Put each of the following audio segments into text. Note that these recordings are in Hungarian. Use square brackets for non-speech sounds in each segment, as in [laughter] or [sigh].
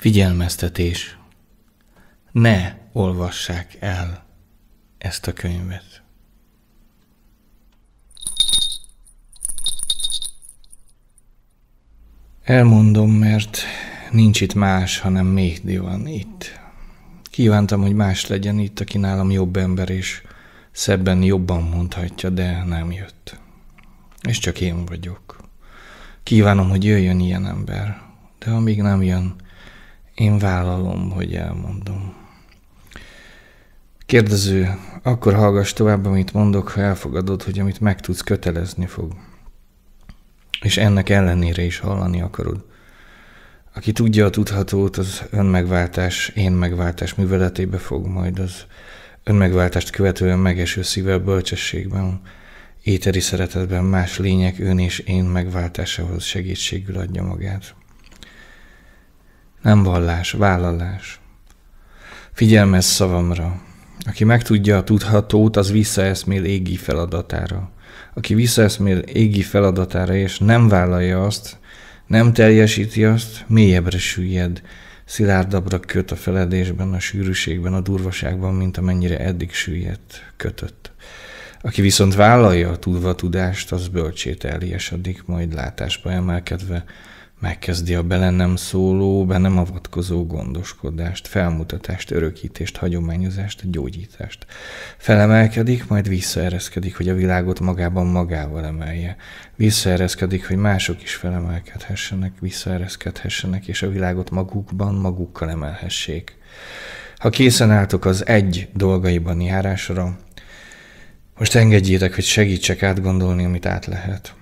Figyelmeztetés. Ne olvassák el ezt a könyvet. Elmondom, mert nincs itt más, hanem Mehdi van itt. Kívántam, hogy más legyen itt, aki nálam jobb ember, és szebben jobban mondhatja, de nem jött. És csak én vagyok. Kívánom, hogy jöjjön ilyen ember, de amíg nem jön, én vállalom, hogy elmondom. Kérdező, akkor hallgass tovább, amit mondok, ha elfogadod, hogy amit megtudsz, kötelezni fog. És ennek ellenére is hallani akarod. Aki tudja a tudhatót, az önmegváltás, én megváltás műveletébe fog, majd az önmegváltást követően megeső szívvel bölcsességben, éteri szeretetben más lények ön és én megváltásához segítségül adja magát nem vallás, vállalás. Figyelmez szavamra. Aki megtudja a tudhatót, az visszaeszmél égi feladatára. Aki visszaeszmél égi feladatára és nem vállalja azt, nem teljesíti azt, mélyebbre süllyed, szilárdabbra köt a feledésben, a sűrűségben, a durvaságban, mint amennyire eddig süllyedt, kötött. Aki viszont vállalja a tudva tudást, az bölcsét eljesedik, majd látásba emelkedve, Megkezdi a bele nem szóló, be nem avatkozó gondoskodást, felmutatást, örökítést, hagyományozást, gyógyítást. Felemelkedik, majd visszaereszkedik, hogy a világot magában magával emelje. Visszaereszkedik, hogy mások is felemelkedhessenek, visszaereszkedhessenek, és a világot magukban magukkal emelhessék. Ha készen álltok az egy dolgaiban járásra, most engedjétek, hogy segítsek átgondolni, amit át lehet.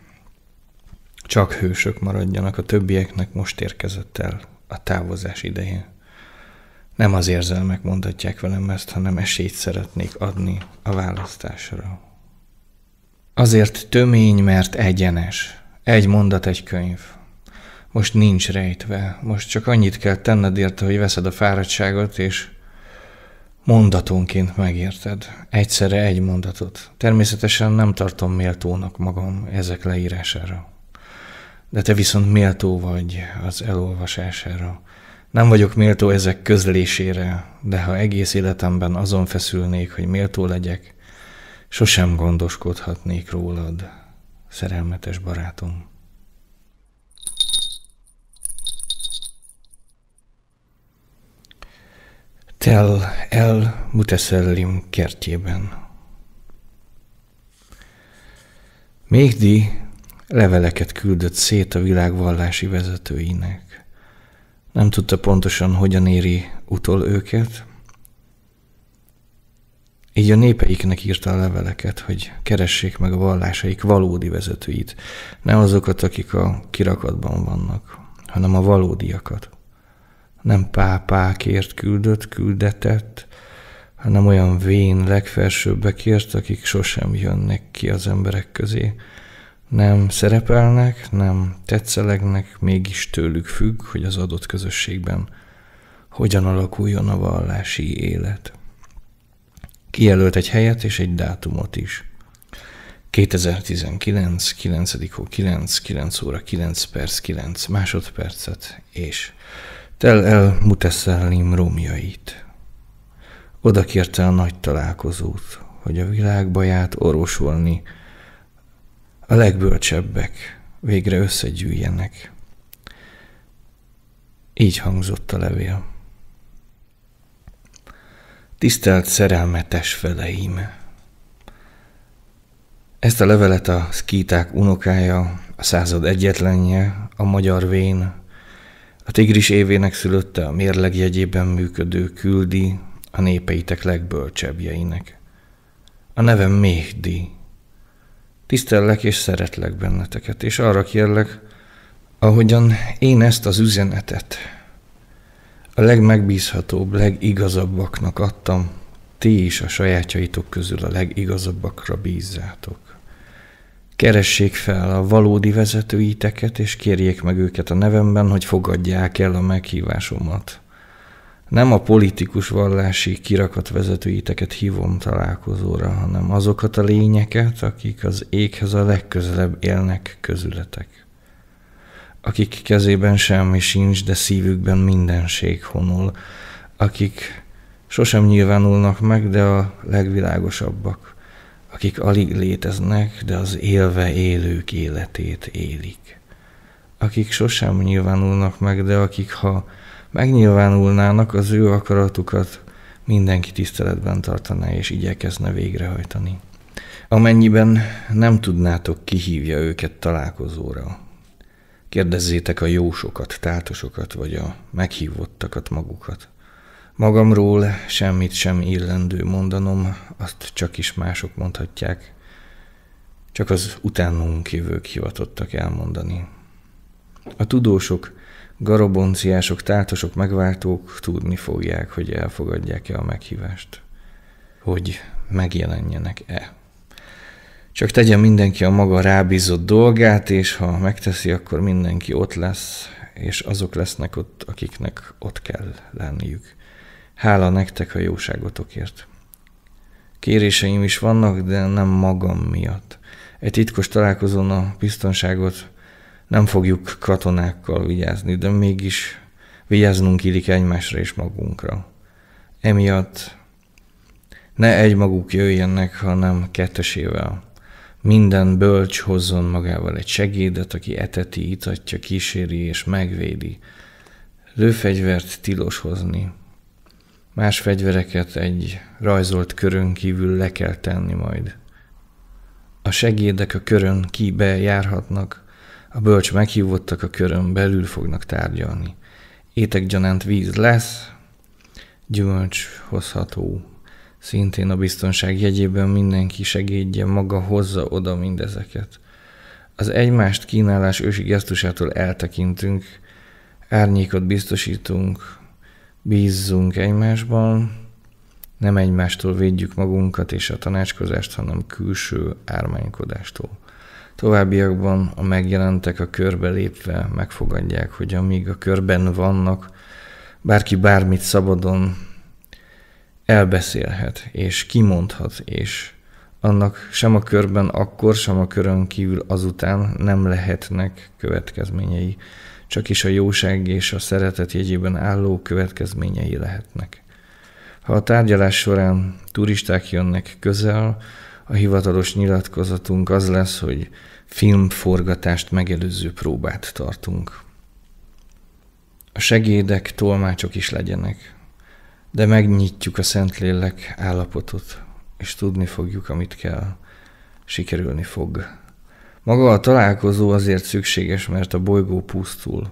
Csak hősök maradjanak, a többieknek most érkezett el a távozás idején. Nem az érzelmek mondhatják velem ezt, hanem esélyt szeretnék adni a választásra. Azért tömény, mert egyenes. Egy mondat, egy könyv. Most nincs rejtve, most csak annyit kell tenned érte, hogy veszed a fáradtságot, és mondatonként megérted. Egyszerre egy mondatot. Természetesen nem tartom méltónak magam ezek leírására de te viszont méltó vagy az elolvasására. Nem vagyok méltó ezek közlésére, de ha egész életemben azon feszülnék, hogy méltó legyek, sosem gondoskodhatnék rólad, szerelmetes barátom. Tel el Muteszellim kertjében. Mégdi leveleket küldött szét a világ vallási vezetőinek. Nem tudta pontosan, hogyan éri utol őket. Így a népeiknek írta a leveleket, hogy keressék meg a vallásaik valódi vezetőit, ne azokat, akik a kirakatban vannak, hanem a valódiakat. Nem pápákért küldött, küldetett, hanem olyan vén legfelsőbbekért, akik sosem jönnek ki az emberek közé, nem szerepelnek, nem tetszelegnek, mégis tőlük függ, hogy az adott közösségben hogyan alakuljon a vallási élet. Kijelölt egy helyet és egy dátumot is. 2019, 9. 9, 9 óra 9 perc 9 másodpercet, és Tel el Muteszellim romjait. Oda kérte a nagy találkozót, hogy a világbaját orvosolni, a legbölcsebbek végre összegyűjjenek. Így hangzott a levél. Tisztelt szerelmetes feleim! Ezt a levelet a szkíták unokája, a század egyetlenje, a magyar vén, a tigris évének szülötte a jegyében működő küldi a népeitek legbölcsebbjeinek. A nevem Méhdi, Tisztellek és szeretlek benneteket, és arra kérlek, ahogyan én ezt az üzenetet a legmegbízhatóbb, legigazabbaknak adtam, ti is a sajátjaitok közül a legigazabbakra bízzátok. Keressék fel a valódi vezetőiteket, és kérjék meg őket a nevemben, hogy fogadják el a meghívásomat nem a politikus vallási kirakat vezetőiteket hívom találkozóra, hanem azokat a lényeket, akik az éghez a legközelebb élnek közületek. Akik kezében semmi sincs, de szívükben mindenség honol. Akik sosem nyilvánulnak meg, de a legvilágosabbak. Akik alig léteznek, de az élve élők életét élik. Akik sosem nyilvánulnak meg, de akik ha megnyilvánulnának az ő akaratukat, mindenki tiszteletben tartaná és igyekezne végrehajtani. Amennyiben nem tudnátok, kihívja őket találkozóra. Kérdezzétek a jósokat, tátosokat vagy a meghívottakat magukat. Magamról semmit sem illendő mondanom, azt csak is mások mondhatják, csak az utánunk jövők hivatottak elmondani. A tudósok Garobonciások, táltosok, megváltók tudni fogják, hogy elfogadják-e a meghívást. Hogy megjelenjenek-e. Csak tegye mindenki a maga rábízott dolgát, és ha megteszi, akkor mindenki ott lesz, és azok lesznek ott, akiknek ott kell lenniük. Hála nektek a jóságotokért. Kéréseim is vannak, de nem magam miatt. Egy titkos találkozón a biztonságot nem fogjuk katonákkal vigyázni, de mégis vigyáznunk illik egymásra és magunkra. Emiatt ne egymaguk jöjjenek, hanem kettesével. Minden bölcs hozzon magával egy segédet, aki eteti, itatja, kíséri és megvédi. Lőfegyvert tilos hozni. Más fegyvereket egy rajzolt körön kívül le kell tenni majd. A segédek a körön kibe járhatnak, a bölcs meghívottak a körön belül fognak tárgyalni. Étekgyanánt víz lesz, gyümölcs hozható. Szintén a biztonság jegyében mindenki segédje maga hozza oda mindezeket. Az egymást kínálás ősi gesztusától eltekintünk, árnyékot biztosítunk, bízzunk egymásban, nem egymástól védjük magunkat és a tanácskozást, hanem külső ármánykodástól. Továbbiakban a megjelentek a körbe lépve megfogadják, hogy amíg a körben vannak, bárki bármit szabadon elbeszélhet, és kimondhat, és annak sem a körben akkor, sem a körön kívül azután nem lehetnek következményei, csak is a jóság és a szeretet jegyében álló következményei lehetnek. Ha a tárgyalás során turisták jönnek közel, a hivatalos nyilatkozatunk az lesz, hogy filmforgatást megelőző próbát tartunk. A segédek, tolmácsok is legyenek, de megnyitjuk a Szentlélek állapotot, és tudni fogjuk, amit kell. Sikerülni fog. Maga a találkozó azért szükséges, mert a bolygó pusztul.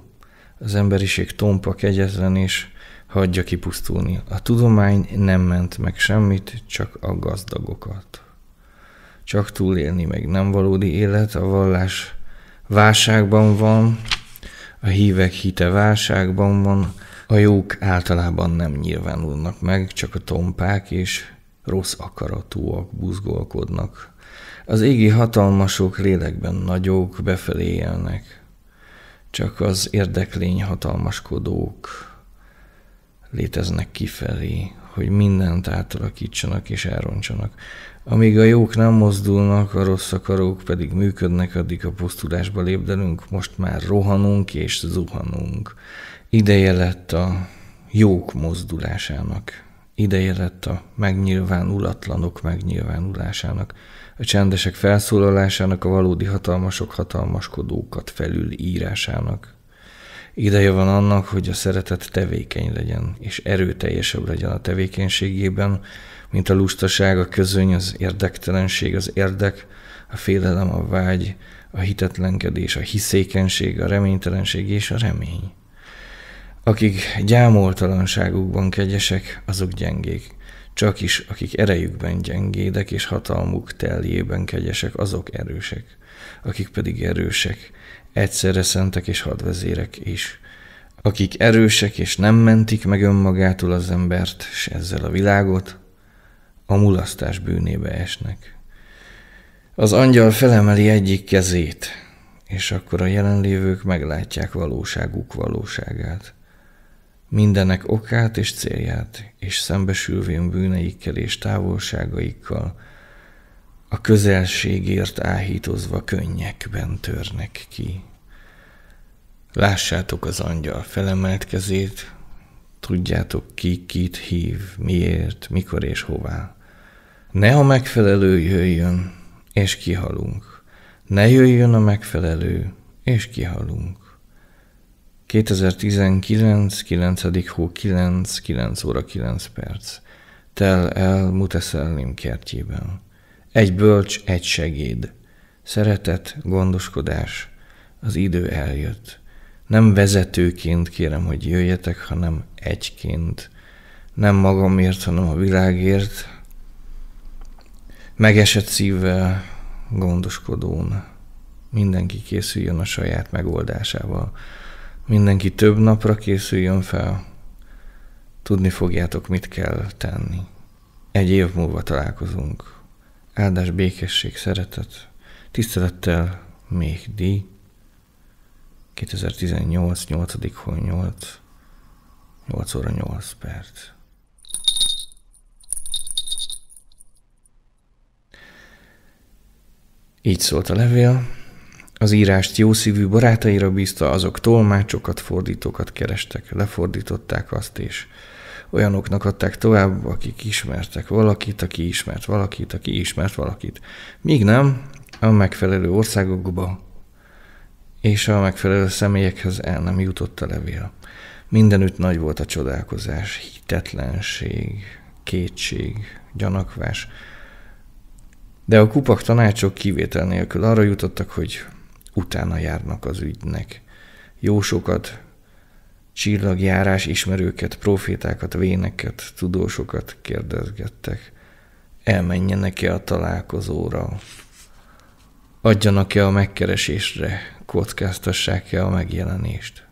Az emberiség tompa, kegyetlen és hagyja kipusztulni. A tudomány nem ment meg semmit, csak a gazdagokat csak túlélni, meg nem valódi élet, a vallás válságban van, a hívek hite válságban van, a jók általában nem nyilvánulnak meg, csak a tompák és rossz akaratúak buzgolkodnak. Az égi hatalmasok lélekben nagyok befelé élnek, csak az érdeklény hatalmaskodók léteznek kifelé, hogy mindent átalakítsanak és elrontsanak. Amíg a jók nem mozdulnak, a rossz akarók pedig működnek, addig a pusztulásba lépdelünk, most már rohanunk és zuhanunk. Ideje lett a jók mozdulásának. Ideje lett a megnyilvánulatlanok megnyilvánulásának, a csendesek felszólalásának, a valódi hatalmasok hatalmaskodókat felül írásának. Ideje van annak, hogy a szeretet tevékeny legyen, és erőteljesebb legyen a tevékenységében, mint a lustaság, a közöny, az érdektelenség, az érdek, a félelem, a vágy, a hitetlenkedés, a hiszékenység, a reménytelenség és a remény. Akik gyámoltalanságukban kegyesek, azok gyengék. Csak is, akik erejükben gyengédek és hatalmuk teljében kegyesek, azok erősek. Akik pedig erősek, egyszerre szentek és hadvezérek is. Akik erősek és nem mentik meg önmagától az embert, s ezzel a világot, a mulasztás bűnébe esnek. Az angyal felemeli egyik kezét, és akkor a jelenlévők meglátják valóságuk valóságát. Mindenek okát és célját, és szembesülvén bűneikkel és távolságaikkal, a közelségért áhítozva könnyekben törnek ki. Lássátok az angyal felemelt kezét, tudjátok ki, kit hív, miért, mikor és hová. Ne a megfelelő jöjjön, és kihalunk. Ne jöjjön a megfelelő, és kihalunk. 2019. 9. hó 9. 9 óra 9 perc. Tel el Muteszellim kertjében. Egy bölcs, egy segéd. Szeretet, gondoskodás. Az idő eljött. Nem vezetőként kérem, hogy jöjjetek, hanem egyként. Nem magamért, hanem a világért, Megesett szívvel, gondoskodón. Mindenki készüljön a saját megoldásával. Mindenki több napra készüljön fel. Tudni fogjátok, mit kell tenni. Egy év múlva találkozunk. Áldás, békesség, szeretet. Tisztelettel, még di 2018, 8. hó 8, 8 óra 8 perc. Így szólt a levél. Az írást jószívű barátaira bízta, azok tolmácsokat, fordítókat kerestek, lefordították azt, és olyanoknak adták tovább, akik ismertek valakit, aki ismert valakit, aki ismert valakit. Míg nem, a megfelelő országokba és a megfelelő személyekhez el nem jutott a levél. Mindenütt nagy volt a csodálkozás, hitetlenség, kétség, gyanakvás, de a kupak tanácsok kivétel nélkül arra jutottak, hogy utána járnak az ügynek. Jó sokat, csillagjárás ismerőket, profétákat, véneket, tudósokat kérdezgettek. Elmenjenek-e a találkozóra? Adjanak-e a megkeresésre? Kockáztassák-e a megjelenést?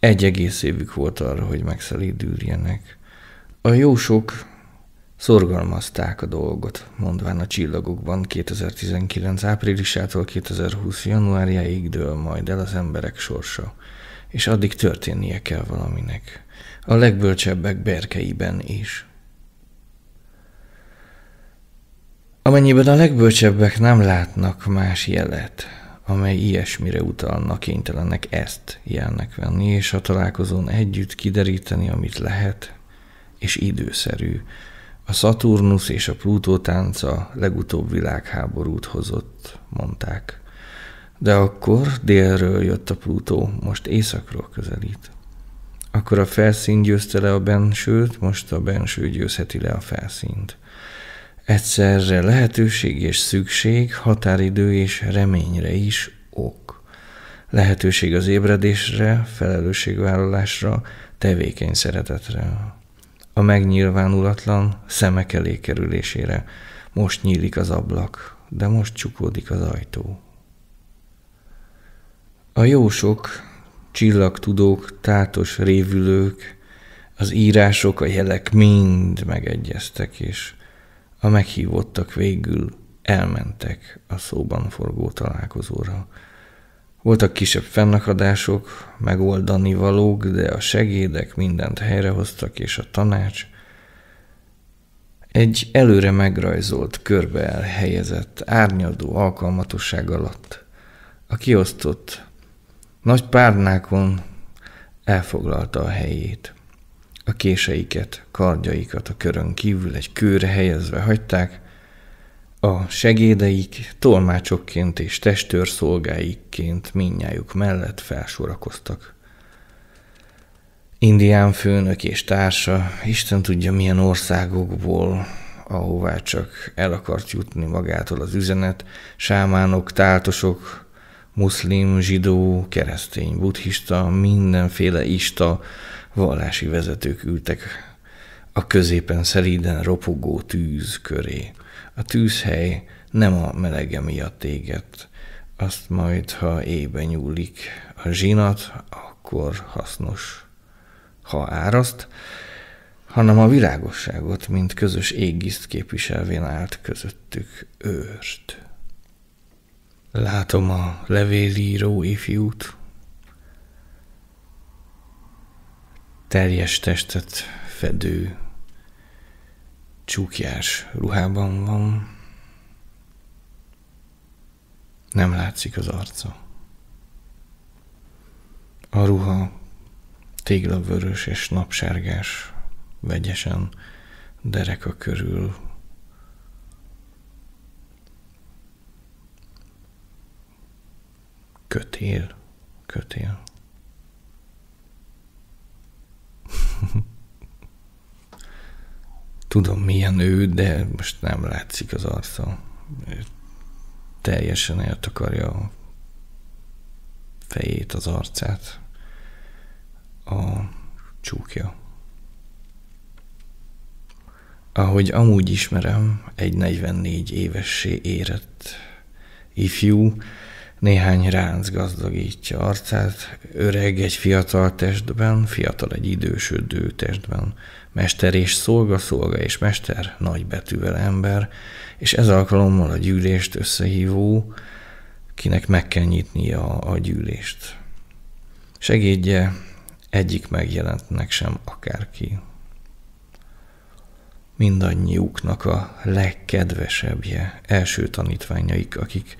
Egy egész évük volt arra, hogy megszelédüljenek. A jó sok Szorgalmazták a dolgot, mondván a csillagokban 2019 áprilisától 2020 januárjáig dől majd el az emberek sorsa, és addig történnie kell valaminek. A legbölcsebbek berkeiben is. Amennyiben a legbölcsebbek nem látnak más jelet, amely ilyesmire utalna, kénytelenek ezt jelnek venni, és a találkozón együtt kideríteni, amit lehet, és időszerű, a Szaturnusz és a Plutó tánca legutóbb világháborút hozott, mondták. De akkor délről jött a Plutó, most északról közelít. Akkor a felszín győzte le a bensőt, most a benső győzheti le a felszínt. Egyszerre lehetőség és szükség, határidő és reményre is ok. Lehetőség az ébredésre, felelősségvállalásra, tevékeny szeretetre a megnyilvánulatlan szemek elé kerülésére. Most nyílik az ablak, de most csukódik az ajtó. A jósok, csillagtudók, tátos révülők, az írások, a jelek mind megegyeztek, és a meghívottak végül elmentek a szóban forgó találkozóra. Voltak kisebb fennakadások, megoldani valók, de a segédek mindent helyrehoztak, és a tanács egy előre megrajzolt, körbe elhelyezett, árnyaldó alkalmatosság alatt a kiosztott nagy párnákon elfoglalta a helyét. A késeiket, kardjaikat a körön kívül egy kőre helyezve hagyták, a segédeik tolmácsokként és testőrszolgáikként minnyájuk mellett felsorakoztak. Indián főnök és társa, Isten tudja milyen országokból, ahová csak el akart jutni magától az üzenet, sámánok, táltosok, muszlim, zsidó, keresztény, buddhista, mindenféle ista, vallási vezetők ültek a középen szeliden ropogó tűz köré. A tűzhely nem a melege miatt éget, azt majd, ha ébe nyúlik a zsinat, akkor hasznos. Ha áraszt, hanem a világosságot, mint közös égiszt képviselvén állt közöttük őrt. Látom a levélíró ifjút, teljes testet fedő csúkjás ruhában van. Nem látszik az arca. A ruha téglavörös és napsárgás, vegyesen derek a körül. Kötél, kötél. [laughs] tudom milyen ő, de most nem látszik az arca. Ő teljesen eltakarja a fejét, az arcát, a csúkja. Ahogy amúgy ismerem, egy 44 évessé érett ifjú, néhány ránc gazdagítja arcát, öreg egy fiatal testben, fiatal egy idősödő testben, mester és szolga, szolga és mester, nagybetűvel ember, és ez alkalommal a gyűlést összehívó, kinek meg kell nyitnia a, a gyűlést. Segédje egyik megjelentnek sem akárki. Mindannyiuknak a legkedvesebbje, első tanítványaik, akik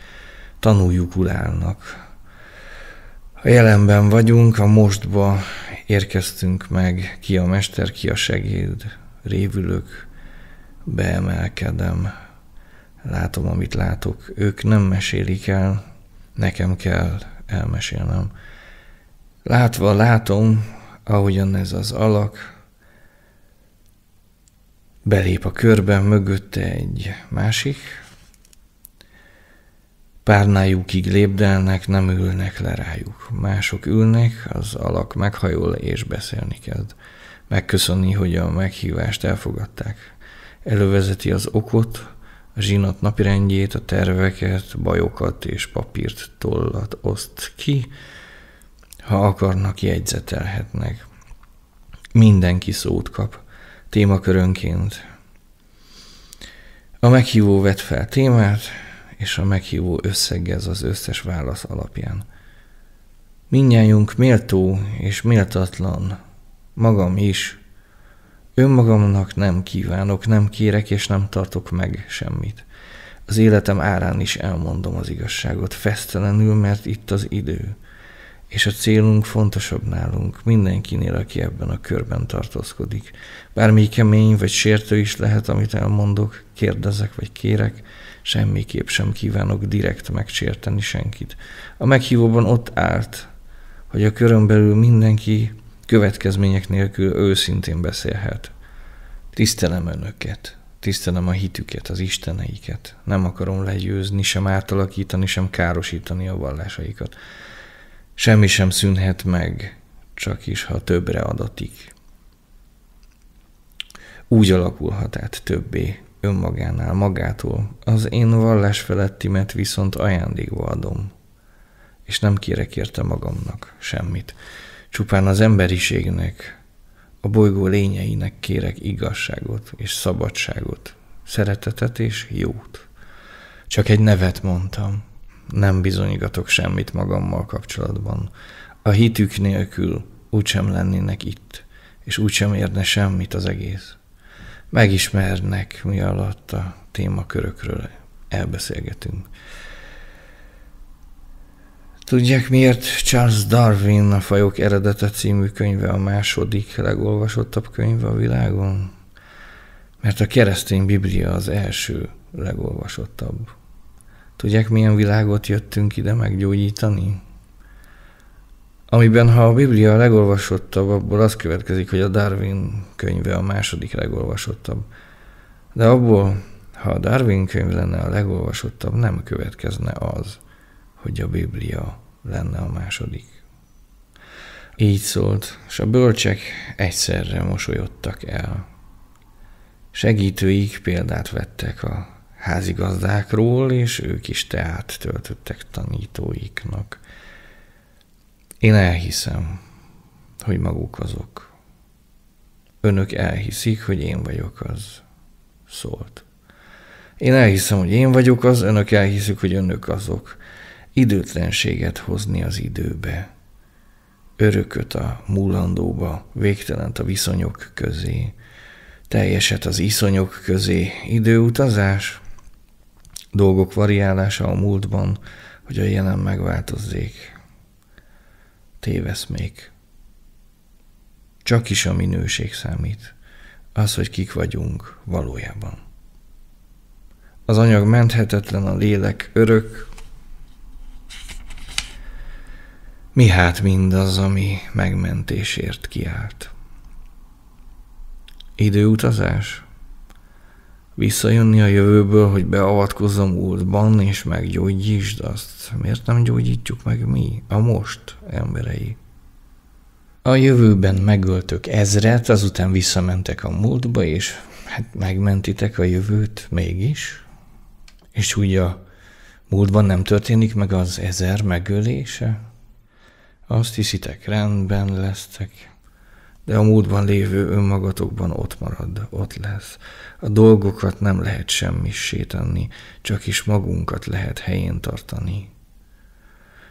tanuljuk ulálnak, a jelenben vagyunk, a mostba érkeztünk meg, ki a mester, ki a segéd, révülök, beemelkedem, látom, amit látok. Ők nem mesélik el, nekem kell elmesélnem. Látva látom, ahogyan ez az alak belép a körben, mögötte egy másik, Párnájukig lépdelnek, nem ülnek le rájuk. Mások ülnek, az alak meghajol és beszélni kezd. Megköszöni, hogy a meghívást elfogadták. Elővezeti az okot, a zsinat napirendjét, a terveket, bajokat és papírt, tollat oszt ki, ha akarnak, jegyzetelhetnek. Mindenki szót kap, témakörönként. A meghívó vet fel témát, és a meghívó összegez az összes válasz alapján. Mindjájunk méltó és méltatlan, magam is. Önmagamnak nem kívánok, nem kérek és nem tartok meg semmit. Az életem árán is elmondom az igazságot, fesztelenül, mert itt az idő. És a célunk fontosabb nálunk, mindenkinél, aki ebben a körben tartózkodik. Bármi kemény vagy sértő is lehet, amit elmondok, kérdezek vagy kérek, semmiképp sem kívánok direkt megsérteni senkit. A meghívóban ott állt, hogy a körön belül mindenki következmények nélkül őszintén beszélhet. Tisztelem önöket, tisztelem a hitüket, az isteneiket. Nem akarom legyőzni, sem átalakítani, sem károsítani a vallásaikat. Semmi sem szűnhet meg, csak is, ha többre adatik. Úgy alakulhat át többé, önmagánál, magától. Az én vallás felettimet viszont ajándékba adom. És nem kérek érte magamnak semmit. Csupán az emberiségnek, a bolygó lényeinek kérek igazságot és szabadságot, szeretetet és jót. Csak egy nevet mondtam. Nem bizonygatok semmit magammal kapcsolatban. A hitük nélkül úgysem lennének itt, és úgysem érne semmit az egész megismernek, mi alatt a témakörökről elbeszélgetünk. Tudják miért Charles Darwin a Fajok eredete című könyve a második legolvasottabb könyv a világon? Mert a keresztény Biblia az első legolvasottabb. Tudják milyen világot jöttünk ide meggyógyítani? Amiben, ha a Biblia a legolvasottabb, abból az következik, hogy a Darwin könyve a második legolvasottabb. De abból, ha a Darwin könyv lenne a legolvasottabb, nem következne az, hogy a Biblia lenne a második. Így szólt, és a bölcsek egyszerre mosolyodtak el. Segítőik példát vettek a házigazdákról, és ők is teát töltöttek tanítóiknak – én elhiszem, hogy maguk azok. Önök elhiszik, hogy én vagyok az. Szólt. Én elhiszem, hogy én vagyok az, önök elhiszik, hogy önök azok. Időtlenséget hozni az időbe. Örököt a múlandóba, végtelent a viszonyok közé. Teljeset az iszonyok közé. Időutazás, dolgok variálása a múltban, hogy a jelen megváltozzék téveszmék. Csak is a minőség számít, az, hogy kik vagyunk valójában. Az anyag menthetetlen, a lélek örök. Mi hát mindaz, ami megmentésért kiállt? Időutazás? visszajönni a jövőből, hogy beavatkozzam múltban, és meggyógyítsd azt. Miért nem gyógyítjuk meg mi, a most emberei? A jövőben megöltök ezret, azután visszamentek a múltba, és hát megmentitek a jövőt mégis. És úgy a múltban nem történik meg az ezer megölése? Azt hiszitek, rendben lesztek de a múltban lévő önmagatokban ott marad, ott lesz. A dolgokat nem lehet semmissé tenni, csak is magunkat lehet helyén tartani.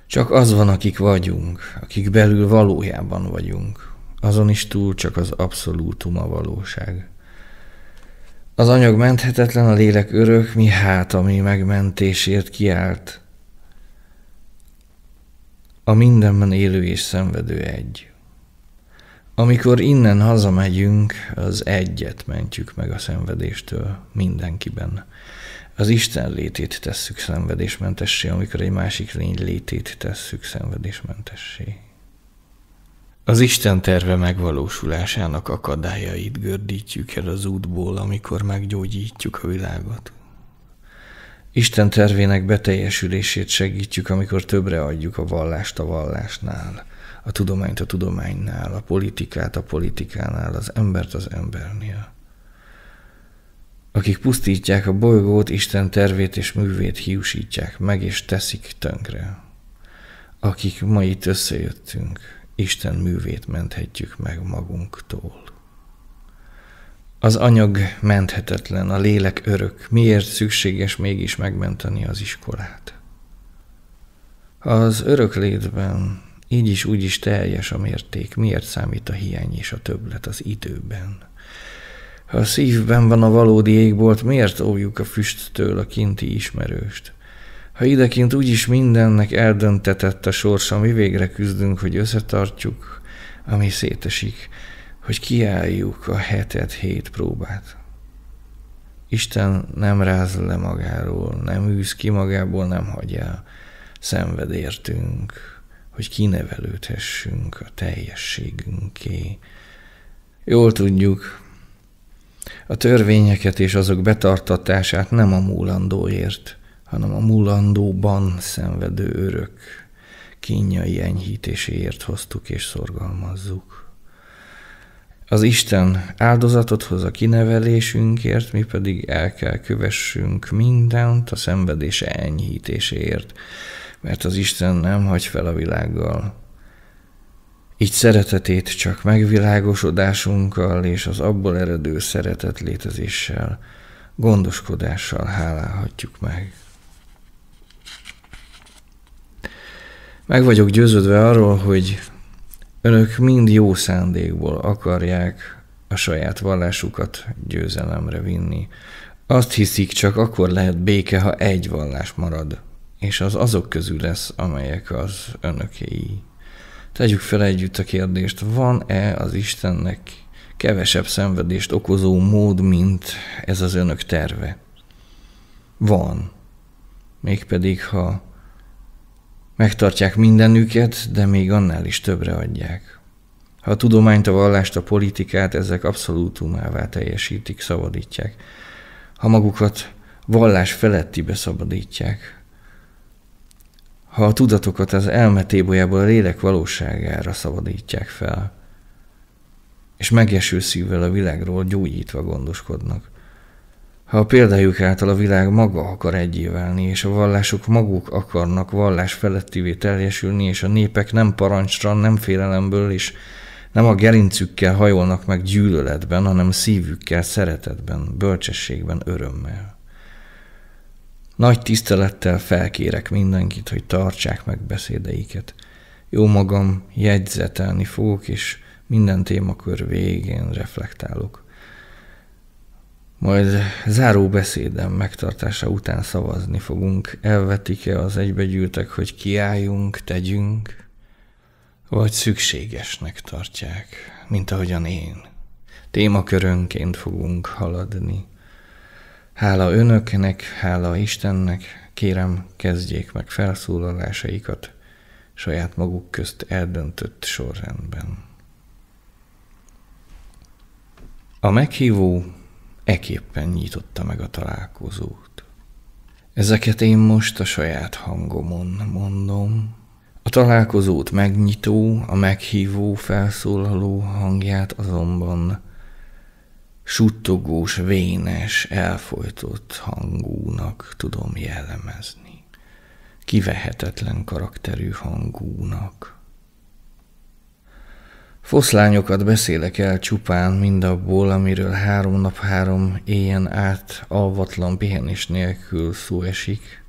Csak az van, akik vagyunk, akik belül valójában vagyunk. Azon is túl csak az abszolútum a valóság. Az anyag menthetetlen, a lélek örök, mi hát, ami megmentésért kiált. A mindenben élő és szenvedő egy. Amikor innen hazamegyünk, az egyet mentjük meg a szenvedéstől mindenkiben. Az Isten létét tesszük szenvedésmentessé, amikor egy másik lény létét tesszük szenvedésmentessé. Az Isten terve megvalósulásának akadályait gördítjük el az útból, amikor meggyógyítjuk a világot. Isten tervének beteljesülését segítjük, amikor többre adjuk a vallást a vallásnál a tudományt a tudománynál, a politikát a politikánál, az embert az embernél. Akik pusztítják a bolygót, Isten tervét és művét hiúsítják meg és teszik tönkre. Akik ma itt összejöttünk, Isten művét menthetjük meg magunktól. Az anyag menthetetlen, a lélek örök. Miért szükséges mégis megmenteni az iskolát? Az örök létben így is úgy is teljes a mérték, miért számít a hiány és a többlet az időben? Ha a szívben van a valódi égbolt, miért óvjuk a füsttől a kinti ismerőst? Ha idekint úgyis mindennek eldöntetett a sorsa, mi végre küzdünk, hogy összetartjuk, ami szétesik, hogy kiálljuk a hetet hét próbát. Isten nem ráz le magáról, nem űz ki magából, nem hagyja. Szenved értünk hogy kinevelődhessünk a teljességünké. Jól tudjuk, a törvényeket és azok betartatását nem a múlandóért, hanem a múlandóban szenvedő örök kínjai enyhítéséért hoztuk és szorgalmazzuk. Az Isten áldozatot hoz a kinevelésünkért, mi pedig el kell kövessünk mindent a szenvedése enyhítéséért, mert az Isten nem hagy fel a világgal. Így szeretetét csak megvilágosodásunkkal és az abból eredő szeretet létezéssel, gondoskodással hálálhatjuk meg. Meg vagyok győződve arról, hogy önök mind jó szándékból akarják a saját vallásukat győzelemre vinni. Azt hiszik, csak akkor lehet béke, ha egy vallás marad – és az azok közül lesz, amelyek az önökéi. Tegyük fel együtt a kérdést, van-e az Istennek kevesebb szenvedést okozó mód, mint ez az önök terve? Van. Mégpedig, ha megtartják mindenüket, de még annál is többre adják. Ha a tudományt, a vallást, a politikát ezek abszolútumává teljesítik, szabadítják. Ha magukat vallás feletti beszabadítják, ha a tudatokat az elmetébolyából a lélek valóságára szabadítják fel, és megeső szívvel a világról gyógyítva gondoskodnak. Ha a példájuk által a világ maga akar egyéválni, és a vallások maguk akarnak vallás felettivé teljesülni, és a népek nem parancsra, nem félelemből, és nem a gerincükkel hajolnak meg gyűlöletben, hanem szívükkel, szeretetben, bölcsességben, örömmel. Nagy tisztelettel felkérek mindenkit, hogy tartsák meg beszédeiket. Jó magam jegyzetelni fogok, és minden témakör végén reflektálok. Majd záró beszédem megtartása után szavazni fogunk. Elvetik-e az egybegyűltek, hogy kiálljunk, tegyünk, vagy szükségesnek tartják, mint ahogyan én. Témakörönként fogunk haladni. Hála önöknek, hála Istennek, kérem, kezdjék meg felszólalásaikat saját maguk közt eldöntött sorrendben. A meghívó eképpen nyitotta meg a találkozót. Ezeket én most a saját hangomon mondom. A találkozót megnyitó, a meghívó felszólaló hangját azonban suttogós, vénes, elfolytott hangúnak tudom jellemezni. Kivehetetlen karakterű hangúnak. Foszlányokat beszélek el csupán mindabból, amiről három nap három éjjel át alvatlan pihenés nélkül szó esik.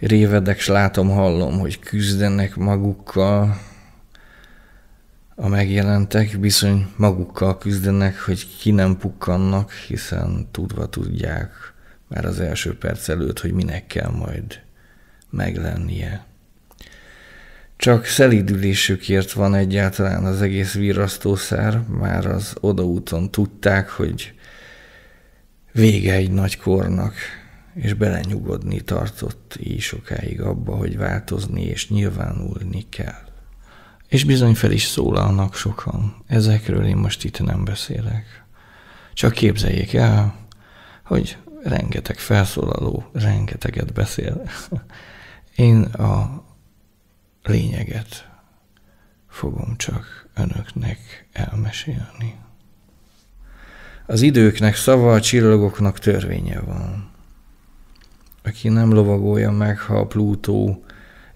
Révedek, s látom, hallom, hogy küzdenek magukkal, a megjelentek bizony magukkal küzdenek, hogy ki nem pukkannak, hiszen tudva tudják már az első perc előtt, hogy minek kell majd meglennie. Csak szelidülésükért van egyáltalán az egész virasztószer, már az odaúton tudták, hogy vége egy nagy kornak, és belenyugodni tartott így sokáig abba, hogy változni és nyilvánulni kell. És bizony fel is szólalnak sokan. Ezekről én most itt nem beszélek. Csak képzeljék el, hogy rengeteg felszólaló rengeteget beszél. [laughs] Én a lényeget fogom csak önöknek elmesélni. Az időknek szava a csillagoknak törvénye van. Aki nem lovagolja meg, ha a Plutó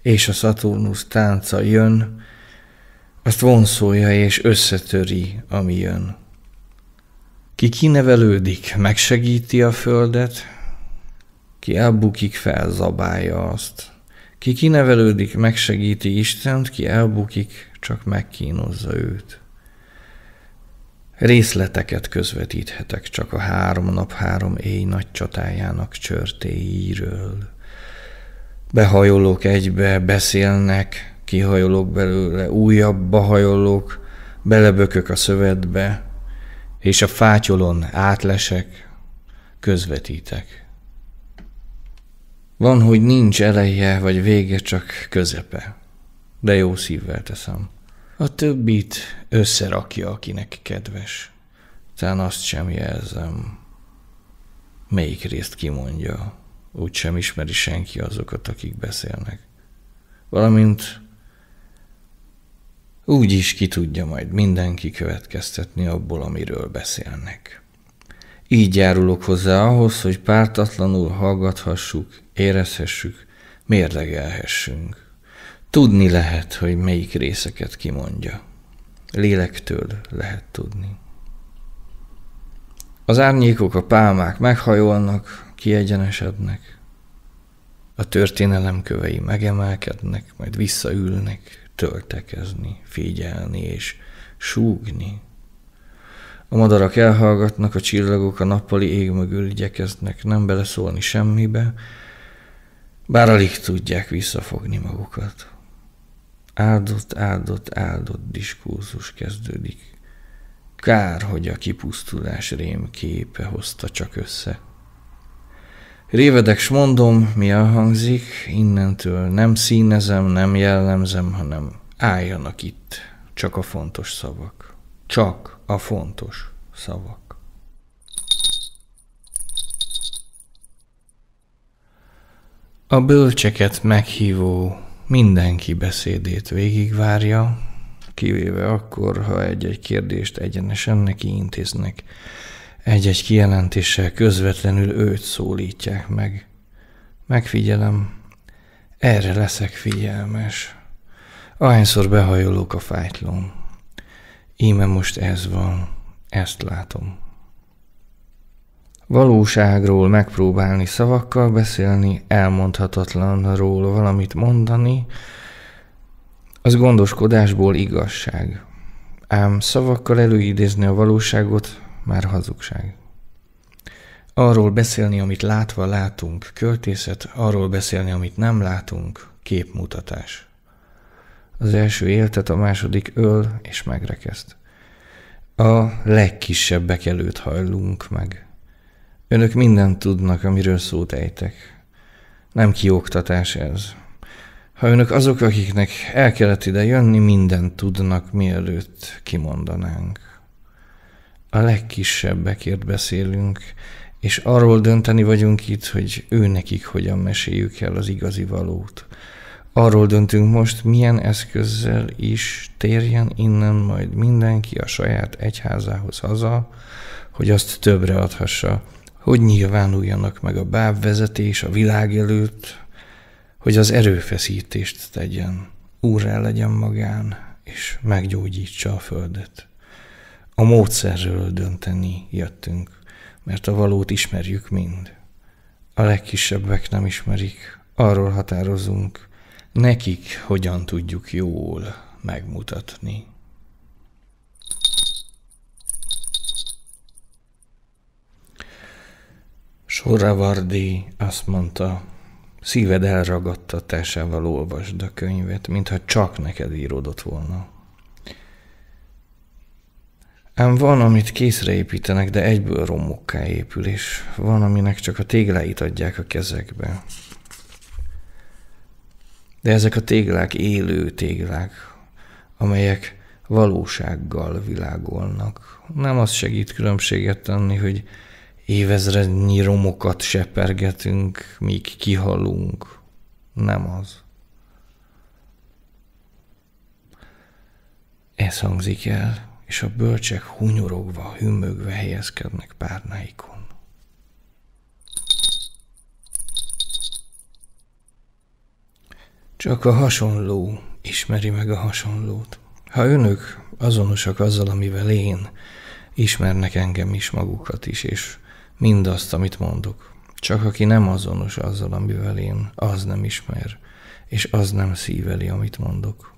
és a Szaturnusz tánca jön, azt vonszolja és összetöri, ami jön. Ki kinevelődik, megsegíti a földet, ki elbukik, felzabálja azt. Ki kinevelődik, megsegíti Istent, ki elbukik, csak megkínozza őt. Részleteket közvetíthetek csak a három nap három éj nagy csatájának csörtéiről. Behajolok egybe, beszélnek, kihajolok belőle, újabbba hajolok, belebökök a szövetbe, és a fátyolon átlesek, közvetítek. Van, hogy nincs eleje vagy vége, csak közepe, de jó szívvel teszem. A többit összerakja, akinek kedves. Tán azt sem jelzem, melyik részt kimondja, úgysem ismeri senki azokat, akik beszélnek. Valamint úgy is ki tudja majd mindenki következtetni abból, amiről beszélnek. Így járulok hozzá ahhoz, hogy pártatlanul hallgathassuk, érezhessük, mérlegelhessünk. Tudni lehet, hogy melyik részeket kimondja. Lélektől lehet tudni. Az árnyékok, a pálmák meghajolnak, kiegyenesednek. A történelem kövei megemelkednek, majd visszaülnek, töltekezni, figyelni és súgni. A madarak elhallgatnak, a csillagok a nappali ég mögül igyekeznek nem beleszólni semmibe, bár alig tudják visszafogni magukat. Áldott, áldott, áldott diskurzus kezdődik. Kár, hogy a kipusztulás rém képe hozta csak össze. Révedek s mondom, mi elhangzik, innentől nem színezem, nem jellemzem, hanem álljanak itt csak a fontos szavak. Csak a fontos szavak. A bölcseket meghívó mindenki beszédét végigvárja, kivéve akkor, ha egy-egy kérdést egyenesen neki intéznek, egy-egy kijelentéssel közvetlenül őt szólítják meg. Megfigyelem, erre leszek figyelmes. Ahányszor behajolok a fájtlón. Íme most ez van, ezt látom. Valóságról megpróbálni szavakkal beszélni, elmondhatatlanról valamit mondani, az gondoskodásból igazság. Ám szavakkal előidézni a valóságot már hazugság. Arról beszélni, amit látva látunk, költészet, arról beszélni, amit nem látunk, képmutatás. Az első éltet, a második öl és megrekeszt. A legkisebbek előtt hajlunk meg. Önök mindent tudnak, amiről szót ejtek. Nem kioktatás ez. Ha önök azok, akiknek el kellett ide jönni, mindent tudnak, mielőtt kimondanánk a legkisebbekért beszélünk, és arról dönteni vagyunk itt, hogy ő nekik hogyan meséljük el az igazi valót. Arról döntünk most, milyen eszközzel is térjen innen majd mindenki a saját egyházához haza, hogy azt többre adhassa, hogy nyilvánuljanak meg a bábvezetés a világ előtt, hogy az erőfeszítést tegyen, úrrá legyen magán, és meggyógyítsa a földet a módszerről dönteni jöttünk, mert a valót ismerjük mind. A legkisebbek nem ismerik, arról határozunk, nekik hogyan tudjuk jól megmutatni. Soravardi azt mondta, szíved elragadtatásával olvasd a könyvet, mintha csak neked íródott volna. Ám van, amit készre építenek, de egyből romokká épül, és van, aminek csak a tégláit adják a kezekbe. De ezek a téglák élő téglák, amelyek valósággal világolnak. Nem az segít különbséget tenni, hogy évezrednyi romokat sepergetünk, míg kihalunk. Nem az. Ez hangzik el és a bölcsek hunyorogva, hümmögve helyezkednek párnáikon. Csak a hasonló ismeri meg a hasonlót. Ha önök azonosak azzal, amivel én, ismernek engem is, magukat is, és mindazt, amit mondok. Csak aki nem azonos azzal, amivel én, az nem ismer, és az nem szíveli, amit mondok.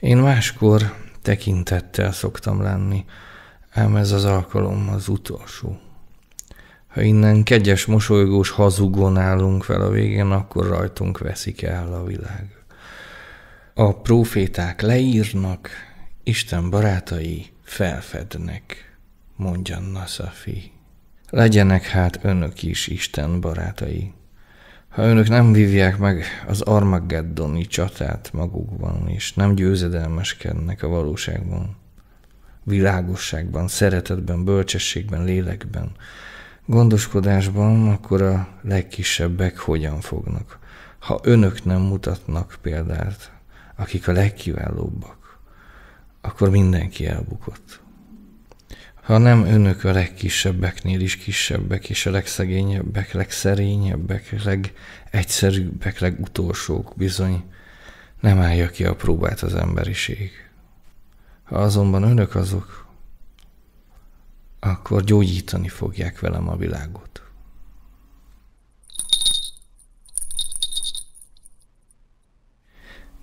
Én máskor tekintettel szoktam lenni, ám ez az alkalom az utolsó. Ha innen kegyes, mosolygós hazugon állunk fel a végén, akkor rajtunk veszik el a világ. A proféták leírnak, Isten barátai felfednek, mondja Nasafi. Legyenek hát önök is Isten barátai. Ha önök nem vívják meg az Armageddoni csatát magukban, és nem győzedelmeskednek a valóságban, világosságban, szeretetben, bölcsességben, lélekben, gondoskodásban, akkor a legkisebbek hogyan fognak, ha önök nem mutatnak példát, akik a legkiválóbbak, akkor mindenki elbukott hanem önök a legkisebbeknél is kisebbek, és a legszegényebbek, legszerényebbek, legegyszerűbbek, legutolsók bizony. Nem állja ki a próbát az emberiség. Ha azonban önök azok, akkor gyógyítani fogják velem a világot.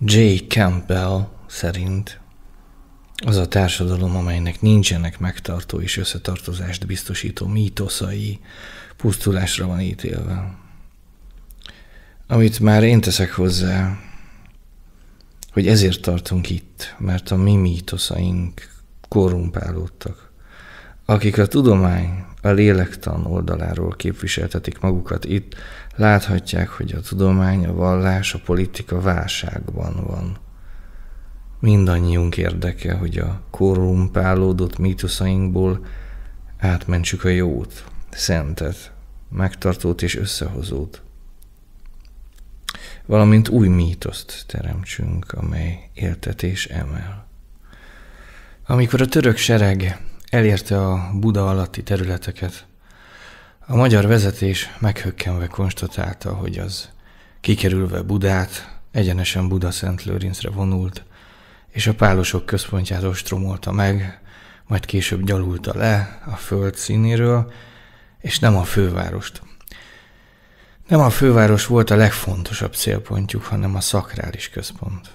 J. Campbell szerint az a társadalom, amelynek nincsenek megtartó és összetartozást biztosító mítoszai, pusztulásra van ítélve. Amit már én teszek hozzá, hogy ezért tartunk itt, mert a mi mítoszaink korrumpálódtak. Akik a tudomány, a lélektan oldaláról képviseltetik magukat itt, láthatják, hogy a tudomány, a vallás, a politika válságban van mindannyiunk érdeke, hogy a korrumpálódott mítuszainkból átmentsük a jót, szentet, megtartót és összehozót. Valamint új mítoszt teremtsünk, amely éltetés emel. Amikor a török sereg elérte a Buda alatti területeket, a magyar vezetés meghökkenve konstatálta, hogy az kikerülve Budát, egyenesen Buda-Szentlőrincre vonult, és a pálosok központját ostromolta meg, majd később gyalulta le a föld színéről, és nem a fővárost. Nem a főváros volt a legfontosabb célpontjuk, hanem a szakrális központ.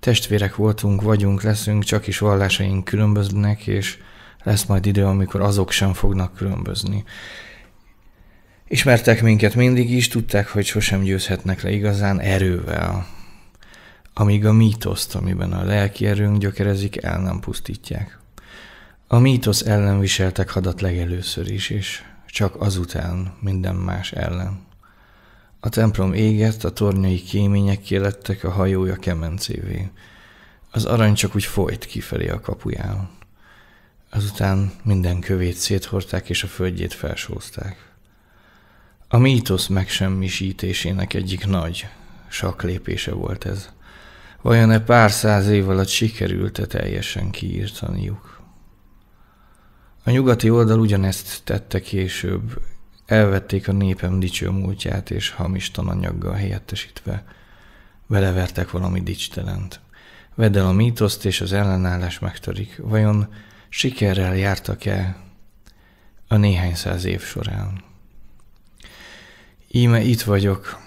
Testvérek voltunk, vagyunk, leszünk, csak is vallásaink különböznek, és lesz majd idő, amikor azok sem fognak különbözni. Ismertek minket mindig is, tudták, hogy sosem győzhetnek le igazán erővel, amíg a mítoszt, amiben a lelki erőnk gyökerezik, el nem pusztítják. A mítosz ellen viseltek hadat legelőször is, és csak azután minden más ellen. A templom égett, a tornyai kémények kélettek, a hajója kemencévé. Az arany csak úgy folyt kifelé a kapuján. Azután minden kövét széthorták és a földjét felsózták. A mítosz megsemmisítésének egyik nagy saklépése volt ez – Vajon-e pár száz év alatt sikerült-e teljesen kiírtaniuk? A nyugati oldal ugyanezt tette később, elvették a népem dicső múltját és hamis tananyaggal helyettesítve. Belevertek valami dicstelent. Vedd el a mítoszt, és az ellenállás megtörik. Vajon sikerrel jártak-e a néhány száz év során? Íme itt vagyok,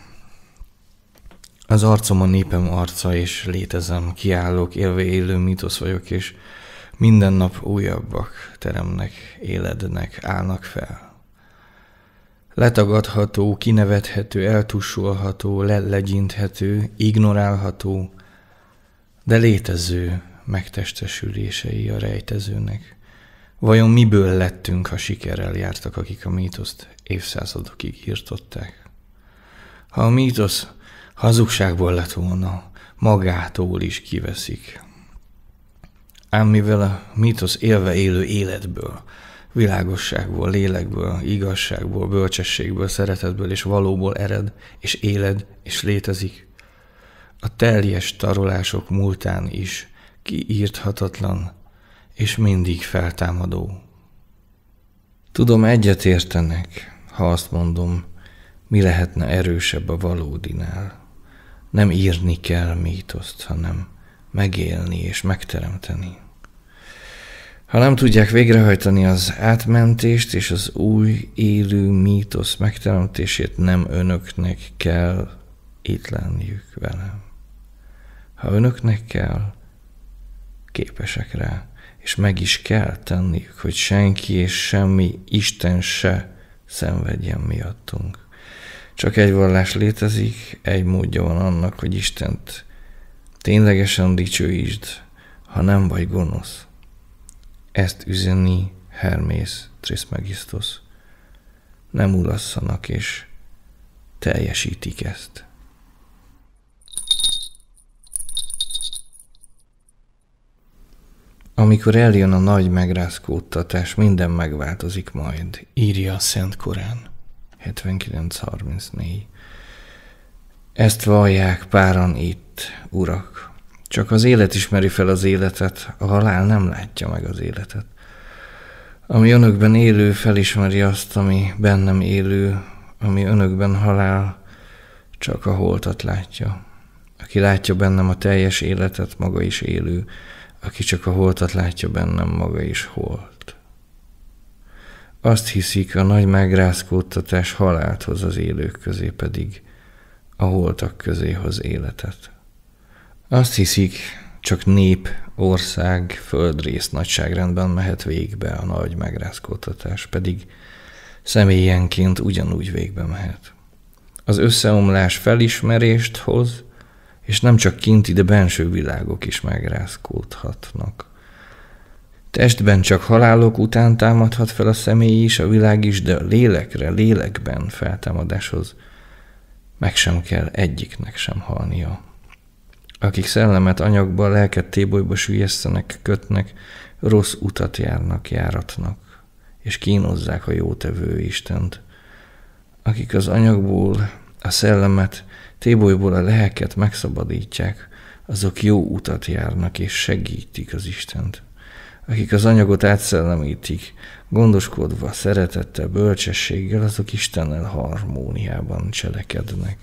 az arcom a népem arca, és létezem, kiállok, élve élő mítosz vagyok, és minden nap újabbak teremnek, élednek, állnak fel. Letagadható, kinevethető, eltussolható, lelegyinthető, ignorálható, de létező megtestesülései a rejtezőnek. Vajon miből lettünk, ha sikerrel jártak, akik a mítoszt évszázadokig írtották? Ha a mítosz Hazugságból lett volna, magától is kiveszik. Ám mivel a mítosz élve élő életből, világosságból, lélekből, igazságból, bölcsességből, szeretetből és valóból ered, és éled, és létezik, a teljes tarolások múltán is kiírthatatlan, és mindig feltámadó. Tudom, egyet értenek, ha azt mondom, mi lehetne erősebb a valódinál nem írni kell mítoszt, hanem megélni és megteremteni. Ha nem tudják végrehajtani az átmentést és az új élő mítosz megteremtését, nem önöknek kell itt lenniük velem. Ha önöknek kell, képesek rá, és meg is kell tenniük, hogy senki és semmi Isten se szenvedjen miattunk. Csak egy vallás létezik, egy módja van annak, hogy Istent ténylegesen dicsőítsd, ha nem vagy gonosz. Ezt üzeni Hermész Trismegisztus. Nem ulasszanak, és teljesítik ezt. Amikor eljön a nagy megrázkódtatás, minden megváltozik majd, írja a Szent Korán. 79.34 Ezt vallják páran itt, urak. Csak az élet ismeri fel az életet, a halál nem látja meg az életet. Ami önökben élő, felismeri azt, ami bennem élő, ami önökben halál, csak a holtat látja. Aki látja bennem a teljes életet, maga is élő, aki csak a holtat látja bennem, maga is holt. Azt hiszik, a nagy megrázkódtatás halált hoz az élők közé pedig, a holtak közé hoz életet. Azt hiszik, csak nép, ország, földrész nagyságrendben mehet végbe a nagy megrázkódtatás, pedig személyenként ugyanúgy végbe mehet. Az összeomlás felismerést hoz, és nem csak kinti, de benső világok is megrázkódhatnak. Testben csak halálok után támadhat fel a személy is, a világ is, de a lélekre, lélekben feltámadáshoz meg sem kell egyiknek sem halnia. Akik szellemet anyagba, lelket tébolyba sülyesztenek, kötnek, rossz utat járnak, járatnak, és kínozzák a jótevő Istent. Akik az anyagból a szellemet, tébolyból a lelket megszabadítják, azok jó utat járnak és segítik az Istent akik az anyagot átszellemítik, gondoskodva, szeretette bölcsességgel, azok Istennel harmóniában cselekednek.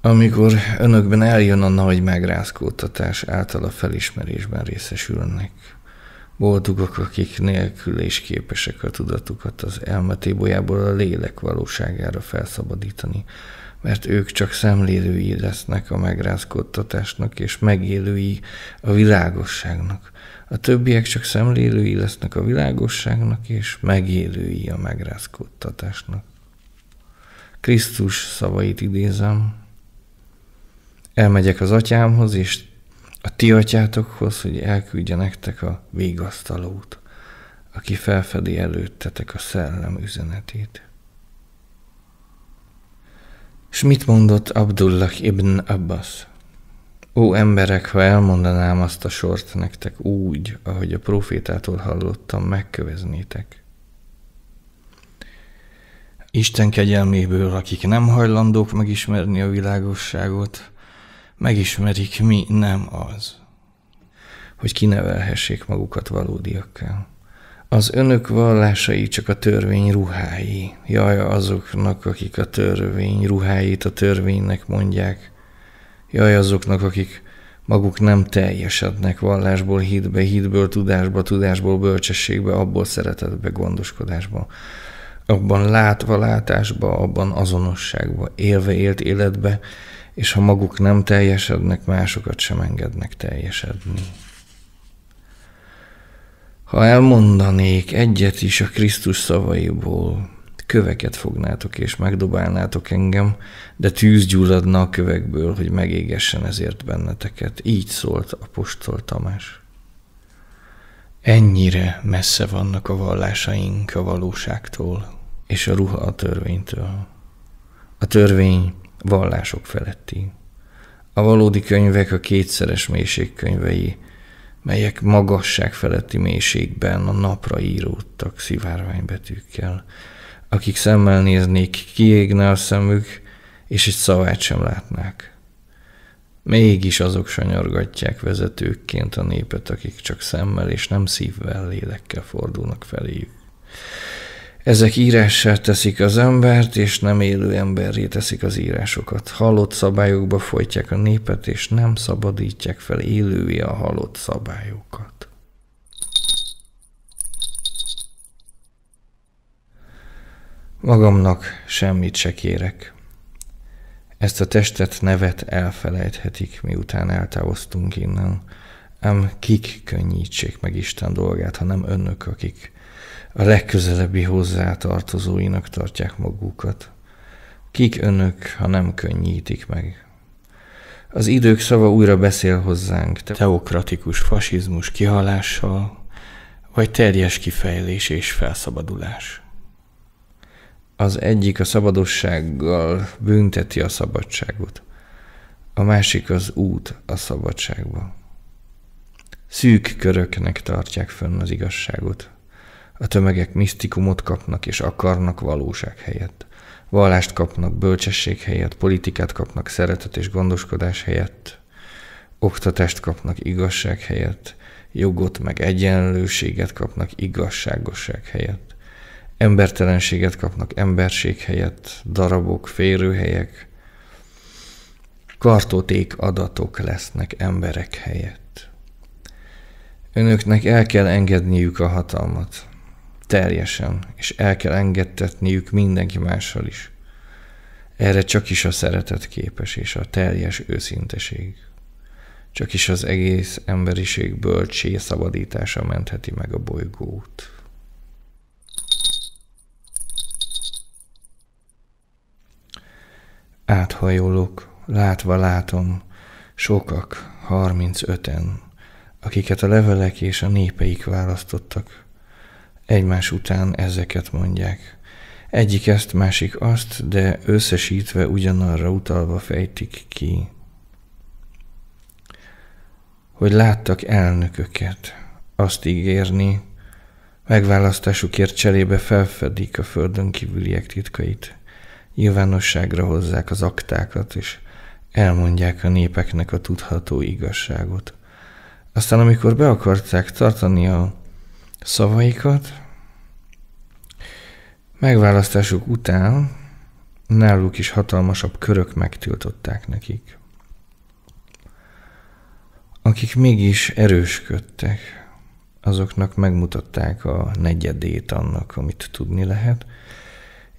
Amikor önökben eljön a nagy megrázkódtatás, által a felismerésben részesülnek. Boldogok, akik nélkül és képesek a tudatukat az elmetébolyából a lélek valóságára felszabadítani, mert ők csak szemlélői lesznek a megrázkódtatásnak és megélői a világosságnak, a többiek csak szemlélői lesznek a világosságnak, és megélői a megrázkódtatásnak. Krisztus szavait idézem. Elmegyek az atyámhoz, és a ti atyátokhoz, hogy elküldje nektek a végasztalót, aki felfedi előttetek a szellem üzenetét. És mit mondott Abdullah ibn Abbas? Ó, emberek, ha elmondanám azt a sort nektek úgy, ahogy a profétától hallottam, megköveznétek. Isten kegyelméből, akik nem hajlandók megismerni a világosságot, megismerik, mi nem az. Hogy kinevelhessék magukat valódiakkel. Az önök vallásai csak a törvény ruhái. Jaj, azoknak, akik a törvény ruháit a törvénynek mondják – Jaj azoknak, akik maguk nem teljesednek vallásból, hitbe, hitből, tudásba, tudásból, bölcsességbe, abból szeretetbe, gondoskodásba, abban látva látásba, abban azonosságba, élve élt életbe, és ha maguk nem teljesednek, másokat sem engednek teljesedni. Ha elmondanék egyet is a Krisztus szavaiból, köveket fognátok és megdobálnátok engem, de tűz gyulladna a kövekből, hogy megégessen ezért benneteket. Így szólt apostol Tamás. Ennyire messze vannak a vallásaink a valóságtól és a ruha a törvénytől. A törvény vallások feletti. A valódi könyvek a kétszeres mélység könyvei, melyek magasság feletti mélységben a napra íródtak szivárványbetűkkel, betűkkel, akik szemmel néznék, kiégne a szemük, és egy szavát sem látnák. Mégis azok sanyargatják vezetőkként a népet, akik csak szemmel és nem szívvel, lélekkel fordulnak feléjük. Ezek írással teszik az embert, és nem élő emberré teszik az írásokat. Halott szabályokba folytják a népet, és nem szabadítják fel élővé a halott szabályokat. Magamnak semmit se kérek. Ezt a testet nevet elfelejthetik, miután eltávoztunk innen. Ám kik könnyítsék meg Isten dolgát, hanem önök, akik a legközelebbi hozzátartozóinak tartják magukat. Kik önök, ha nem könnyítik meg? Az idők szava újra beszél hozzánk, teokratikus fasizmus kihalással, vagy terjes kifejlés és felszabadulás. Az egyik a szabadossággal bünteti a szabadságot, a másik az út a szabadságba. Szűk köröknek tartják fönn az igazságot. A tömegek misztikumot kapnak és akarnak valóság helyett. Vallást kapnak bölcsesség helyett, politikát kapnak szeretet és gondoskodás helyett, oktatást kapnak igazság helyett, jogot meg egyenlőséget kapnak igazságosság helyett embertelenséget kapnak emberség helyett, darabok, férőhelyek, kartoték adatok lesznek emberek helyett. Önöknek el kell engedniük a hatalmat, teljesen, és el kell engedtetniük mindenki mással is. Erre csak is a szeretet képes és a teljes őszinteség. Csak is az egész emberiség bölcsé szabadítása mentheti meg a bolygót. Áthajolok, látva látom, sokak, 35-en, akiket a levelek és a népeik választottak. Egymás után ezeket mondják. Egyik ezt, másik azt, de összesítve ugyanarra utalva fejtik ki. Hogy láttak elnököket, azt ígérni, megválasztásukért cselébe felfedik a földön kívüliek titkait nyilvánosságra hozzák az aktákat, és elmondják a népeknek a tudható igazságot. Aztán, amikor be akarták tartani a szavaikat, megválasztásuk után náluk is hatalmasabb körök megtiltották nekik. Akik mégis erősködtek, azoknak megmutatták a negyedét annak, amit tudni lehet,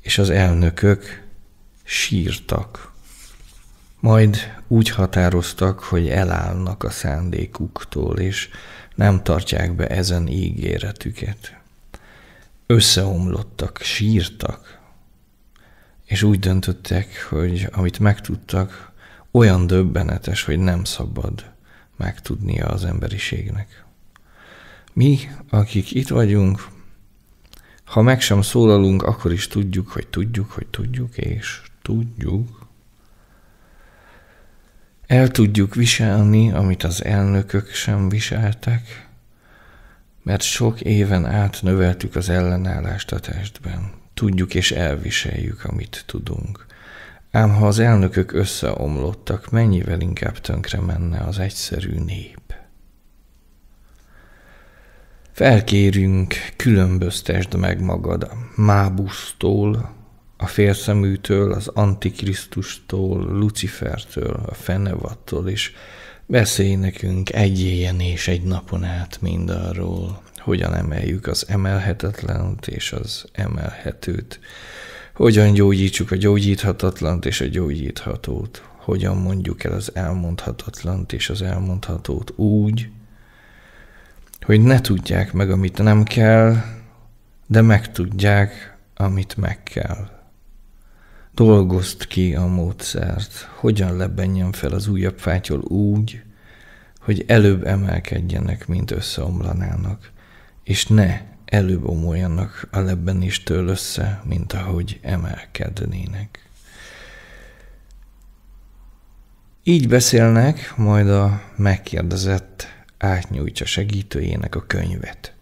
és az elnökök sírtak. Majd úgy határoztak, hogy elállnak a szándékuktól, és nem tartják be ezen ígéretüket. Összeomlottak, sírtak, és úgy döntöttek, hogy amit megtudtak, olyan döbbenetes, hogy nem szabad megtudnia az emberiségnek. Mi, akik itt vagyunk, ha meg sem szólalunk, akkor is tudjuk, hogy tudjuk, hogy tudjuk, és tudjuk, el tudjuk viselni, amit az elnökök sem viseltek, mert sok éven át növeltük az ellenállást a testben. Tudjuk és elviseljük, amit tudunk. Ám ha az elnökök összeomlottak, mennyivel inkább tönkre menne az egyszerű nép. Felkérünk, különböztesd meg magad mábusztól, a félszeműtől, az Antikrisztustól, Lucifertől, a Fenevattól, és beszélj nekünk egy éjjel és egy napon át mindarról, hogyan emeljük az emelhetetlent és az emelhetőt, hogyan gyógyítsuk a gyógyíthatatlant és a gyógyíthatót, hogyan mondjuk el az elmondhatatlant és az elmondhatót úgy, hogy ne tudják meg, amit nem kell, de megtudják, amit meg kell. Dolgozd ki a módszert, hogyan lebenjen fel az újabb fátyol úgy, hogy előbb emelkedjenek, mint összeomlanának, és ne előbb omoljanak a lebbenéstől össze, mint ahogy emelkednének. Így beszélnek, majd a megkérdezett átnyújtja segítőjének a könyvet,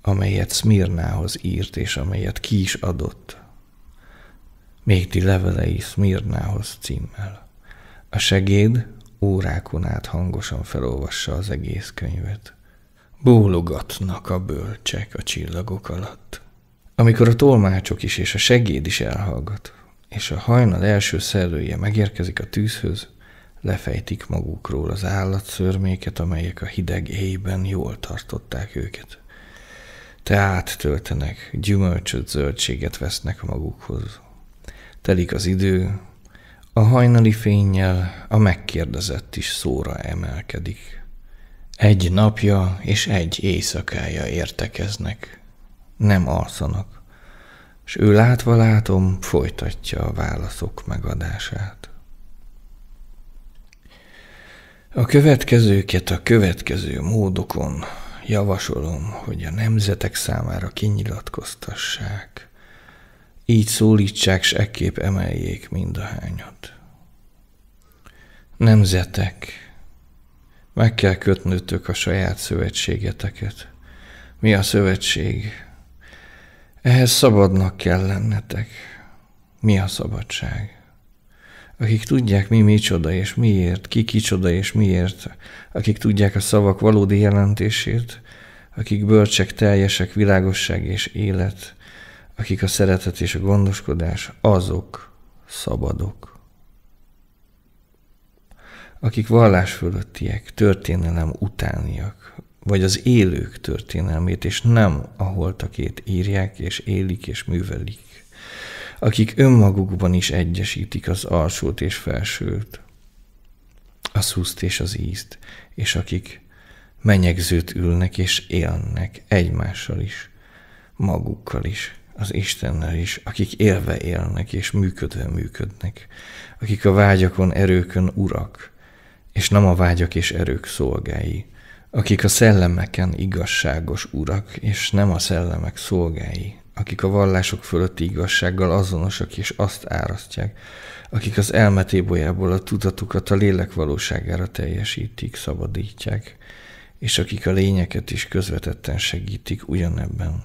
amelyet Smirnához írt, és amelyet ki is adott – még ti levelei Szmirnához címmel. A segéd órákon át hangosan felolvassa az egész könyvet. Bólogatnak a bölcsek a csillagok alatt. Amikor a tolmácsok is és a segéd is elhallgat, és a hajnal első szellője megérkezik a tűzhöz, lefejtik magukról az állatszörméket, amelyek a hideg éjben jól tartották őket. Teát töltenek, gyümölcsöt, zöldséget vesznek magukhoz, Telik az idő, a hajnali fényjel a megkérdezett is szóra emelkedik. Egy napja és egy éjszakája értekeznek. Nem alszanak, és ő látva látom folytatja a válaszok megadását. A következőket a következő módokon javasolom, hogy a nemzetek számára kinyilatkoztassák – így szólítsák, s ekképp emeljék mind a hányat. Nemzetek, meg kell kötnötök a saját szövetségeteket. Mi a szövetség? Ehhez szabadnak kell lennetek. Mi a szabadság? Akik tudják, mi micsoda és miért, ki kicsoda és miért, akik tudják a szavak valódi jelentését, akik bölcsek, teljesek, világosság és élet, akik a szeretet és a gondoskodás, azok szabadok. Akik vallás fölöttiek, történelem utániak, vagy az élők történelmét, és nem a holtakét írják, és élik, és művelik. Akik önmagukban is egyesítik az alsót és felsőt, a szuszt és az ízt, és akik menyegzőt ülnek és élnek egymással is, magukkal is az Istennel is, akik élve élnek és működve működnek, akik a vágyakon, erőkön urak, és nem a vágyak és erők szolgái, akik a szellemeken igazságos urak, és nem a szellemek szolgái, akik a vallások fölötti igazsággal azonosak és azt árasztják, akik az elmetébolyából a tudatukat a lélek valóságára teljesítik, szabadítják, és akik a lényeket is közvetetten segítik ugyanebben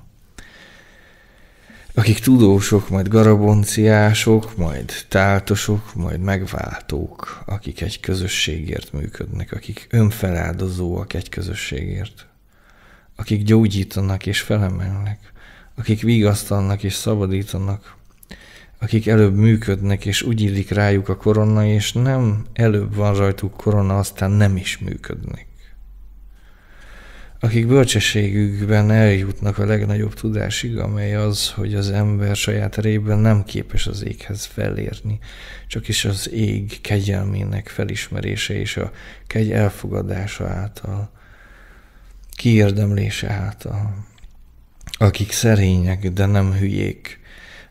akik tudósok, majd garabonciások, majd táltosok, majd megváltók, akik egy közösségért működnek, akik önfeláldozóak egy közösségért, akik gyógyítanak és felemelnek, akik vigasztalnak és szabadítanak, akik előbb működnek, és úgy illik rájuk a korona, és nem előbb van rajtuk korona, aztán nem is működnek akik bölcsességükben eljutnak a legnagyobb tudásig, amely az, hogy az ember saját erejében nem képes az éghez felérni, csak is az ég kegyelmének felismerése és a kegy elfogadása által, kiérdemlése által. Akik szerények, de nem hülyék,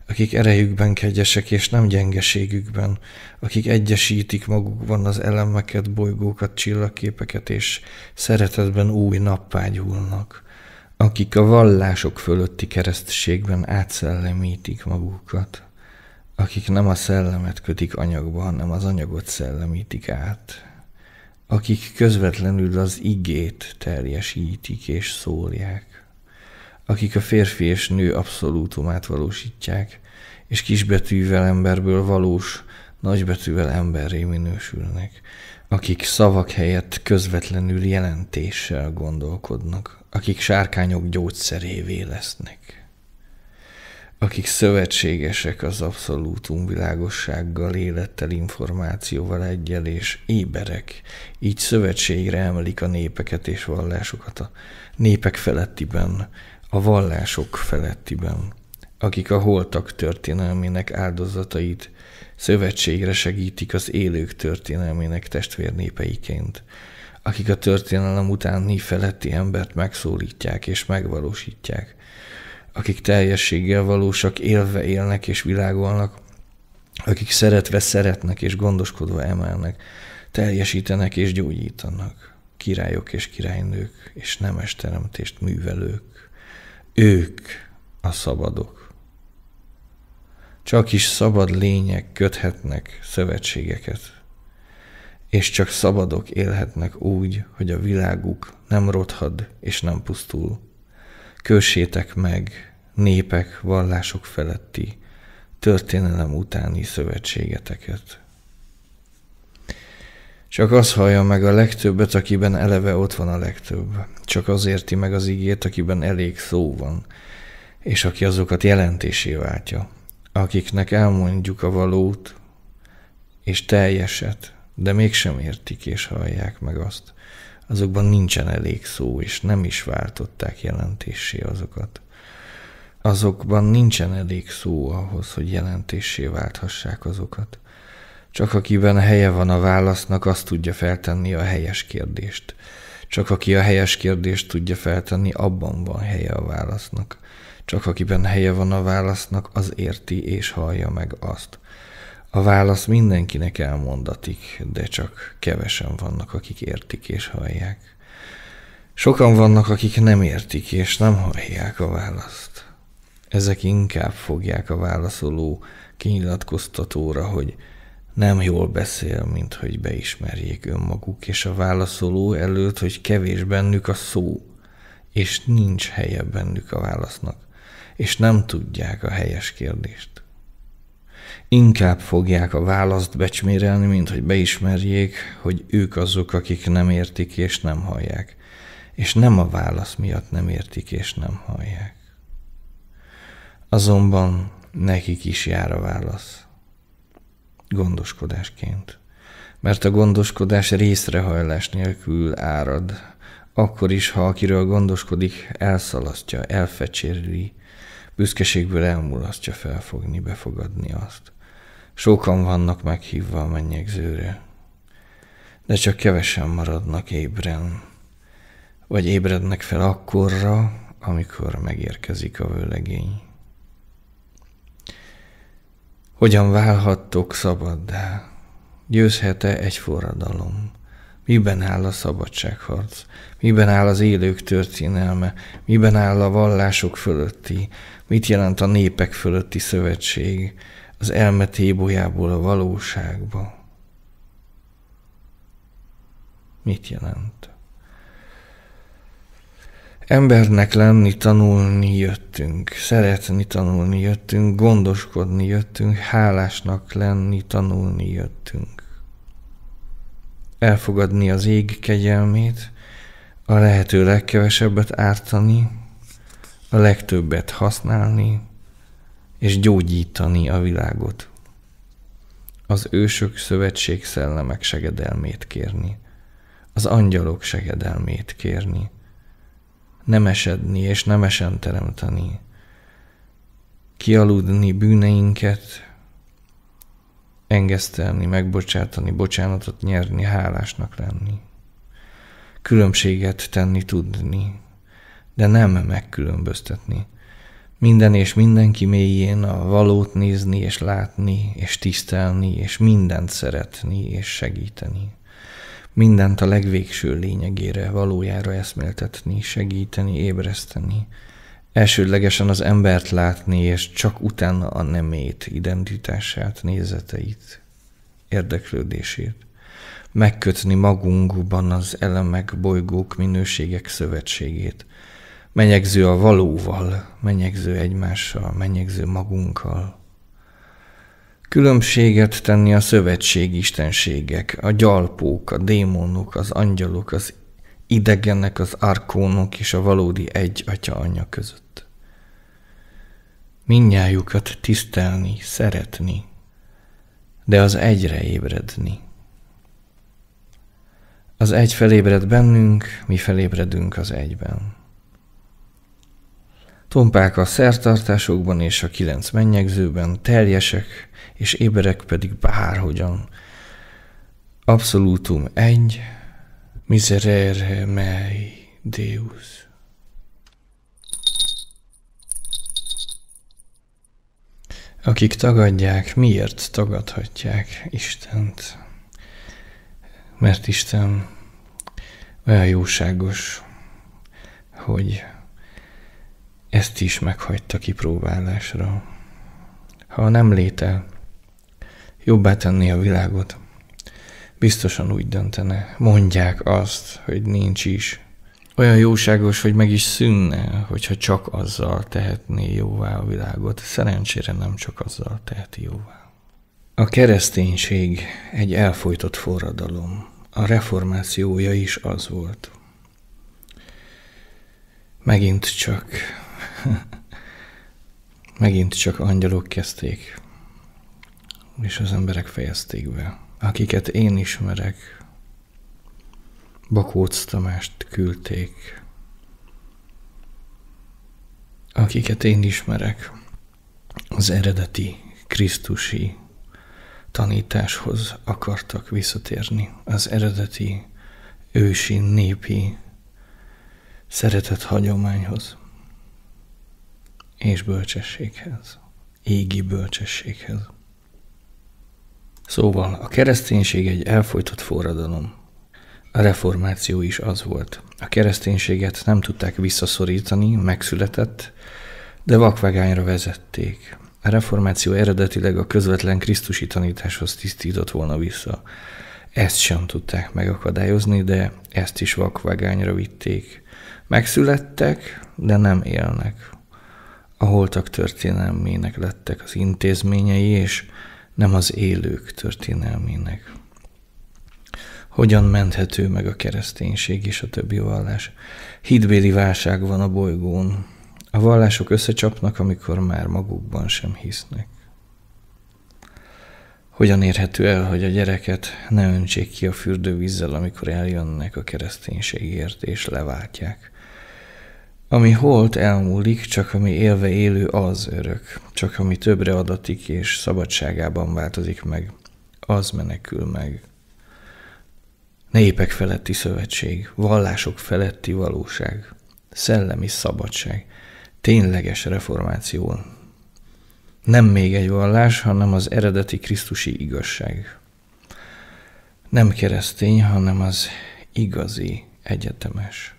akik erejükben kegyesek és nem gyengeségükben, akik egyesítik magukban az elemeket, bolygókat, csillagképeket és szeretetben új nappágyulnak, akik a vallások fölötti keresztségben átszellemítik magukat, akik nem a szellemet kötik anyagba, hanem az anyagot szellemítik át, akik közvetlenül az igét terjesítik és szólják, akik a férfi és nő abszolútumát valósítják, és kisbetűvel emberből valós, nagybetűvel emberré minősülnek, akik szavak helyett közvetlenül jelentéssel gondolkodnak, akik sárkányok gyógyszerévé lesznek, akik szövetségesek az abszolútum világossággal, élettel, információval egyel és éberek, így szövetségre emelik a népeket és vallásokat a népek felettiben, a vallások felettiben, akik a holtak történelmének áldozatait szövetségre segítik az élők történelmének testvérnépeiként, akik a történelem utáni feletti embert megszólítják és megvalósítják, akik teljességgel valósak, élve élnek és világolnak, akik szeretve szeretnek és gondoskodva emelnek, teljesítenek és gyógyítanak, királyok és királynők és nemes teremtést művelők. Ők a szabadok. Csak is szabad lények köthetnek szövetségeket, és csak szabadok élhetnek úgy, hogy a világuk nem rothad és nem pusztul. Kössétek meg népek, vallások feletti, történelem utáni szövetségeteket. Csak az hallja meg a legtöbbet, akiben eleve ott van a legtöbb. Csak az érti meg az ígért, akiben elég szó van, és aki azokat jelentésé váltja. Akiknek elmondjuk a valót és teljeset, de mégsem értik és hallják meg azt. Azokban nincsen elég szó, és nem is váltották jelentésé azokat. Azokban nincsen elég szó ahhoz, hogy jelentésé válthassák azokat. Csak akiben helye van a válasznak, azt tudja feltenni a helyes kérdést. Csak aki a helyes kérdést tudja feltenni, abban van helye a válasznak. Csak akiben helye van a válasznak, az érti és hallja meg azt. A válasz mindenkinek elmondatik, de csak kevesen vannak, akik értik és hallják. Sokan vannak, akik nem értik és nem hallják a választ. Ezek inkább fogják a válaszoló kinyilatkoztatóra, hogy nem jól beszél, mint hogy beismerjék önmaguk és a válaszoló előtt, hogy kevés bennük a szó, és nincs helye bennük a válasznak, és nem tudják a helyes kérdést. Inkább fogják a választ becsmérelni, mint hogy beismerjék, hogy ők azok, akik nem értik és nem hallják, és nem a válasz miatt nem értik és nem hallják. Azonban nekik is jár a válasz gondoskodásként. Mert a gondoskodás részrehajlás nélkül árad, akkor is, ha akiről gondoskodik, elszalasztja, elfecsérli, büszkeségből elmulasztja felfogni, befogadni azt. Sokan vannak meghívva a mennyegzőre, de csak kevesen maradnak ébren, vagy ébrednek fel akkorra, amikor megérkezik a vőlegény. Hogyan válhattok szabaddá? Győzhet-e egy forradalom? Miben áll a szabadságharc? Miben áll az élők történelme? Miben áll a vallások fölötti? Mit jelent a népek fölötti szövetség? Az elme tébolyából a valóságba? Mit jelent? Embernek lenni, tanulni jöttünk, szeretni, tanulni jöttünk, gondoskodni jöttünk, hálásnak lenni, tanulni jöttünk. Elfogadni az ég kegyelmét, a lehető legkevesebbet ártani, a legtöbbet használni, és gyógyítani a világot. Az ősök szövetség szellemek segedelmét kérni, az angyalok segedelmét kérni – nemesedni és nemesen teremteni, kialudni bűneinket, engesztelni, megbocsátani, bocsánatot nyerni, hálásnak lenni, különbséget tenni, tudni, de nem megkülönböztetni. Minden és mindenki mélyén a valót nézni és látni, és tisztelni, és mindent szeretni és segíteni mindent a legvégső lényegére, valójára eszméltetni, segíteni, ébreszteni. Elsődlegesen az embert látni, és csak utána a nemét, identitását, nézeteit, érdeklődését. Megkötni magunkban az elemek, bolygók, minőségek szövetségét. Menyegző a valóval, menyegző egymással, menyegző magunkkal, Különbséget tenni a szövetség istenségek, a gyalpók, a démonok, az angyalok, az idegenek, az arkónok és a valódi egy atya anyja között. Mindnyájukat tisztelni, szeretni, de az egyre ébredni. Az egy felébred bennünk, mi felébredünk az egyben. Tompák a szertartásokban és a kilenc mennyegzőben, teljesek és éberek pedig bárhogyan. Absolutum egy, miserere mei Deus. Akik tagadják, miért tagadhatják Istent? Mert Isten olyan jóságos, hogy ezt is meghagyta kipróbálásra. Ha nem létel, jobbá tenni a világot, biztosan úgy döntene. Mondják azt, hogy nincs is. Olyan jóságos, hogy meg is szűnne, hogyha csak azzal tehetné jóvá a világot. Szerencsére nem csak azzal teheti jóvá. A kereszténység egy elfolytott forradalom. A reformációja is az volt. Megint csak [laughs] Megint csak angyalok kezdték, és az emberek fejezték be, akiket én ismerek. Bakóc Tamást küldték, akiket én ismerek az eredeti Krisztusi tanításhoz akartak visszatérni, az eredeti ősi népi szeretett hagyományhoz és bölcsességhez, égi bölcsességhez. Szóval a kereszténység egy elfolytott forradalom. A reformáció is az volt. A kereszténységet nem tudták visszaszorítani, megszületett, de vakvágányra vezették. A reformáció eredetileg a közvetlen Krisztusi tanításhoz tisztított volna vissza. Ezt sem tudták megakadályozni, de ezt is vakvágányra vitték. Megszülettek, de nem élnek a holtak történelmének lettek az intézményei, és nem az élők történelmének. Hogyan menthető meg a kereszténység és a többi vallás? Hitbéli válság van a bolygón. A vallások összecsapnak, amikor már magukban sem hisznek. Hogyan érhető el, hogy a gyereket ne öntsék ki a fürdővízzel, amikor eljönnek a kereszténységért és leváltják? Ami holt elmúlik, csak ami élve élő az örök, csak ami többre adatik és szabadságában változik meg, az menekül meg. Népek feletti szövetség, vallások feletti valóság, szellemi szabadság, tényleges reformáció. Nem még egy vallás, hanem az eredeti krisztusi igazság. Nem keresztény, hanem az igazi egyetemes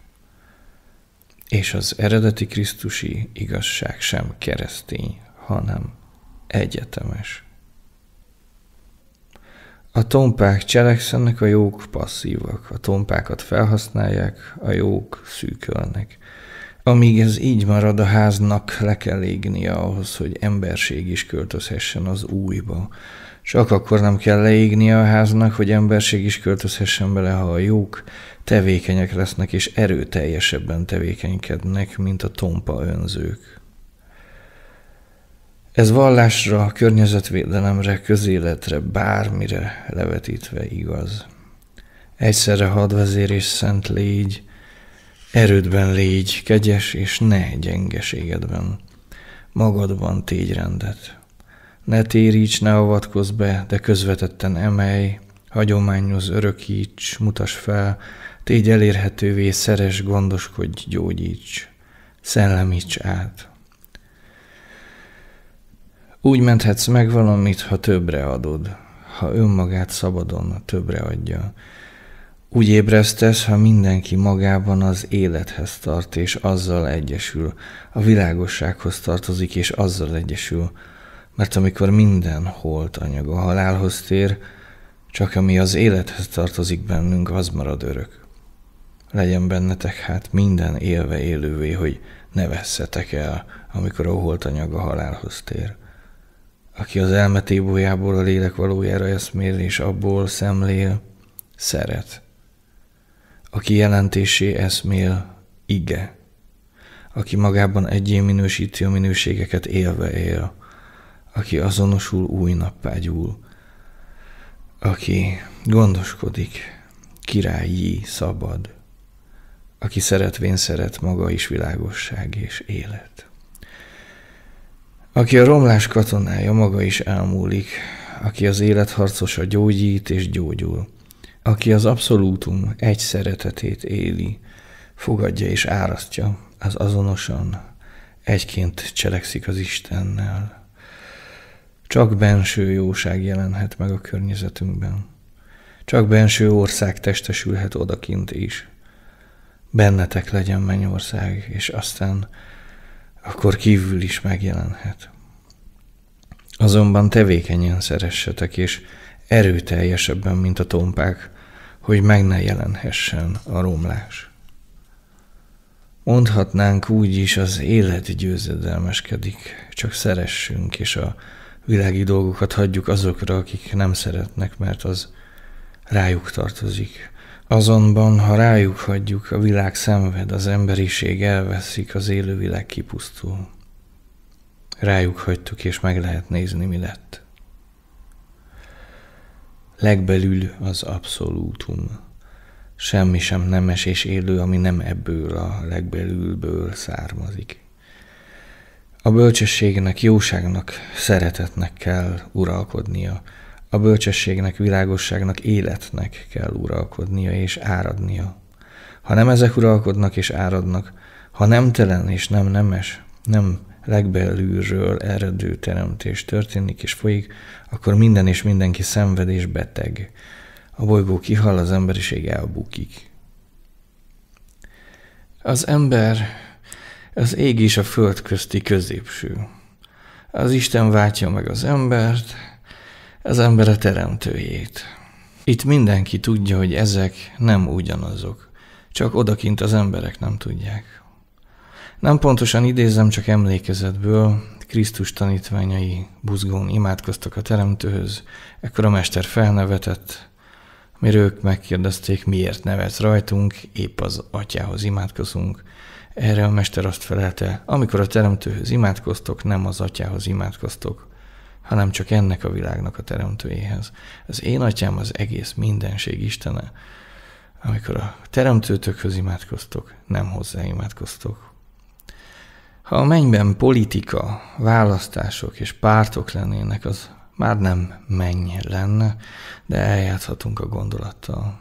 és az eredeti krisztusi igazság sem keresztény, hanem egyetemes. A tompák cselekszenek, a jók passzívak, a tompákat felhasználják, a jók szűkölnek. Amíg ez így marad, a háznak le kell égnie ahhoz, hogy emberség is költözhessen az újba. Csak akkor nem kell leégnie a háznak, hogy emberség is költözhessen bele, ha a jók tevékenyek lesznek és erőteljesebben tevékenykednek, mint a tompa önzők. Ez vallásra, környezetvédelemre, közéletre, bármire levetítve igaz. Egyszerre hadvezér és szent légy, erődben légy, kegyes és ne gyengeségedben. Magadban tégy rendet. Ne téríts, ne avatkozz be, de közvetetten emelj, hagyományoz, örökíts, mutas fel, Tégy elérhetővé, szeres, gondoskodj, gyógyíts, szellemíts át. Úgy menthetsz meg valamit, ha többre adod, ha önmagát szabadon többre adja. Úgy ébresztesz, ha mindenki magában az élethez tart, és azzal egyesül, a világossághoz tartozik, és azzal egyesül, mert amikor minden holt anyag a halálhoz tér, csak ami az élethez tartozik bennünk, az marad örök legyen bennetek hát minden élve élővé, hogy ne vesszetek el, amikor a holtanyag a halálhoz tér. Aki az elme a lélek valójára eszmél, és abból szemlél, szeret. Aki jelentésé eszmél, ige. Aki magában egyé minősíti a minőségeket, élve él. Aki azonosul, új nappá gyúl. Aki gondoskodik, királyi, szabad aki szeretvén szeret, maga is világosság és élet. Aki a romlás katonája, maga is elmúlik. Aki az élet harcosa, gyógyít és gyógyul. Aki az abszolútum egy szeretetét éli, fogadja és árasztja, az azonosan egyként cselekszik az Istennel. Csak benső jóság jelenhet meg a környezetünkben. Csak benső ország testesülhet odakint is bennetek legyen mennyország, és aztán akkor kívül is megjelenhet. Azonban tevékenyen szeressetek, és erőteljesebben, mint a tompák, hogy meg ne jelenhessen a romlás. Mondhatnánk úgy is, az élet győzedelmeskedik, csak szeressünk, és a világi dolgokat hagyjuk azokra, akik nem szeretnek, mert az rájuk tartozik. Azonban, ha rájuk hagyjuk, a világ szenved, az emberiség elveszik, az élővilág kipusztul. Rájuk hagytuk, és meg lehet nézni, mi lett. Legbelül az abszolútum. Semmi sem nemes és élő, ami nem ebből a legbelülből származik. A bölcsességnek, jóságnak, szeretetnek kell uralkodnia – a bölcsességnek, világosságnak, életnek kell uralkodnia és áradnia. Ha nem ezek uralkodnak és áradnak, ha nem telen és nem nemes, nem legbelülről eredő teremtés történik és folyik, akkor minden és mindenki szenved és beteg. A bolygó kihal, az emberiség elbukik. Az ember, az ég és a föld közti középső. Az Isten váltja meg az embert, az ember a teremtőjét. Itt mindenki tudja, hogy ezek nem ugyanazok, csak odakint az emberek nem tudják. Nem pontosan idézem, csak emlékezetből, Krisztus tanítványai buzgón imádkoztak a teremtőhöz, ekkor a mester felnevetett, mire ők megkérdezték, miért nevetsz rajtunk, épp az atyához imádkozunk. Erre a mester azt felelte, amikor a teremtőhöz imádkoztok, nem az atyához imádkoztok, hanem csak ennek a világnak a teremtőjéhez. Az én atyám az egész mindenség istene. Amikor a teremtőtökhöz imádkoztok, nem hozzá imádkoztok. Ha a mennyben politika, választások és pártok lennének, az már nem menny lenne, de eljátszhatunk a gondolattal.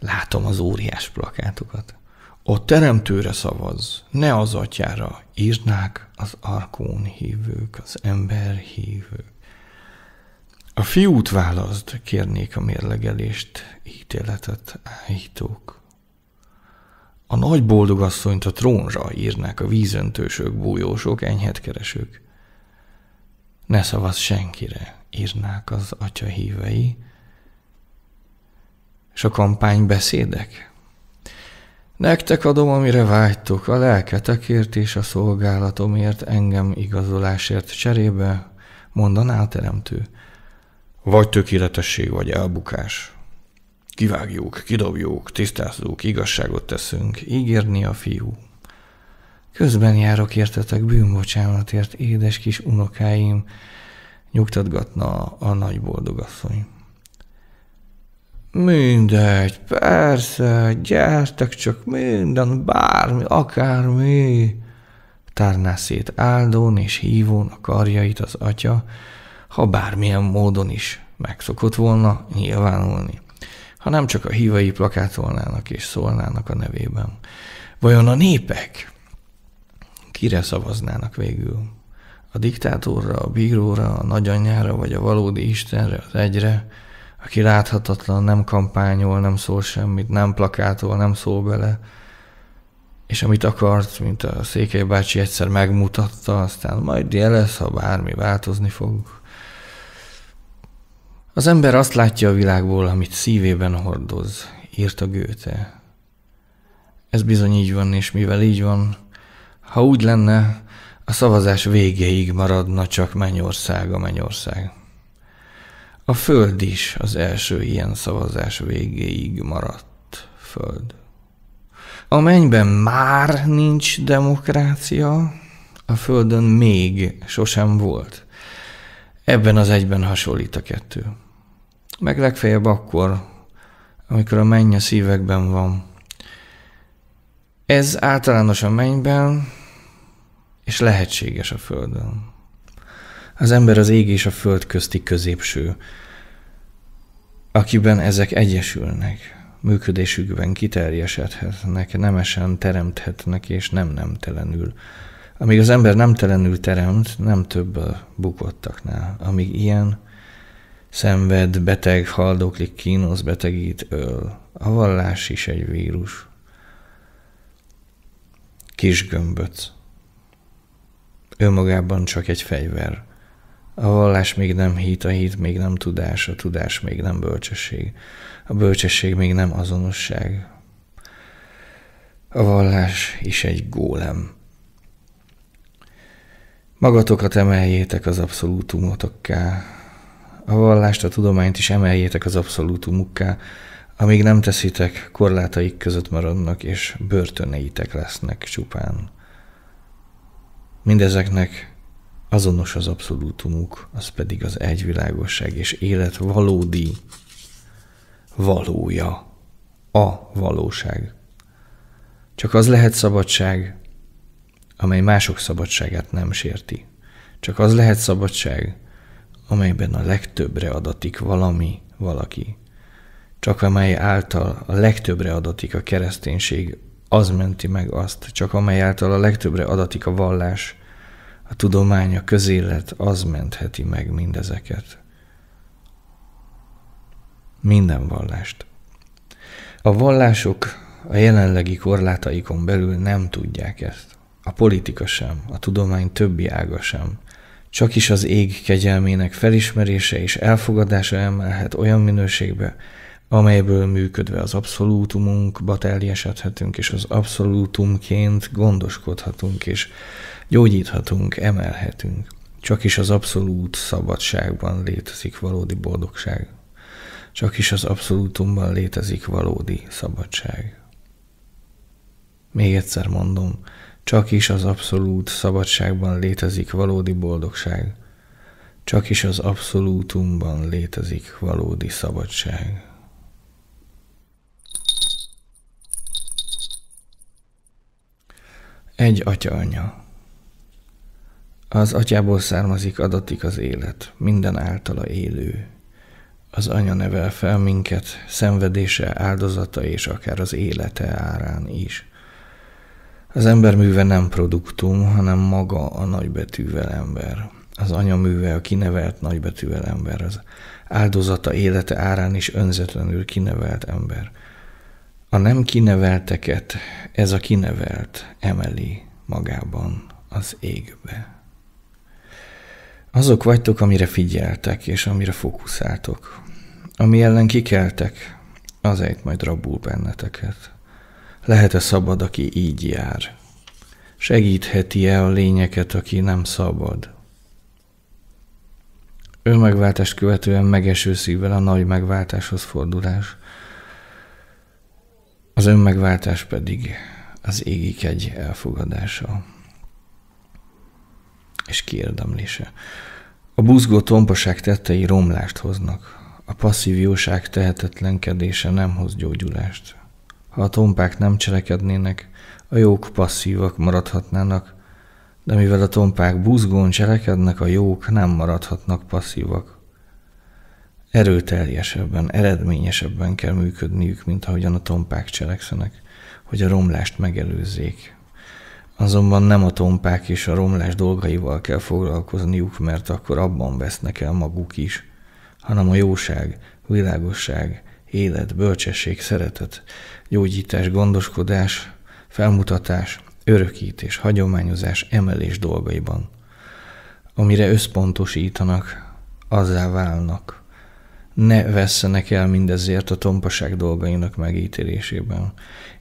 Látom az óriás plakátokat a teremtőre szavaz, ne az atyára, írnák az arkón hívők, az ember hívők. A fiút választ kérnék a mérlegelést, ítéletet állítók. A nagy boldogasszonyt a trónra írnák a vízöntősök, bújósok, enyhetkeresők. Ne szavaz senkire, írnák az atya hívei, és a kampány beszédek, Nektek adom, amire vágytok, a lelketekért és a szolgálatomért engem igazolásért cserébe, mondaná a teremtő. Vagy tökéletesség, vagy elbukás. Kivágjuk, kidobjuk, tisztázzuk, igazságot teszünk, ígérni a fiú. Közben járok értetek bűnbocsánatért, édes kis unokáim, nyugtatgatna a nagy boldogasszony. Mindegy, persze, gyertek csak minden, bármi, akármi. Tárná szét áldón és hívón a karjait az atya, ha bármilyen módon is megszokott volna nyilvánulni, ha nem csak a hívai plakátolnának és szólnának a nevében. Vajon a népek kire szavaznának végül? A diktátorra, a bíróra, a nagyanyára vagy a valódi Istenre, az egyre – aki láthatatlan, nem kampányol, nem szól semmit, nem plakátol, nem szól bele, és amit akart, mint a Székely bácsi egyszer megmutatta, aztán majd jelez, ha bármi változni fog. Az ember azt látja a világból, amit szívében hordoz, írta Göte. Ez bizony így van, és mivel így van, ha úgy lenne, a szavazás végéig maradna csak Mennyország a Mennyország. A Föld is az első ilyen szavazás végéig maradt Föld. A mennyben már nincs demokrácia, a Földön még sosem volt. Ebben az egyben hasonlít a kettő. Meg legfeljebb akkor, amikor a menny a szívekben van. Ez általános a mennyben, és lehetséges a Földön. Az ember az ég és a föld közti középső, akiben ezek egyesülnek, működésükben kiterjesedhetnek, nemesen teremthetnek és nem nemtelenül. Amíg az ember nemtelenül teremt, nem több a bukottaknál. Amíg ilyen, szenved, beteg, haldoklik, kínos betegít, öl. A vallás is egy vírus. Kis gömböc. Önmagában csak egy fegyver, a vallás még nem hit, a hit még nem tudás, a tudás még nem bölcsesség, a bölcsesség még nem azonosság. A vallás is egy gólem. Magatokat emeljétek az abszolútumotokká, a vallást, a tudományt is emeljétek az abszolútumukká, amíg nem teszitek, korlátaik között maradnak, és börtöneitek lesznek csupán. Mindezeknek azonos az abszolútumuk, az pedig az egyvilágosság és élet valódi valója, a valóság. Csak az lehet szabadság, amely mások szabadságát nem sérti. Csak az lehet szabadság, amelyben a legtöbbre adatik valami, valaki. Csak amely által a legtöbbre adatik a kereszténység, az menti meg azt, csak amely által a legtöbbre adatik a vallás – a tudomány, a közélet az mentheti meg mindezeket. Minden vallást. A vallások a jelenlegi korlátaikon belül nem tudják ezt. A politika sem, a tudomány többi ága sem. Csak is az ég kegyelmének felismerése és elfogadása emelhet olyan minőségbe, amelyből működve az abszolútumunkba teljesedhetünk, és az abszolútumként gondoskodhatunk, és Gyógyíthatunk, emelhetünk. Csak is az abszolút szabadságban létezik valódi boldogság. Csak is az abszolútumban létezik valódi szabadság. Még egyszer mondom, csak is az abszolút szabadságban létezik valódi boldogság. Csak is az abszolútumban létezik valódi szabadság. Egy atya anya. Az atyából származik, adatik az élet, minden általa élő. Az anya nevel fel minket, szenvedése, áldozata és akár az élete árán is. Az ember műve nem produktum, hanem maga a nagybetűvel ember. Az anya műve a kinevelt nagybetűvel ember, az áldozata élete árán is önzetlenül kinevelt ember. A nem kinevelteket ez a kinevelt emeli magában az égbe. Azok vagytok, amire figyeltek, és amire fókuszáltok. Ami ellen kikeltek, ejt majd rabul benneteket. Lehet-e szabad, aki így jár? Segítheti-e a lényeket, aki nem szabad? Ő megváltást követően megeső szívvel a nagy megváltáshoz fordulás. Az önmegváltás pedig az égik egy elfogadása és kiérdemlése. A buzgó tompaság tettei romlást hoznak, a passzív jóság tehetetlenkedése nem hoz gyógyulást. Ha a tompák nem cselekednének, a jók passzívak maradhatnának, de mivel a tompák buzgón cselekednek, a jók nem maradhatnak passzívak. Erőteljesebben, eredményesebben kell működniük, mint ahogyan a tompák cselekszenek, hogy a romlást megelőzzék, Azonban nem a tompák és a romlás dolgaival kell foglalkozniuk, mert akkor abban vesznek el maguk is, hanem a jóság, világosság, élet, bölcsesség, szeretet, gyógyítás, gondoskodás, felmutatás, örökítés, hagyományozás, emelés dolgaiban. Amire összpontosítanak, azzá válnak ne vesszenek el mindezért a tompaság dolgainak megítélésében.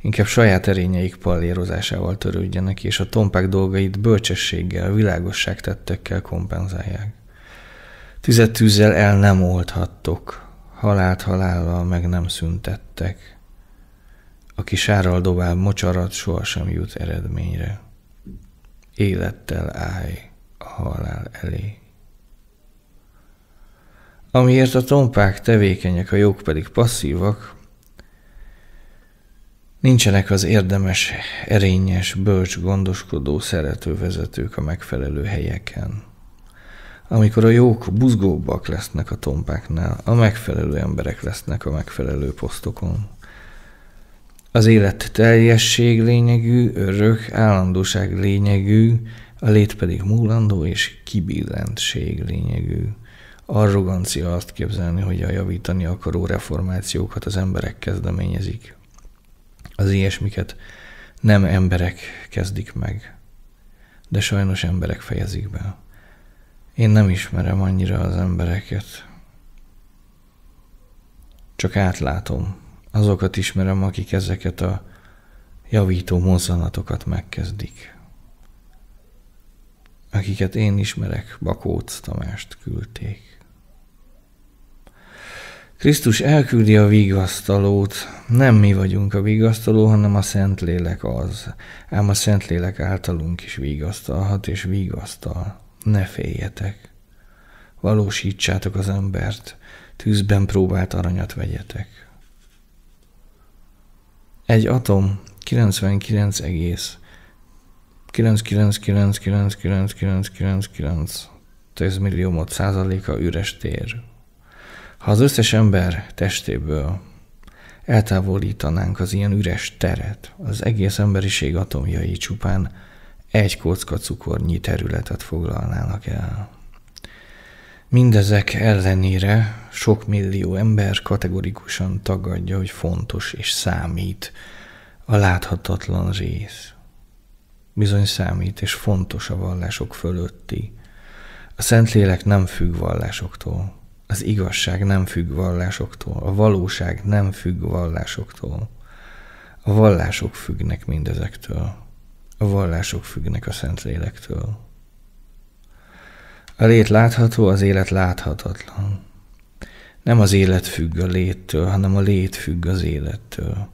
Inkább saját erényeik pallérozásával törődjenek, és a tompák dolgait bölcsességgel, tettekkel kompenzálják. Tizet tűzzel el nem oldhattok, halált halállal meg nem szüntettek. Aki sárral dobál mocsarat, sohasem jut eredményre. Élettel állj a halál elé. Amiért a tompák tevékenyek, a jók pedig passzívak, nincsenek az érdemes, erényes, bölcs, gondoskodó, szerető vezetők a megfelelő helyeken. Amikor a jók buzgóbbak lesznek a tompáknál, a megfelelő emberek lesznek a megfelelő posztokon. Az élet teljesség lényegű, örök, állandóság lényegű, a lét pedig múlandó és kibillentség lényegű. Arrogancia azt képzelni, hogy a javítani akaró reformációkat az emberek kezdeményezik. Az ilyesmiket nem emberek kezdik meg, de sajnos emberek fejezik be. Én nem ismerem annyira az embereket. Csak átlátom. Azokat ismerem, akik ezeket a javító mozzanatokat megkezdik. Akiket én ismerek, Bakóc Tamást küldték. Krisztus elküldi a vigasztalót. Nem mi vagyunk a vigasztaló, hanem a Szentlélek az. Ám a Szentlélek általunk is vigasztalhat és vigasztal. Ne féljetek. Valósítsátok az embert. Tűzben próbált aranyat vegyetek. Egy atom 99 egész 99999999 10 százaléka üres tér. Ha az összes ember testéből eltávolítanánk az ilyen üres teret, az egész emberiség atomjai csupán egy kocka cukornyi területet foglalnának el. Mindezek ellenére sok millió ember kategorikusan tagadja, hogy fontos és számít a láthatatlan rész. Bizony számít és fontos a vallások fölötti. A Szentlélek nem függ vallásoktól. Az igazság nem függ vallásoktól, a valóság nem függ vallásoktól. A vallások függnek mindezektől. A vallások függnek a Szentlélektől. A lét látható, az élet láthatatlan. Nem az élet függ a léttől, hanem a lét függ az élettől.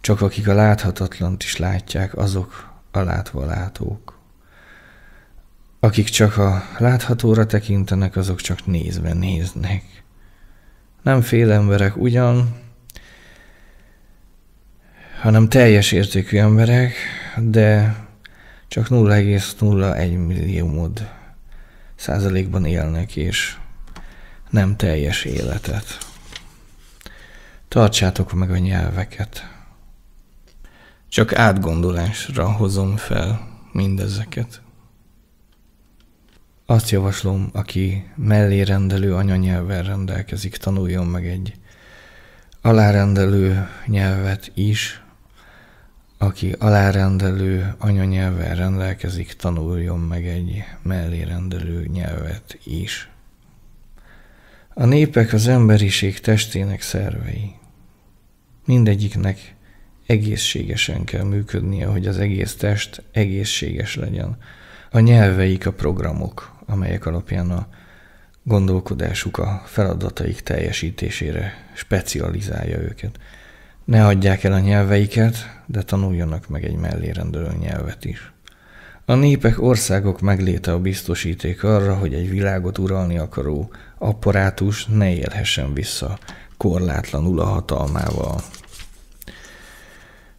Csak akik a láthatatlant is látják, azok a látva látók. Akik csak a láthatóra tekintenek, azok csak nézve néznek. Nem fél emberek ugyan, hanem teljes értékű emberek, de csak 0,01 milliómod százalékban élnek, és nem teljes életet. Tartsátok meg a nyelveket. Csak átgondolásra hozom fel mindezeket. Azt javaslom, aki mellérendelő anyanyelvvel rendelkezik, tanuljon meg egy alárendelő nyelvet is, aki alárendelő anyanyelvvel rendelkezik, tanuljon meg egy mellérendelő nyelvet is. A népek az emberiség testének szervei. Mindegyiknek egészségesen kell működnie, hogy az egész test egészséges legyen. A nyelveik a programok amelyek alapján a gondolkodásuk a feladataik teljesítésére specializálja őket. Ne adják el a nyelveiket, de tanuljanak meg egy mellérendelő nyelvet is. A népek, országok megléte a biztosíték arra, hogy egy világot uralni akaró apparátus ne élhessen vissza korlátlanul a hatalmával.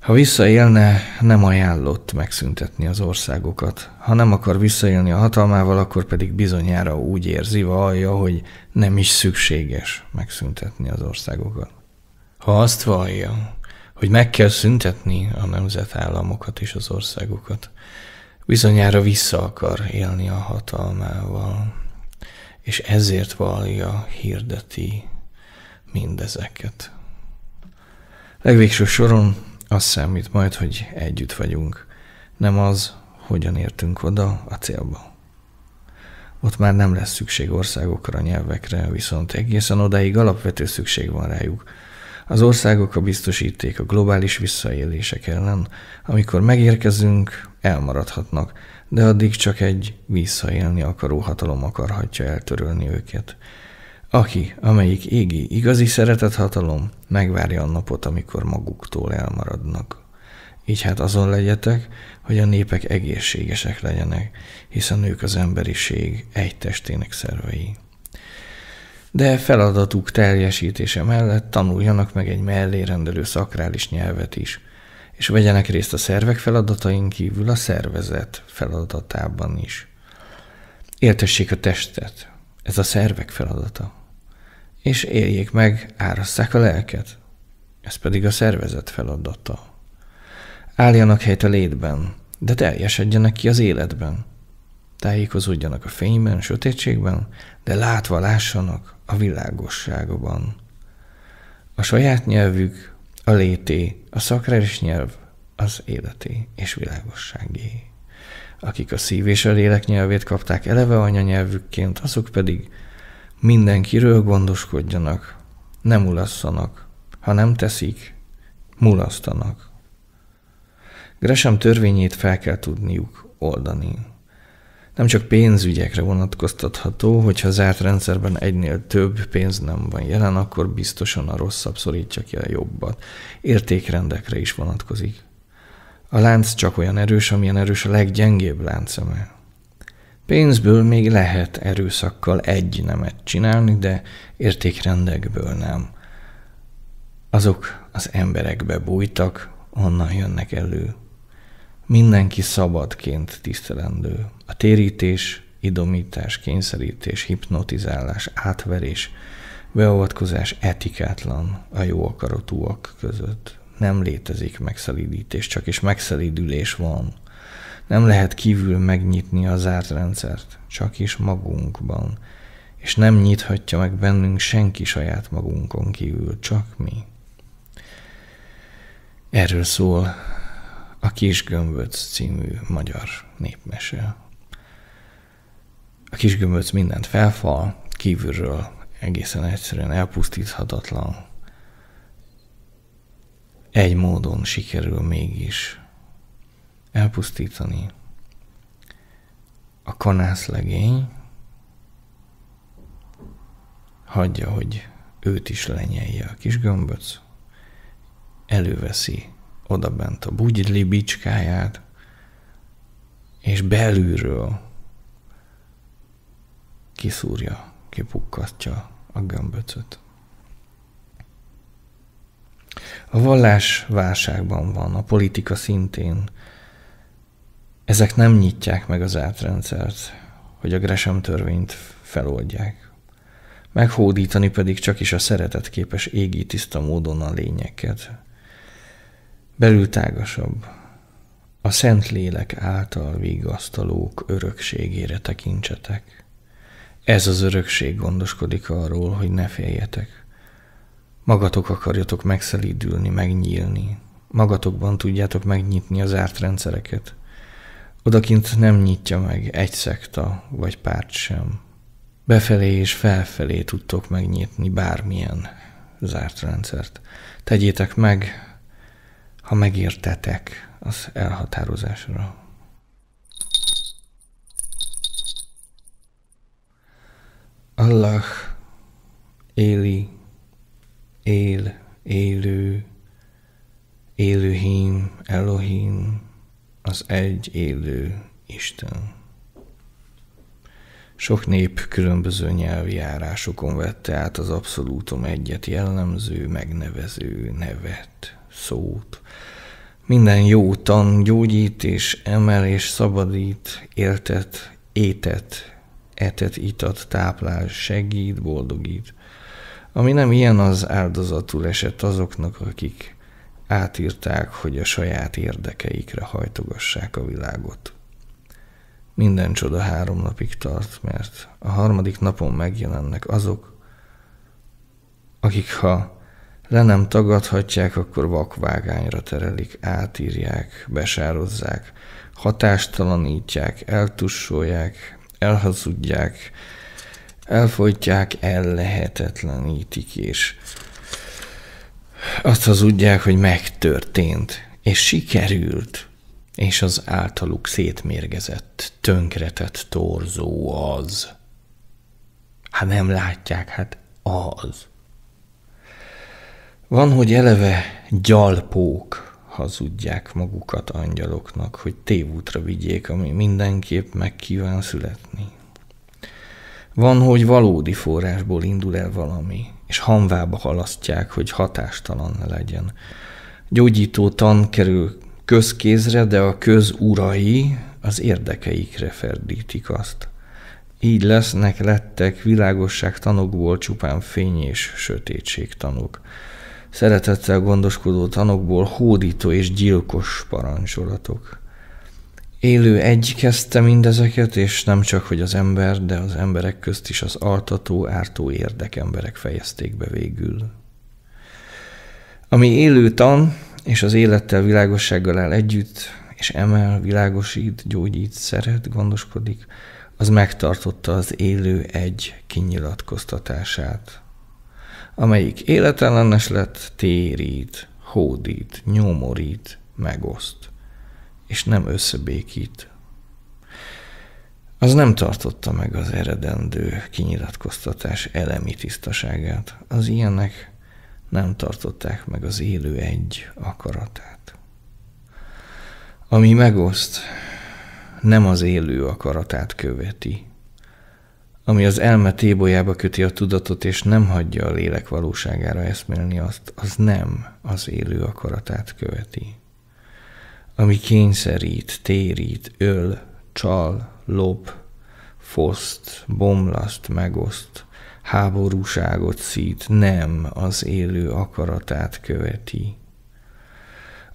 Ha visszaélne, nem ajánlott megszüntetni az országokat. Ha nem akar visszaélni a hatalmával, akkor pedig bizonyára úgy érzi, vallja, hogy nem is szükséges megszüntetni az országokat. Ha azt vallja, hogy meg kell szüntetni a nemzetállamokat és az országokat, bizonyára vissza akar élni a hatalmával, és ezért vallja, hirdeti mindezeket. Legvégső soron az számít majd, hogy együtt vagyunk, nem az, hogyan értünk oda a célba. Ott már nem lesz szükség országokra, nyelvekre, viszont egészen odáig alapvető szükség van rájuk. Az országok a biztosíték a globális visszaélések ellen, amikor megérkezünk, elmaradhatnak, de addig csak egy visszaélni akaró hatalom akarhatja eltörölni őket – aki, amelyik égi, igazi szeretet hatalom, megvárja a napot, amikor maguktól elmaradnak. Így hát azon legyetek, hogy a népek egészségesek legyenek, hiszen ők az emberiség egy testének szervei. De feladatuk teljesítése mellett tanuljanak meg egy mellérendelő szakrális nyelvet is, és vegyenek részt a szervek feladatain kívül a szervezet feladatában is. Értessék a testet, ez a szervek feladata. És éljék meg, árasszák a lelket. Ez pedig a szervezet feladata. Álljanak helyt a létben, de teljesedjenek ki az életben. Tájékozódjanak a fényben, sötétségben, de látva lássanak a világosságban. A saját nyelvük, a léti, a szakrális nyelv, az életi és világosságé akik a szív és a lélek nyelvét kapták eleve anyanyelvükként, azok pedig mindenkiről gondoskodjanak, nem ulasszanak, ha nem teszik, mulasztanak. Gresham törvényét fel kell tudniuk oldani. Nem csak pénzügyekre vonatkoztatható, hogyha zárt rendszerben egynél több pénz nem van jelen, akkor biztosan a rosszabb szorítja ki a jobbat. Értékrendekre is vonatkozik. A lánc csak olyan erős, amilyen erős a leggyengébb láncemel. Pénzből még lehet erőszakkal egy nemet csinálni, de értékrendekből nem. Azok az emberekbe bújtak, onnan jönnek elő. Mindenki szabadként tisztelendő. A térítés, idomítás, kényszerítés, hipnotizálás, átverés, beavatkozás etikátlan a jó akaratúak között nem létezik megszelídítés, csak is megszelídülés van. Nem lehet kívül megnyitni a zárt rendszert, csak is magunkban. És nem nyithatja meg bennünk senki saját magunkon kívül, csak mi. Erről szól a Kis Gömböc című magyar népmese. A Kis Gömböc mindent felfal, kívülről egészen egyszerűen elpusztíthatatlan, egy módon sikerül mégis elpusztítani a kanászlegény, hagyja, hogy őt is lenyelje a kis gömböc, előveszi odabent a bugyli bicskáját, és belülről kiszúrja, kipukkasztja a gömböcöt. A vallás válságban van, a politika szintén. Ezek nem nyitják meg az átrendszert, hogy a Gresham törvényt feloldják. Meghódítani pedig csak is a szeretet képes égi tiszta módon a lényeket. Belül tágasabb. A szent lélek által vigasztalók örökségére tekintsetek. Ez az örökség gondoskodik arról, hogy ne féljetek. Magatok akarjatok megszelídülni, megnyílni. Magatokban tudjátok megnyitni az árt rendszereket. Odakint nem nyitja meg egy szekta vagy párt sem. Befelé és felfelé tudtok megnyitni bármilyen zárt rendszert. Tegyétek meg, ha megértetek az elhatározásra. Allah, Éli, él, élő, élőhím, Elohim, az egy élő Isten. Sok nép különböző nyelvi járásokon vette át az abszolútum egyet jellemző, megnevező nevet, szót. Minden jó tan gyógyít és emel és szabadít, éltet, étet, etet, itat, táplál, segít, boldogít, ami nem ilyen, az áldozatul esett azoknak, akik átírták, hogy a saját érdekeikre hajtogassák a világot. Minden csoda három napig tart, mert a harmadik napon megjelennek azok, akik ha le nem tagadhatják, akkor vakvágányra terelik, átírják, besározzák, hatástalanítják, eltussolják, elhazudják, elfolytják, ellehetetlenítik, és azt hazudják, hogy megtörtént, és sikerült, és az általuk szétmérgezett, tönkretett torzó az. Hát nem látják, hát az. Van, hogy eleve gyalpók hazudják magukat angyaloknak, hogy tévútra vigyék, ami mindenképp meg kíván születni. Van, hogy valódi forrásból indul el valami, és hanvába halasztják, hogy hatástalan ne legyen. Gyógyító tan kerül közkézre, de a közurai az érdekeikre ferdítik azt. Így lesznek, lettek világosság tanokból csupán fény és sötétség tanok. Szeretettel gondoskodó tanokból hódító és gyilkos parancsolatok. Élő egy kezdte mindezeket, és nem csak, hogy az ember, de az emberek közt is az altató, ártó emberek fejezték be végül. Ami élő tan, és az élettel világossággal áll együtt, és emel, világosít, gyógyít, szeret, gondoskodik, az megtartotta az élő egy kinyilatkoztatását, amelyik életellenes lett, térít, hódít, nyomorít, megoszt és nem összebékít. Az nem tartotta meg az eredendő kinyilatkoztatás elemi tisztaságát. Az ilyenek nem tartották meg az élő egy akaratát. Ami megoszt, nem az élő akaratát követi, ami az elme tébolyába köti a tudatot, és nem hagyja a lélek valóságára eszmélni azt, az nem az élő akaratát követi ami kényszerít, térít, öl, csal, lop, foszt, bomlaszt, megoszt, háborúságot szít, nem az élő akaratát követi.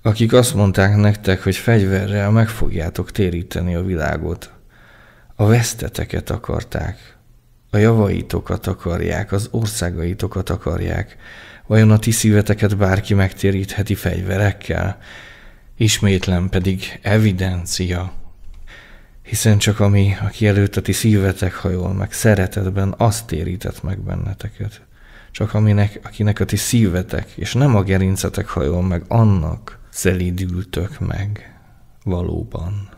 Akik azt mondták nektek, hogy fegyverrel meg fogjátok téríteni a világot, a veszteteket akarták, a javaitokat akarják, az országaitokat akarják. Vajon a ti szíveteket bárki megtérítheti fegyverekkel? ismétlen pedig evidencia. Hiszen csak ami, aki előtt a ti szívetek hajol meg, szeretetben azt térített meg benneteket. Csak aminek, akinek a ti szívetek, és nem a gerincetek hajol meg, annak szelidültök meg valóban.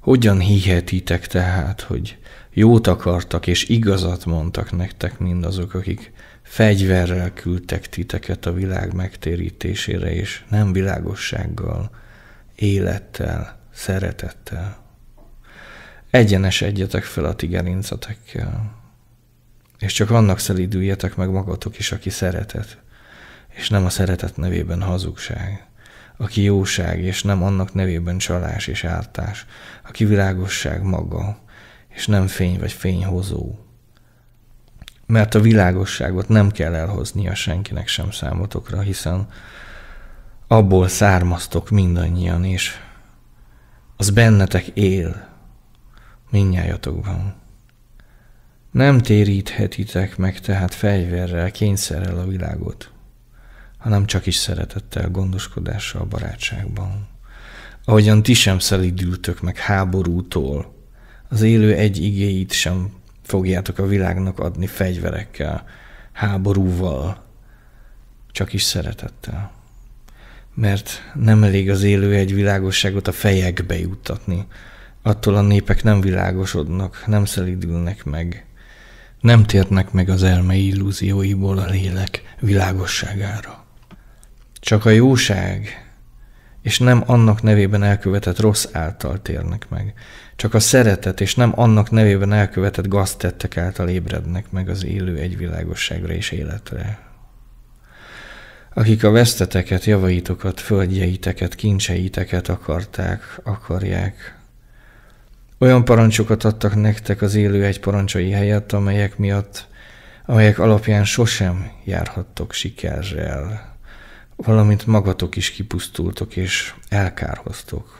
Hogyan hihetitek tehát, hogy jót akartak és igazat mondtak nektek mindazok, akik Fegyverrel küldtek titeket a világ megtérítésére, és nem világossággal, élettel, szeretettel. Egyenes egyetek fel a ti gerincetekkel. És csak annak szelidüljetek meg magatok is, aki szeretet, és nem a szeretet nevében hazugság, aki jóság, és nem annak nevében csalás és ártás, aki világosság maga, és nem fény vagy fényhozó, mert a világosságot nem kell elhoznia senkinek sem számotokra, hiszen abból származtok mindannyian, és az bennetek él, minnyájatokban. Nem téríthetitek meg tehát fegyverrel, kényszerrel a világot, hanem csak is szeretettel, gondoskodással, barátságban. Ahogyan ti sem szelidültök meg háborútól, az élő egy igéit sem fogjátok a világnak adni fegyverekkel, háborúval, csak is szeretettel. Mert nem elég az élő egy világosságot a fejekbe juttatni. Attól a népek nem világosodnak, nem szelidülnek meg. Nem térnek meg az elme illúzióiból a lélek világosságára. Csak a jóság, és nem annak nevében elkövetett rossz által térnek meg. Csak a szeretet és nem annak nevében elkövetett gaztettek által ébrednek meg az élő egyvilágosságra és életre. Akik a veszteteket, javaitokat, földjeiteket, kincseiteket akarták, akarják, olyan parancsokat adtak nektek az élő egy parancsai helyett, amelyek miatt, amelyek alapján sosem járhattok sikerrel, valamint magatok is kipusztultok és elkárhoztok.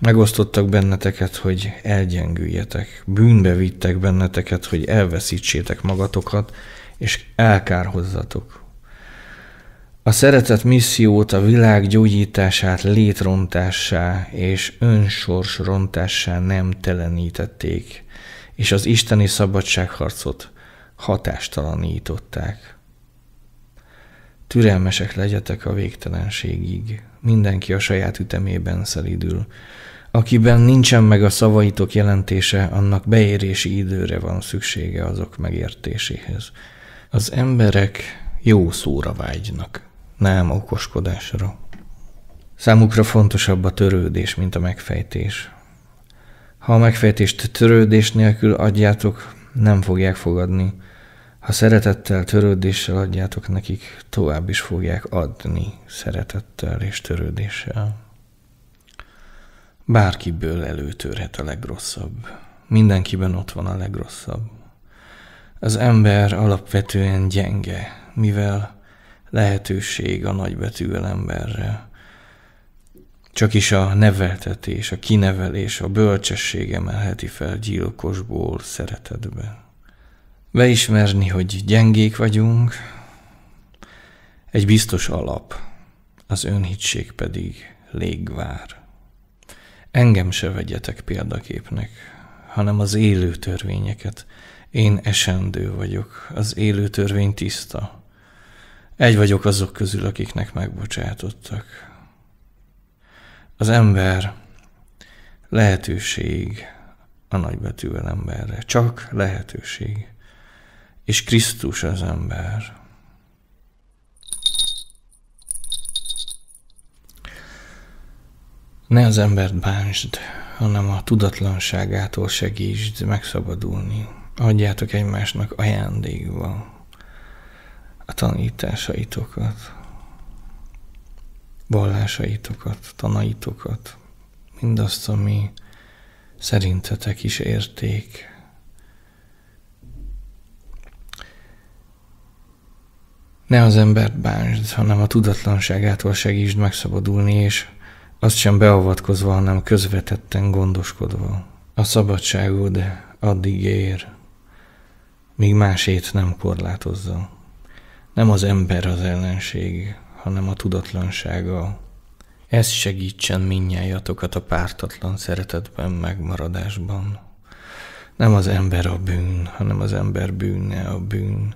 Megosztottak benneteket, hogy elgyengüljetek. Bűnbe vittek benneteket, hogy elveszítsétek magatokat, és elkárhozzatok. A szeretet missziót, a világ gyógyítását létrontássá és rontássá nem telenítették, és az isteni szabadságharcot hatástalanították. Türelmesek legyetek a végtelenségig mindenki a saját ütemében szelidül. Akiben nincsen meg a szavaitok jelentése, annak beérési időre van szüksége azok megértéséhez. Az emberek jó szóra vágynak, nem okoskodásra. Számukra fontosabb a törődés, mint a megfejtés. Ha a megfejtést törődés nélkül adjátok, nem fogják fogadni. Ha szeretettel, törődéssel adjátok nekik, tovább is fogják adni szeretettel és törődéssel. Bárkiből előtörhet a legrosszabb. Mindenkiben ott van a legrosszabb. Az ember alapvetően gyenge, mivel lehetőség a nagybetűvel emberre. Csak is a neveltetés, a kinevelés, a bölcsesség emelheti fel gyilkosból szeretetben beismerni, hogy gyengék vagyunk, egy biztos alap, az önhitség pedig légvár. Engem se vegyetek példaképnek, hanem az élő törvényeket. Én esendő vagyok, az élő törvény tiszta. Egy vagyok azok közül, akiknek megbocsátottak. Az ember lehetőség a nagybetűvel emberre, csak lehetőség és Krisztus az ember. Ne az embert bánsd, hanem a tudatlanságától segítsd megszabadulni. Adjátok egymásnak ajándékba a tanításaitokat, vallásaitokat, tanaitokat, mindazt, ami szerintetek is érték. Ne az embert bánsd, hanem a tudatlanságától segítsd megszabadulni, és azt sem beavatkozva, hanem közvetetten gondoskodva. A szabadságod addig ér, míg másét nem korlátozza. Nem az ember az ellenség, hanem a tudatlansága. Ez segítsen minnyájatokat a pártatlan szeretetben, megmaradásban. Nem az ember a bűn, hanem az ember bűne a bűn,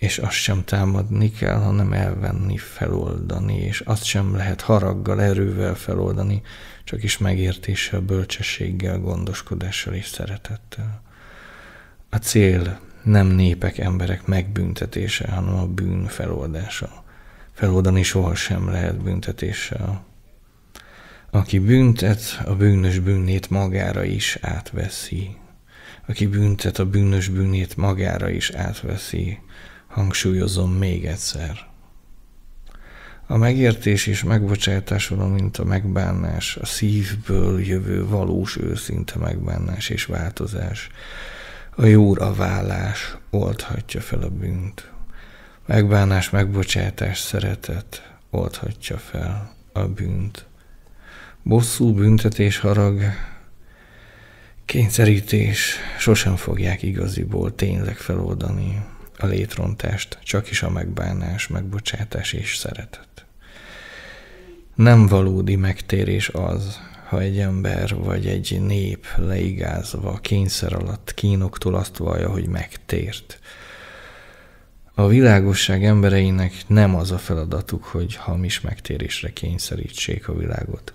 és azt sem támadni kell, hanem elvenni, feloldani, és azt sem lehet haraggal, erővel feloldani, csak is megértéssel, bölcsességgel, gondoskodással és szeretettel. A cél nem népek, emberek megbüntetése, hanem a bűn feloldása. Feloldani sohasem lehet büntetéssel. Aki büntet, a bűnös bűnét magára is átveszi. Aki büntet, a bűnös bűnét magára is átveszi. Hangsúlyozom még egyszer. A megértés és megbocsátás mint a megbánás, a szívből jövő valós őszinte megbánás és változás, a jóra vállás oldhatja fel a bűnt. Megbánás, megbocsátás, szeretet oldhatja fel a bűnt. Bosszú, büntetés, harag, kényszerítés sosem fogják igaziból tényleg feloldani a létrontást, csak is a megbánás, megbocsátás és szeretet. Nem valódi megtérés az, ha egy ember vagy egy nép leigázva, kényszer alatt, kínoktól azt vallja, hogy megtért. A világosság embereinek nem az a feladatuk, hogy hamis megtérésre kényszerítsék a világot,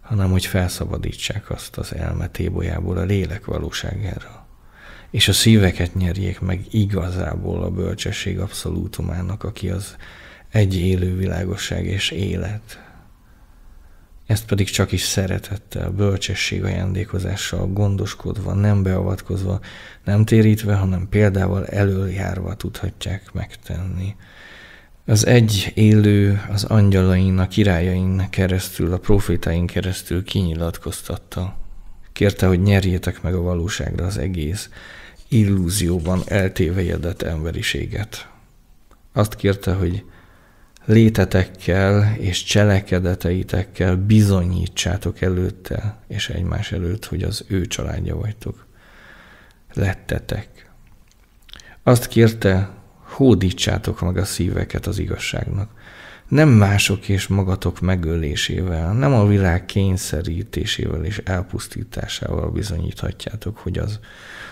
hanem hogy felszabadítsák azt az elme tébolyából a lélek valóságára és a szíveket nyerjék meg igazából a bölcsesség abszolútumának, aki az egy élő világosság és élet. Ezt pedig csak is szeretettel, bölcsesség ajándékozással, gondoskodva, nem beavatkozva, nem térítve, hanem példával előjárva tudhatják megtenni. Az egy élő az angyalain, a királyain keresztül, a profétain keresztül kinyilatkoztatta. Kérte, hogy nyerjétek meg a valóságra az egész, illúzióban eltévejedett emberiséget. Azt kérte, hogy létetekkel és cselekedeteitekkel bizonyítsátok előtte és egymás előtt, hogy az ő családja vagytok. Lettetek. Azt kérte, hódítsátok meg a szíveket az igazságnak, nem mások és magatok megölésével, nem a világ kényszerítésével és elpusztításával bizonyíthatjátok, hogy az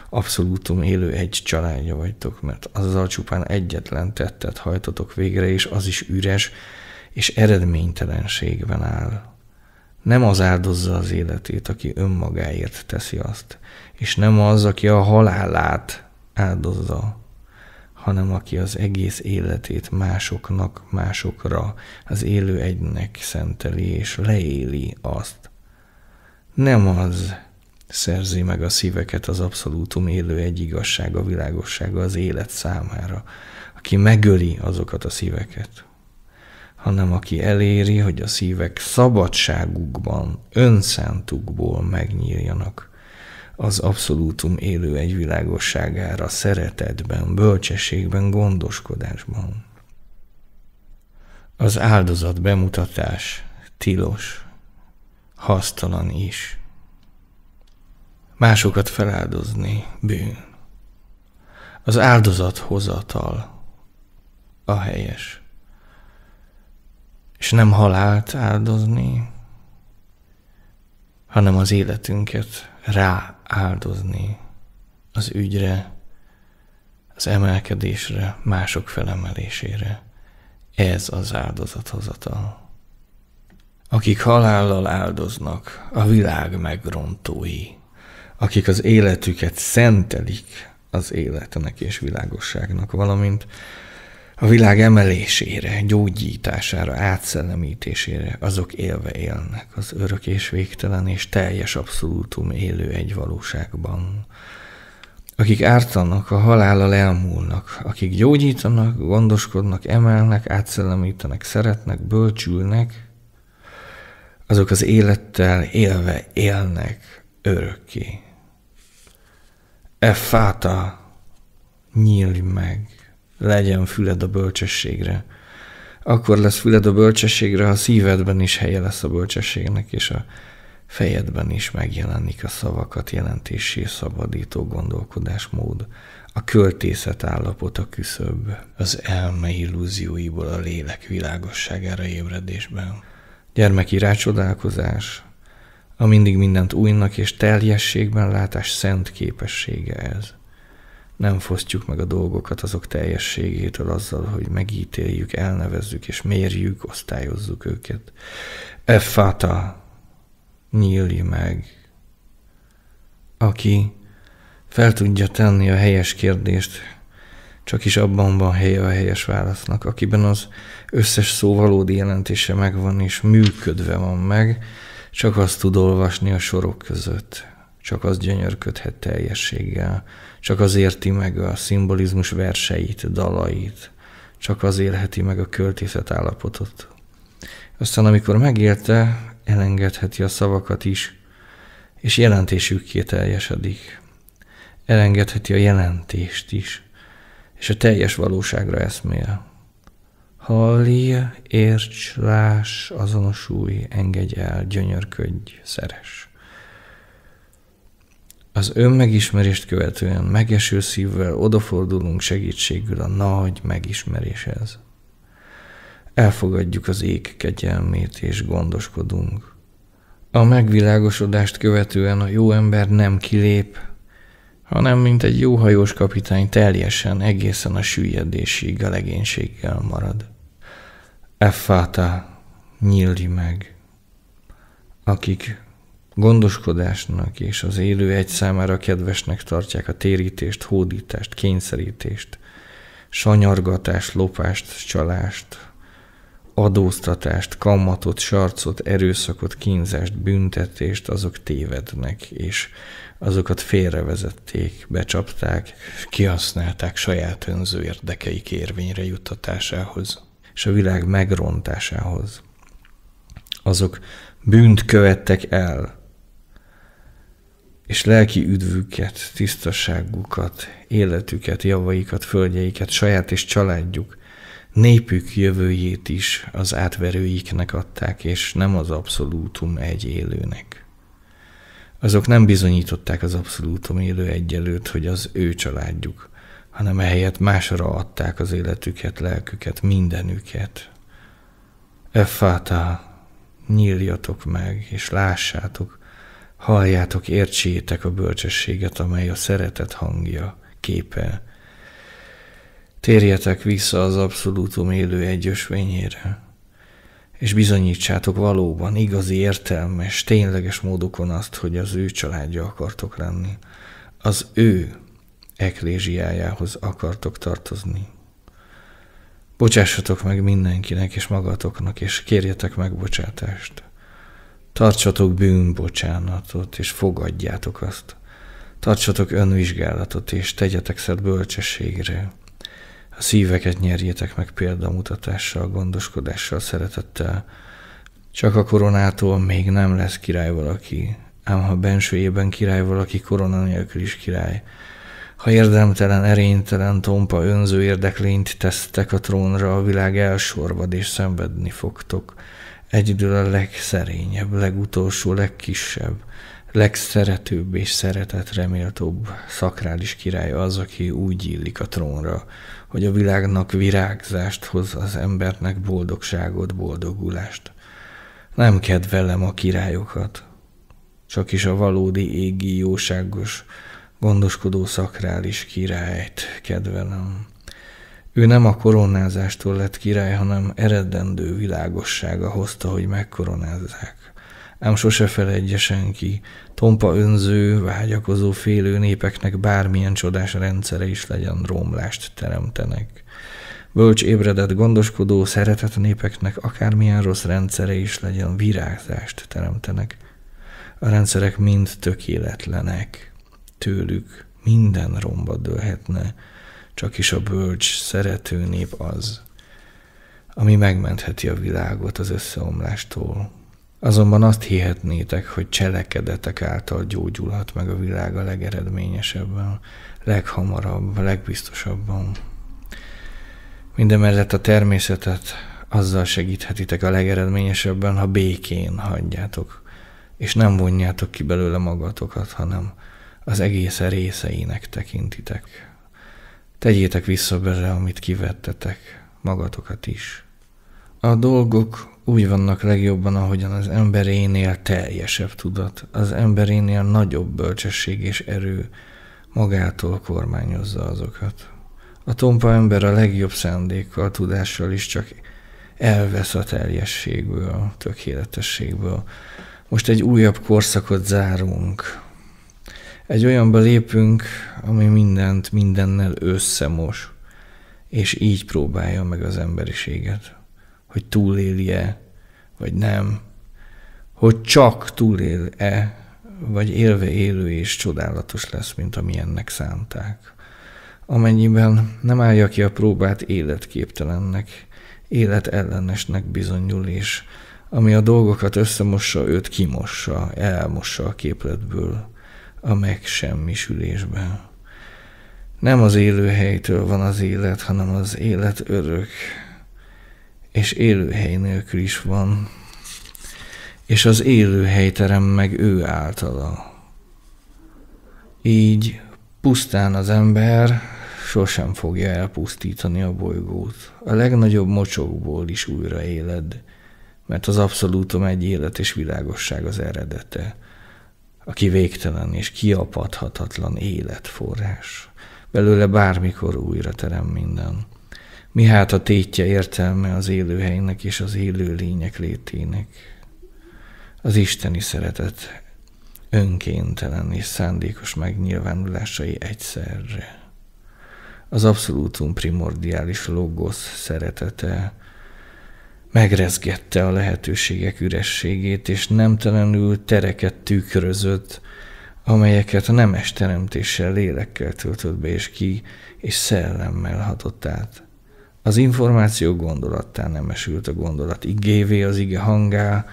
abszolútum élő egy családja vagytok, mert azzal csupán egyetlen tettet hajtotok végre, és az is üres és eredménytelenségben áll. Nem az áldozza az életét, aki önmagáért teszi azt, és nem az, aki a halálát áldozza hanem aki az egész életét másoknak, másokra, az élő egynek szenteli és leéli azt. Nem az szerzi meg a szíveket az abszolútum élő egy igazsága, világossága az élet számára, aki megöli azokat a szíveket, hanem aki eléri, hogy a szívek szabadságukban, önszántukból megnyíljanak az abszolútum élő egy világosságára, szeretetben, bölcsességben, gondoskodásban. Az áldozat bemutatás tilos, hasztalan is. Másokat feláldozni bűn. Az áldozat hozatal a helyes. És nem halált áldozni, hanem az életünket rááldozni az ügyre, az emelkedésre, mások felemelésére. Ez az áldozathozatal. Akik halállal áldoznak, a világ megrontói, akik az életüket szentelik az életnek és világosságnak, valamint a világ emelésére, gyógyítására, átszellemítésére, azok élve élnek az örök és végtelen és teljes abszolútum élő egy valóságban. Akik ártanak, a halállal elmúlnak, akik gyógyítanak, gondoskodnak, emelnek, átszellemítenek, szeretnek, bölcsülnek, azok az élettel élve élnek örökké. E fáta, nyílj meg! legyen füled a bölcsességre. Akkor lesz füled a bölcsességre, ha szívedben is helye lesz a bölcsességnek, és a fejedben is megjelenik a szavakat jelentésé szabadító gondolkodásmód, a költészet állapot a küszöbb, az elme illúzióiból a lélek világosságára ébredésben. Gyermeki rácsodálkozás, a mindig mindent újnak és teljességben látás szent képessége ez. Nem fosztjuk meg a dolgokat azok teljességétől azzal, hogy megítéljük, elnevezzük és mérjük, osztályozzuk őket. E fata, nyíli meg. Aki fel tudja tenni a helyes kérdést, csak is abban van helye a helyes válasznak, akiben az összes szó valódi jelentése megvan és működve van meg, csak azt tud olvasni a sorok között csak az gyönyörködhet teljességgel, csak az érti meg a szimbolizmus verseit, dalait, csak az élheti meg a költészet állapotot. Aztán, amikor megélte, elengedheti a szavakat is, és jelentésükké teljesedik. Elengedheti a jelentést is, és a teljes valóságra eszmél. halli, érts, láss, azonosulj, engedj el, gyönyörködj, szeres. Az önmegismerést követően megeső szívvel odafordulunk segítségül a nagy megismeréshez. Elfogadjuk az ég kegyelmét és gondoskodunk. A megvilágosodást követően a jó ember nem kilép, hanem mint egy jó hajós kapitány teljesen egészen a süllyedésig a legénységgel marad. Effáta, nyíldi meg, akik gondoskodásnak és az élő egy számára kedvesnek tartják a térítést, hódítást, kényszerítést, sanyargatást, lopást, csalást, adóztatást, kammatot, sarcot, erőszakot, kínzást, büntetést, azok tévednek, és azokat félrevezették, becsapták, kihasználták saját önző érdekeik érvényre juttatásához, és a világ megrontásához. Azok bűnt követtek el, és lelki üdvüket, tisztaságukat, életüket, javaikat, földjeiket, saját és családjuk, népük jövőjét is az átverőiknek adták, és nem az abszolútum egy élőnek. Azok nem bizonyították az abszolútum élő egyelőtt, hogy az ő családjuk, hanem ehelyett másra adták az életüket, lelküket, mindenüket. Effáta, nyíljatok meg, és lássátok, Halljátok, értsétek a bölcsességet, amely a szeretet hangja, képe. Térjetek vissza az abszolútum élő egyösvényére, és bizonyítsátok valóban igazi értelmes, tényleges módokon azt, hogy az ő családja akartok lenni. Az ő eklésiájához akartok tartozni. Bocsássatok meg mindenkinek és magatoknak, és kérjetek megbocsátást. Tartsatok bűnbocsánatot, és fogadjátok azt. Tartsatok önvizsgálatot, és tegyetek szert bölcsességre. A szíveket nyerjétek meg példamutatással, gondoskodással, szeretettel. Csak a koronától még nem lesz király valaki, ám ha bensőjében király valaki, korona nélkül is király. Ha érdemtelen, erénytelen, tompa, önző érdeklényt tesztek a trónra, a világ elsorvad, és szenvedni fogtok egyedül a legszerényebb, legutolsó, legkisebb, legszeretőbb és szeretetreméltóbb szakrális király az, aki úgy illik a trónra, hogy a világnak virágzást hoz az embernek boldogságot, boldogulást. Nem kedvelem a királyokat, csak is a valódi égi jóságos, gondoskodó szakrális királyt kedvelem, ő nem a koronázástól lett király, hanem eredendő világossága hozta, hogy megkoronázzák. Ám sose felejtje senki, tompa önző, vágyakozó félő népeknek bármilyen csodás rendszere is legyen, romlást teremtenek. Bölcs ébredett gondoskodó, szeretett népeknek akármilyen rossz rendszere is legyen, virágzást teremtenek. A rendszerek mind tökéletlenek. Tőlük minden romba dőlhetne, csak is a bölcs, szerető nép az, ami megmentheti a világot az összeomlástól. Azonban azt hihetnétek, hogy cselekedetek által gyógyulhat meg a világ a legeredményesebben, leghamarabb, legbiztosabban. Mindemellett a természetet azzal segíthetitek a legeredményesebben, ha békén hagyjátok, és nem vonjátok ki belőle magatokat, hanem az egész részeinek tekintitek. Tegyétek vissza bele, amit kivettetek, magatokat is. A dolgok úgy vannak legjobban, ahogyan az emberénél teljesebb tudat, az emberénél nagyobb bölcsesség és erő magától kormányozza azokat. A tompa ember a legjobb szándékkal, tudással is csak elvesz a teljességből, tökéletességből. Most egy újabb korszakot zárunk, egy olyanba lépünk, ami mindent mindennel összemos, és így próbálja meg az emberiséget, hogy túlélje, vagy nem, hogy csak túlél-e, vagy élve élő és csodálatos lesz, mint amilyennek szánták. Amennyiben nem állja ki a próbát életképtelennek, életellenesnek bizonyul, és ami a dolgokat összemossa, őt kimossa, elmossa a képletből, a megsemmisülésben. Nem az élőhelytől van az élet, hanem az élet örök, és élőhely nélkül is van, és az élőhely terem meg ő általa. Így pusztán az ember sosem fogja elpusztítani a bolygót. A legnagyobb mocsokból is újra éled, mert az abszolútum egy élet és világosság az eredete – aki végtelen és kiapadhatatlan életforrás. Belőle bármikor újra terem minden. Mi hát a tétje értelme az élőhelynek és az élő lények létének? Az isteni szeretet önkéntelen és szándékos megnyilvánulásai egyszerre. Az abszolútum primordiális logosz szeretete, megrezgette a lehetőségek ürességét, és nemtelenül tereket tükrözött, amelyeket a nemes teremtéssel lélekkel töltött be és ki, és szellemmel hatott át. Az információ gondolattá nemesült a gondolat, igévé az ige hangá,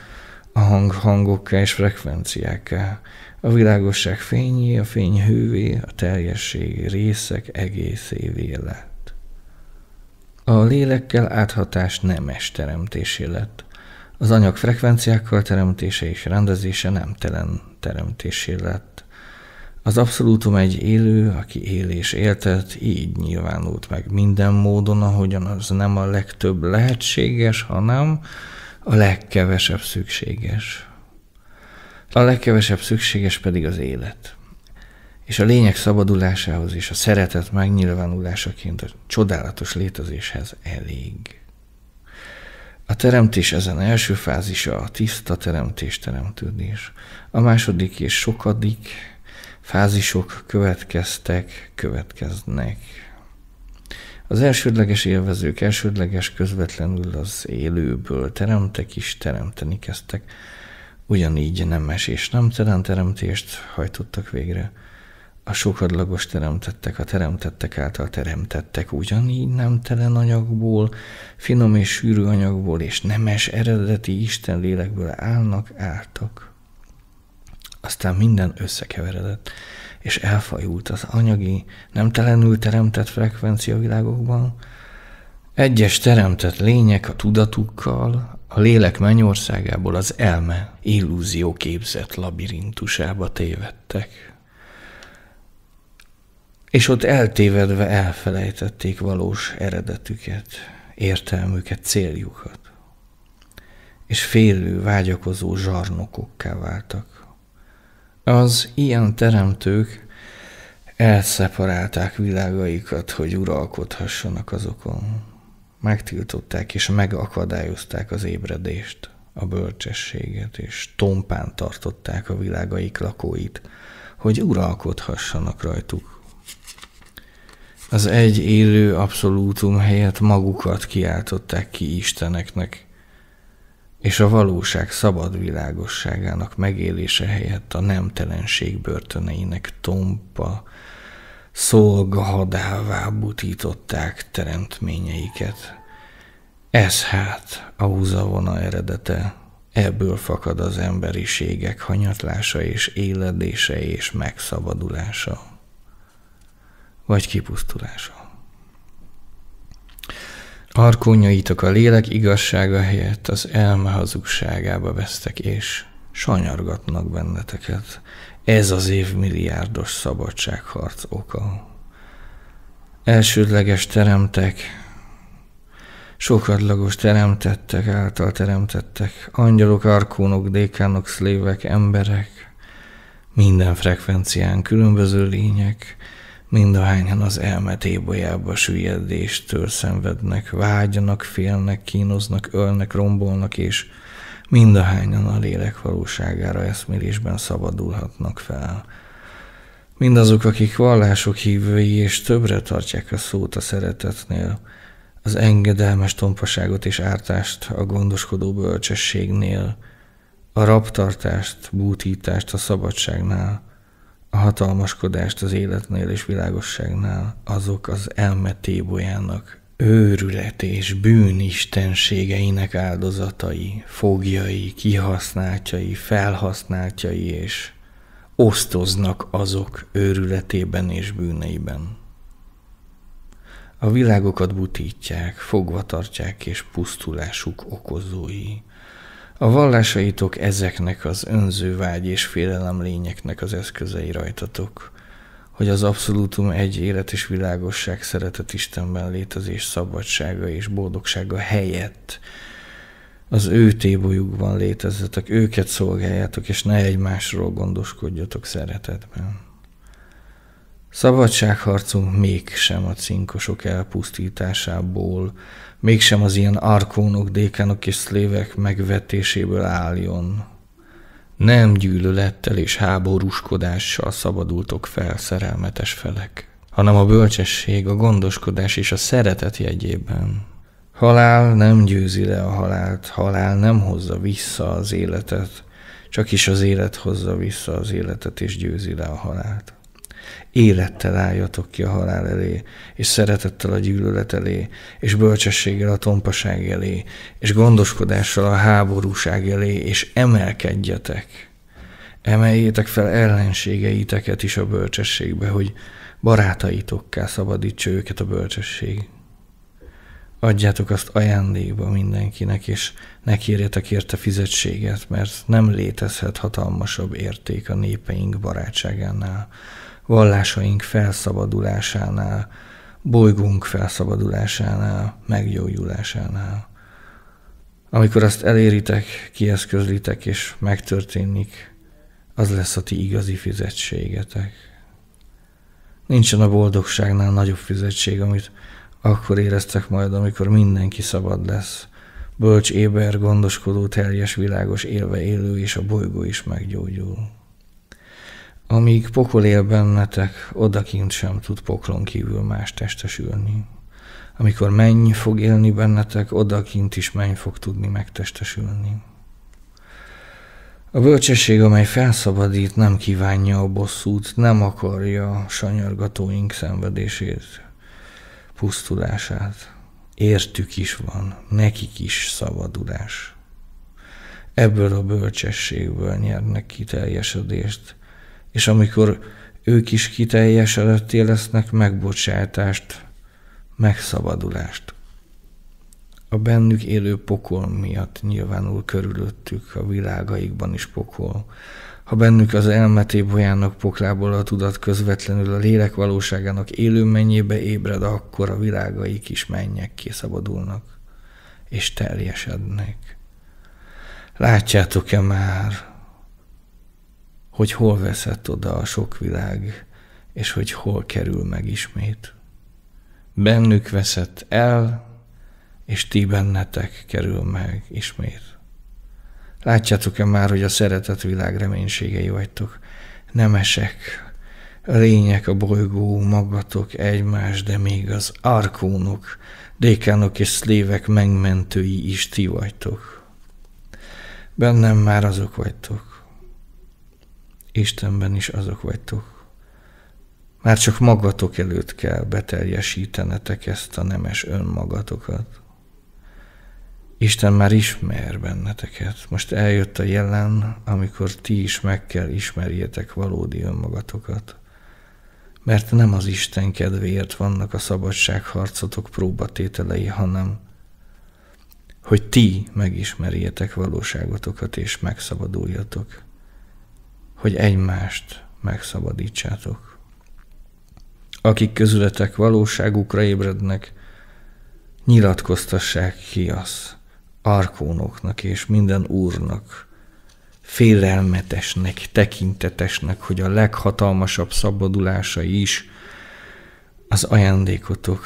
a hang hangokká és frekvenciákká, a világosság fényé, a fény hővé, a teljesség részek egészévé lett. A lélekkel áthatás nemes teremtésé lett. Az anyag frekvenciákkal teremtése és rendezése nemtelen teremtésé lett. Az abszolútum egy élő, aki él és éltet, így nyilvánult meg minden módon, ahogyan az nem a legtöbb lehetséges, hanem a legkevesebb szükséges. A legkevesebb szükséges pedig az élet és a lények szabadulásához és a szeretet megnyilvánulásaként a csodálatos létezéshez elég. A teremtés ezen első fázisa a tiszta teremtés teremtődés, a második és sokadik fázisok következtek, következnek. Az elsődleges élvezők elsődleges közvetlenül az élőből teremtek is, teremteni kezdtek, ugyanígy nemes és nem teremtést hajtottak végre – a sokadlagos teremtettek, a teremtettek által teremtettek ugyanígy nem telen anyagból, finom és sűrű anyagból és nemes eredeti Isten lélekből állnak, álltak. Aztán minden összekeveredett, és elfajult az anyagi, nemtelenül teremtett frekvencia világokban. Egyes teremtett lények a tudatukkal, a lélek mennyországából az elme illúzió képzett labirintusába tévedtek és ott eltévedve elfelejtették valós eredetüket, értelmüket, céljukat. És félő, vágyakozó zsarnokokká váltak. Az ilyen teremtők elszeparálták világaikat, hogy uralkodhassanak azokon. Megtiltották és megakadályozták az ébredést, a bölcsességet, és tompán tartották a világaik lakóit, hogy uralkodhassanak rajtuk az egy élő abszolútum helyett magukat kiáltották ki isteneknek, és a valóság szabad világosságának megélése helyett a nemtelenség börtöneinek tompa, szolgahadává butították teremtményeiket. Ez hát a húzavona eredete, ebből fakad az emberiségek hanyatlása és éledése és megszabadulása vagy kipusztulása. Arkonyaitok a lélek igazsága helyett az elme hazugságába vesztek, és sanyargatnak benneteket. Ez az év milliárdos szabadságharc oka. Elsődleges teremtek, sokadlagos teremtettek által teremtettek, angyalok, arkónok, dékánok, szlévek, emberek, minden frekvencián különböző lények, mindahányan az elmet ébolyába süllyedéstől szenvednek, vágyanak, félnek, kínoznak, ölnek, rombolnak, és mindahányan a lélek valóságára eszmélésben szabadulhatnak fel. Mindazok, akik vallások hívői és többre tartják a szót a szeretetnél, az engedelmes tompaságot és ártást a gondoskodó bölcsességnél, a raptartást, bútítást a szabadságnál, a hatalmaskodást az életnél és világosságnál, azok az elme tébolyának, őrület és bűnistenségeinek áldozatai, fogjai, kihasználtjai, felhasználtjai és osztoznak azok őrületében és bűneiben. A világokat butítják, fogva tartják és pusztulásuk okozói, a vallásaitok ezeknek az önző vágy és félelem lényeknek az eszközei rajtatok, hogy az abszolútum egy élet és világosság szeretet Istenben létezés szabadsága és boldogsága helyett az ő tébolyukban létezzetek, őket szolgáljátok, és ne egymásról gondoskodjatok szeretetben. Szabadságharcunk mégsem a cinkosok elpusztításából, mégsem az ilyen arkónok, dékánok és szlévek megvetéséből álljon. Nem gyűlölettel és háborúskodással szabadultok fel szerelmetes felek, hanem a bölcsesség, a gondoskodás és a szeretet jegyében. Halál nem győzi le a halált, halál nem hozza vissza az életet, csak is az élet hozza vissza az életet és győzi le a halált élettel álljatok ki a halál elé, és szeretettel a gyűlölet elé, és bölcsességgel a tompaság elé, és gondoskodással a háborúság elé, és emelkedjetek. Emeljétek fel ellenségeiteket is a bölcsességbe, hogy barátaitokká szabadítsa őket a bölcsesség. Adjátok azt ajándékba mindenkinek, és ne kérjetek érte fizetséget, mert nem létezhet hatalmasabb érték a népeink barátságánál, vallásaink felszabadulásánál, bolygónk felszabadulásánál, meggyógyulásánál. Amikor azt eléritek, kieszközlitek és megtörténik, az lesz a ti igazi fizetségetek. Nincsen a boldogságnál nagyobb fizetség, amit akkor éreztek majd, amikor mindenki szabad lesz. Bölcs, éber, gondoskodó, teljes, világos, élve élő, és a bolygó is meggyógyul. Amíg pokol él bennetek, odakint sem tud poklon kívül más testesülni. Amikor menny fog élni bennetek, odakint is menny fog tudni megtestesülni. A bölcsesség, amely felszabadít, nem kívánja a bosszút, nem akarja sanyargatóink szenvedését, pusztulását. Értük is van, nekik is szabadulás. Ebből a bölcsességből nyernek teljesedést, és amikor ők is kiteljesedetté lesznek, megbocsátást, megszabadulást. A bennük élő pokol miatt nyilvánul körülöttük, a világaikban is pokol. Ha bennük az elmeté bolyának poklából a tudat közvetlenül a lélek valóságának élő mennyébe ébred, akkor a világaik is mennyek szabadulnak és teljesednek. Látjátok-e már, hogy hol veszett oda a sok világ, és hogy hol kerül meg ismét. Bennük veszett el, és ti bennetek kerül meg ismét. Látjátok-e már, hogy a szeretet világ reménységei vagytok? Nemesek, lények, a bolygó, magatok, egymás, de még az arkónok, dékánok és szlévek megmentői is ti vagytok. Bennem már azok vagytok, Istenben is azok vagytok. Már csak magatok előtt kell beteljesítenetek ezt a nemes önmagatokat. Isten már ismer benneteket. Most eljött a jelen, amikor ti is meg kell ismerjétek valódi önmagatokat. Mert nem az Isten kedvéért vannak a szabadságharcotok próbatételei, hanem hogy ti megismerjétek valóságotokat és megszabaduljatok hogy egymást megszabadítsátok. Akik közületek valóságukra ébrednek, nyilatkoztassák ki az arkónoknak és minden úrnak, félelmetesnek, tekintetesnek, hogy a leghatalmasabb szabadulásai is az ajándékotok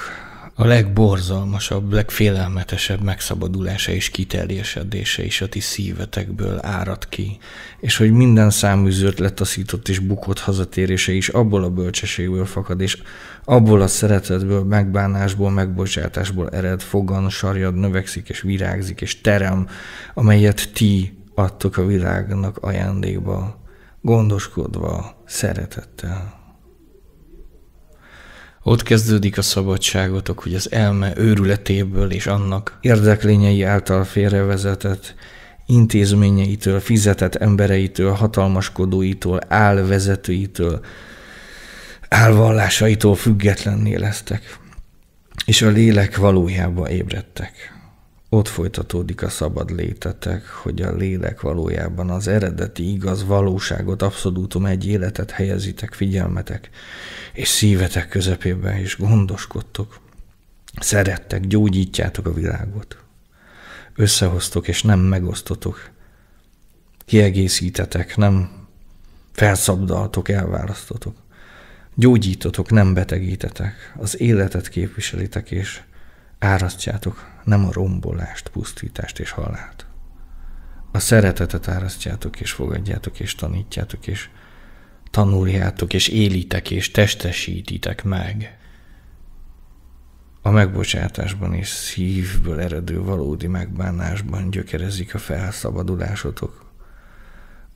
a legborzalmasabb, legfélelmetesebb megszabadulása és kiteljesedése is a ti szívetekből árad ki, és hogy minden száműzőt letaszított és bukott hazatérése is abból a bölcsességből fakad, és abból a szeretetből, megbánásból, megbocsátásból ered, fogan, sarjad, növekszik és virágzik és terem, amelyet ti adtok a világnak ajándékba, gondoskodva, szeretettel. Ott kezdődik a szabadságotok, hogy az elme őrületéből és annak érdeklényei által félrevezetett intézményeitől, fizetett embereitől, hatalmaskodóitól, álvezetőitől, álvallásaitól függetlenné lesztek, és a lélek valójába ébredtek. Ott folytatódik a szabad létetek, hogy a lélek valójában az eredeti igaz valóságot abszolútum egy életet helyezitek figyelmetek, és szívetek közepében is gondoskodtok. Szerettek, gyógyítjátok a világot. Összehoztok és nem megosztotok. Kiegészítetek, nem felszabdaltok, elválasztotok. Gyógyítotok, nem betegítetek. Az életet képviselitek és Árasztjátok nem a rombolást, pusztítást és halált. A szeretetet árasztjátok, és fogadjátok, és tanítjátok, és tanuljátok, és élitek, és testesítitek meg. A megbocsátásban és szívből eredő valódi megbánásban gyökerezik a felszabadulásotok.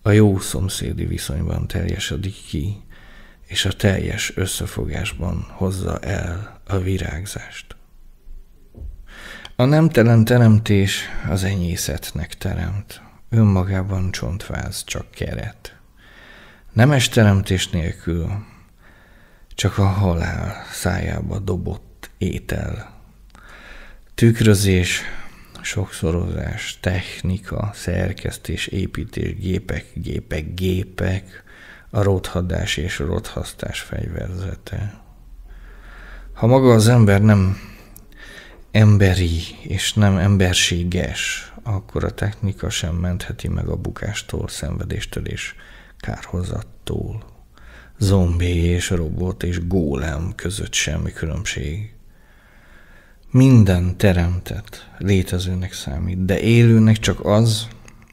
A jó szomszédi viszonyban teljesedik ki, és a teljes összefogásban hozza el a virágzást. A nemtelen teremtés az enyészetnek teremt, önmagában csontváz, csak keret. Nemes teremtés nélkül csak a halál szájába dobott étel. Tükrözés, sokszorozás, technika, szerkesztés, építés, gépek, gépek, gépek, a rothadás és rothasztás fegyverzete. Ha maga az ember nem emberi és nem emberséges, akkor a technika sem mentheti meg a bukástól, szenvedéstől és kárhozattól. Zombi és robot és gólem között semmi különbség. Minden teremtett létezőnek számít, de élőnek csak az,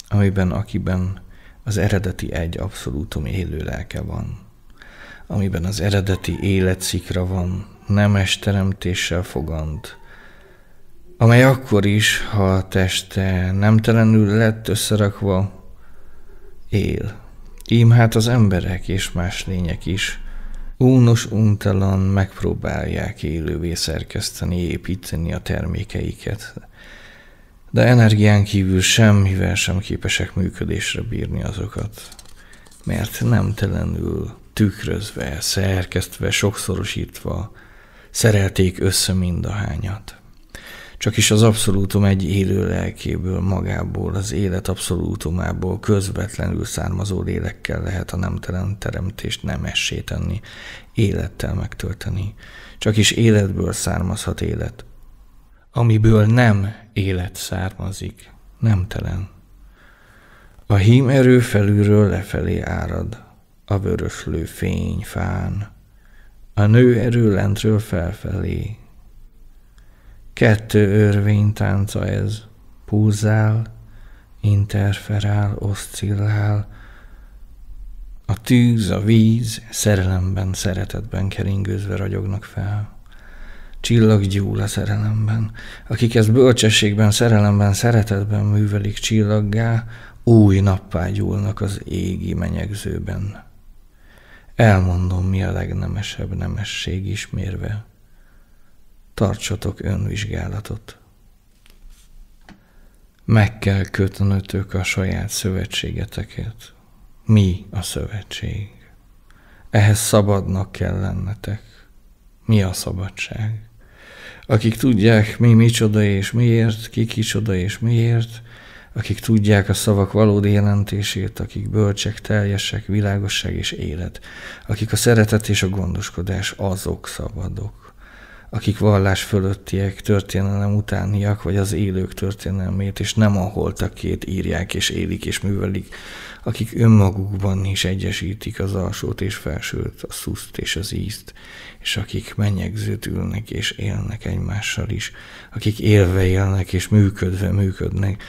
amiben, akiben az eredeti egy abszolútum élő lelke van, amiben az eredeti életszikra van, nemes teremtéssel fogant, amely akkor is, ha a teste nemtelenül lett összerakva, él. Ím hát az emberek és más lények is únos untalan megpróbálják élővé szerkeszteni, építeni a termékeiket, de energián kívül semmivel sem képesek működésre bírni azokat, mert nemtelenül tükrözve, szerkesztve, sokszorosítva szerelték össze mind a hányat csak is az abszolútum egy élő lelkéből, magából, az élet abszolútumából közvetlenül származó lélekkel lehet a nemtelen teremtést nem esétenni tenni, élettel megtölteni. Csak is életből származhat élet. Amiből nem élet származik, nemtelen. A hím erő felülről lefelé árad, a vöröslő fény fán. A nő erő lentről felfelé, Kettő örvény tánca ez. púzál, interferál, oszcillál. A tűz, a víz szerelemben, szeretetben keringőzve ragyognak fel. Csillag gyúl a szerelemben. Akik ezt bölcsességben, szerelemben, szeretetben művelik csillaggá, új nappá gyúlnak az égi menyegzőben. Elmondom, mi a legnemesebb nemesség ismérve tartsatok önvizsgálatot. Meg kell kötnötök a saját szövetségeteket. Mi a szövetség? Ehhez szabadnak kell lennetek. Mi a szabadság? Akik tudják, mi micsoda és miért, ki kicsoda és miért, akik tudják a szavak valódi jelentését, akik bölcsek, teljesek, világosság és élet, akik a szeretet és a gondoskodás, azok szabadok akik vallás fölöttiek, történelem utániak, vagy az élők történelmét, és nem a holtakét írják és élik és művelik, akik önmagukban is egyesítik az alsót és felsőt, a szuszt és az ízt, és akik mennyegzőt ülnek és élnek egymással is, akik élve élnek és működve működnek,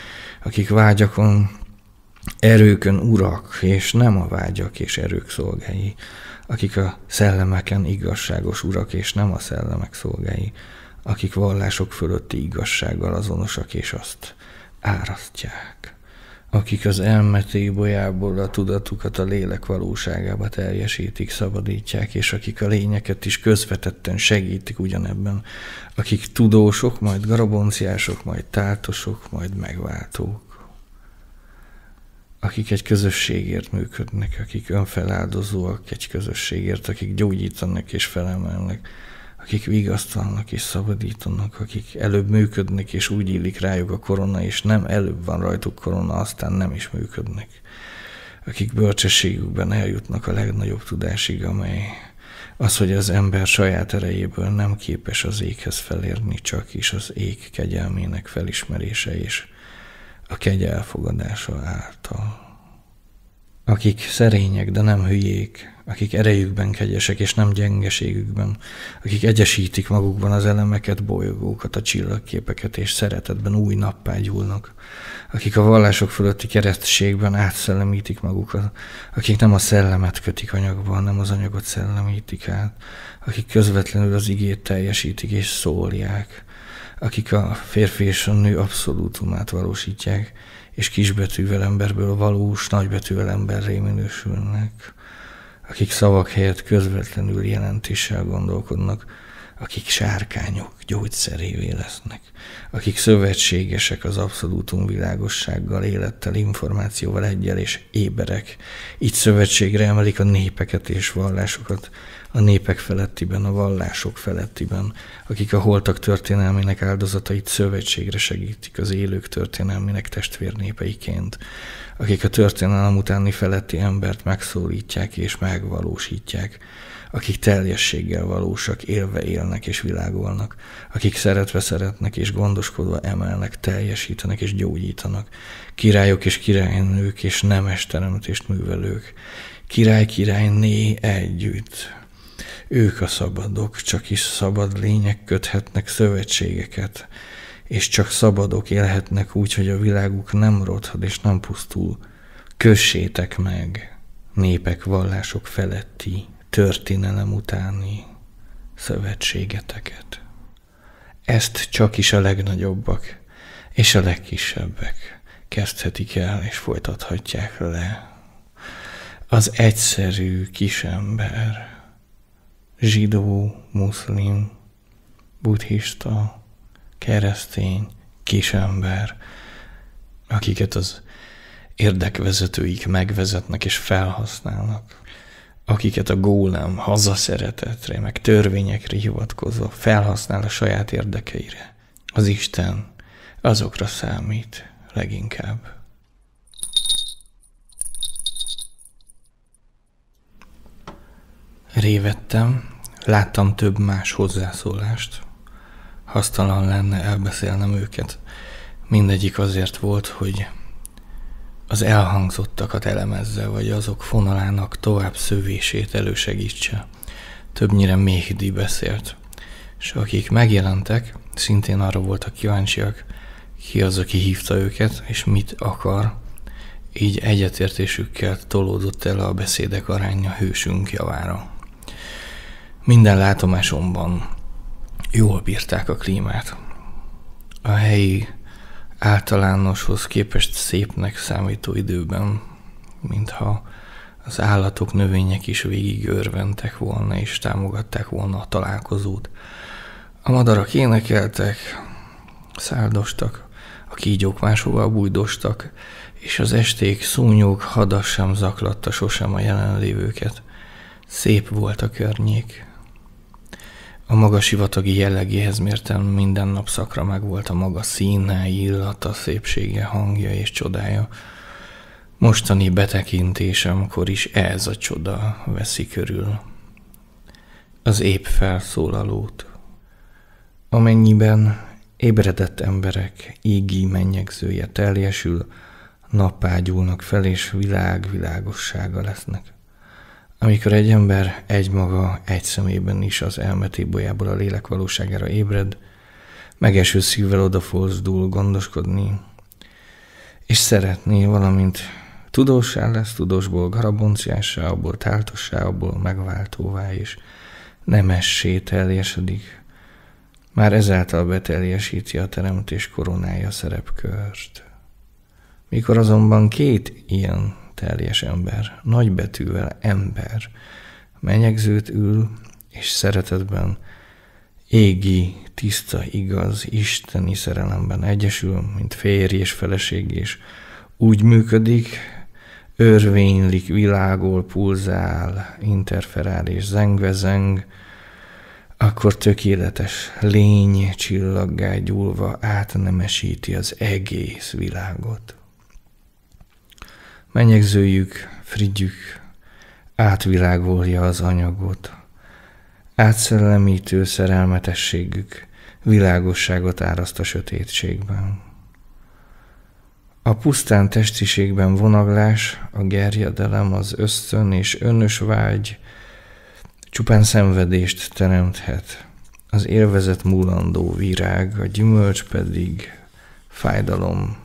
akik vágyakon, erőkön urak, és nem a vágyak és erők szolgái, akik a szellemeken igazságos urak és nem a szellemek szolgái, akik vallások fölötti igazsággal azonosak és azt árasztják, akik az bolyából a tudatukat a lélek valóságába teljesítik, szabadítják, és akik a lényeket is közvetetten segítik ugyanebben, akik tudósok, majd garabonciások, majd tátosok, majd megváltók akik egy közösségért működnek, akik önfeláldozóak egy közösségért, akik gyógyítanak és felemelnek, akik vigasztalnak és szabadítanak, akik előbb működnek és úgy illik rájuk a korona, és nem előbb van rajtuk korona, aztán nem is működnek, akik bölcsességükben eljutnak a legnagyobb tudásig, amely az, hogy az ember saját erejéből nem képes az éghez felérni, csak is az ég kegyelmének felismerése és a kegy elfogadása által. Akik szerények, de nem hülyék, akik erejükben kegyesek és nem gyengeségükben, akik egyesítik magukban az elemeket, bolygókat, a csillagképeket és szeretetben új nappá gyúlnak, akik a vallások fölötti keresztségben átszellemítik magukat, akik nem a szellemet kötik anyagba, hanem az anyagot szellemítik át, akik közvetlenül az igét teljesítik és szólják, akik a férfi és a nő abszolútumát valósítják, és kisbetűvel emberből valós, nagybetűvel emberré minősülnek, akik szavak helyett közvetlenül jelentéssel gondolkodnak, akik sárkányok gyógyszerévé lesznek, akik szövetségesek az abszolútum világossággal, élettel, információval egyel és éberek. Így szövetségre emelik a népeket és vallásokat, a népek felettiben, a vallások felettiben, akik a holtak történelmének áldozatait szövetségre segítik az élők történelmének testvérnépeiként, akik a történelem utáni feletti embert megszólítják és megvalósítják, akik teljességgel valósak, élve élnek és világolnak, akik szeretve szeretnek és gondoskodva emelnek, teljesítenek és gyógyítanak, királyok és királynők és nemes teremtést művelők, király királyné együtt, ők a szabadok, csak is szabad lények köthetnek szövetségeket, és csak szabadok élhetnek úgy, hogy a világuk nem rothad és nem pusztul. Kössétek meg, népek, vallások feletti, történelem utáni szövetségeteket. Ezt csak is a legnagyobbak és a legkisebbek kezdhetik el és folytathatják le. Az egyszerű kisember zsidó, muszlim, buddhista, keresztény, kisember, akiket az érdekvezetőik megvezetnek és felhasználnak, akiket a gólem hazaszeretetre, meg törvényekre hivatkozva felhasznál a saját érdekeire. Az Isten azokra számít leginkább. Révettem, láttam több más hozzászólást. Hasztalan lenne elbeszélnem őket. Mindegyik azért volt, hogy az elhangzottakat elemezze, vagy azok fonalának tovább szövését elősegítse. Többnyire Méhdi beszélt. És akik megjelentek, szintén arra voltak kíváncsiak, ki az, aki hívta őket, és mit akar. Így egyetértésükkel tolódott el a beszédek aránya hősünk javára. Minden látomásomban jól bírták a klímát. A helyi általánoshoz képest szépnek számító időben, mintha az állatok, növények is végig örventek volna és támogatták volna a találkozót. A madarak énekeltek, száldostak, a kígyók máshova bújdostak, és az esték szúnyog hada sem zaklatta sosem a jelenlévőket. Szép volt a környék. A magas hivatagi jellegéhez mérten minden nap szakra megvolt a maga színe, illata, szépsége, hangja és csodája. Mostani betekintésemkor is ez a csoda veszi körül. Az épp felszólalót. Amennyiben ébredett emberek égi mennyegzője teljesül, nappágyulnak fel és világ világossága lesznek. Amikor egy ember egymaga, egy szemében is az elmeté bolyából a lélek valóságára ébred, megeső szívvel odafozdul gondoskodni, és szeretné, valamint tudósá lesz, tudósból garabonciássá, abból táltossá, abból megváltóvá és nemessé teljesedik. Már ezáltal beteljesíti a teremtés koronája szerepkört. Mikor azonban két ilyen teljes ember, nagybetűvel ember, menyegzőt ül, és szeretetben, égi, tiszta, igaz, isteni szerelemben egyesül, mint férj és feleség, és úgy működik, örvénylik, világol, pulzál, interferál és zengvezeng, akkor tökéletes lény csillaggá gyúlva átnemesíti az egész világot. Menyegzőjük, frigyük, átvilágolja az anyagot. Átszellemítő szerelmetességük világosságot áraszt a sötétségben. A pusztán testiségben vonaglás, a gerjedelem, az ösztön és önös vágy csupán szenvedést teremthet. Az élvezet múlandó virág, a gyümölcs pedig fájdalom.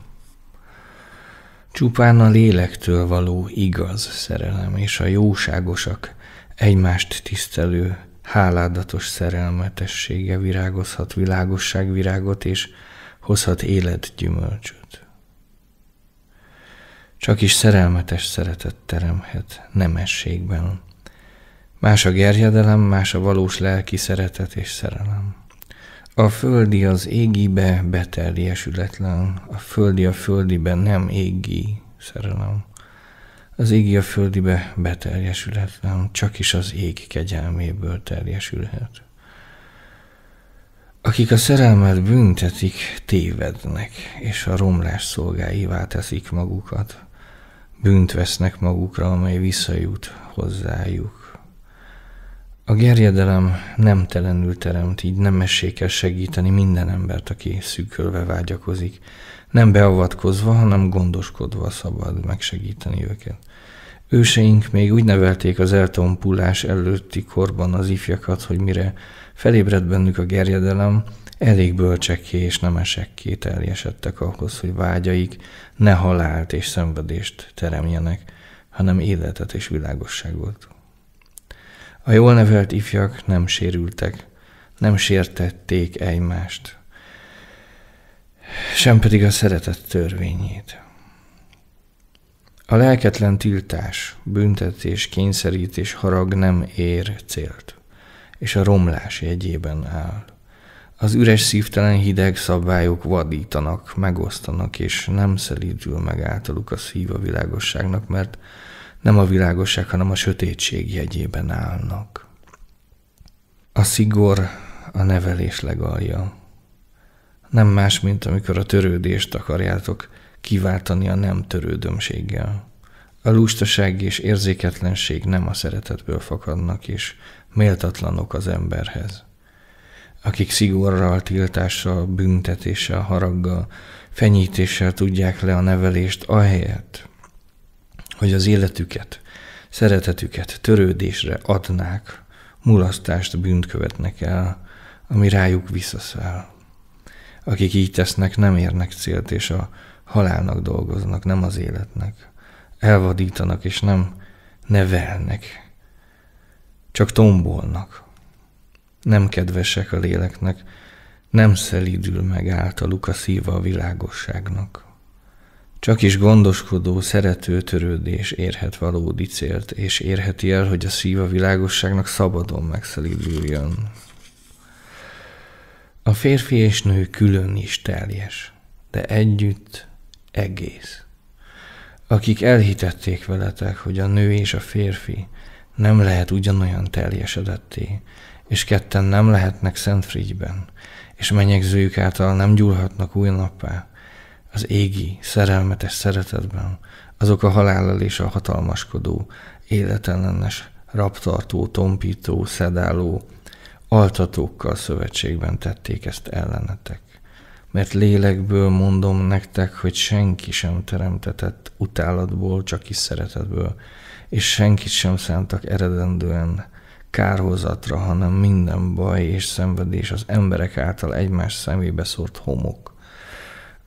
Csupán a lélektől való igaz szerelem és a jóságosak egymást tisztelő, háládatos szerelmetessége virágozhat világosságvirágot és hozhat élet Csak is szerelmetes szeretet teremhet nemességben. Más a gerjedelem, más a valós lelki szeretet és szerelem. A földi az égibe beteljesületlen, a földi a földibe nem égi szerelem. Az égi a földibe beteljesületlen, csak is az ég kegyelméből teljesülhet. Akik a szerelmet büntetik, tévednek, és a romlás szolgáivá teszik magukat. Bűnt vesznek magukra, amely visszajut hozzájuk. A gerjedelem nemtelenül teremt, így nem kell segíteni minden embert, aki szűkölve vágyakozik, nem beavatkozva, hanem gondoskodva szabad megsegíteni őket. Őseink még úgy nevelték az eltompulás előtti korban az ifjakat, hogy mire felébredt bennük a gerjedelem, elég bölcsekké és nemesekké teljesedtek ahhoz, hogy vágyaik ne halált és szenvedést teremjenek, hanem életet és világosságot. A jól nevelt ifjak nem sérültek, nem sértették egymást, sem pedig a szeretet törvényét. A lelketlen tiltás, büntetés, kényszerítés, harag nem ér célt, és a romlás jegyében áll. Az üres szívtelen hideg szabályok vadítanak, megosztanak, és nem szelídül meg általuk a szív a világosságnak, mert nem a világosság, hanem a sötétség jegyében állnak. A szigor a nevelés legalja. Nem más, mint amikor a törődést akarjátok kiváltani a nem törődömséggel. A lustaság és érzéketlenség nem a szeretetből fakadnak, és méltatlanok az emberhez. Akik szigorral, tiltással, büntetéssel, haraggal, fenyítéssel tudják le a nevelést, ahelyett, hogy az életüket, szeretetüket törődésre adnák, mulasztást bűnt követnek el, ami rájuk visszaszáll. Akik így tesznek, nem érnek célt, és a halálnak dolgoznak, nem az életnek. Elvadítanak, és nem nevelnek. Csak tombolnak. Nem kedvesek a léleknek, nem szelídül meg általuk a szíva a világosságnak. Csak is gondoskodó, szerető törődés érhet valódi célt, és érheti el, hogy a szív a világosságnak szabadon megszelidüljön. A férfi és nő külön is teljes, de együtt egész. Akik elhitették veletek, hogy a nő és a férfi nem lehet ugyanolyan teljesedetté, és ketten nem lehetnek Szentfrigyben, és menyegzőjük által nem gyúlhatnak új nappá, az égi, szerelmetes szeretetben, azok a halállal és a hatalmaskodó, életellenes, raptartó, tompító, szedáló, altatókkal szövetségben tették ezt ellenetek. Mert lélekből mondom nektek, hogy senki sem teremtetett utálatból, csak is szeretetből, és senkit sem szántak eredendően kárhozatra, hanem minden baj és szenvedés az emberek által egymás szemébe szórt homok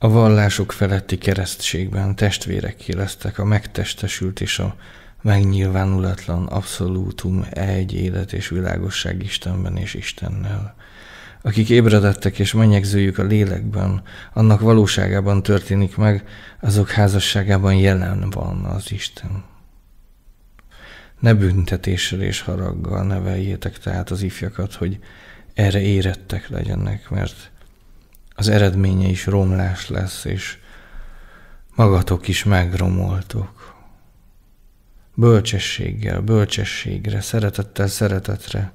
a vallások feletti keresztségben testvérek lesztek a megtestesült és a megnyilvánulatlan abszolútum egy élet és világosság Istenben és Istennel. Akik ébredettek és menyegzőjük a lélekben, annak valóságában történik meg, azok házasságában jelen van az Isten. Ne büntetéssel és haraggal neveljétek tehát az ifjakat, hogy erre érettek legyenek, mert az eredménye is romlás lesz, és magatok is megromoltok. Bölcsességgel, bölcsességre, szeretettel, szeretetre,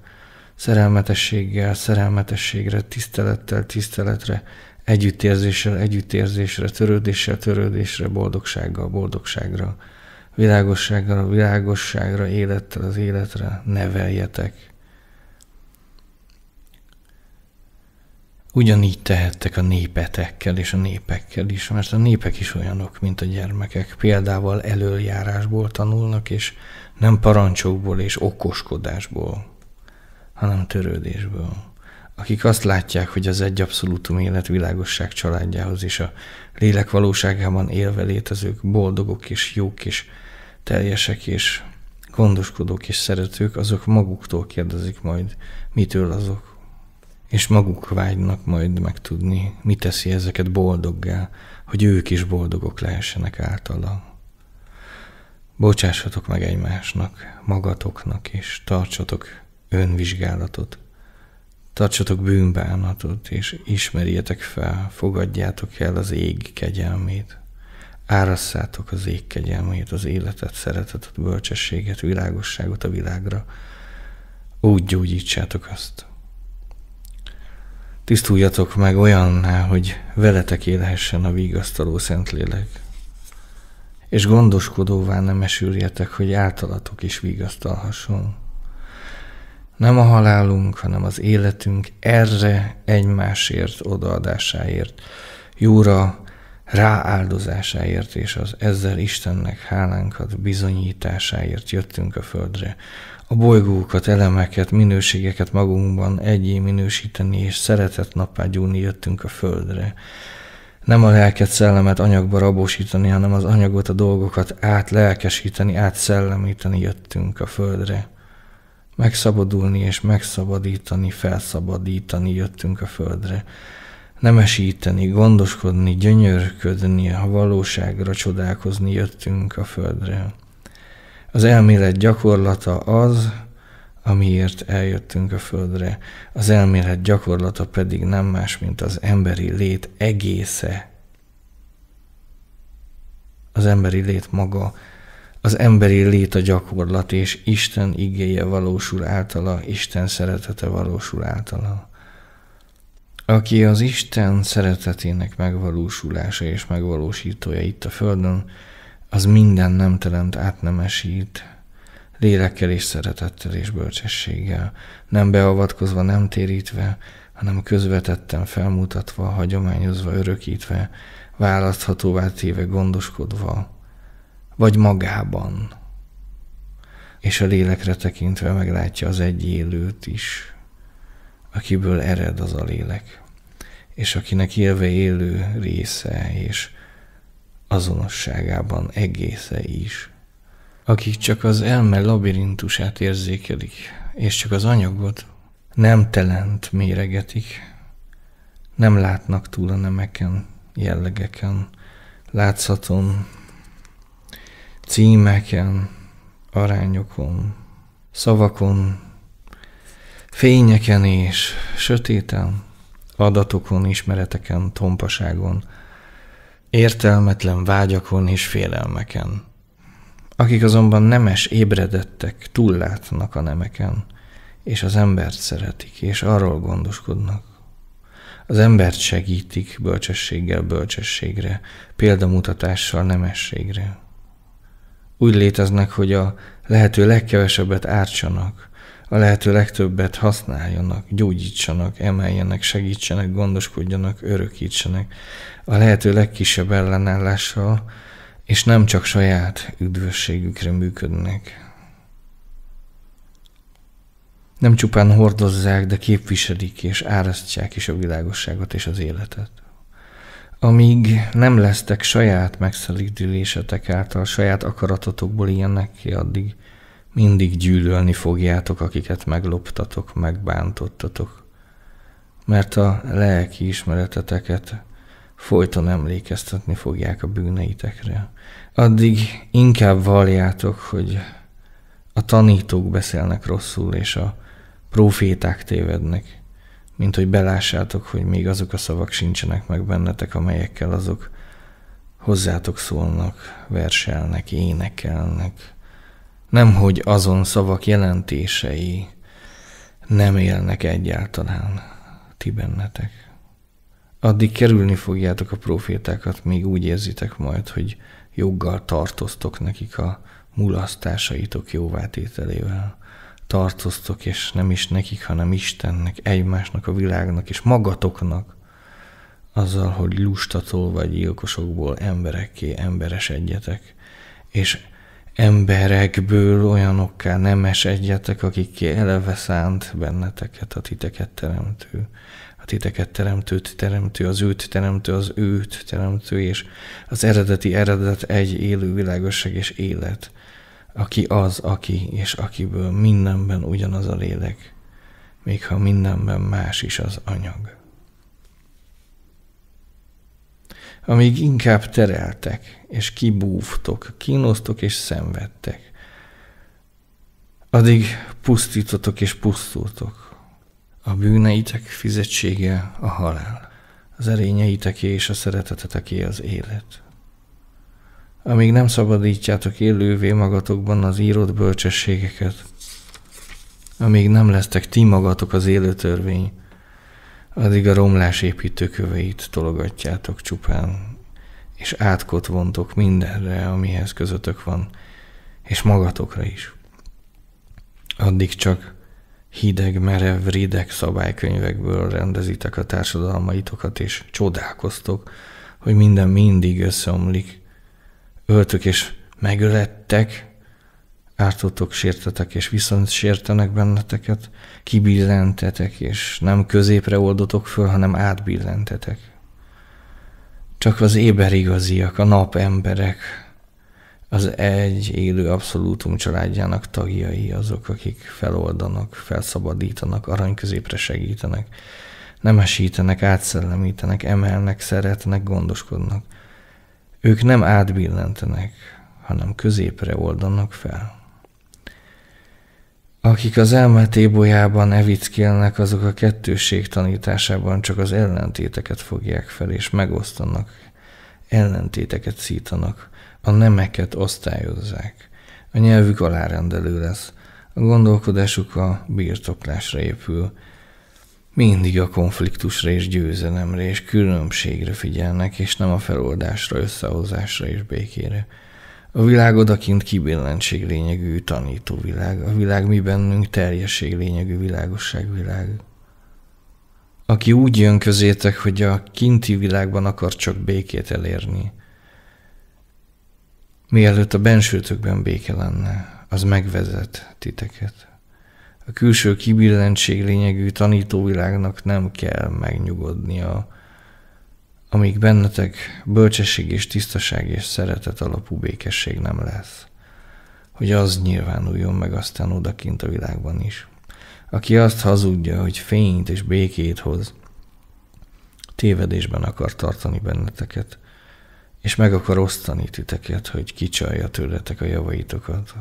szerelmetességgel, szerelmetességre, tisztelettel, tiszteletre, együttérzéssel, együttérzésre, törődéssel, törődésre, boldogsággal, boldogságra, világossággal, világosságra, élettel az életre neveljetek. Ugyanígy tehettek a népetekkel és a népekkel is, mert a népek is olyanok, mint a gyermekek. Példával előjárásból tanulnak, és nem parancsokból és okoskodásból, hanem törődésből. Akik azt látják, hogy az egy abszolútum élet világosság családjához és a lélek valóságában élve létezők boldogok és jók és teljesek és gondoskodók és szeretők, azok maguktól kérdezik majd, mitől azok és maguk vágynak majd megtudni, mi teszi ezeket boldoggá, hogy ők is boldogok lehessenek általa. Bocsássatok meg egymásnak, magatoknak, és tartsatok önvizsgálatot. Tartsatok bűnbánatot, és ismerjetek fel, fogadjátok el az ég kegyelmét. Árasszátok az ég kegyelmét, az életet, szeretetet, bölcsességet, világosságot a világra. Úgy gyógyítsátok azt, Tisztuljatok meg olyanná, hogy veletek élhessen a vigasztaló Szentlélek, és gondoskodóvá nem esüljetek, hogy általatok is vigasztalhasson. Nem a halálunk, hanem az életünk erre egymásért odaadásáért, jóra rááldozásáért és az ezzel Istennek hálánkat bizonyításáért jöttünk a földre, a bolygókat, elemeket, minőségeket magunkban egyé minősíteni és szeretett nappá gyúni jöttünk a földre. Nem a lelket, szellemet anyagba rabosítani, hanem az anyagot, a dolgokat átlelkesíteni, átszellemíteni jöttünk a földre. Megszabadulni és megszabadítani, felszabadítani jöttünk a földre. Nemesíteni, gondoskodni, gyönyörködni, a valóságra csodálkozni jöttünk a földre. Az elmélet gyakorlata az, amiért eljöttünk a Földre. Az elmélet gyakorlata pedig nem más, mint az emberi lét egésze. Az emberi lét maga, az emberi lét a gyakorlat, és Isten igéje valósul általa, Isten szeretete valósul általa. Aki az Isten szeretetének megvalósulása és megvalósítója itt a Földön, az minden nem teremt át nem esít, lélekkel és szeretettel és bölcsességgel, nem beavatkozva, nem térítve, hanem közvetetten felmutatva, hagyományozva, örökítve, választhatóvá téve, gondoskodva, vagy magában. És a lélekre tekintve meglátja az egy élőt is, akiből ered az a lélek, és akinek élve élő része, és azonosságában egésze is. Akik csak az elme labirintusát érzékelik, és csak az anyagot nem telent méregetik, nem látnak túl a nemeken, jellegeken, látszaton, címeken, arányokon, szavakon, fényeken és sötéten, adatokon, ismereteken, tompaságon, értelmetlen vágyakon és félelmeken. Akik azonban nemes ébredettek, túllátnak a nemeken, és az embert szeretik, és arról gondoskodnak. Az embert segítik bölcsességgel bölcsességre, példamutatással nemességre. Úgy léteznek, hogy a lehető legkevesebbet ártsanak, a lehető legtöbbet használjanak, gyógyítsanak, emeljenek, segítsenek, gondoskodjanak, örökítsenek, a lehető legkisebb ellenállással, és nem csak saját üdvösségükre működnek. Nem csupán hordozzák, de képviselik és árasztják is a világosságot és az életet. Amíg nem lesztek saját megszelítülésetek által, saját akaratotokból ilyennek ki, addig – mindig gyűlölni fogjátok, akiket megloptatok, megbántottatok, mert a lelki ismereteteket folyton emlékeztetni fogják a bűneitekre. Addig inkább valljátok, hogy a tanítók beszélnek rosszul, és a proféták tévednek, mint hogy belássátok, hogy még azok a szavak sincsenek meg bennetek, amelyekkel azok hozzátok szólnak, verselnek, énekelnek. Nemhogy azon szavak jelentései nem élnek egyáltalán ti bennetek. Addig kerülni fogjátok a profétákat, még úgy érzitek majd, hogy joggal tartoztok nekik a mulasztásaitok jóvátételével. Tartoztok, és nem is nekik, hanem Istennek, egymásnak, a világnak és magatoknak, azzal, hogy lustató vagy gyilkosokból emberekké emberesedjetek, és emberekből olyanokká nemes egyetek, akik eleve szánt benneteket a titeket teremtő. A titeket teremtőt teremtő, az őt teremtő, az őt teremtő, és az eredeti eredet egy élő világosság és élet, aki az, aki, és akiből mindenben ugyanaz a lélek, még ha mindenben más is az anyag. Amíg inkább tereltek, és kibúvtok, kínoztok és szenvedtek. Addig pusztítotok és pusztultok. A bűneitek fizetsége a halál, az erényeiteké és a szereteteteké az élet. Amíg nem szabadítjátok élővé magatokban az írott bölcsességeket, amíg nem lesztek ti magatok az élő törvény, addig a romlás építőköveit tologatjátok csupán és átkot vontok mindenre, amihez közöttök van, és magatokra is. Addig csak hideg, merev, rideg szabálykönyvekből rendezitek a társadalmaitokat, és csodálkoztok, hogy minden mindig összeomlik. Öltök és megölettek, ártottok, sértetek és viszont sértenek benneteket, kibillentetek és nem középre oldotok föl, hanem átbillentetek. Csak az éber igaziak, a napemberek, az egy élő abszolútum családjának tagjai azok, akik feloldanak, felszabadítanak, arany középre segítenek, nemesítenek, átszellemítenek, emelnek, szeretnek, gondoskodnak. Ők nem átbillentenek, hanem középre oldanak fel. Akik az elmát ébolyában evickélnek, azok a kettőség tanításában csak az ellentéteket fogják fel, és megosztanak, ellentéteket szítanak, a nemeket osztályozzák. A nyelvük alárendelő lesz, a gondolkodásuk a birtoklásra épül, mindig a konfliktusra és győzelemre és különbségre figyelnek, és nem a feloldásra, összehozásra és békére. A világ odakint kibillentség lényegű tanító világ, a világ mi bennünk terjeség lényegű világosság világ. Aki úgy jön közétek, hogy a kinti világban akar csak békét elérni, mielőtt a bensőtökben béke lenne, az megvezet titeket. A külső kibillentség lényegű tanítóvilágnak nem kell megnyugodnia amíg bennetek bölcsesség és tisztaság és szeretet alapú békesség nem lesz, hogy az nyilvánuljon meg aztán odakint a világban is. Aki azt hazudja, hogy fényt és békét hoz, tévedésben akar tartani benneteket, és meg akar osztani titeket, hogy kicsalja tőletek a javaitokat,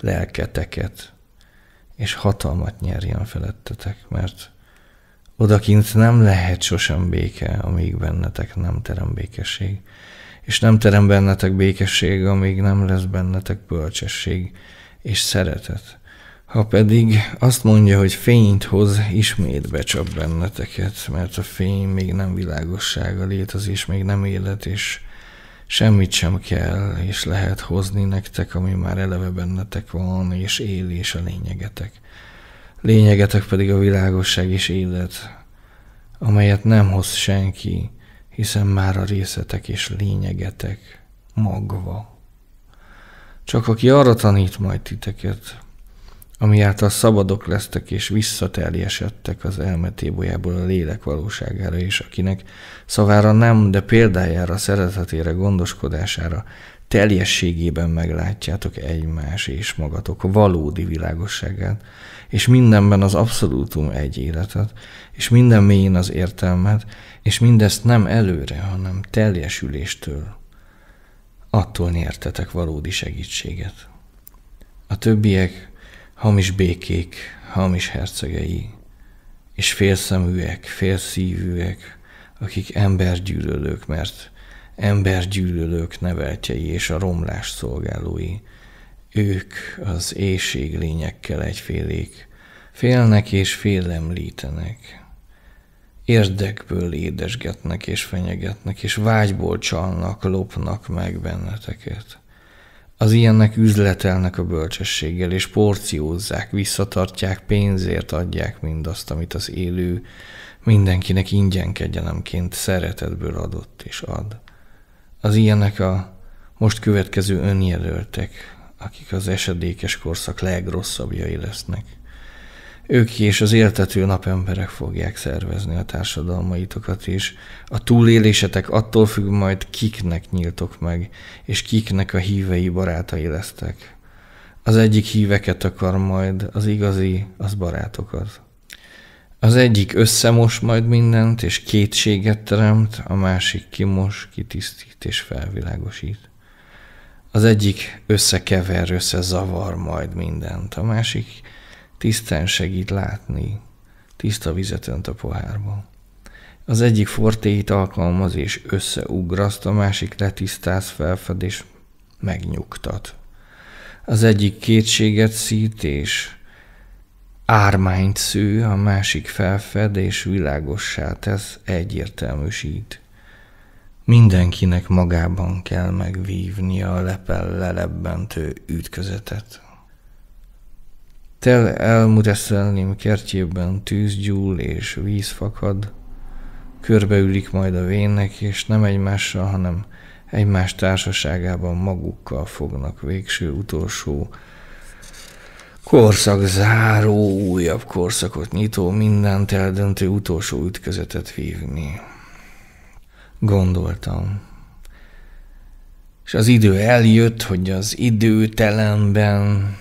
lelketeket, és hatalmat nyerjen felettetek, mert Odakint nem lehet sosem béke, amíg bennetek nem terem békesség, és nem terem bennetek békesség, amíg nem lesz bennetek bölcsesség és szeretet. Ha pedig azt mondja, hogy fényt hoz, ismét becsap benneteket, mert a fény még nem világossága létezés, még nem élet, és semmit sem kell, és lehet hozni nektek, ami már eleve bennetek van, és él és a lényegetek lényegetek pedig a világosság és élet, amelyet nem hoz senki, hiszen már a részetek és lényegetek magva. Csak aki arra tanít majd titeket, ami által szabadok lesztek és visszateljesedtek az elmetébolyából a lélek valóságára, és akinek szavára nem, de példájára, szeretetére, gondoskodására, teljességében meglátjátok egymás és magatok valódi világosságát, és mindenben az abszolútum egy életet, és minden mélyén az értelmet, és mindezt nem előre, hanem teljesüléstől. Attól nyertetek valódi segítséget. A többiek hamis békék, hamis hercegei, és félszeműek, félszívűek, akik embergyűlölők, mert embergyűlölők neveltjei és a romlás szolgálói. Ők az éjség lényekkel egyfélék, félnek és félemlítenek. Érdekből édesgetnek és fenyegetnek, és vágyból csalnak, lopnak meg benneteket. Az ilyenek üzletelnek a bölcsességgel, és porciózzák, visszatartják, pénzért adják mindazt, amit az élő mindenkinek ingyen kegyelemként szeretetből adott és ad az ilyenek a most következő önjelöltek, akik az esedékes korszak legrosszabbjai lesznek. Ők és az éltető napemberek fogják szervezni a társadalmaitokat is. A túlélésetek attól függ majd, kiknek nyíltok meg, és kiknek a hívei barátai lesztek. Az egyik híveket akar majd, az igazi, az barátokat. Az egyik összemos majd mindent, és kétséget teremt, a másik kimos, kitisztít és felvilágosít. Az egyik összekever, összezavar majd mindent, a másik tisztán segít látni, tiszta vizet önt a pohárba. Az egyik fortéit alkalmaz és összeugraszt, a másik letisztáz, felfed és megnyugtat. Az egyik kétséget szít és ármányt sző, a másik felfed és világossá tesz, egyértelműsít. Mindenkinek magában kell megvívnia a lepel-lelebbentő ütközetet. Tel elmureszelném kertjében tűzgyúl és víz fakad, körbeülik majd a vének, és nem egymással, hanem egymás társaságában magukkal fognak végső utolsó Korszak záró, újabb korszakot nyitó, mindent eldöntő utolsó ütközetet vívni. Gondoltam. És az idő eljött, hogy az időtelenben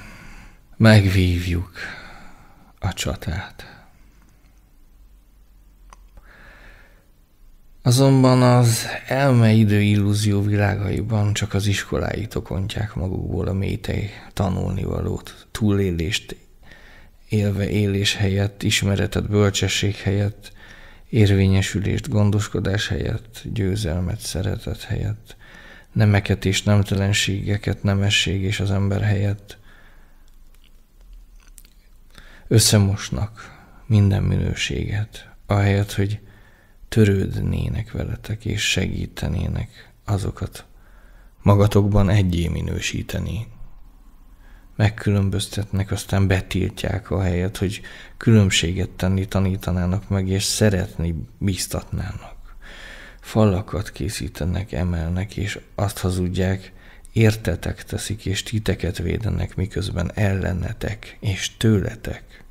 megvívjuk a csatát. Azonban az idő illúzió világaiban csak az iskolái tokontják magukból a métei tanulnivalót, túlélést élve élés helyett, ismeretet, bölcsesség helyett, érvényesülést, gondoskodás helyett, győzelmet, szeretet helyett, nemeket és nemtelenségeket, nemesség és az ember helyett. Összemosnak minden minőséget, ahelyett, hogy törődnének veletek és segítenének azokat magatokban egyé minősíteni. Megkülönböztetnek, aztán betiltják a helyet, hogy különbséget tenni tanítanának meg, és szeretni bíztatnának. Fallakat készítenek, emelnek, és azt hazudják, értetek teszik, és titeket védenek, miközben ellenetek, és tőletek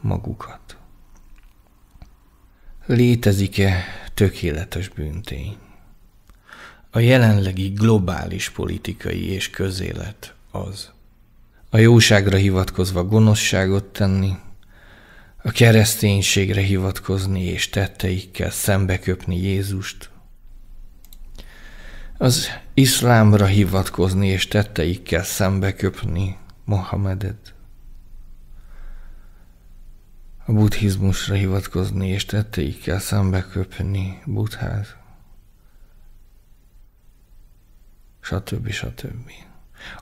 magukat. Létezik-e tökéletes bűntény? A jelenlegi globális politikai és közélet az. A jóságra hivatkozva gonoszságot tenni, a kereszténységre hivatkozni és tetteikkel szembeköpni Jézust, az iszlámra hivatkozni és tetteikkel szembeköpni Mohamedet, a buddhizmusra hivatkozni és tetteikkel szembeköpni buddhát, stb. stb.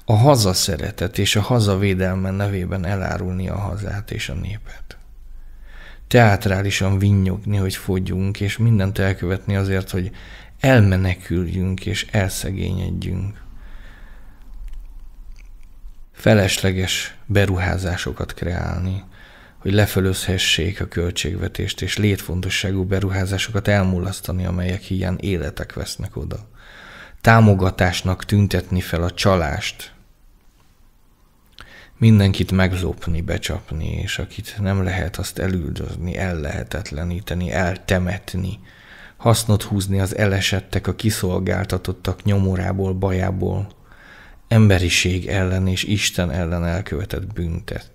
A haza szeretet és a haza védelme nevében elárulni a hazát és a népet. Teátrálisan vinnyogni, hogy fogyjunk, és mindent elkövetni azért, hogy elmeneküljünk és elszegényedjünk. Felesleges beruházásokat kreálni – hogy lefölözhessék a költségvetést és létfontosságú beruházásokat elmulasztani, amelyek hiány életek vesznek oda. Támogatásnak tüntetni fel a csalást, mindenkit meglopni, becsapni, és akit nem lehet, azt elüldözni, ellehetetleníteni, eltemetni, hasznot húzni az elesettek, a kiszolgáltatottak nyomorából, bajából, emberiség ellen és Isten ellen elkövetett büntet.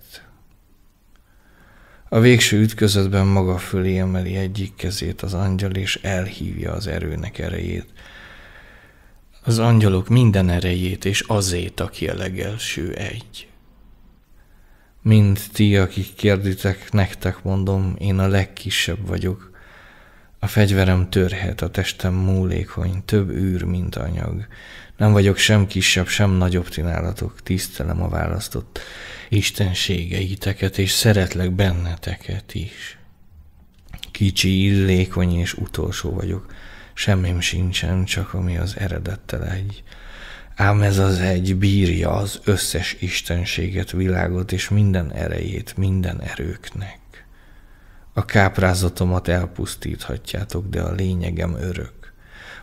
A végső ütközetben maga fölé emeli egyik kezét az angyal, és elhívja az erőnek erejét. Az angyalok minden erejét, és azét, aki a legelső egy. Mind ti, akik kérditek, nektek mondom, én a legkisebb vagyok. A fegyverem törhet, a testem múlékony, több űr, mint anyag. Nem vagyok sem kisebb, sem nagyobb tinálatok, tisztelem a választott istenségeiteket, és szeretlek benneteket is. Kicsi, illékony és utolsó vagyok, semmim sincsen, csak ami az eredettel egy. Ám ez az egy bírja az összes istenséget, világot és minden erejét minden erőknek. A káprázatomat elpusztíthatjátok, de a lényegem örök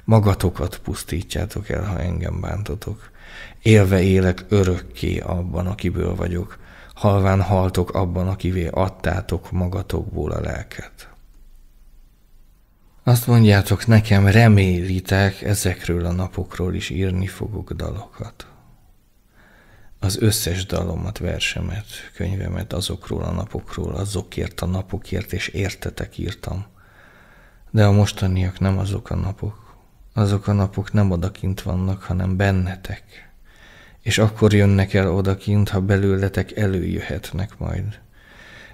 magatokat pusztítjátok el, ha engem bántotok. Élve élek örökké abban, akiből vagyok, halván haltok abban, akivé adtátok magatokból a lelket. Azt mondjátok nekem, remélitek, ezekről a napokról is írni fogok dalokat. Az összes dalomat, versemet, könyvemet azokról a napokról, azokért a napokért és értetek írtam. De a mostaniak nem azok a napok azok a napok nem odakint vannak, hanem bennetek. És akkor jönnek el odakint, ha belőletek előjöhetnek majd.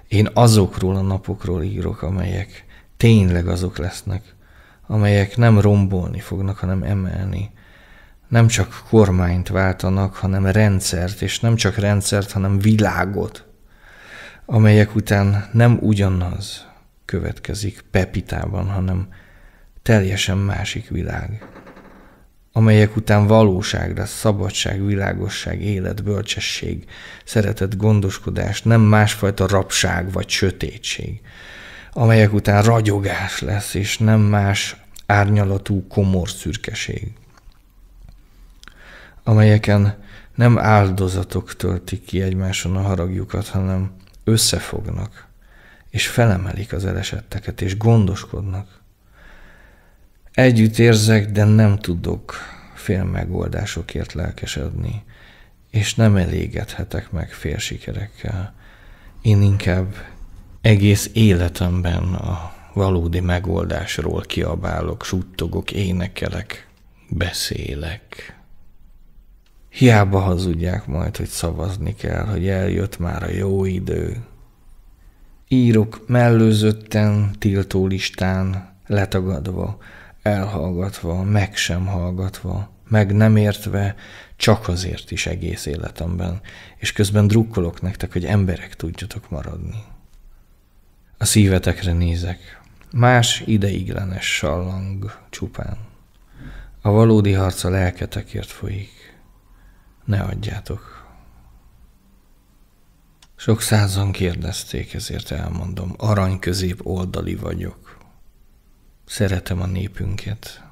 Én azokról a napokról írok, amelyek tényleg azok lesznek, amelyek nem rombolni fognak, hanem emelni. Nem csak kormányt váltanak, hanem rendszert, és nem csak rendszert, hanem világot, amelyek után nem ugyanaz következik Pepitában, hanem teljesen másik világ, amelyek után valóságra szabadság, világosság, élet, bölcsesség, szeretet, gondoskodás, nem másfajta rabság vagy sötétség, amelyek után ragyogás lesz, és nem más árnyalatú komor szürkeség, amelyeken nem áldozatok töltik ki egymáson a haragjukat, hanem összefognak, és felemelik az elesetteket, és gondoskodnak. Együtt érzek, de nem tudok fél megoldásokért lelkesedni, és nem elégedhetek meg fél sikerekkel. Én inkább egész életemben a valódi megoldásról kiabálok, suttogok, énekelek, beszélek. Hiába hazudják majd, hogy szavazni kell, hogy eljött már a jó idő. Írok mellőzötten, listán, letagadva, elhallgatva, meg sem hallgatva, meg nem értve, csak azért is egész életemben, és közben drukkolok nektek, hogy emberek tudjatok maradni. A szívetekre nézek. Más ideiglenes sallang csupán. A valódi harc a lelketekért folyik. Ne adjátok. Sok százan kérdezték, ezért elmondom. Arany közép oldali vagyok. Szeretem a népünket.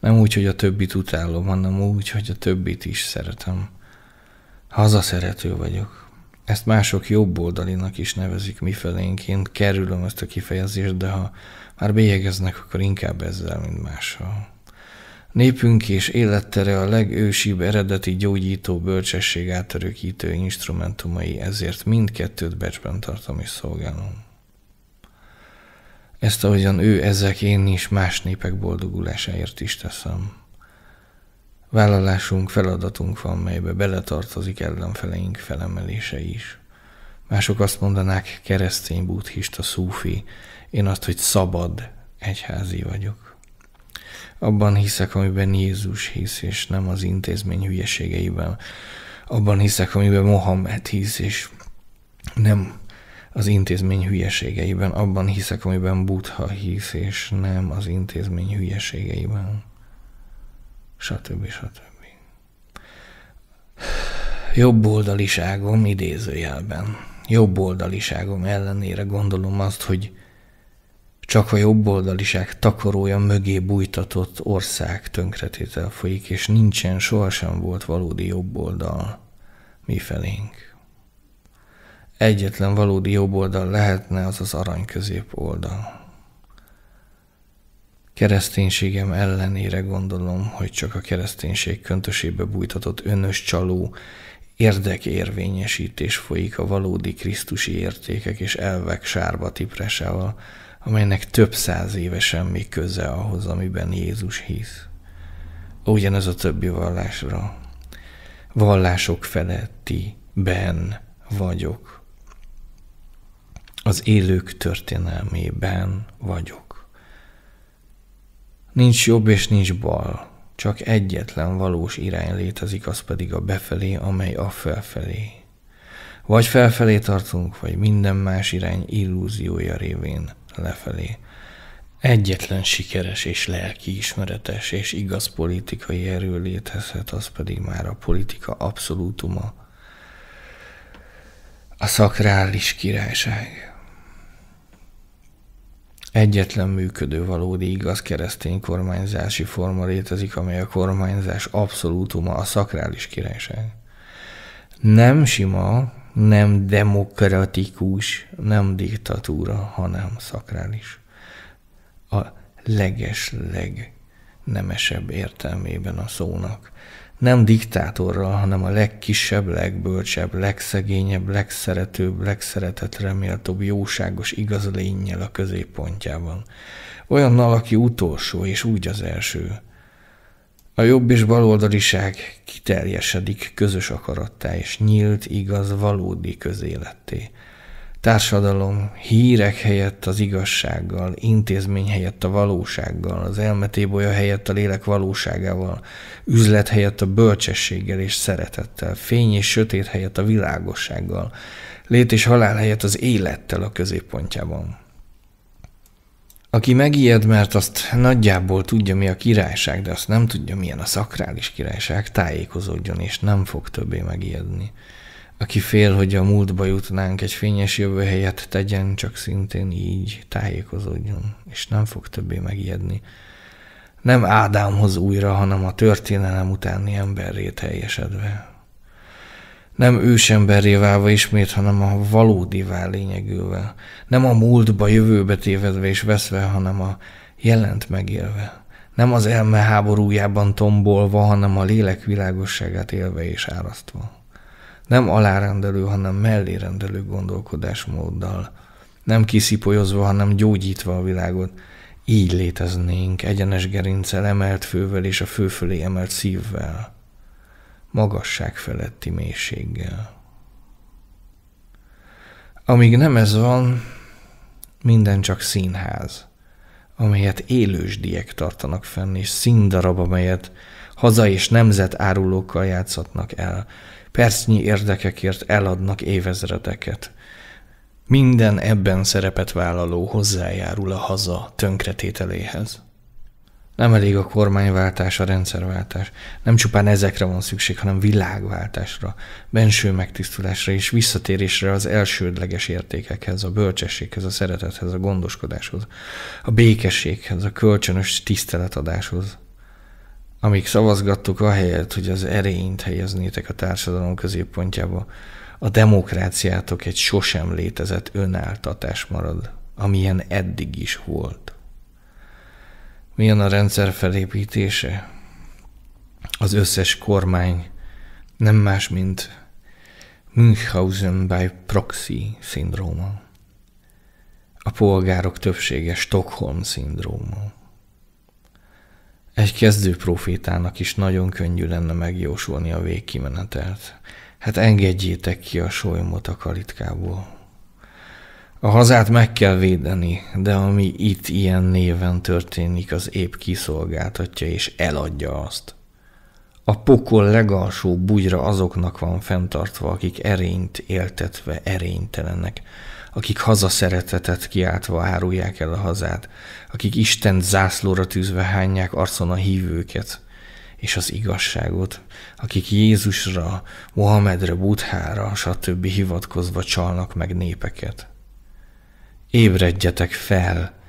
Nem úgy, hogy a többit utálom, hanem úgy, hogy a többit is szeretem. Hazaszerető vagyok. Ezt mások jobb oldalinak is nevezik mifelénk. Én kerülöm ezt a kifejezést, de ha már bélyegeznek, akkor inkább ezzel, mint mással. Népünk és élettere a legősibb eredeti gyógyító bölcsesség átörökítő instrumentumai, ezért mindkettőt becsben tartom és szolgálom. Ezt, ahogyan ő ezek én is más népek boldogulásáért is teszem. Vállalásunk, feladatunk van, melybe beletartozik ellenfeleink felemelése is. Mások azt mondanák, keresztény, buddhista, szúfi, én azt, hogy szabad egyházi vagyok. Abban hiszek, amiben Jézus hisz, és nem az intézmény hülyeségeiben. Abban hiszek, amiben Mohamed hisz, és nem az intézmény hülyeségeiben, abban hiszek, amiben Buddha hisz, és nem az intézmény hülyeségeiben. Stb. stb. Jobb oldaliságom idézőjelben. Jobb oldaliságom ellenére gondolom azt, hogy csak a jobb oldaliság takarója mögé bújtatott ország tönkretétel folyik, és nincsen, sohasem volt valódi jobb oldal mi felénk. Egyetlen valódi jobb oldal lehetne az az arany közép oldal. Kereszténységem ellenére gondolom, hogy csak a kereszténység köntösébe bújtatott önös csaló, érdekérvényesítés folyik a valódi krisztusi értékek és elvek sárba tipresával, amelynek több száz éve semmi köze ahhoz, amiben Jézus hisz. Ugyanez a többi vallásra. Vallások feletti ben vagyok az élők történelmében vagyok. Nincs jobb és nincs bal, csak egyetlen valós irány létezik, az pedig a befelé, amely a felfelé. Vagy felfelé tartunk, vagy minden más irány illúziója révén lefelé. Egyetlen sikeres és lelkiismeretes és igaz politikai erő létezhet, az pedig már a politika abszolútuma, a szakrális királyság. Egyetlen működő valódi igaz keresztény kormányzási forma létezik, amely a kormányzás abszolútuma a szakrális királyság. Nem sima, nem demokratikus, nem diktatúra, hanem szakrális. A legesleg nemesebb értelmében a szónak nem diktátorral, hanem a legkisebb, legbölcsebb, legszegényebb, legszeretőbb, legszeretetre méltóbb jóságos igaz lényjel a középpontjában. Olyannal, aki utolsó és úgy az első. A jobb és baloldaliság kiterjesedik közös akarattá és nyílt, igaz, valódi közéletté társadalom hírek helyett az igazsággal, intézmény helyett a valósággal, az elmetébolya helyett a lélek valóságával, üzlet helyett a bölcsességgel és szeretettel, fény és sötét helyett a világossággal, lét és halál helyett az élettel a középpontjában. Aki megijed, mert azt nagyjából tudja, mi a királyság, de azt nem tudja, milyen a szakrális királyság, tájékozódjon, és nem fog többé megijedni aki fél, hogy a múltba jutnánk, egy fényes jövő helyet tegyen, csak szintén így tájékozódjon, és nem fog többé megijedni. Nem Ádámhoz újra, hanem a történelem utáni emberré teljesedve. Nem ősemberré válva ismét, hanem a valódivá lényegülve. Nem a múltba, jövőbe tévedve és veszve, hanem a jelent megélve. Nem az elme háborújában tombolva, hanem a lélek világosságát élve és árasztva nem alárendelő, hanem mellérendelő gondolkodásmóddal, nem kiszipolyozva, hanem gyógyítva a világot. Így léteznénk, egyenes gerincel, emelt fővel és a főfölé emelt szívvel, magasság feletti mélységgel. Amíg nem ez van, minden csak színház, amelyet élősdiek tartanak fenn, és színdarab, amelyet haza és nemzet árulókkal játszhatnak el, percnyi érdekekért eladnak évezredeket. Minden ebben szerepet vállaló hozzájárul a haza tönkretételéhez. Nem elég a kormányváltás, a rendszerváltás. Nem csupán ezekre van szükség, hanem világváltásra, benső megtisztulásra és visszatérésre az elsődleges értékekhez, a bölcsességhez, a szeretethez, a gondoskodáshoz, a békességhez, a kölcsönös tiszteletadáshoz, amíg szavazgattuk, ahelyett, hogy az erényt helyeznétek a társadalom középpontjába, a demokráciátok egy sosem létezett önáltatás marad, amilyen eddig is volt. Milyen a rendszer felépítése? Az összes kormány nem más, mint Münchhausen by proxy szindróma. A polgárok többsége Stockholm szindróma. Egy kezdő profétának is nagyon könnyű lenne megjósolni a végkimenetelt. Hát engedjétek ki a solymot a kalitkából. A hazát meg kell védeni, de ami itt ilyen néven történik, az épp kiszolgáltatja és eladja azt. A pokol legalsó bugyra azoknak van fenntartva, akik erényt éltetve erénytelenek, akik hazaszeretetet kiáltva árulják el a hazát, akik Isten zászlóra tűzve hányják arcon a hívőket és az igazságot, akik Jézusra, Mohamedre, Budhára, stb. hivatkozva csalnak meg népeket. Ébredjetek fel!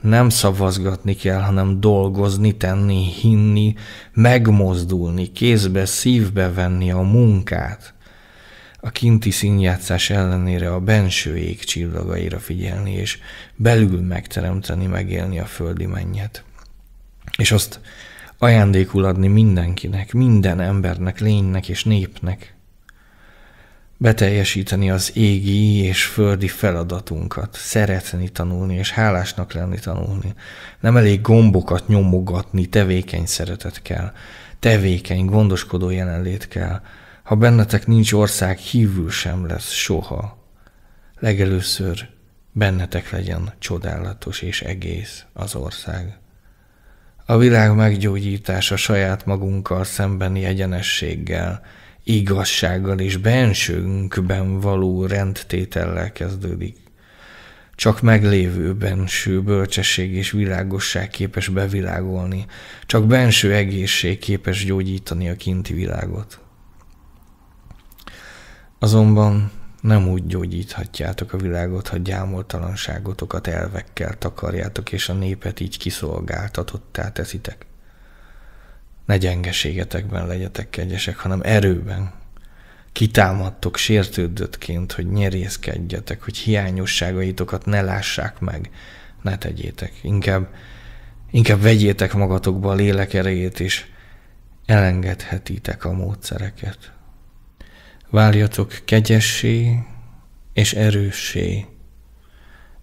Nem szavazgatni kell, hanem dolgozni, tenni, hinni, megmozdulni, kézbe, szívbe venni a munkát – a kinti színjátszás ellenére a benső ég csillagaira figyelni, és belül megteremteni, megélni a földi mennyet. És azt ajándékul adni mindenkinek, minden embernek, lénynek és népnek. Beteljesíteni az égi és földi feladatunkat, szeretni tanulni és hálásnak lenni tanulni. Nem elég gombokat nyomogatni, tevékeny szeretet kell, tevékeny, gondoskodó jelenlét kell – ha bennetek nincs ország, hívül sem lesz soha. Legelőször bennetek legyen csodálatos és egész az ország. A világ meggyógyítása saját magunkkal szembeni egyenességgel, igazsággal és bensőnkben való rendtétellel kezdődik. Csak meglévő benső bölcsesség és világosság képes bevilágolni, csak benső egészség képes gyógyítani a kinti világot. Azonban nem úgy gyógyíthatjátok a világot, ha gyámoltalanságotokat elvekkel takarjátok, és a népet így kiszolgáltatottá teszitek. Ne gyengeségetekben legyetek kegyesek, hanem erőben. Kitámadtok sértődöttként, hogy nyerészkedjetek, hogy hiányosságaitokat ne lássák meg, ne tegyétek. Inkább, inkább vegyétek magatokba a lélek erejét, és elengedhetitek a módszereket váljatok kegyessé és erőssé,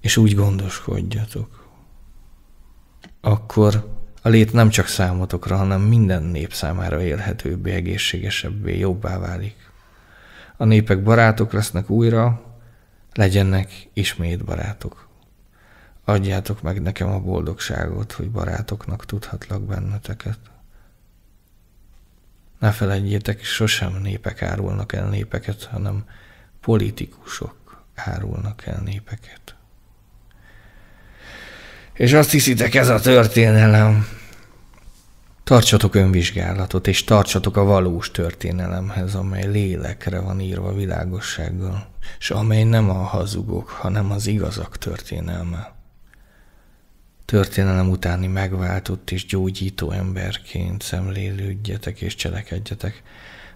és úgy gondoskodjatok. Akkor a lét nem csak számotokra, hanem minden nép számára élhetőbbé, egészségesebbé, jobbá válik. A népek barátok lesznek újra, legyenek ismét barátok. Adjátok meg nekem a boldogságot, hogy barátoknak tudhatlak benneteket. Ne felejtjétek, sosem népek árulnak el népeket, hanem politikusok árulnak el népeket. És azt hiszitek, ez a történelem. Tartsatok önvizsgálatot, és tartsatok a valós történelemhez, amely lélekre van írva világossággal, és amely nem a hazugok, hanem az igazak történelme történelem utáni megváltott és gyógyító emberként szemlélődjetek és cselekedjetek,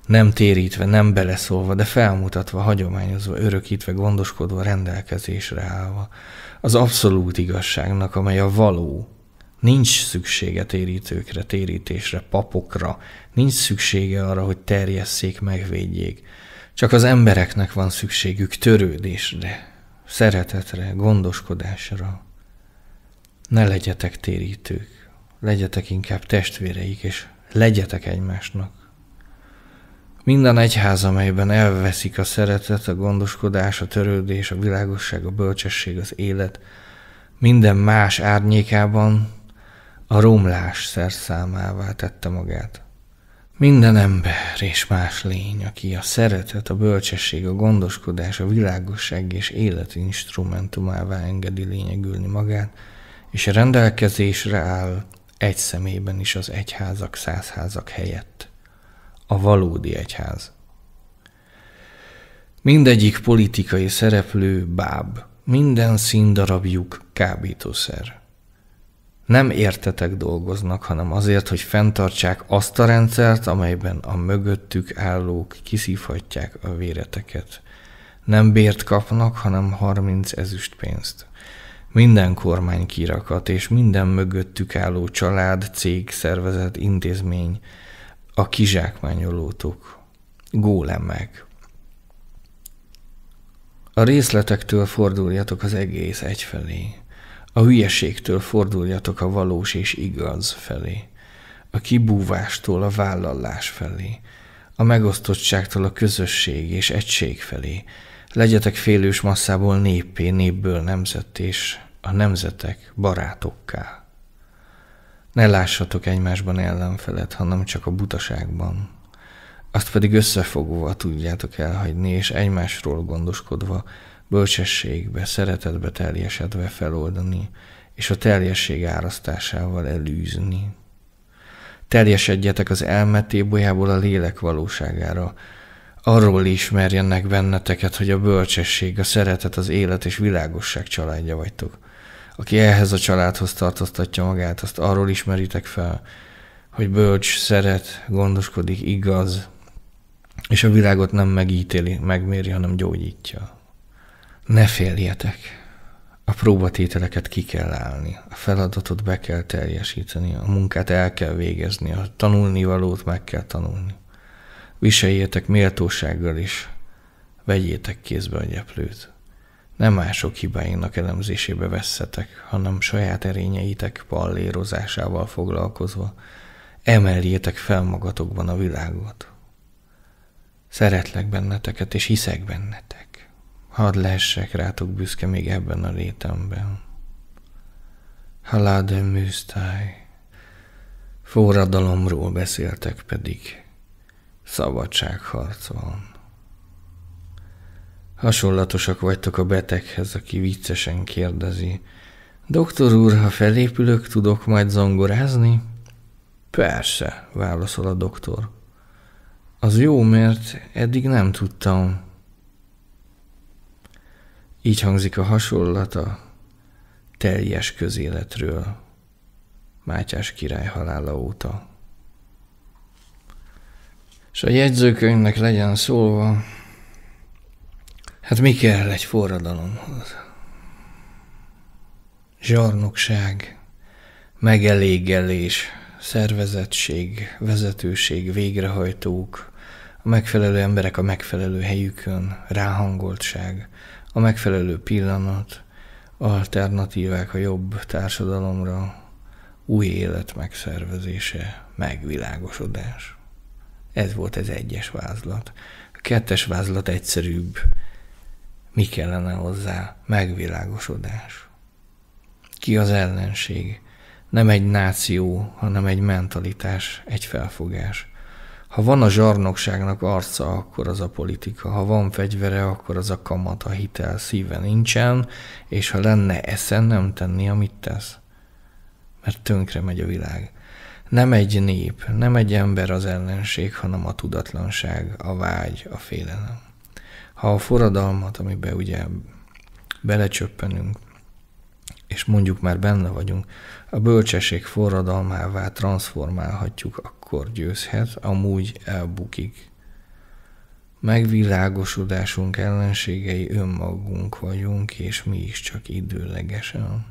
nem térítve, nem beleszólva, de felmutatva, hagyományozva, örökítve, gondoskodva, rendelkezésre állva. Az abszolút igazságnak, amely a való. Nincs szüksége térítőkre, térítésre, papokra, nincs szüksége arra, hogy terjesszék, megvédjék. Csak az embereknek van szükségük törődésre, szeretetre, gondoskodásra, ne legyetek térítők, legyetek inkább testvéreik, és legyetek egymásnak. Minden egyház, amelyben elveszik a szeretet, a gondoskodás, a törődés, a világosság, a bölcsesség, az élet, minden más árnyékában a romlás szerszámává tette magát. Minden ember és más lény, aki a szeretet, a bölcsesség, a gondoskodás, a világosság és élet instrumentumává engedi lényegülni magát, és rendelkezésre áll egy szemében is az egyházak, százházak helyett. A valódi egyház. Mindegyik politikai szereplő báb, minden színdarabjuk kábítószer. Nem értetek dolgoznak, hanem azért, hogy fenntartsák azt a rendszert, amelyben a mögöttük állók kiszívhatják a véreteket. Nem bért kapnak, hanem 30 ezüst pénzt. Minden kormány kirakat és minden mögöttük álló család, cég, szervezet, intézmény a kizsákmányolótok, gólemek. A részletektől forduljatok az egész egyfelé, a hülyeségtől forduljatok a valós és igaz felé, a kibúvástól a vállalás felé, a megosztottságtól a közösség és egység felé, legyetek félős masszából néppé, népből nemzet és a nemzetek barátokká. Ne lássatok egymásban ellenfelet, hanem csak a butaságban. Azt pedig összefogva tudjátok elhagyni, és egymásról gondoskodva, bölcsességbe, szeretetbe teljesedve feloldani, és a teljesség árasztásával elűzni. Teljesedjetek az bolyából a lélek valóságára, arról ismerjenek benneteket, hogy a bölcsesség, a szeretet, az élet és világosság családja vagytok – aki ehhez a családhoz tartoztatja magát, azt arról ismeritek fel, hogy bölcs, szeret, gondoskodik, igaz, és a világot nem megítéli, megméri, hanem gyógyítja. Ne féljetek! A próbatételeket ki kell állni, a feladatot be kell teljesíteni, a munkát el kell végezni, a tanulnivalót meg kell tanulni. Viseljétek méltósággal is, vegyétek kézbe a gyeplőt. Nem mások hibáinak elemzésébe vesszetek, hanem saját erényeitek pallérozásával foglalkozva emeljétek fel magatokban a világot. Szeretlek benneteket, és hiszek bennetek. Hadd lehessek rátok büszke még ebben a létemben. Haláde műsztály. Forradalomról beszéltek pedig. Szabadságharc van. Hasonlatosak vagytok a beteghez, aki viccesen kérdezi. Doktor úr, ha felépülök, tudok majd zongorázni? Persze, válaszol a doktor. Az jó, mert eddig nem tudtam. Így hangzik a hasonlata teljes közéletről Mátyás király halála óta. És a jegyzőkönyvnek legyen szólva, Hát mi kell egy forradalomhoz? Zsarnokság, megelégelés, szervezettség, vezetőség, végrehajtók, a megfelelő emberek a megfelelő helyükön, ráhangoltság, a megfelelő pillanat, alternatívák a jobb társadalomra, új élet megszervezése, megvilágosodás. Ez volt az egyes vázlat. A kettes vázlat egyszerűbb, mi kellene hozzá? Megvilágosodás. Ki az ellenség? Nem egy náció, hanem egy mentalitás, egy felfogás. Ha van a zsarnokságnak arca, akkor az a politika, ha van fegyvere, akkor az a kamat, a hitel szíve nincsen, és ha lenne eszen, nem tenni, amit tesz. Mert tönkre megy a világ. Nem egy nép, nem egy ember az ellenség, hanem a tudatlanság, a vágy, a félelem ha a forradalmat, amiben ugye belecsöppenünk, és mondjuk már benne vagyunk, a bölcsesség forradalmává transformálhatjuk, akkor győzhet, amúgy elbukik. Megvilágosodásunk ellenségei önmagunk vagyunk, és mi is csak időlegesen.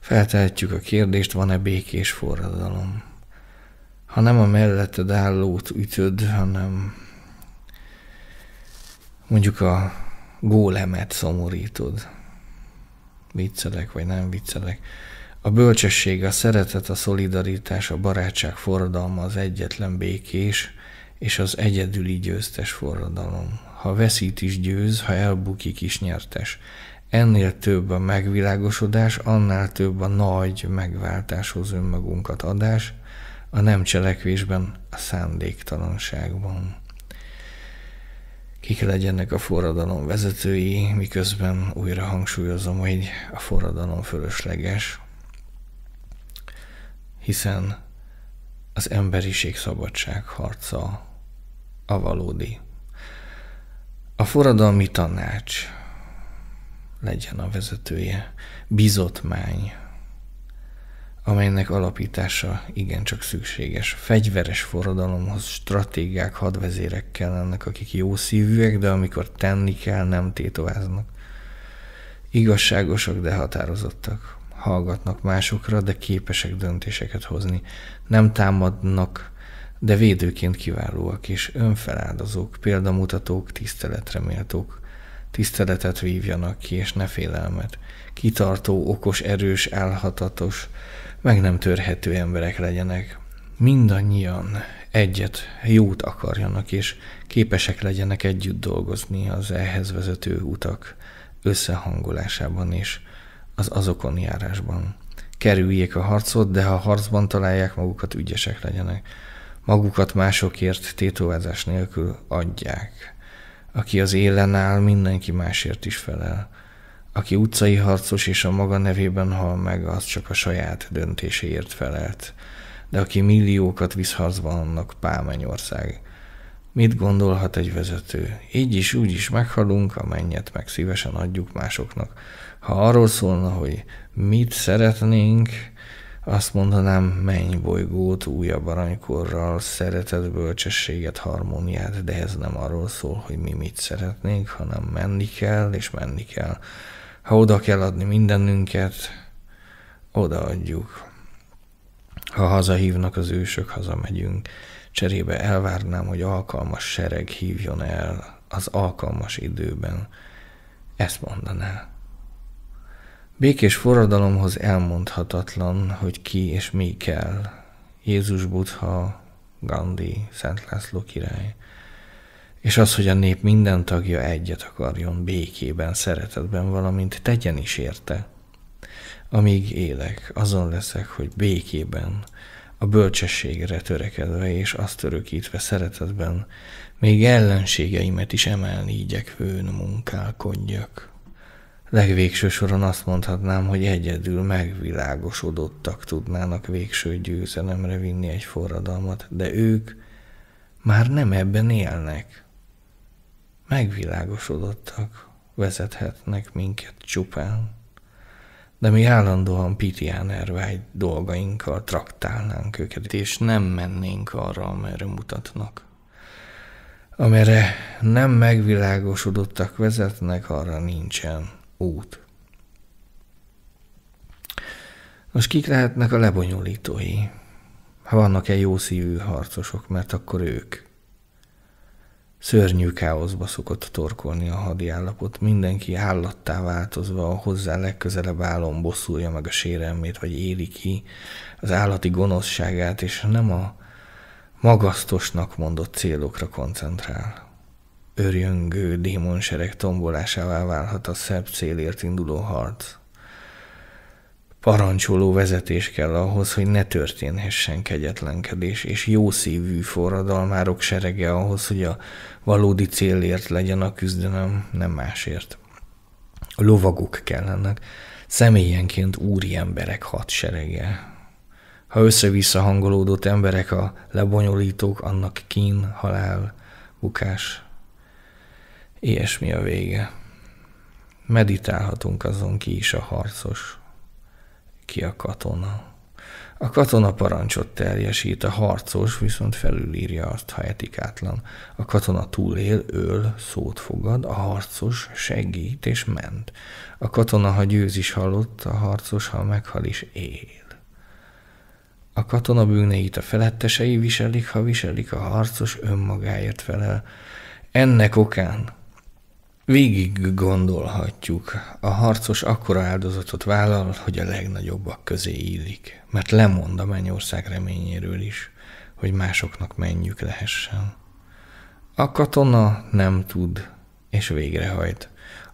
Feltehetjük a kérdést, van-e békés forradalom? Ha nem a melletted állót ütöd, hanem mondjuk a gólemet szomorítod. Viccelek vagy nem viccelek. A bölcsesség, a szeretet, a szolidaritás, a barátság forradalma az egyetlen békés és az egyedüli győztes forradalom. Ha veszít is győz, ha elbukik is nyertes. Ennél több a megvilágosodás, annál több a nagy megváltáshoz önmagunkat adás, a nem cselekvésben, a szándéktalanságban kik legyenek a forradalom vezetői, miközben újra hangsúlyozom, hogy a forradalom fölösleges, hiszen az emberiség harca a valódi. A forradalmi tanács legyen a vezetője, bizotmány, amelynek alapítása igencsak szükséges. Fegyveres forradalomhoz stratégiák, hadvezérek kellenek, akik jó szívűek, de amikor tenni kell, nem tétováznak. Igazságosak, de határozottak. Hallgatnak másokra, de képesek döntéseket hozni. Nem támadnak, de védőként kiválóak és önfeláldozók, példamutatók, tiszteletre méltók. Tiszteletet vívjanak ki, és ne félelmet. Kitartó, okos, erős, elhatatos, meg nem törhető emberek legyenek. Mindannyian egyet, jót akarjanak, és képesek legyenek együtt dolgozni az ehhez vezető utak összehangolásában és az azokon járásban. Kerüljék a harcot, de ha harcban találják magukat, ügyesek legyenek. Magukat másokért tétovázás nélkül adják. Aki az élen áll, mindenki másért is felel. Aki utcai harcos és a maga nevében hal meg, az csak a saját döntéséért felelt. De aki milliókat visz harcban, annak Pálmányország. Mit gondolhat egy vezető? Így is, úgy is meghalunk, a mennyet meg szívesen adjuk másoknak. Ha arról szólna, hogy mit szeretnénk, azt mondanám, menj bolygót újabb aranykorral, szeretet, bölcsességet, harmóniát, de ez nem arról szól, hogy mi mit szeretnénk, hanem menni kell, és menni kell. Ha oda kell adni mindenünket, odaadjuk. Ha hazahívnak az ősök, hazamegyünk. Cserébe elvárnám, hogy alkalmas sereg hívjon el az alkalmas időben. Ezt mondaná. Békés forradalomhoz elmondhatatlan, hogy ki és mi kell. Jézus Buddha, Gandhi, Szent László király és az, hogy a nép minden tagja egyet akarjon, békében, szeretetben, valamint tegyen is érte. Amíg élek, azon leszek, hogy békében, a bölcsességre törekedve és azt örökítve szeretetben, még ellenségeimet is emelni igyekvőn munkálkodjak. Legvégső soron azt mondhatnám, hogy egyedül megvilágosodottak tudnának végső győzelemre vinni egy forradalmat, de ők már nem ebben élnek megvilágosodottak vezethetnek minket csupán, de mi állandóan pitián ervágy dolgainkkal traktálnánk őket, és nem mennénk arra, amerre mutatnak. amire nem megvilágosodottak vezetnek, arra nincsen út. Most kik lehetnek a lebonyolítói? Ha vannak-e jó szívű harcosok, mert akkor ők Szörnyű káoszba szokott torkolni a hadi állapot. mindenki állattá változva a hozzá legközelebb álom bosszulja meg a sérelmét, vagy éli ki az állati gonoszságát, és nem a magasztosnak mondott célokra koncentrál. Örjöngő démonsereg tombolásává válhat a szebb célért induló harc parancsoló vezetés kell ahhoz, hogy ne történhessen kegyetlenkedés, és jó szívű forradalmárok serege ahhoz, hogy a valódi célért legyen a küzdelem, nem másért. A lovagok kellenek, személyenként úri emberek hadserege. Ha össze-vissza hangolódott emberek a lebonyolítók, annak kín, halál, bukás. Ilyesmi a vége. Meditálhatunk azon ki is a harcos. Ki a katona? A katona parancsot teljesít, a harcos viszont felülírja azt, ha etikátlan. A katona túlél, öl, szót fogad, a harcos segít és ment. A katona, ha győz is halott, a harcos, ha meghal is él. A katona bűneit a felettesei viselik, ha viselik, a harcos önmagáért felel. Ennek okán Végig gondolhatjuk, a harcos akkora áldozatot vállal, hogy a legnagyobbak közé illik, mert lemond a mennyország reményéről is, hogy másoknak menjük lehessen. A katona nem tud, és végrehajt.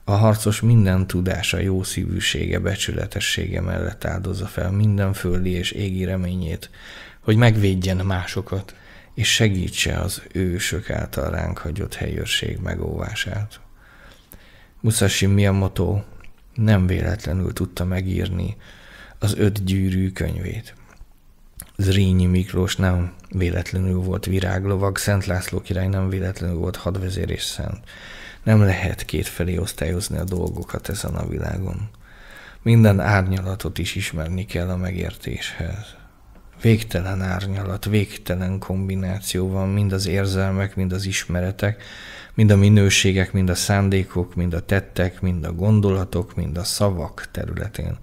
A harcos minden tudása, jó szívűsége, becsületessége mellett áldozza fel minden földi és égi reményét, hogy megvédjen másokat, és segítse az ősök által ránk hagyott helyőrség megóvását. Musashi Miyamoto nem véletlenül tudta megírni az öt gyűrű könyvét. Zrínyi Miklós nem véletlenül volt viráglovag, Szent László király nem véletlenül volt hadvezér és szent. Nem lehet kétfelé osztályozni a dolgokat ezen a világon. Minden árnyalatot is ismerni kell a megértéshez. Végtelen árnyalat, végtelen kombináció van, mind az érzelmek, mind az ismeretek, mind a minőségek, mind a szándékok, mind a tettek, mind a gondolatok, mind a szavak területén.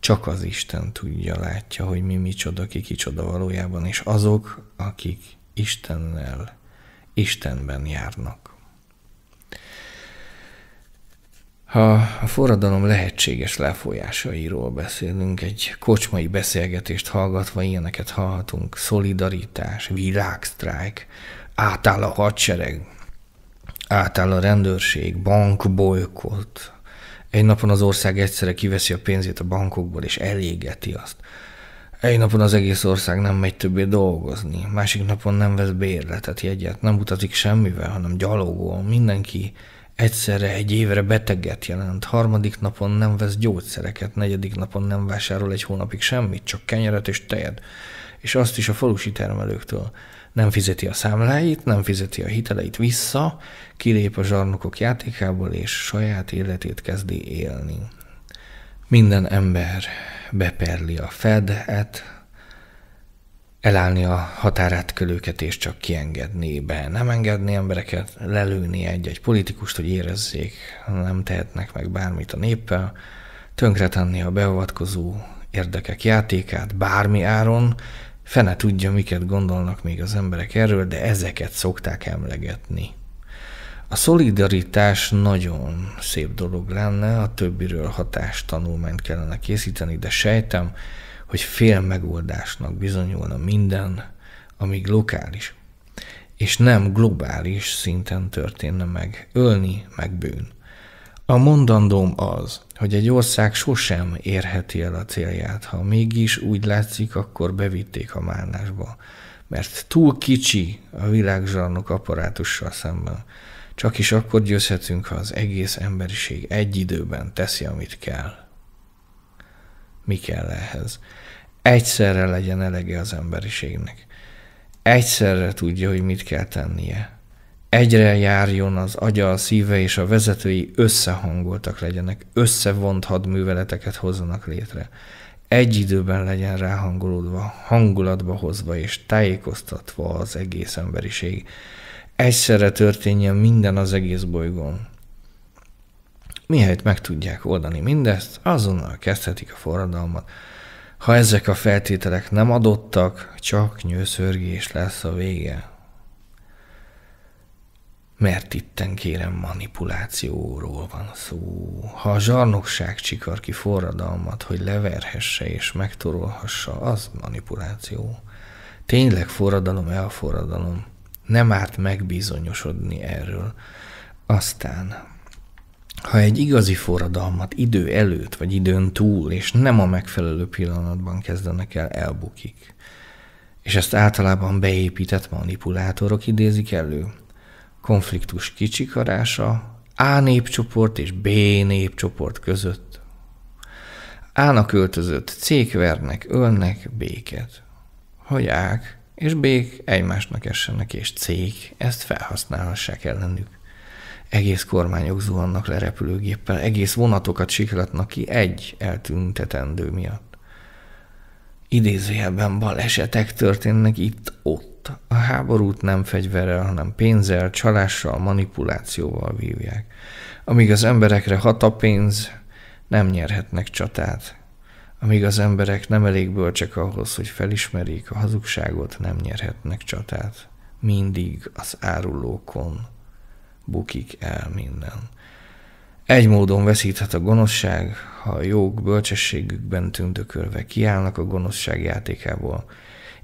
Csak az Isten tudja, látja, hogy mi micsoda, ki kicsoda valójában, és azok, akik Istennel, Istenben járnak. Ha a forradalom lehetséges lefolyásairól beszélünk, egy kocsmai beszélgetést hallgatva ilyeneket hallhatunk, szolidaritás, világsztrájk, átáll a hadsereg, átáll a rendőrség, bank bankbolykot. Egy napon az ország egyszerre kiveszi a pénzét a bankokból, és elégeti azt. Egy napon az egész ország nem megy többé dolgozni, másik napon nem vesz bérletet, jegyet, nem utazik semmivel, hanem gyalogol. Mindenki egyszerre egy évre beteget jelent, harmadik napon nem vesz gyógyszereket, negyedik napon nem vásárol egy hónapig semmit, csak kenyeret és tejet, és azt is a falusi termelőktől nem fizeti a számláit, nem fizeti a hiteleit vissza, kilép a zsarnokok játékából, és saját életét kezdi élni. Minden ember beperli a fedet, elállni a határátkelőket és csak kiengedni be, nem engedni embereket, lelőni egy-egy politikust, hogy érezzék, nem tehetnek meg bármit a néppel, tönkretenni a beavatkozó érdekek játékát bármi áron, Fene tudja, miket gondolnak még az emberek erről, de ezeket szokták emlegetni. A szolidaritás nagyon szép dolog lenne, a többiről hatástanulmányt kellene készíteni, de sejtem, hogy fél megoldásnak bizonyulna minden, amíg lokális, és nem globális szinten történne meg. Ölni meg bűn. A mondandóm az, hogy egy ország sosem érheti el a célját. Ha mégis úgy látszik, akkor bevitték a márnásba, mert túl kicsi a világzsarnok apparátussal szemben. Csak is akkor győzhetünk, ha az egész emberiség egy időben teszi, amit kell. Mi kell ehhez? Egyszerre legyen elege az emberiségnek. Egyszerre tudja, hogy mit kell tennie egyre járjon az agya, a szíve és a vezetői összehangoltak legyenek, összevont hadműveleteket hozzanak létre. Egy időben legyen ráhangolódva, hangulatba hozva és tájékoztatva az egész emberiség. Egyszerre történjen minden az egész bolygón. Mihelyt meg tudják oldani mindezt, azonnal kezdhetik a forradalmat. Ha ezek a feltételek nem adottak, csak nyőszörgés lesz a vége mert itten kérem manipulációról van szó. Ha a zsarnokság csikar ki forradalmat, hogy leverhesse és megtorolhassa, az manipuláció. Tényleg forradalom, elforradalom. Nem árt megbizonyosodni erről. Aztán, ha egy igazi forradalmat idő előtt vagy időn túl, és nem a megfelelő pillanatban kezdenek el, elbukik. És ezt általában beépített manipulátorok idézik elő konfliktus kicsikarása A népcsoport és B népcsoport között. Ának öltözött cék vernek, ölnek béket. Hogy ák és bék egymásnak essenek, és cék ezt felhasználhassák ellenük. Egész kormányok zuhannak le repülőgéppel, egész vonatokat siklatnak ki egy eltüntetendő miatt. Idézőjelben balesetek történnek itt-ott a háborút nem fegyverrel, hanem pénzzel, csalással, manipulációval vívják. Amíg az emberekre hat a pénz, nem nyerhetnek csatát. Amíg az emberek nem elég bölcsek ahhoz, hogy felismerjék a hazugságot, nem nyerhetnek csatát. Mindig az árulókon bukik el minden. Egy módon veszíthet a gonoszság, ha a jók bölcsességükben tündökölve kiállnak a gonoszság játékából,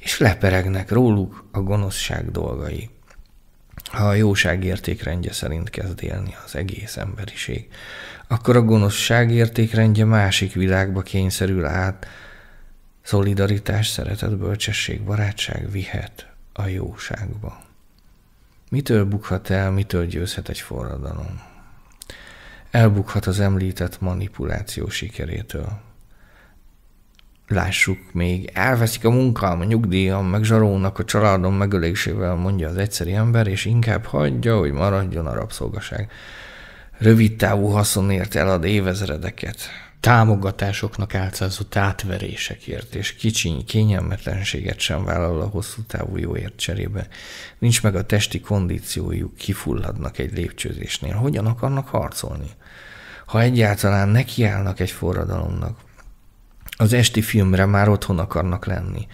és leperegnek róluk a gonoszság dolgai. Ha a jóság értékrendje szerint kezd élni az egész emberiség, akkor a gonoszság értékrendje másik világba kényszerül át, szolidaritás, szeretet, bölcsesség, barátság vihet a jóságba. Mitől bukhat el, mitől győzhet egy forradalom? Elbukhat az említett manipuláció sikerétől, lássuk még, elveszik a munkám, a nyugdíjam, meg zsarónak a családom megölésével, mondja az egyszerű ember, és inkább hagyja, hogy maradjon a rabszolgaság. Rövid távú haszonért elad évezredeket. Támogatásoknak álcázott átverésekért, és kicsiny kényelmetlenséget sem vállal a hosszú távú jóért cserébe. Nincs meg a testi kondíciójuk, kifulladnak egy lépcsőzésnél. Hogyan akarnak harcolni? Ha egyáltalán nekiállnak egy forradalomnak, az esti filmre már otthon akarnak lenni.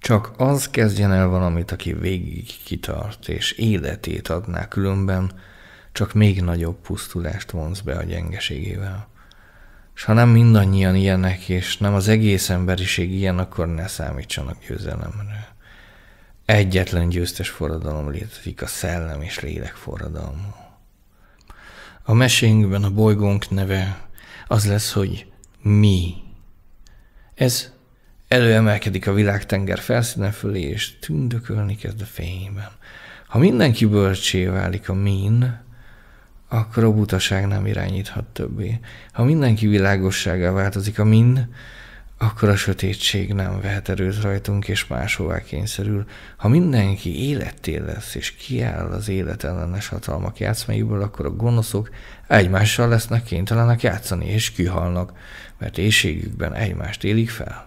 Csak az kezdjen el valamit, aki végig kitart, és életét adná különben, csak még nagyobb pusztulást vonz be a gyengeségével. És ha nem mindannyian ilyenek, és nem az egész emberiség ilyen, akkor ne számítsanak győzelemre. Egyetlen győztes forradalom létezik, a szellem és lélek forradalma. A mesénkben a bolygónk neve az lesz, hogy mi ez előemelkedik a világtenger felszíne fölé, és tündökölni kezd a fényben. Ha mindenki bölcsé válik a min, akkor a butaság nem irányíthat többé. Ha mindenki világossága változik a min, akkor a sötétség nem vehet erőt rajtunk, és máshová kényszerül. Ha mindenki életté lesz, és kiáll az életellenes hatalmak játszmaiból, akkor a gonoszok Egymással lesznek kénytelenek játszani, és kihalnak, mert éjségükben egymást élik fel.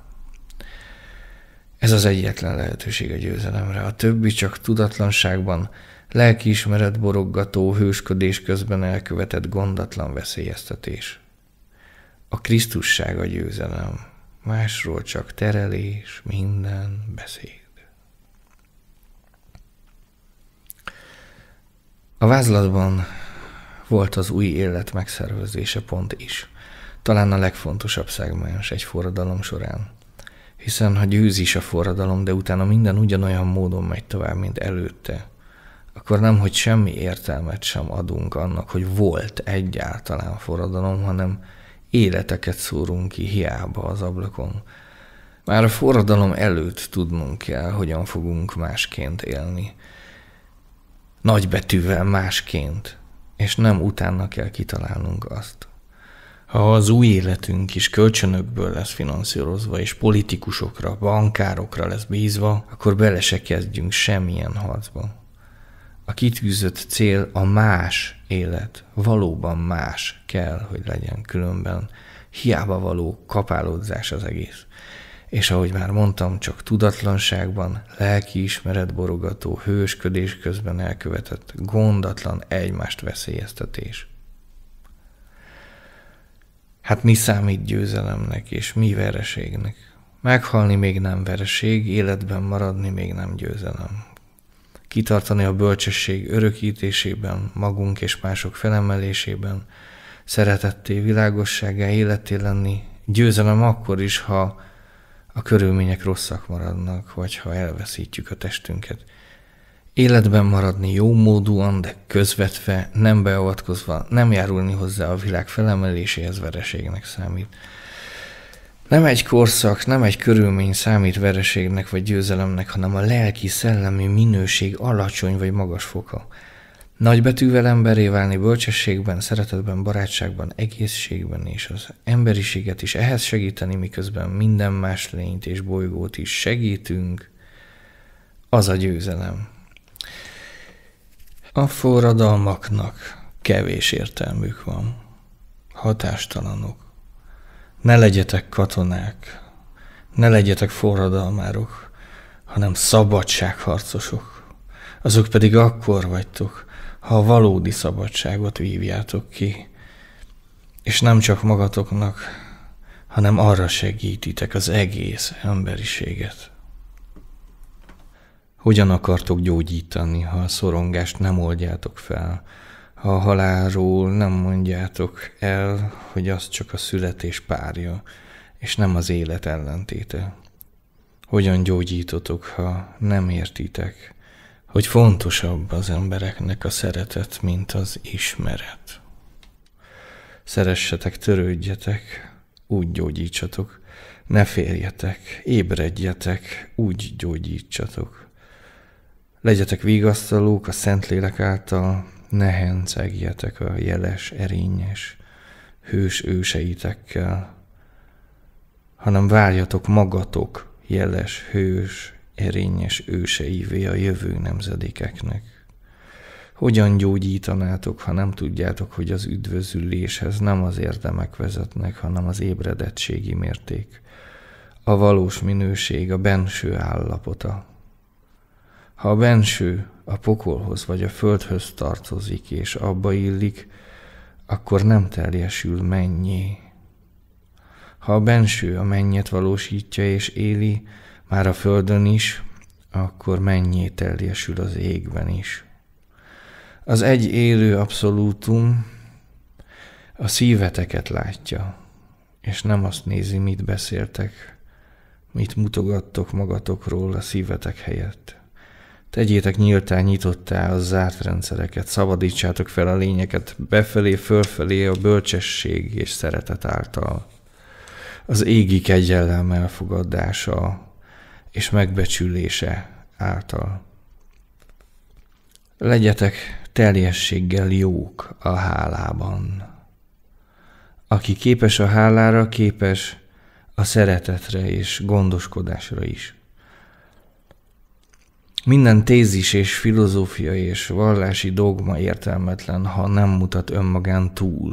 Ez az egyetlen lehetőség a győzelemre, a többi csak tudatlanságban, lelkiismeret boroggató hősködés közben elkövetett gondatlan veszélyeztetés. A Krisztusság a győzelem, másról csak terelés, minden beszéd. A vázlatban volt az új élet megszervezése pont is. Talán a legfontosabb szegmens egy forradalom során. Hiszen ha győz is a forradalom, de utána minden ugyanolyan módon megy tovább, mint előtte, akkor nem, hogy semmi értelmet sem adunk annak, hogy volt egyáltalán forradalom, hanem életeket szórunk ki hiába az ablakon. Már a forradalom előtt tudnunk kell, hogyan fogunk másként élni. Nagybetűvel másként, és nem utána kell kitalálnunk azt. Ha az új életünk is kölcsönökből lesz finanszírozva, és politikusokra, bankárokra lesz bízva, akkor bele se kezdjünk semmilyen harcba. A kitűzött cél a más élet, valóban más kell, hogy legyen különben, hiába való kapálódzás az egész és ahogy már mondtam, csak tudatlanságban, lelkiismeret borogató hősködés közben elkövetett gondatlan egymást veszélyeztetés. Hát mi számít győzelemnek és mi vereségnek? Meghalni még nem vereség, életben maradni még nem győzelem. Kitartani a bölcsesség örökítésében, magunk és mások felemelésében, szeretetté, világosságá életé lenni, győzelem akkor is, ha a körülmények rosszak maradnak, vagy ha elveszítjük a testünket. Életben maradni jó módúan, de közvetve, nem beavatkozva, nem járulni hozzá a világ felemeléséhez vereségnek számít. Nem egy korszak, nem egy körülmény számít vereségnek vagy győzelemnek, hanem a lelki-szellemi minőség alacsony vagy magas foka. Nagybetűvel emberé válni bölcsességben, szeretetben, barátságban, egészségben és az emberiséget is ehhez segíteni, miközben minden más lényt és bolygót is segítünk, az a győzelem. A forradalmaknak kevés értelmük van, hatástalanok. Ne legyetek katonák, ne legyetek forradalmárok, hanem szabadságharcosok. Azok pedig akkor vagytok, ha valódi szabadságot vívjátok ki, és nem csak magatoknak, hanem arra segítitek az egész emberiséget. Hogyan akartok gyógyítani, ha a szorongást nem oldjátok fel, ha a halálról nem mondjátok el, hogy az csak a születés párja, és nem az élet ellentéte? Hogyan gyógyítotok, ha nem értitek, hogy fontosabb az embereknek a szeretet, mint az ismeret. Szeressetek, törődjetek, úgy gyógyítsatok, ne férjetek, ébredjetek, úgy gyógyítsatok. Legyetek vigasztalók a Szentlélek által, ne hencegjetek a jeles, erényes, hős őseitekkel, hanem várjatok magatok jeles, hős, erényes őseivé a jövő nemzedékeknek. Hogyan gyógyítanátok, ha nem tudjátok, hogy az üdvözüléshez nem az érdemek vezetnek, hanem az ébredettségi mérték, a valós minőség, a benső állapota. Ha a benső a pokolhoz vagy a földhöz tartozik és abba illik, akkor nem teljesül mennyi. Ha a benső a mennyet valósítja és éli, már a földön is, akkor mennyi teljesül az égben is. Az egy élő abszolútum a szíveteket látja, és nem azt nézi, mit beszéltek, mit mutogattok magatokról a szívetek helyett. Tegyétek nyíltán nyitottá a zárt rendszereket, szabadítsátok fel a lényeket befelé, fölfelé a bölcsesség és szeretet által. Az égi kegyellem elfogadása és megbecsülése által. Legyetek teljességgel jók a hálában. Aki képes a hálára, képes a szeretetre és gondoskodásra is. Minden tézis és filozófia és vallási dogma értelmetlen, ha nem mutat önmagán túl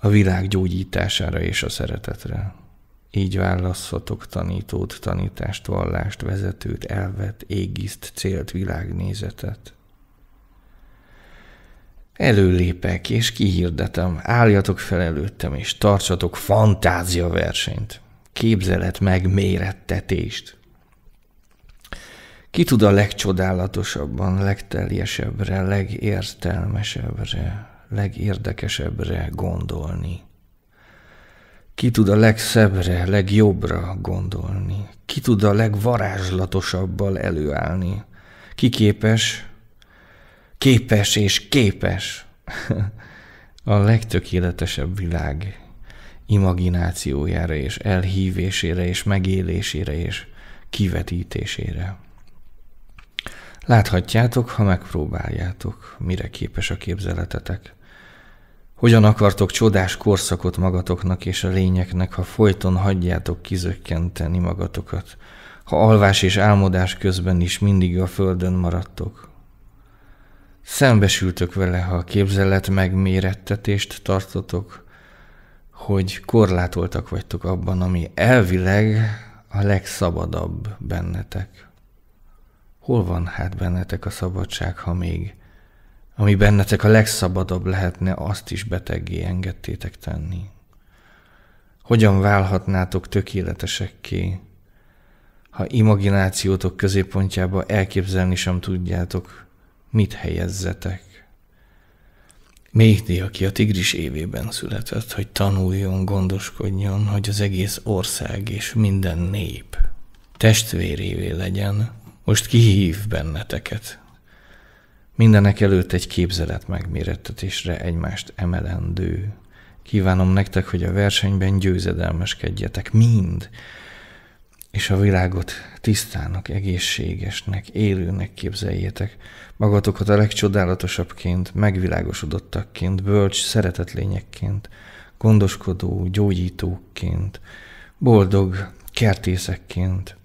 a világ gyógyítására és a szeretetre. Így válasszatok tanítót, tanítást, vallást, vezetőt, elvet, égiszt, célt, világnézetet. Előlépek, és kihirdetem, álljatok fel előttem, és tartsatok fantáziaversenyt, képzelet meg mérettetést. Ki tud a legcsodálatosabban, legteljesebbre, legértelmesebbre, legérdekesebbre gondolni? Ki tud a legszebbre, legjobbra gondolni? Ki tud a legvarázslatosabbal előállni? Ki képes? Képes és képes. [laughs] a legtökéletesebb világ imaginációjára és elhívésére és megélésére és kivetítésére. Láthatjátok, ha megpróbáljátok, mire képes a képzeletetek. Hogyan akartok csodás korszakot magatoknak és a lényeknek, ha folyton hagyjátok kizökkenteni magatokat, ha alvás és álmodás közben is mindig a földön maradtok? Szembesültök vele, ha a képzelet megmérettetést tartotok, hogy korlátoltak vagytok abban, ami elvileg a legszabadabb bennetek. Hol van hát bennetek a szabadság, ha még ami bennetek a legszabadabb lehetne, azt is beteggé engedtétek tenni. Hogyan válhatnátok tökéletesekké, ha imaginációtok középpontjába elképzelni sem tudjátok, mit helyezzetek? Mégdi, aki a tigris évében született, hogy tanuljon, gondoskodjon, hogy az egész ország és minden nép testvérévé legyen, most kihív benneteket, Mindenek előtt egy képzelet megmérettetésre egymást emelendő. Kívánom nektek, hogy a versenyben győzedelmeskedjetek mind, és a világot tisztának, egészségesnek, élőnek képzeljétek, magatokat a legcsodálatosabbként, megvilágosodottakként, bölcs szeretetlényekként, gondoskodó, gyógyítóként, boldog kertészekként,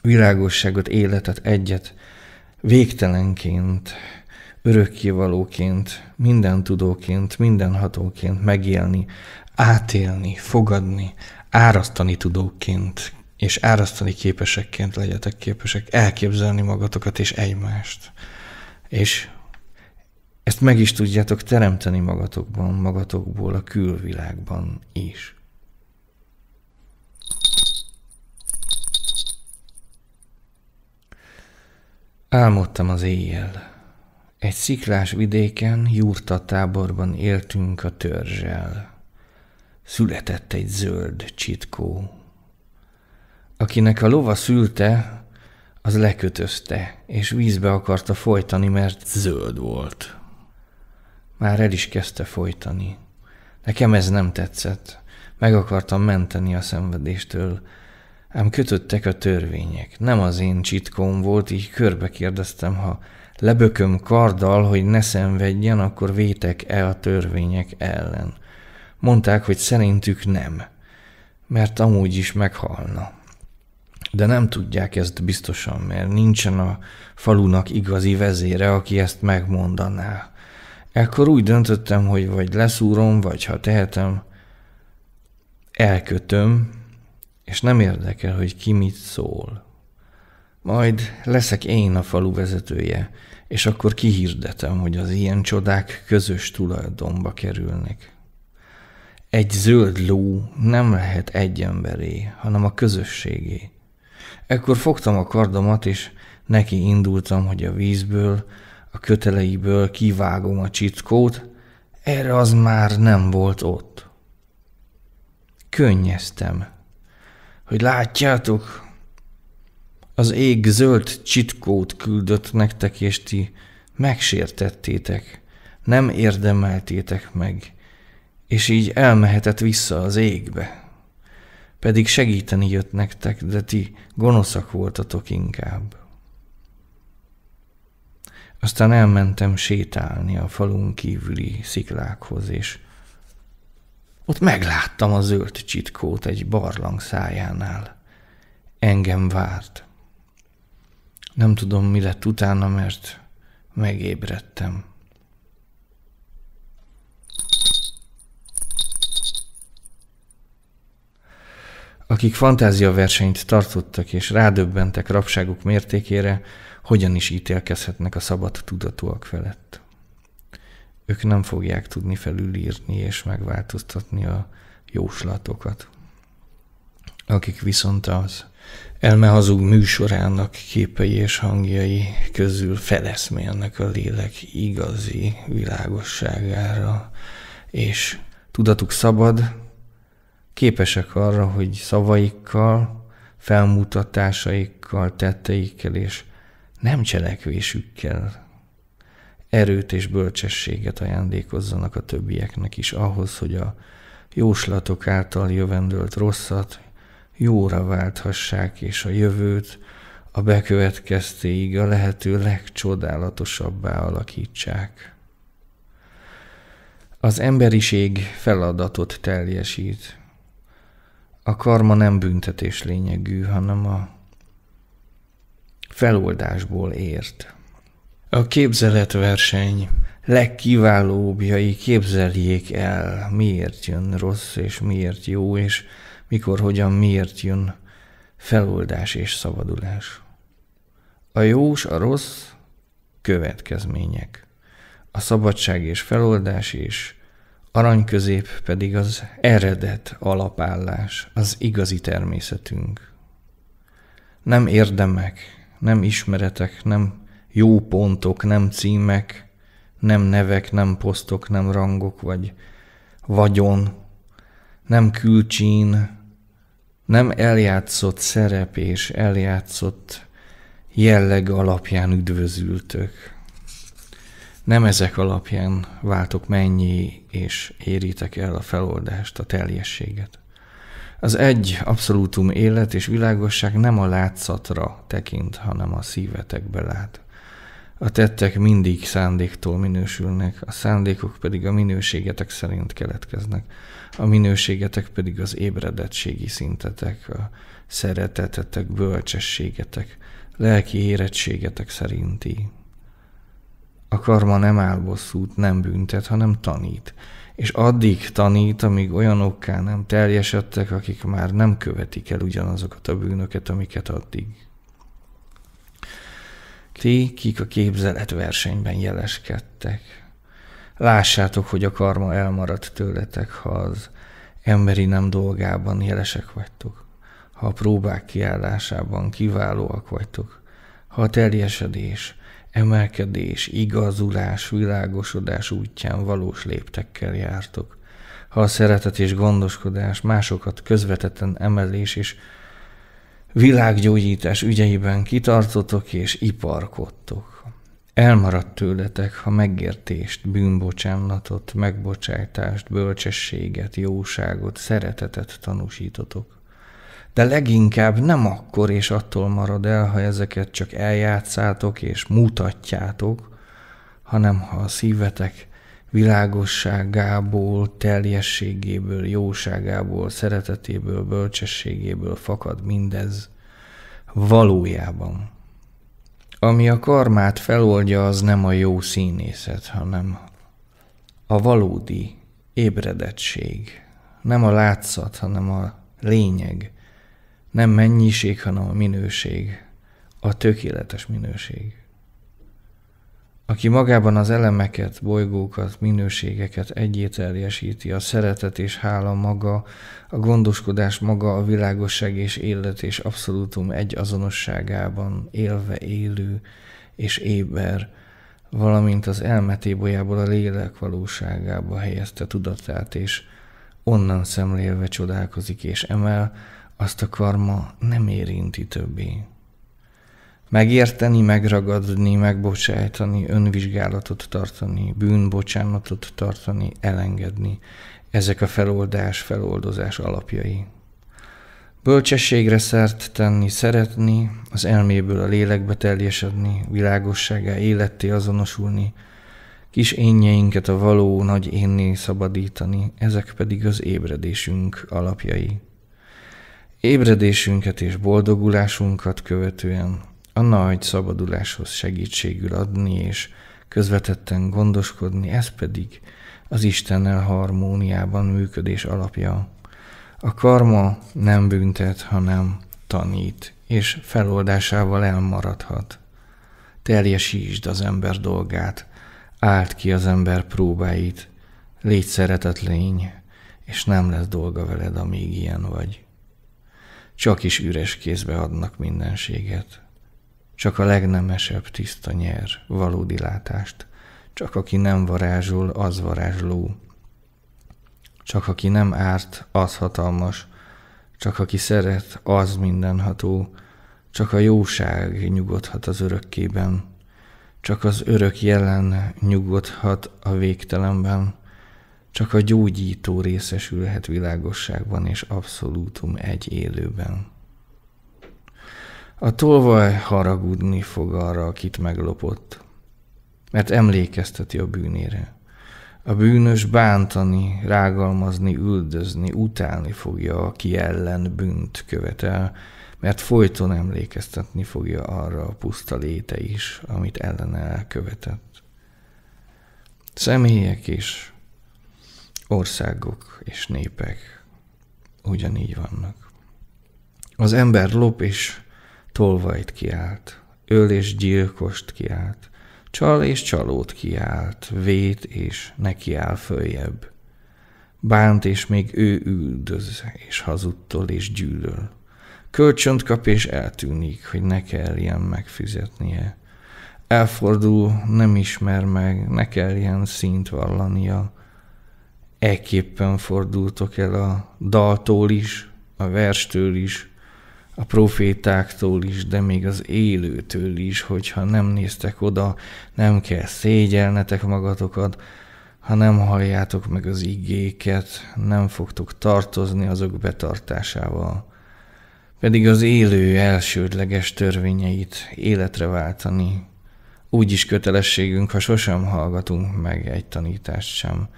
világosságot, életet, egyet, végtelenként, örökkévalóként, mindentudóként, mindenhatóként megélni, átélni, fogadni, árasztani tudóként és árasztani képesekként legyetek képesek elképzelni magatokat és egymást. És ezt meg is tudjátok teremteni magatokban, magatokból a külvilágban is. Álmodtam az éjjel. Egy sziklás vidéken, táborban éltünk a törzsel. Született egy zöld csitkó. Akinek a lova szülte, az lekötözte, és vízbe akarta folytani, mert zöld volt. Már el is kezdte folytani. Nekem ez nem tetszett. Meg akartam menteni a szenvedéstől, Ám kötöttek a törvények. Nem az én csitkom volt, így körbe kérdeztem, ha lebököm karddal, hogy ne szenvedjen, akkor vétek-e a törvények ellen. Mondták, hogy szerintük nem, mert amúgy is meghalna. De nem tudják ezt biztosan, mert nincsen a falunak igazi vezére, aki ezt megmondaná. Ekkor úgy döntöttem, hogy vagy leszúrom, vagy ha tehetem, elkötöm, és nem érdekel, hogy ki mit szól. Majd leszek én a falu vezetője, és akkor kihirdetem, hogy az ilyen csodák közös tulajdonba kerülnek. Egy zöld ló nem lehet egy emberé, hanem a közösségé. Ekkor fogtam a kardomat, és neki indultam, hogy a vízből, a köteleiből kivágom a csitkót, erre az már nem volt ott. Könnyeztem, hogy látjátok, az ég zöld csitkót küldött nektek, és ti megsértettétek, nem érdemeltétek meg, és így elmehetett vissza az égbe. Pedig segíteni jött nektek, de ti gonoszak voltatok inkább. Aztán elmentem sétálni a falunk kívüli sziklákhoz, és ott megláttam a zöld csitkót egy barlang szájánál. Engem várt. Nem tudom, mi lett utána, mert megébredtem. Akik fantáziaversenyt tartottak és rádöbbentek rabságuk mértékére, hogyan is ítélkezhetnek a szabad tudatúak felett ők nem fogják tudni felülírni és megváltoztatni a jóslatokat. Akik viszont az elmehazug műsorának képei és hangjai közül feleszmélnek a lélek igazi világosságára, és tudatuk szabad, képesek arra, hogy szavaikkal, felmutatásaikkal, tetteikkel és nem cselekvésükkel erőt és bölcsességet ajándékozzanak a többieknek is ahhoz, hogy a jóslatok által jövendőlt rosszat jóra válthassák, és a jövőt a bekövetkeztéig a lehető legcsodálatosabbá alakítsák. Az emberiség feladatot teljesít. A karma nem büntetés lényegű, hanem a feloldásból ért. A képzeletverseny legkiválóbbjai képzeljék el, miért jön rossz és miért jó, és mikor, hogyan, miért jön feloldás és szabadulás. A jó és a rossz következmények. A szabadság és feloldás és arany közép pedig az eredet alapállás, az igazi természetünk. Nem érdemek, nem ismeretek, nem jó pontok, nem címek, nem nevek, nem posztok, nem rangok, vagy vagyon, nem külcsín, nem eljátszott szerep és eljátszott jelleg alapján üdvözültök. Nem ezek alapján váltok mennyi és éritek el a feloldást, a teljességet. Az egy abszolútum élet és világosság nem a látszatra tekint, hanem a szívetekbe lát. A tettek mindig szándéktól minősülnek, a szándékok pedig a minőségetek szerint keletkeznek, a minőségetek pedig az ébredettségi szintetek, a szeretetetek, bölcsességetek, lelki érettségetek szerinti. A karma nem áll bosszút, nem büntet, hanem tanít, és addig tanít, amíg olyanokká nem teljesedtek, akik már nem követik el ugyanazokat a bűnöket, amiket addig ti, kik a képzelett versenyben jeleskedtek. Lássátok, hogy a karma elmaradt tőletek, ha az emberi nem dolgában jelesek vagytok, ha a próbák kiállásában kiválóak vagytok, ha a teljesedés, emelkedés, igazulás, világosodás útján valós léptekkel jártok, ha a szeretet és gondoskodás másokat közvetetten emelés és világgyógyítás ügyeiben kitartotok és iparkodtok. Elmaradt tőletek, ha megértést, bűnbocsánatot, megbocsátást, bölcsességet, jóságot, szeretetet tanúsítotok. De leginkább nem akkor és attól marad el, ha ezeket csak eljátszátok és mutatjátok, hanem ha a szívetek világosságából, teljességéből, jóságából, szeretetéből, bölcsességéből fakad mindez valójában. Ami a karmát feloldja, az nem a jó színészet, hanem a valódi ébredettség. Nem a látszat, hanem a lényeg. Nem mennyiség, hanem a minőség. A tökéletes minőség aki magában az elemeket, bolygókat, minőségeket egyéterjesíti, a szeretet és hála maga, a gondoskodás maga, a világosság és élet és abszolútum egy azonosságában élve élő és éber, valamint az elmetébolyából a lélek valóságába helyezte tudatát, és onnan szemlélve csodálkozik és emel, azt a karma nem érinti többé megérteni, megragadni, megbocsájtani, önvizsgálatot tartani, bűnbocsánatot tartani, elengedni. Ezek a feloldás, feloldozás alapjai. Bölcsességre szert tenni, szeretni, az elméből a lélekbe teljesedni, világosságá életté azonosulni, kis énjeinket a való nagy énné szabadítani, ezek pedig az ébredésünk alapjai. Ébredésünket és boldogulásunkat követően a nagy szabaduláshoz segítségül adni és közvetetten gondoskodni, ez pedig az Istennel harmóniában működés alapja. A karma nem büntet, hanem tanít, és feloldásával elmaradhat. Teljesítsd az ember dolgát, állt ki az ember próbáit, légy szeretett lény, és nem lesz dolga veled, amíg ilyen vagy. Csak is üres kézbe adnak mindenséget. Csak a legnemesebb tiszta nyer valódi látást, csak aki nem varázsol, az varázsló. Csak aki nem árt, az hatalmas, csak aki szeret, az mindenható, csak a jóság nyugodhat az örökkében, csak az örök jelen nyugodhat a végtelenben, csak a gyógyító részesülhet világosságban és abszolútum egy élőben. A tolvaj haragudni fog arra, akit meglopott, mert emlékezteti a bűnére. A bűnös bántani, rágalmazni, üldözni, utálni fogja, aki ellen bűnt követel, mert folyton emlékeztetni fogja arra a puszta léte is, amit ellene elkövetett. Személyek és országok és népek ugyanígy vannak. Az ember lop és tolvajt kiált, öl és gyilkost kiált, csal és csalót kiált, vét és nekiáll följebb. Bánt és még ő üldöz, és hazudtól és gyűlöl. Kölcsönt kap és eltűnik, hogy ne kelljen megfizetnie. Elfordul, nem ismer meg, ne kelljen szint vallania. Eképpen fordultok el a daltól is, a verstől is, a profétáktól is, de még az élőtől is, hogyha nem néztek oda, nem kell szégyelnetek magatokat, ha nem halljátok meg az igéket, nem fogtok tartozni azok betartásával. Pedig az élő elsődleges törvényeit életre váltani. Úgy is kötelességünk, ha sosem hallgatunk meg egy tanítást sem,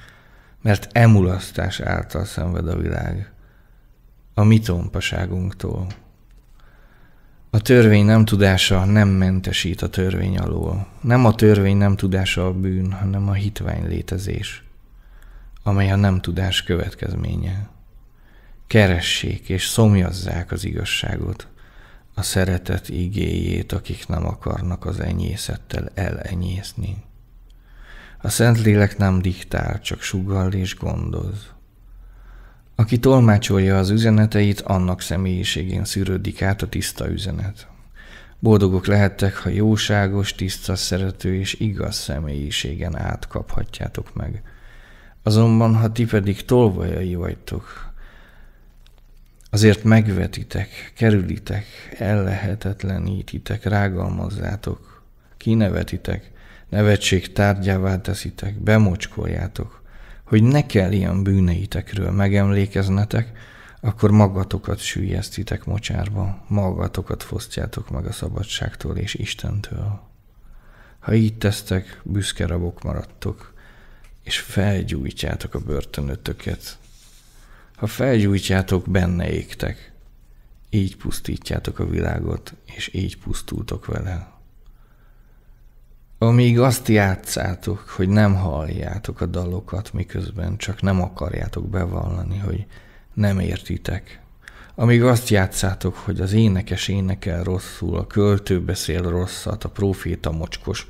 mert emulasztás által szenved a világ. A mi tompaságunktól. A törvény nem tudása nem mentesít a törvény alól. Nem a törvény nem tudása a bűn, hanem a hitvány létezés, amely a nem tudás következménye. Keressék és szomjazzák az igazságot, a szeretet igéjét, akik nem akarnak az enyészettel elenyészni. A Szentlélek nem diktál, csak sugall és gondoz. Aki tolmácsolja az üzeneteit, annak személyiségén szűrődik át a tiszta üzenet. Boldogok lehettek, ha jóságos, tiszta, szerető és igaz személyiségen átkaphatjátok meg. Azonban, ha ti pedig tolvajai vagytok, azért megvetitek, kerülitek, ellehetetlenítitek, rágalmazzátok, kinevetitek, nevetség tárgyává teszitek, bemocskoljátok, hogy ne kell ilyen bűneitekről megemlékeznetek, akkor magatokat sűjesztitek mocsárba, magatokat fosztjátok meg a szabadságtól és Istentől. Ha így tesztek, büszke rabok maradtok, és felgyújtjátok a börtönötöket. Ha felgyújtjátok, benne égtek. Így pusztítjátok a világot, és így pusztultok vele amíg azt játszátok, hogy nem halljátok a dalokat, miközben csak nem akarjátok bevallani, hogy nem értitek. Amíg azt játszátok, hogy az énekes énekel rosszul, a költő beszél rosszat, a proféta mocskos,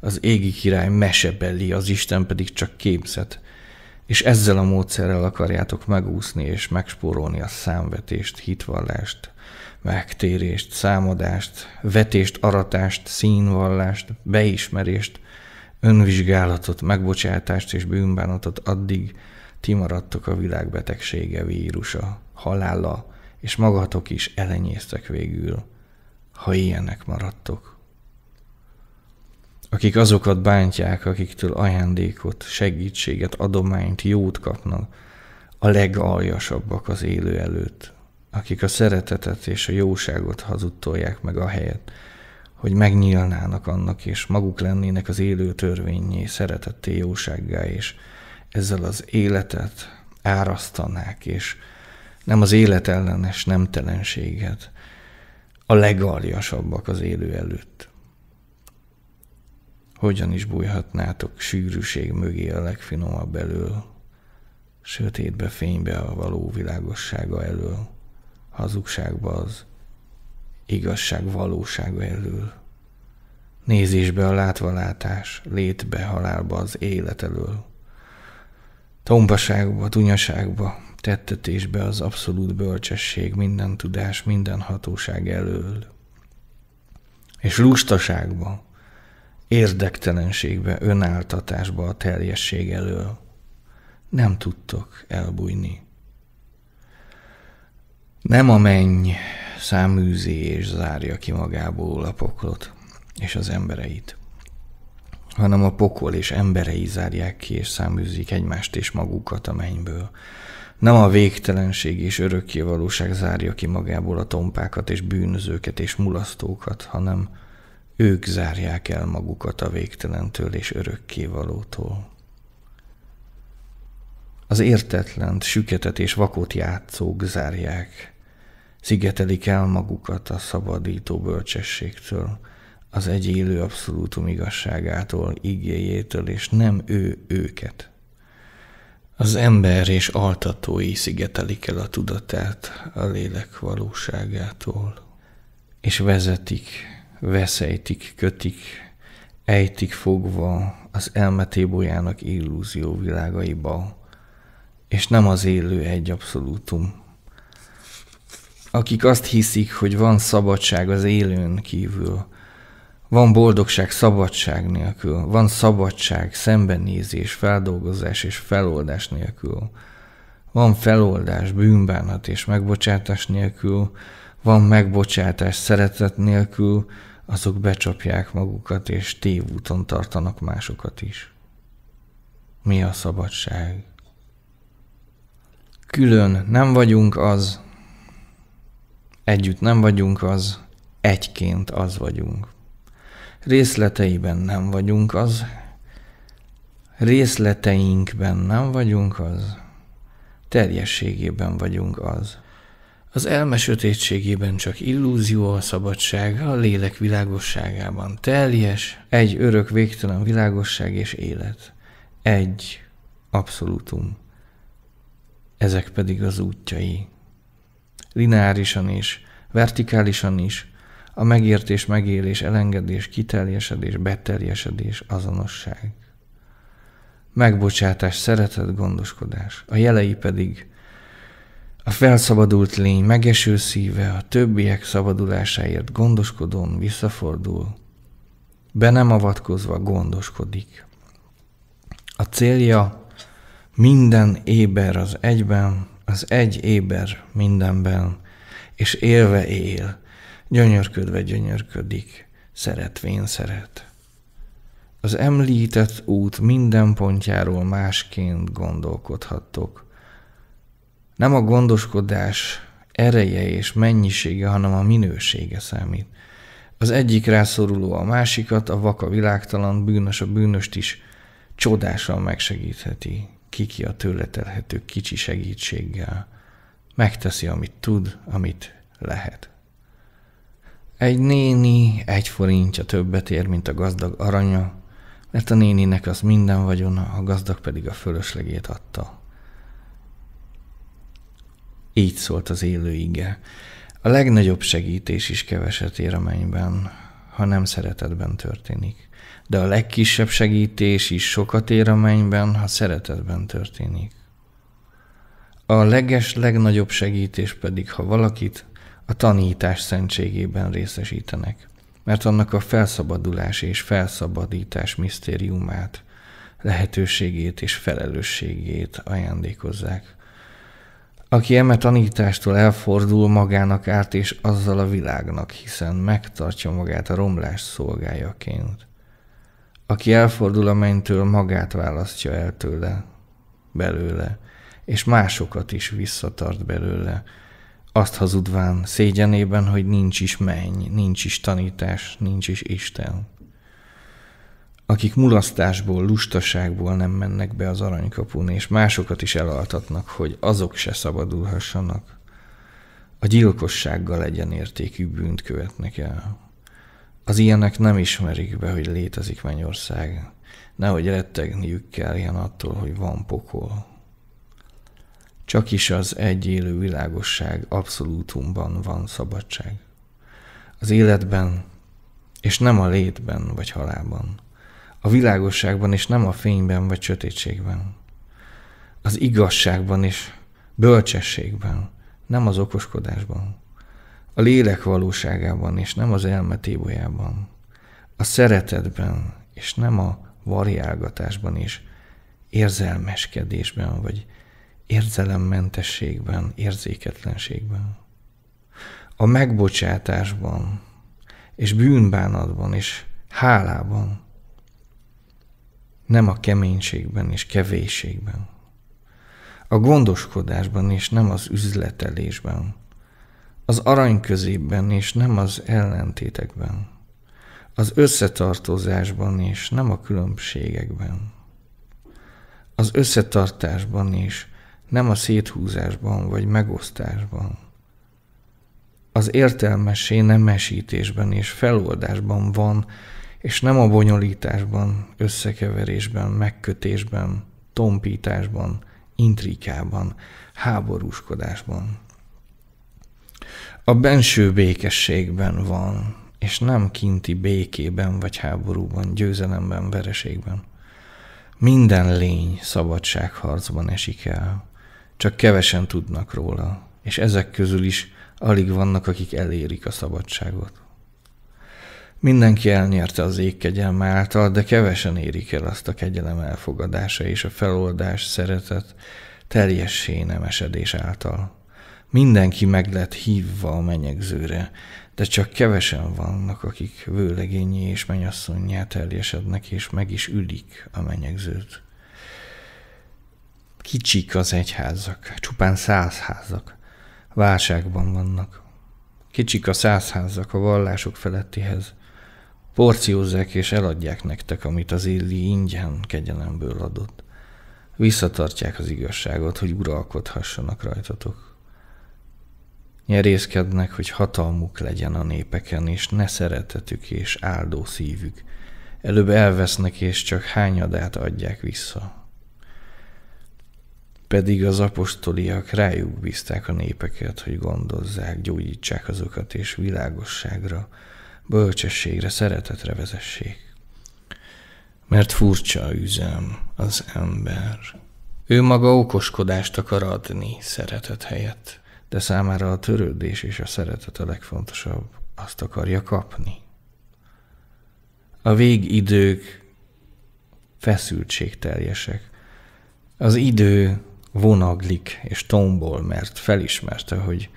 az égi király mesebeli, az Isten pedig csak képzet, és ezzel a módszerrel akarjátok megúszni és megspórolni a számvetést, hitvallást, megtérést, számadást, vetést, aratást, színvallást, beismerést, önvizsgálatot, megbocsátást és bűnbánatot addig ti maradtok a világ betegsége, vírusa, halála, és magatok is elenyésztek végül, ha ilyenek maradtok. Akik azokat bántják, akiktől ajándékot, segítséget, adományt, jót kapnak, a legaljasabbak az élő előtt, akik a szeretetet és a jóságot hazudtolják meg a helyet, hogy megnyílnának annak, és maguk lennének az élő törvényé, szeretetté jósággá, és ezzel az életet árasztanák, és nem az élet ellenes nemtelenséget, a legaljasabbak az élő előtt. Hogyan is bújhatnátok sűrűség mögé a legfinomabb elől, sötétbe fénybe a való világossága elől? hazugságba az igazság valósága elől. Nézésbe a látvalátás, létbe, halálba az élet elől. Tombaságba, tunyaságba, tettetésbe az abszolút bölcsesség, minden tudás, minden hatóság elől. És lustaságba, érdektelenségbe, önáltatásba a teljesség elől. Nem tudtok elbújni nem a menny száműzi és zárja ki magából a poklot és az embereit, hanem a pokol és emberei zárják ki és száműzik egymást és magukat a mennyből. Nem a végtelenség és örökké valóság zárja ki magából a tompákat és bűnözőket és mulasztókat, hanem ők zárják el magukat a végtelentől és örökké valótól. Az értetlen, süketet és vakot játszók zárják. Szigetelik el magukat a szabadító bölcsességtől, az egy élő abszolútum igazságától, igéjétől, és nem ő őket. Az ember és altatói szigetelik el a tudatát a lélek valóságától, és vezetik, veszejtik, kötik, ejtik fogva az elmetébolyának illúzió világaiba, és nem az élő egy abszolútum. Akik azt hiszik, hogy van szabadság az élőn kívül, van boldogság szabadság nélkül, van szabadság, szembenézés, feldolgozás és feloldás nélkül, van feloldás, bűnbánat és megbocsátás nélkül, van megbocsátás szeretet nélkül, azok becsapják magukat és tévúton tartanak másokat is. Mi a szabadság? Külön nem vagyunk az, együtt nem vagyunk az, egyként az vagyunk. Részleteiben nem vagyunk az, részleteinkben nem vagyunk az, teljességében vagyunk az. Az elme sötétségében csak illúzió a szabadság, a lélek világosságában teljes, egy örök végtelen világosság és élet, egy abszolútum ezek pedig az útjai. Lineárisan is, vertikálisan is, a megértés, megélés, elengedés, kiteljesedés, beteljesedés, azonosság. Megbocsátás, szeretet, gondoskodás, a jelei pedig a felszabadult lény megeső szíve a többiek szabadulásáért gondoskodón visszafordul, be nem avatkozva gondoskodik. A célja minden éber az egyben, az egy éber mindenben, és élve él, gyönyörködve gyönyörködik, szeretvén szeret. Az említett út minden pontjáról másként gondolkodhattok. Nem a gondoskodás ereje és mennyisége, hanem a minősége számít. Az egyik rászoruló a másikat, a vaka világtalan, bűnös a bűnöst is csodással megsegítheti kiki a tőletelhető kicsi segítséggel. Megteszi, amit tud, amit lehet. Egy néni egy forintja többet ér, mint a gazdag aranya, mert a néninek az minden vagyona, a gazdag pedig a fölöslegét adta. Így szólt az élő ige. A legnagyobb segítés is keveset ér a mennyben, ha nem szeretetben történik de a legkisebb segítés is sokat ér a mennyben, ha szeretetben történik. A leges legnagyobb segítés pedig, ha valakit a tanítás szentségében részesítenek, mert annak a felszabadulás és felszabadítás misztériumát, lehetőségét és felelősségét ajándékozzák. Aki eme tanítástól elfordul, magának át és azzal a világnak, hiszen megtartja magát a romlás szolgájaként. Aki elfordul a mennytől, magát választja el tőle, belőle, és másokat is visszatart belőle, azt hazudván, szégyenében, hogy nincs is menny, nincs is tanítás, nincs is Isten. Akik mulasztásból, lustaságból nem mennek be az aranykapun, és másokat is elaltatnak, hogy azok se szabadulhassanak, a gyilkossággal egyenértékű bűnt követnek el. Az ilyenek nem ismerik be, hogy létezik Mennyország. Nehogy rettegniük ilyen attól, hogy van pokol. Csak is az egy élő világosság abszolútumban van szabadság. Az életben, és nem a létben vagy halában, A világosságban, és nem a fényben vagy sötétségben. Az igazságban és bölcsességben, nem az okoskodásban a lélek valóságában, és nem az elme tébolyában, a szeretetben, és nem a variálgatásban és érzelmeskedésben, vagy érzelemmentességben, érzéketlenségben, a megbocsátásban, és bűnbánatban, és hálában, nem a keménységben és kevéségben, a gondoskodásban, és nem az üzletelésben, az arany közében és nem az ellentétekben, az összetartozásban és nem a különbségekben, az összetartásban és nem a széthúzásban vagy megosztásban, az nem nemesítésben és feloldásban van, és nem a bonyolításban, összekeverésben, megkötésben, tompításban, intrikában, háborúskodásban a benső békességben van, és nem kinti békében vagy háborúban, győzelemben, vereségben. Minden lény szabadságharcban esik el, csak kevesen tudnak róla, és ezek közül is alig vannak, akik elérik a szabadságot. Mindenki elnyerte az ég kegyelme által, de kevesen érik el azt a kegyelem elfogadása és a feloldás szeretet teljes sénemesedés által. Mindenki meg lett hívva a menyegzőre, de csak kevesen vannak, akik vőlegényi és menyasszonyjá teljesednek, és meg is ülik a menyegzőt. Kicsik az egyházak, csupán száz házak. Válságban vannak. Kicsik a száz házak a vallások felettihez. Porciózzák és eladják nektek, amit az illi ingyen kegyelemből adott. Visszatartják az igazságot, hogy uralkodhassanak rajtatok. Nyerészkednek, hogy hatalmuk legyen a népeken, és ne szeretetük és áldó szívük. Előbb elvesznek, és csak hányadát adják vissza. Pedig az apostoliak rájuk bízták a népeket, hogy gondozzák, gyógyítsák azokat, és világosságra, bölcsességre, szeretetre vezessék. Mert furcsa üzem az ember. Ő maga okoskodást akar adni szeretet helyett de számára a törődés és a szeretet a legfontosabb, azt akarja kapni. A végidők feszültségteljesek. Az idő vonaglik és tombol, mert felismerte, hogy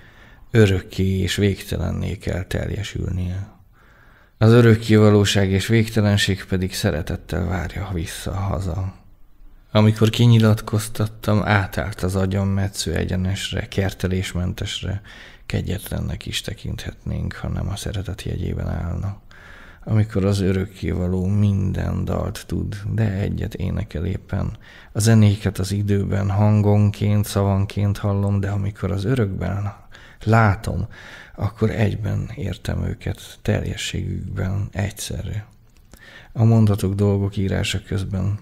örökké és végtelenné kell teljesülnie. Az örökké valóság és végtelenség pedig szeretettel várja vissza haza. Amikor kinyilatkoztattam, átállt az agyam metsző egyenesre, kertelésmentesre, kegyetlennek is tekinthetnénk, ha nem a szeretet jegyében állna. Amikor az örökkévaló minden dalt tud, de egyet énekel éppen. A zenéket az időben hangonként, szavanként hallom, de amikor az örökben látom, akkor egyben értem őket, teljességükben, egyszerre. A mondatok dolgok írása közben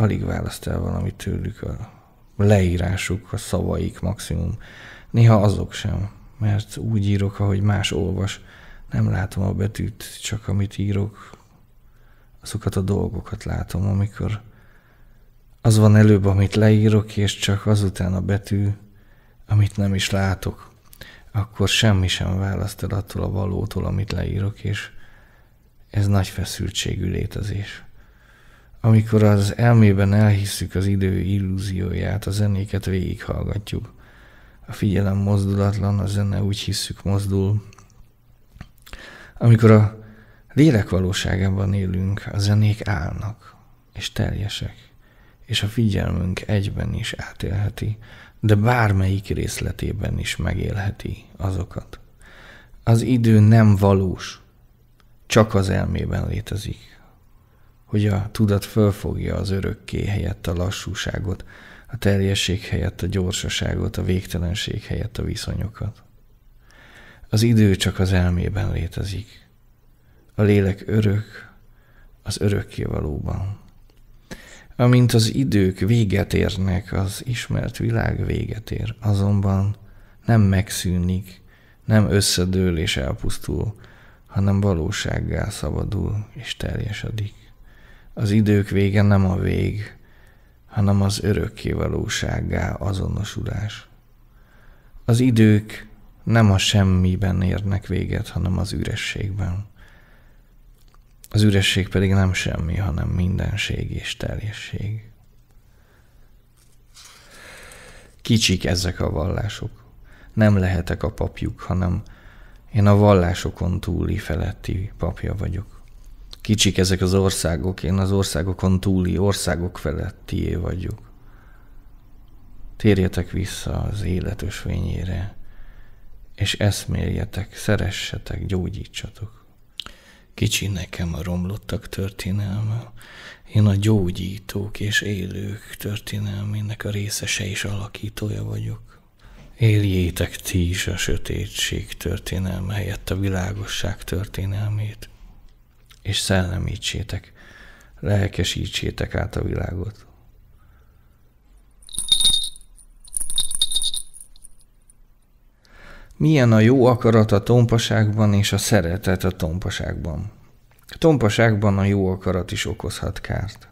alig választ el valamit tőlük a leírásuk, a szavaik maximum. Néha azok sem, mert úgy írok, ahogy más olvas. Nem látom a betűt, csak amit írok, azokat a dolgokat látom, amikor az van előbb, amit leírok, és csak azután a betű, amit nem is látok. Akkor semmi sem választ el attól a valótól, amit leírok, és ez nagy feszültségű létezés. Amikor az elmében elhisszük az idő illúzióját, a zenéket végighallgatjuk. A figyelem mozdulatlan, a zene úgy hisszük mozdul. Amikor a lélek valóságában élünk, a zenék állnak, és teljesek, és a figyelmünk egyben is átélheti, de bármelyik részletében is megélheti azokat. Az idő nem valós, csak az elmében létezik hogy a tudat fölfogja az örökké helyett a lassúságot, a teljesség helyett a gyorsaságot, a végtelenség helyett a viszonyokat. Az idő csak az elmében létezik. A lélek örök, az örökké valóban. Amint az idők véget érnek, az ismert világ véget ér, azonban nem megszűnik, nem összedől és elpusztul, hanem valósággá szabadul és teljesedik az idők vége nem a vég, hanem az örökkévalósággá azonosulás. Az idők nem a semmiben érnek véget, hanem az ürességben. Az üresség pedig nem semmi, hanem mindenség és teljesség. Kicsik ezek a vallások. Nem lehetek a papjuk, hanem én a vallásokon túli feletti papja vagyok. Kicsik ezek az országok, én az országokon túli, országok felettié vagyok. Térjetek vissza az életös fényére, és eszméljetek, szeressetek, gyógyítsatok. Kicsi nekem a romlottak történelme, én a gyógyítók és élők történelmének a részese és alakítója vagyok. Éljétek ti is a sötétség történelme helyett a világosság történelmét, és szellemítsétek, lelkesítsétek át a világot. Milyen a jó akarat a tompaságban és a szeretet a tompaságban? A tompaságban a jó akarat is okozhat kárt.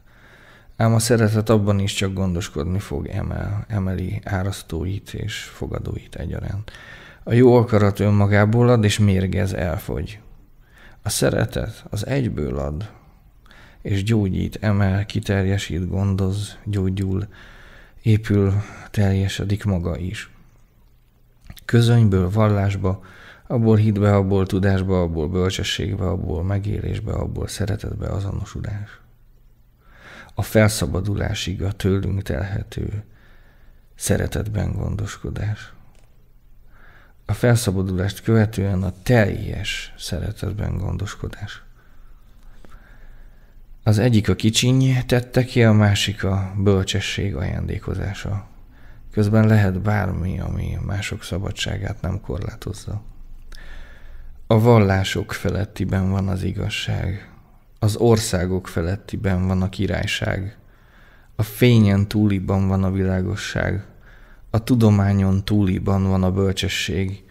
Ám a szeretet abban is csak gondoskodni fog emel, emeli árasztóit és fogadóit egyaránt. A jó akarat önmagából ad és mérgez elfogy. A szeretet az egyből ad, és gyógyít, emel, kiterjesít, gondoz, gyógyul, épül, teljesedik maga is. Közönyből vallásba, abból hitbe, abból tudásba, abból bölcsességbe, abból megélésbe, abból szeretetbe azonosulás. A felszabadulásig a tőlünk telhető szeretetben gondoskodás a felszabadulást követően a teljes szeretetben gondoskodás. Az egyik a kicsiny tette ki, a másik a bölcsesség ajándékozása. Közben lehet bármi, ami mások szabadságát nem korlátozza. A vallások felettiben van az igazság, az országok felettiben van a királyság, a fényen túliban van a világosság, a tudományon túliban van a bölcsesség,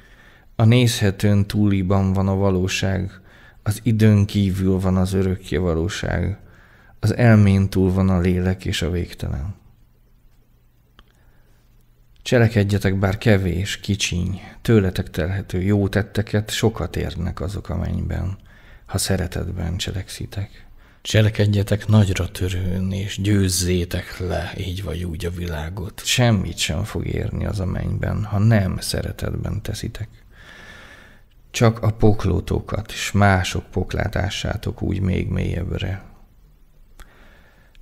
a nézhetőn túliban van a valóság, az időn kívül van az örökké valóság, az elmén túl van a lélek és a végtelen. Cselekedjetek bár kevés, kicsiny, tőletek telhető jó tetteket, sokat érnek azok a mennyben, ha szeretetben cselekszitek. Cselekedjetek nagyra törőn, és győzzétek le így vagy úgy a világot. Semmit sem fog érni az a mennyben, ha nem szeretetben teszitek. Csak a poklótokat és mások poklátásátok úgy még mélyebbre.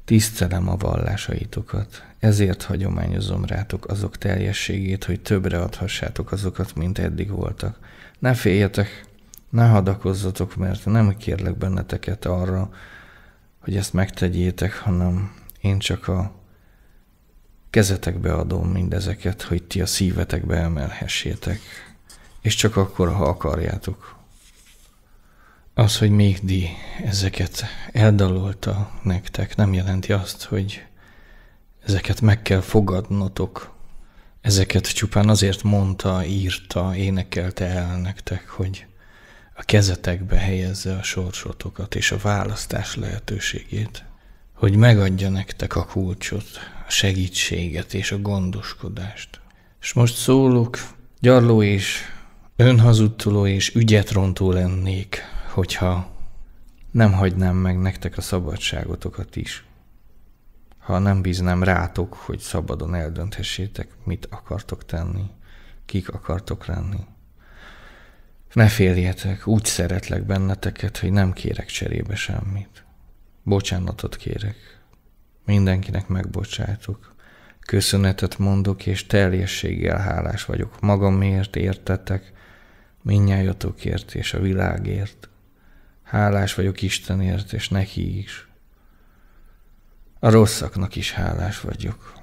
Tisztelem a vallásaitokat, ezért hagyományozom rátok azok teljességét, hogy többre adhassátok azokat, mint eddig voltak. Ne féljetek, ne hadakozzatok, mert nem kérlek benneteket arra, hogy ezt megtegyétek, hanem én csak a kezetekbe adom mindezeket, hogy ti a szívetekbe emelhessétek, és csak akkor, ha akarjátok. Az, hogy Mégdi ezeket eldalolta nektek, nem jelenti azt, hogy ezeket meg kell fogadnotok. Ezeket csupán azért mondta, írta, énekelte el nektek, hogy a kezetekbe helyezze a sorsotokat és a választás lehetőségét, hogy megadja nektek a kulcsot, a segítséget és a gondoskodást. És most szólok, gyarló és önhazudtuló és ügyetrontó lennék, hogyha nem hagynám meg nektek a szabadságotokat is. Ha nem bíznám rátok, hogy szabadon eldönthessétek, mit akartok tenni, kik akartok lenni. Ne féljetek, úgy szeretlek benneteket, hogy nem kérek cserébe semmit. Bocsánatot kérek. Mindenkinek megbocsátok. Köszönetet mondok, és teljességgel hálás vagyok magamért, értetek, minnyájatokért és a világért. Hálás vagyok Istenért, és neki is. A rosszaknak is hálás vagyok.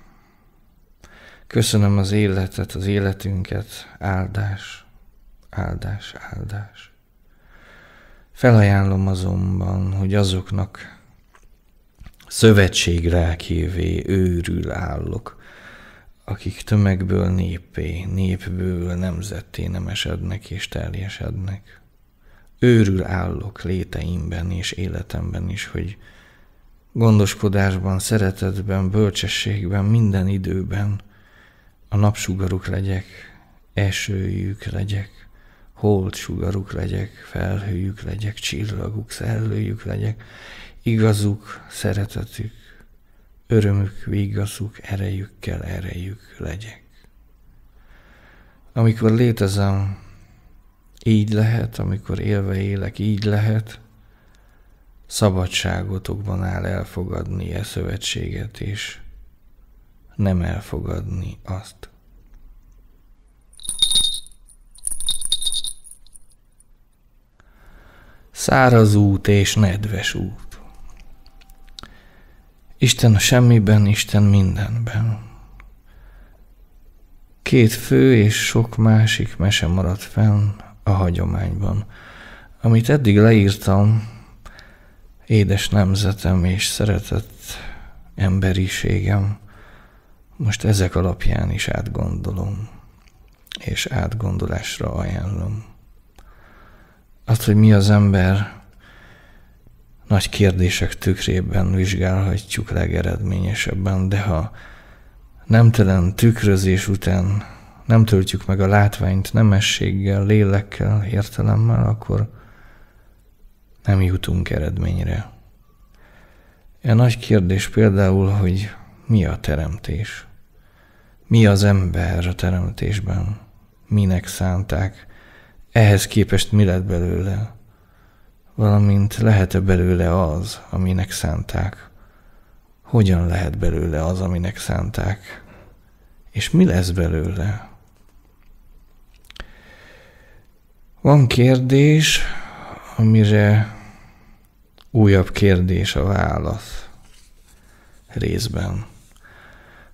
Köszönöm az életet, az életünket, áldás áldás, áldás. Felajánlom azonban, hogy azoknak szövetségre rákévé őrül állok, akik tömegből népé, népből nemzetté nemesednek és teljesednek. Őrül állok léteimben és életemben is, hogy gondoskodásban, szeretetben, bölcsességben, minden időben a napsugaruk legyek, esőjük legyek, holt sugaruk legyek, felhőjük legyek, csillaguk, szellőjük legyek, igazuk, szeretetük, örömük, vigaszuk, erejükkel erejük legyek. Amikor létezem, így lehet, amikor élve élek, így lehet, szabadságotokban áll elfogadni e szövetséget, és nem elfogadni azt. Száraz út és nedves út. Isten a semmiben, Isten mindenben. Két fő és sok másik mese maradt fenn a hagyományban. Amit eddig leírtam, édes nemzetem és szeretett emberiségem, most ezek alapján is átgondolom, és átgondolásra ajánlom. Azt, hogy mi az ember, nagy kérdések tükrében vizsgálhatjuk legeredményesebben, de ha nemtelen tükrözés után nem töltjük meg a látványt nemességgel, lélekkel, értelemmel, akkor nem jutunk eredményre. E nagy kérdés például, hogy mi a teremtés? Mi az ember a teremtésben? Minek szánták? Ehhez képest mi lett belőle? Valamint lehet-e belőle az, aminek szánták? Hogyan lehet belőle az, aminek szánták? És mi lesz belőle? Van kérdés, amire újabb kérdés a válasz részben.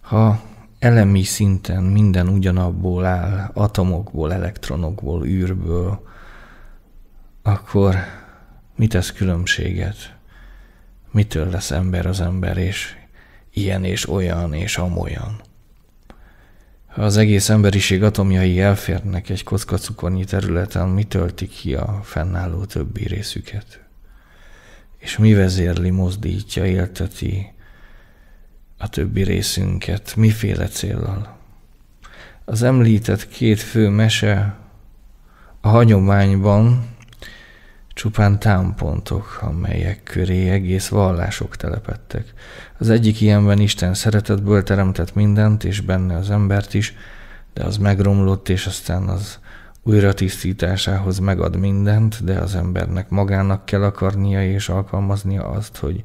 Ha elemi szinten minden ugyanabból áll, atomokból, elektronokból, űrből, akkor mit tesz különbséget? Mitől lesz ember az ember, és ilyen és olyan és amolyan? Ha az egész emberiség atomjai elférnek egy kockacukornyi területen, mi töltik ki a fennálló többi részüket? És mi vezérli, mozdítja, élteti, a többi részünket, miféle céllal. Az említett két fő mese a hagyományban csupán támpontok, amelyek köré egész vallások telepettek. Az egyik ilyenben Isten szeretetből teremtett mindent, és benne az embert is, de az megromlott, és aztán az újra tisztításához megad mindent, de az embernek magának kell akarnia és alkalmaznia azt, hogy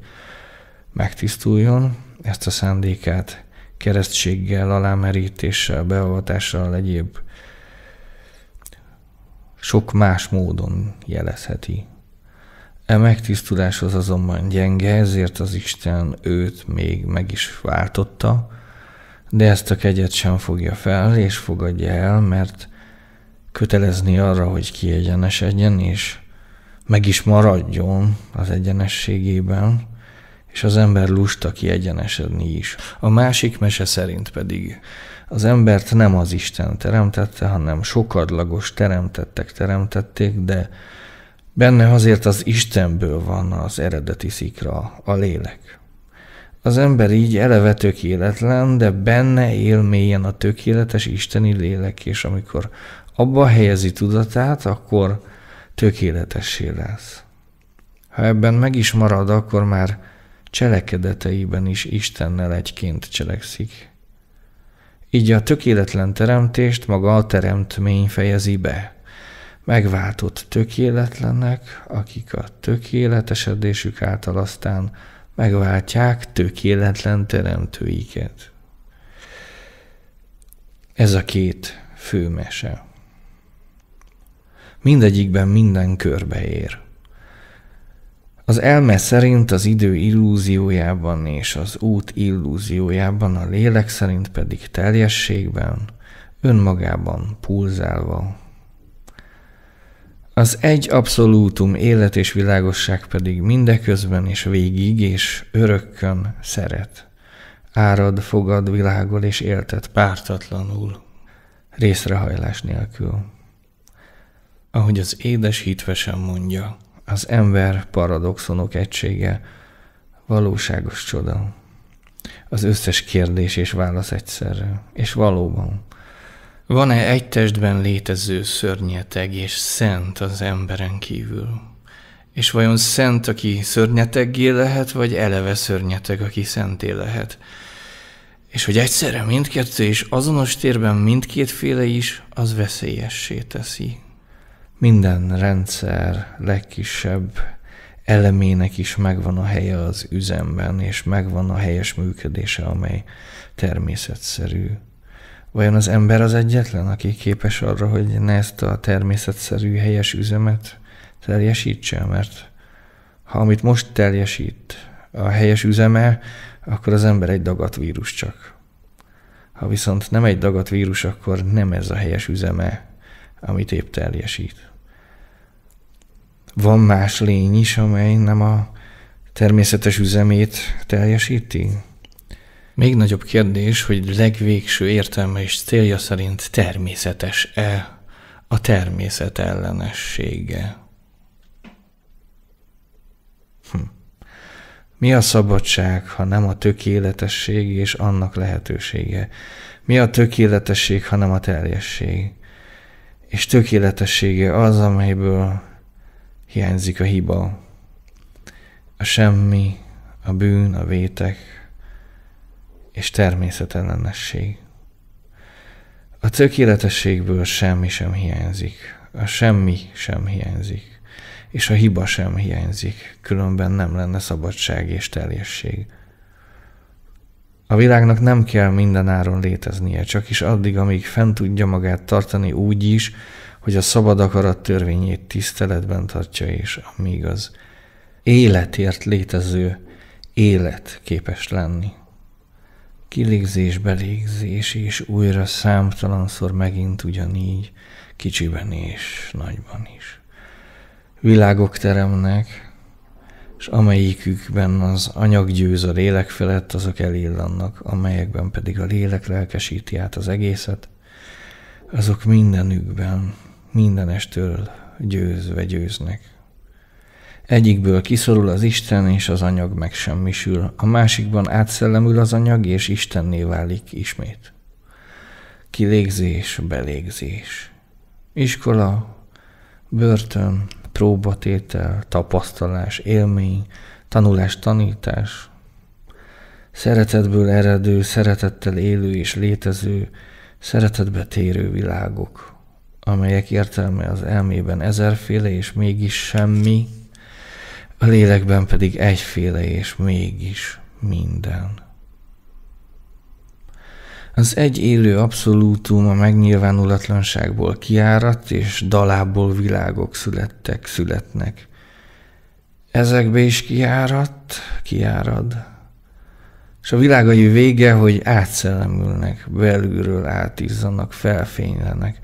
megtisztuljon, ezt a szándékát keresztséggel, alámerítéssel, beavatással, egyéb sok más módon jelezheti. E megtisztuláshoz azonban gyenge, ezért az Isten őt még meg is váltotta, de ezt a kegyet sem fogja fel, és fogadja el, mert kötelezni arra, hogy kiegyenesedjen, és meg is maradjon az egyenességében, és az ember lusta kiegyenesedni is. A másik mese szerint pedig az embert nem az Isten teremtette, hanem sokadlagos teremtettek teremtették, de benne azért az Istenből van az eredeti szikra, a lélek. Az ember így eleve tökéletlen, de benne él mélyen a tökéletes isteni lélek, és amikor abba helyezi tudatát, akkor tökéletessé lesz. Ha ebben meg is marad, akkor már cselekedeteiben is Istennel egyként cselekszik. Így a tökéletlen teremtést maga a teremtmény fejezi be. Megváltott tökéletlennek, akik a tökéletesedésük által aztán megváltják tökéletlen teremtőiket. Ez a két fő mese. Mindegyikben minden körbeér. Az elme szerint az idő illúziójában és az út illúziójában, a lélek szerint pedig teljességben, önmagában pulzálva. Az egy abszolútum élet és világosság pedig mindeközben és végig és örökkön szeret. Árad, fogad, világol és éltet pártatlanul, részrehajlás nélkül. Ahogy az édes hitvesen mondja – az ember paradoxonok egysége, valóságos csoda. Az összes kérdés és válasz egyszerre, és valóban. Van-e egy testben létező szörnyeteg és szent az emberen kívül? És vajon szent, aki szörnyeteggé lehet, vagy eleve szörnyeteg, aki szenté lehet? És hogy egyszerre mindkettő és azonos térben mindkétféle is, az veszélyessé teszi minden rendszer legkisebb elemének is megvan a helye az üzemben, és megvan a helyes működése, amely természetszerű. Vajon az ember az egyetlen, aki képes arra, hogy ne ezt a természetszerű helyes üzemet teljesítse, mert ha amit most teljesít a helyes üzeme, akkor az ember egy dagat vírus csak. Ha viszont nem egy dagat vírus, akkor nem ez a helyes üzeme, amit épp teljesít van más lény is, amely nem a természetes üzemét teljesíti? Még nagyobb kérdés, hogy legvégső értelme és célja szerint természetes-e a természet ellenessége? Hm. Mi a szabadság, ha nem a tökéletesség és annak lehetősége? Mi a tökéletesség, ha nem a teljesség? És tökéletessége az, amelyből hiányzik a hiba, a semmi, a bűn, a vétek és természetellenesség. A tökéletességből semmi sem hiányzik, a semmi sem hiányzik, és a hiba sem hiányzik, különben nem lenne szabadság és teljesség. A világnak nem kell mindenáron léteznie, csak is addig, amíg fent tudja magát tartani úgy is, hogy a szabad akarat törvényét tiszteletben tartja és amíg az életért létező élet képes lenni. Kilégzés, belégzés és újra számtalanszor megint ugyanígy, kicsiben és nagyban is. Világok teremnek, és amelyikükben az anyag győz a lélek felett, azok elillannak, amelyekben pedig a lélek lelkesíti át az egészet, azok mindenükben mindenestől győzve győznek. Egyikből kiszorul az Isten, és az anyag megsemmisül, a másikban átszellemül az anyag, és Istenné válik ismét. Kilégzés, belégzés. Iskola, börtön, próbatétel, tapasztalás, élmény, tanulás, tanítás, szeretetből eredő, szeretettel élő és létező, szeretetbe térő világok amelyek értelme az elmében ezerféle és mégis semmi, a lélekben pedig egyféle és mégis minden. Az egy élő abszolútum a megnyilvánulatlanságból kiáradt, és dalából világok születtek, születnek. Ezekbe is kiáradt, kiárad, és a világai vége, hogy átszellemülnek, belülről átizzanak felfénylenek,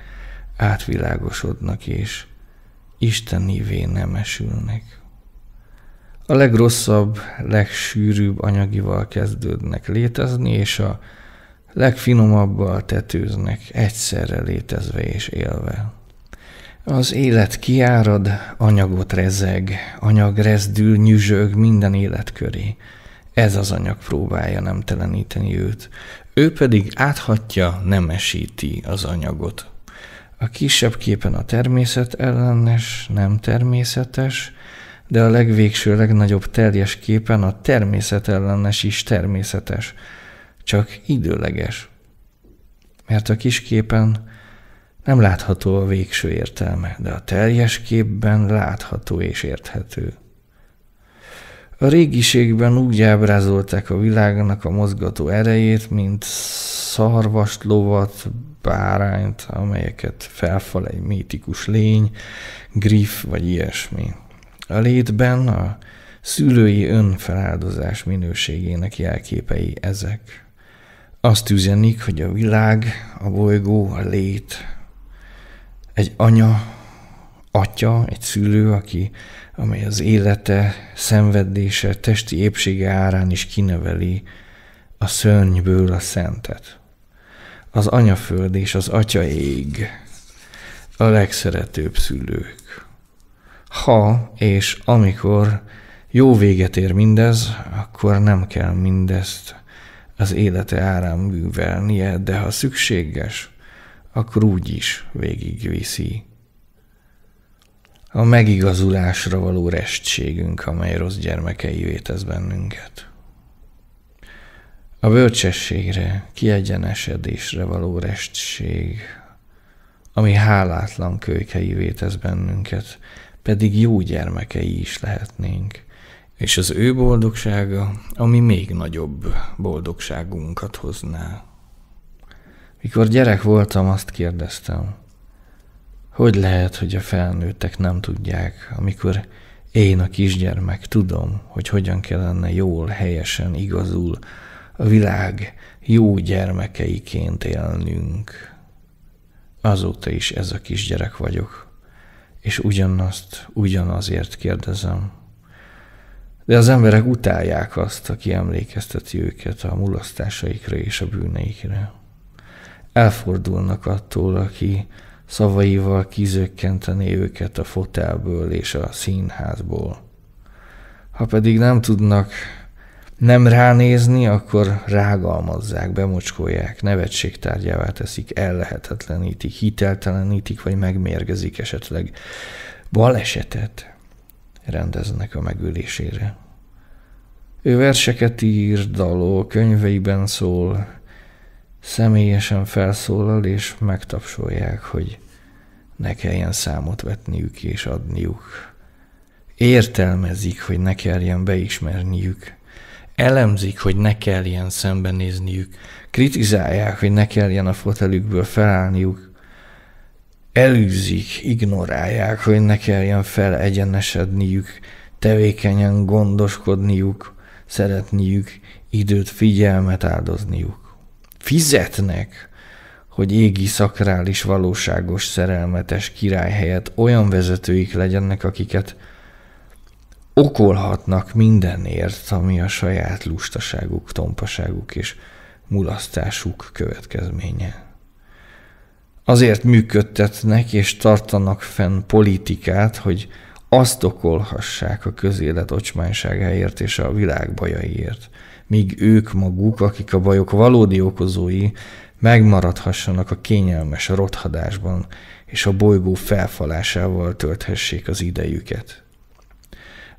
átvilágosodnak és istenivé nemesülnek. A legrosszabb, legsűrűbb anyagival kezdődnek létezni, és a legfinomabbal tetőznek, egyszerre létezve és élve. Az élet kiárad, anyagot rezeg, anyag rezdül, nyüzsög minden élet köré. Ez az anyag próbálja nem teleníteni őt, ő pedig áthatja, nemesíti az anyagot. A kisebb képen a természet ellenes, nem természetes, de a legvégső, legnagyobb teljes képen a természet ellenes is természetes, csak időleges. Mert a kis képen nem látható a végső értelme, de a teljes képben látható és érthető. A régiségben úgy ábrázolták a világnak a mozgató erejét, mint szarvast, lovat, bárányt, amelyeket felfal egy mítikus lény, griff vagy ilyesmi. A létben a szülői önfeláldozás minőségének jelképei ezek. Azt üzenik, hogy a világ, a bolygó, a lét, egy anya, atya, egy szülő, aki, amely az élete, szenvedése, testi épsége árán is kineveli a szörnyből a szentet az anyaföld és az ég, a legszeretőbb szülők. Ha és amikor jó véget ér mindez, akkor nem kell mindezt az élete árán művelnie, de ha szükséges, akkor úgy is végigviszi. A megigazulásra való restségünk, amely rossz gyermekeivé tesz bennünket. A bölcsességre, kiegyenesedésre való restség, ami hálátlan kölykeivé tesz bennünket, pedig jó gyermekei is lehetnénk, és az ő boldogsága, ami még nagyobb boldogságunkat hozná. Mikor gyerek voltam, azt kérdeztem, hogy lehet, hogy a felnőttek nem tudják, amikor én a kisgyermek tudom, hogy hogyan kellene jól, helyesen, igazul, a világ jó gyermekeiként élnünk. Azóta is ez a kisgyerek vagyok, és ugyanazt, ugyanazért kérdezem. De az emberek utálják azt, aki emlékezteti őket a mulasztásaikra és a bűneikre. Elfordulnak attól, aki szavaival kizökkentené őket a fotelből és a színházból. Ha pedig nem tudnak nem ránézni, akkor rágalmazzák, bemocskolják, nevetségtárgyává teszik, ellehetetlenítik, hiteltelenítik, vagy megmérgezik esetleg. Balesetet rendeznek a megülésére. Ő verseket ír, daló, könyveiben szól, személyesen felszólal, és megtapsolják, hogy ne kelljen számot vetniük és adniuk. Értelmezik, hogy ne kelljen beismerniük – elemzik, hogy ne kelljen szembenézniük, kritizálják, hogy ne kelljen a fotelükből felállniuk, elűzik, ignorálják, hogy ne kelljen felegyenesedniük, tevékenyen gondoskodniuk, szeretniük, időt, figyelmet áldozniuk. Fizetnek, hogy égi szakrális valóságos szerelmetes király helyett olyan vezetőik legyenek, akiket okolhatnak mindenért, ami a saját lustaságuk, tompaságuk és mulasztásuk következménye. Azért működtetnek és tartanak fenn politikát, hogy azt okolhassák a közélet ocsmányságáért és a világ bajaiért, míg ők maguk, akik a bajok valódi okozói, megmaradhassanak a kényelmes rothadásban, és a bolygó felfalásával tölthessék az idejüket.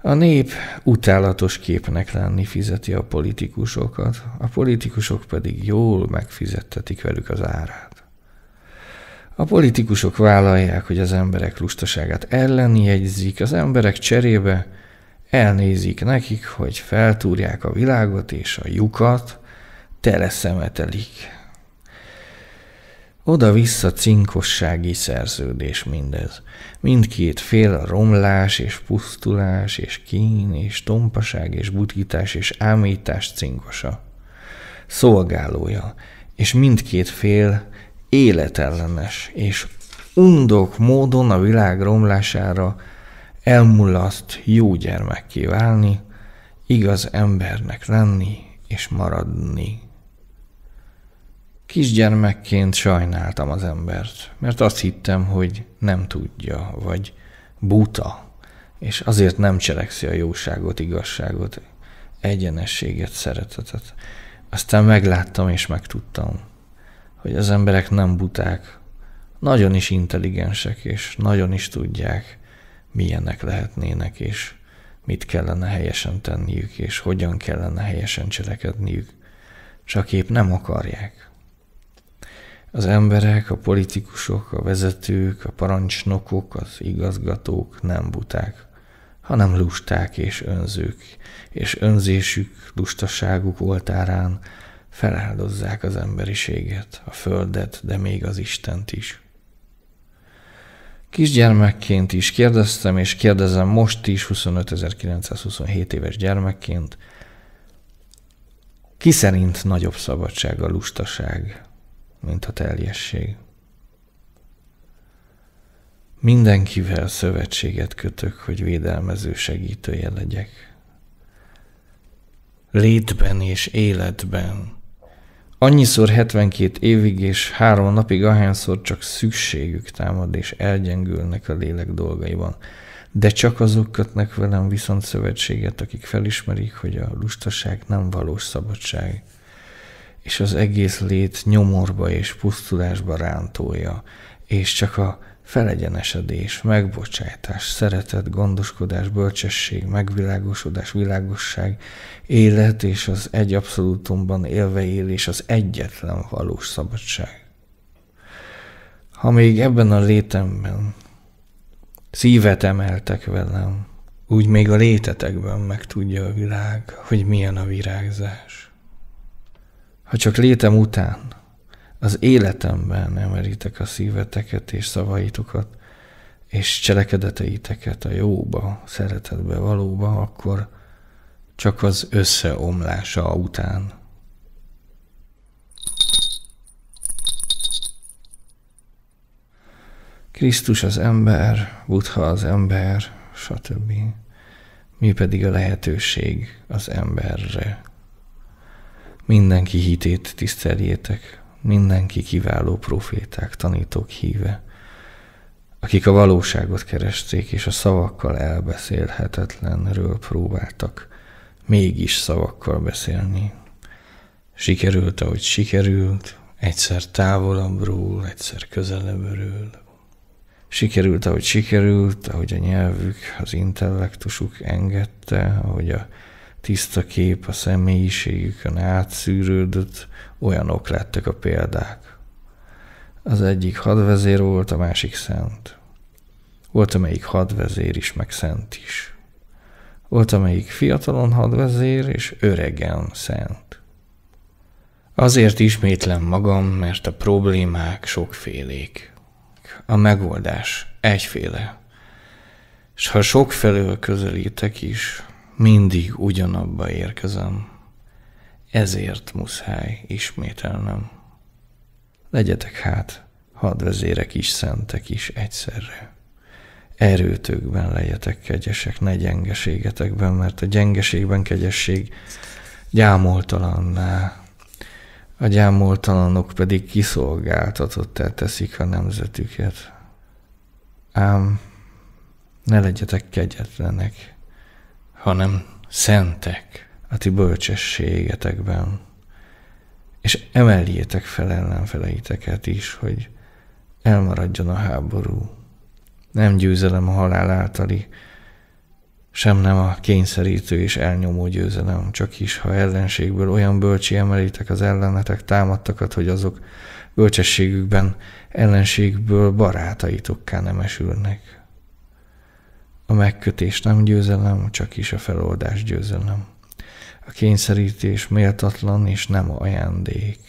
A nép utálatos képnek lenni fizeti a politikusokat, a politikusok pedig jól megfizettetik velük az árát. A politikusok vállalják, hogy az emberek lustaságát elleni jegyzik, az emberek cserébe elnézik nekik, hogy feltúrják a világot és a lyukat, teleszemetelik oda-vissza cinkossági szerződés mindez. Mindkét fél a romlás és pusztulás és kín és tompaság és butítás és ámítás cinkosa. Szolgálója, és mindkét fél életellenes és undok módon a világ romlására elmulaszt jó gyermekké válni, igaz embernek lenni és maradni. Kisgyermekként sajnáltam az embert, mert azt hittem, hogy nem tudja, vagy buta, és azért nem cselekszi a jóságot, igazságot, egyenességet, szeretetet. Aztán megláttam és megtudtam, hogy az emberek nem buták, nagyon is intelligensek, és nagyon is tudják, milyenek lehetnének, és mit kellene helyesen tenniük, és hogyan kellene helyesen cselekedniük, csak épp nem akarják. Az emberek, a politikusok, a vezetők, a parancsnokok, az igazgatók nem buták, hanem lusták és önzők, és önzésük, lustaságuk oltárán feláldozzák az emberiséget, a földet, de még az Istent is. Kisgyermekként is kérdeztem, és kérdezem most is, 25.927 éves gyermekként, ki szerint nagyobb szabadság a lustaság, mint a teljesség. Mindenkivel szövetséget kötök, hogy védelmező segítője legyek. Létben és életben. Annyiszor 72 évig és három napig, ahányszor csak szükségük támad és elgyengülnek a lélek dolgaiban. De csak azok kötnek velem viszont szövetséget, akik felismerik, hogy a lustaság nem valós szabadság, és az egész lét nyomorba és pusztulásba rántója, és csak a felegyenesedés, megbocsátás, szeretet, gondoskodás, bölcsesség, megvilágosodás, világosság, élet és az egy abszolútumban élve élés az egyetlen valós szabadság. Ha még ebben a létemben szívet emeltek velem, úgy még a létetekben tudja a világ, hogy milyen a virágzás ha csak létem után, az életemben emeritek a szíveteket és szavaitokat, és cselekedeteiteket a jóba, szeretetbe, valóba, akkor csak az összeomlása után. Krisztus az ember, Buddha az ember, stb. Mi pedig a lehetőség az emberre. Mindenki hitét tiszteljétek, mindenki kiváló proféták, tanítók híve, akik a valóságot keresték, és a szavakkal elbeszélhetetlenről próbáltak mégis szavakkal beszélni. Sikerült, ahogy sikerült, egyszer távolabbról, egyszer közelebbről. Sikerült, ahogy sikerült, ahogy a nyelvük, az intellektusuk engedte, ahogy a tiszta kép a személyiségükön átszűrődött, olyanok lettek a példák. Az egyik hadvezér volt, a másik szent. Volt, amelyik hadvezér is, meg szent is. Volt, amelyik fiatalon hadvezér, és öregen szent. Azért ismétlem magam, mert a problémák sokfélék. A megoldás egyféle. És ha sokfelől közelítek is, mindig ugyanabba érkezem. Ezért muszáj ismételnem. Legyetek hát hadvezérek is, szentek is egyszerre. Erőtökben legyetek kegyesek, ne gyengeségetekben, mert a gyengeségben kegyesség gyámoltalanná, a gyámoltalanok pedig kiszolgáltatottá teszik a nemzetüket. Ám ne legyetek kegyetlenek, hanem szentek a ti bölcsességetekben. És emeljétek fel ellenfeleiteket is, hogy elmaradjon a háború. Nem győzelem a halál általi, sem nem a kényszerítő és elnyomó győzelem, csak is, ha ellenségből olyan bölcsi emelitek az ellenetek támadtakat, hogy azok bölcsességükben ellenségből barátaitokká nem esülnek. A megkötés nem győzelem, csak is a feloldás győzelem. A kényszerítés méltatlan és nem ajándék.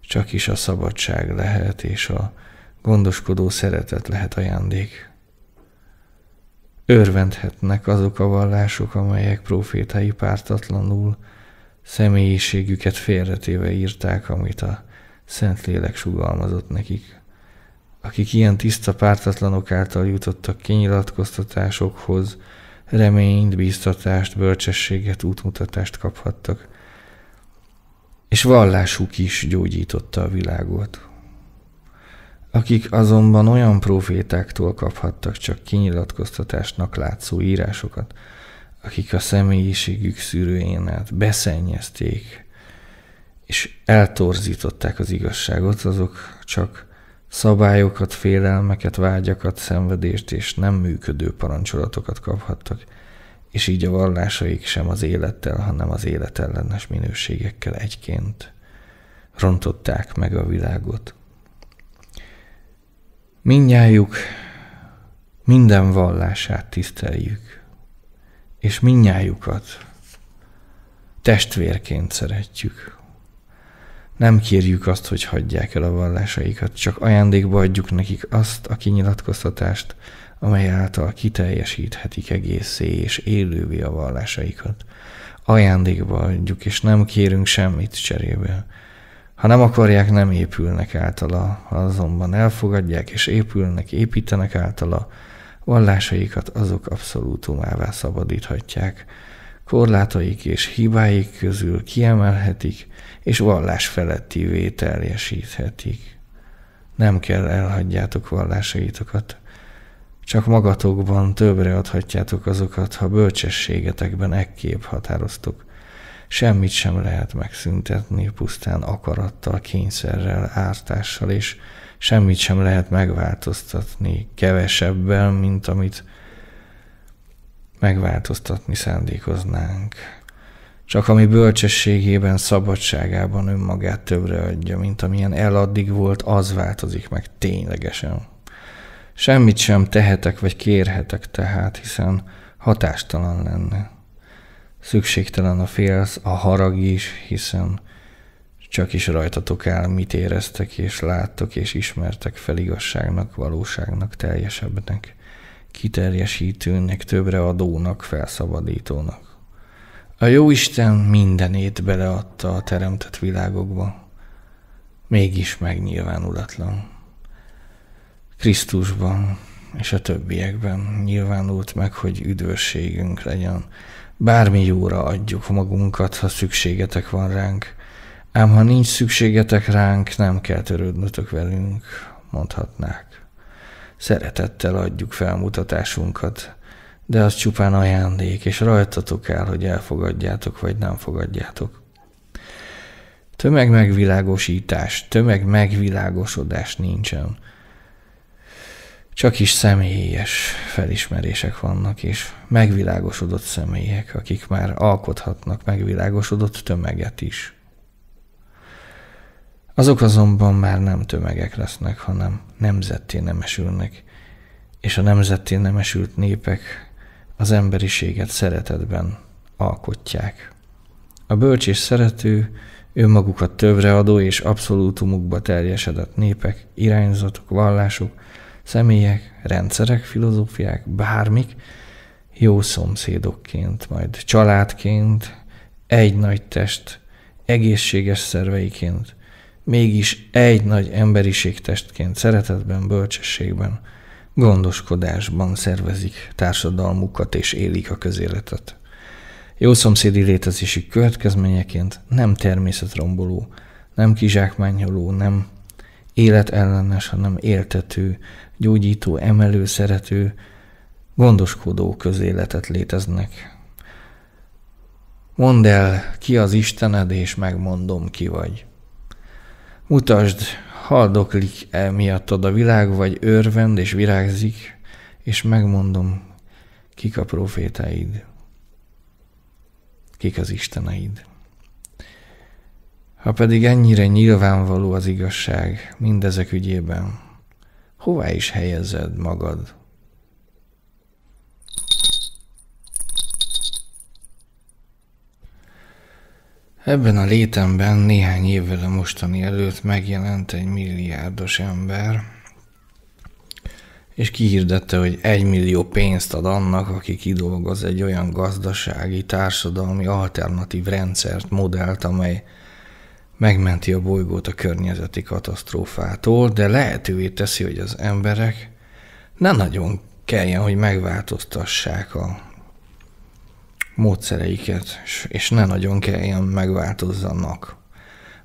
Csak is a szabadság lehet, és a gondoskodó szeretet lehet ajándék. Örvendhetnek azok a vallások, amelyek profétai pártatlanul személyiségüket félretéve írták, amit a Szentlélek sugalmazott nekik akik ilyen tiszta pártatlanok által jutottak kinyilatkoztatásokhoz, reményt, bíztatást, bölcsességet, útmutatást kaphattak. És vallásuk is gyógyította a világot. Akik azonban olyan profétáktól kaphattak csak kinyilatkoztatásnak látszó írásokat, akik a személyiségük szűrőjén át beszennyezték, és eltorzították az igazságot, azok csak Szabályokat, félelmeket, vágyakat, szenvedést és nem működő parancsolatokat kaphattak, és így a vallásaik sem az élettel, hanem az életellenes minőségekkel egyként rontották meg a világot. Mindnyájuk minden vallását tiszteljük, és minnyájukat testvérként szeretjük. Nem kérjük azt, hogy hagyják el a vallásaikat, csak ajándékba adjuk nekik azt a kinyilatkoztatást, amely által kiteljesíthetik egészé és élővé a vallásaikat. Ajándékba adjuk, és nem kérünk semmit cserébe. Ha nem akarják, nem épülnek általa, ha azonban elfogadják és épülnek, építenek általa, vallásaikat azok abszolútumává szabadíthatják, korlátaik és hibáik közül kiemelhetik, és vallás felettivé teljesíthetik. Nem kell elhagyjátok vallásaitokat, csak magatokban többre adhatjátok azokat, ha bölcsességetekben ekkép határoztok. Semmit sem lehet megszüntetni pusztán akarattal, kényszerrel, ártással, és semmit sem lehet megváltoztatni kevesebbel, mint amit megváltoztatni szándékoznánk. Csak ami bölcsességében, szabadságában önmagát többre adja, mint amilyen eladdig volt, az változik meg ténylegesen. Semmit sem tehetek vagy kérhetek tehát, hiszen hatástalan lenne. Szükségtelen a félsz, a harag is, hiszen csak is rajtatok áll, mit éreztek és láttok és ismertek fel igazságnak, valóságnak, teljesebbnek kiterjesítőnek, többre adónak, felszabadítónak. A Jóisten mindenét beleadta a teremtett világokba, mégis megnyilvánulatlan. Krisztusban és a többiekben nyilvánult meg, hogy üdvösségünk legyen. Bármi jóra adjuk magunkat, ha szükségetek van ránk, ám ha nincs szükségetek ránk, nem kell törődnötök velünk, mondhatnák. Szeretettel adjuk felmutatásunkat, de az csupán ajándék, és rajtatok el, hogy elfogadjátok vagy nem fogadjátok. Tömegmegvilágosítás, tömegmegvilágosodás nincsen. Csak is személyes felismerések vannak, és megvilágosodott személyek, akik már alkothatnak megvilágosodott tömeget is. Azok azonban már nem tömegek lesznek, hanem nemzetté nemesülnek, és a nemzetté nemesült népek az emberiséget szeretetben alkotják. A bölcs és szerető, önmagukat adó és abszolútumukba teljesedett népek, irányzatok, vallások, személyek, rendszerek, filozófiák, bármik, jó szomszédokként, majd családként, egy nagy test, egészséges szerveiként – mégis egy nagy emberiségtestként szeretetben, bölcsességben, gondoskodásban szervezik társadalmukat és élik a közéletet. Jó szomszédi létezésük következményeként nem természetromboló, nem kizsákmányoló, nem életellenes, hanem éltető, gyógyító, emelő, szerető, gondoskodó közéletet léteznek. Mondd el, ki az Istened, és megmondom, ki vagy. Utasd, haldoklik el miattad a világ, vagy örvend és virágzik, és megmondom, kik a profétáid, kik az isteneid. Ha pedig ennyire nyilvánvaló az igazság mindezek ügyében, hová is helyezed magad? Ebben a létemben néhány évvel a mostani előtt megjelent egy milliárdos ember, és kihirdette, hogy egy millió pénzt ad annak, aki kidolgoz egy olyan gazdasági, társadalmi alternatív rendszert, modellt, amely megmenti a bolygót a környezeti katasztrófától, de lehetővé teszi, hogy az emberek ne nagyon kelljen, hogy megváltoztassák a módszereiket, és ne nagyon kelljen megváltozzanak.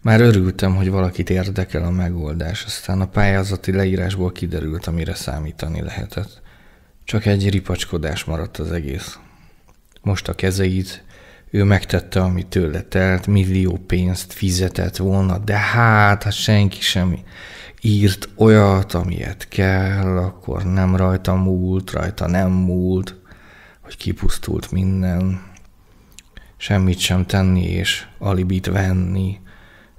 Már örültem, hogy valakit érdekel a megoldás, aztán a pályázati leírásból kiderült, amire számítani lehetett. Csak egy ripacskodás maradt az egész. Most a kezeit, ő megtette, ami tőle telt, millió pénzt fizetett volna, de hát, ha hát senki sem írt olyat, amilyet kell, akkor nem rajta múlt, rajta nem múlt, hogy kipusztult minden. Semmit sem tenni és alibit venni,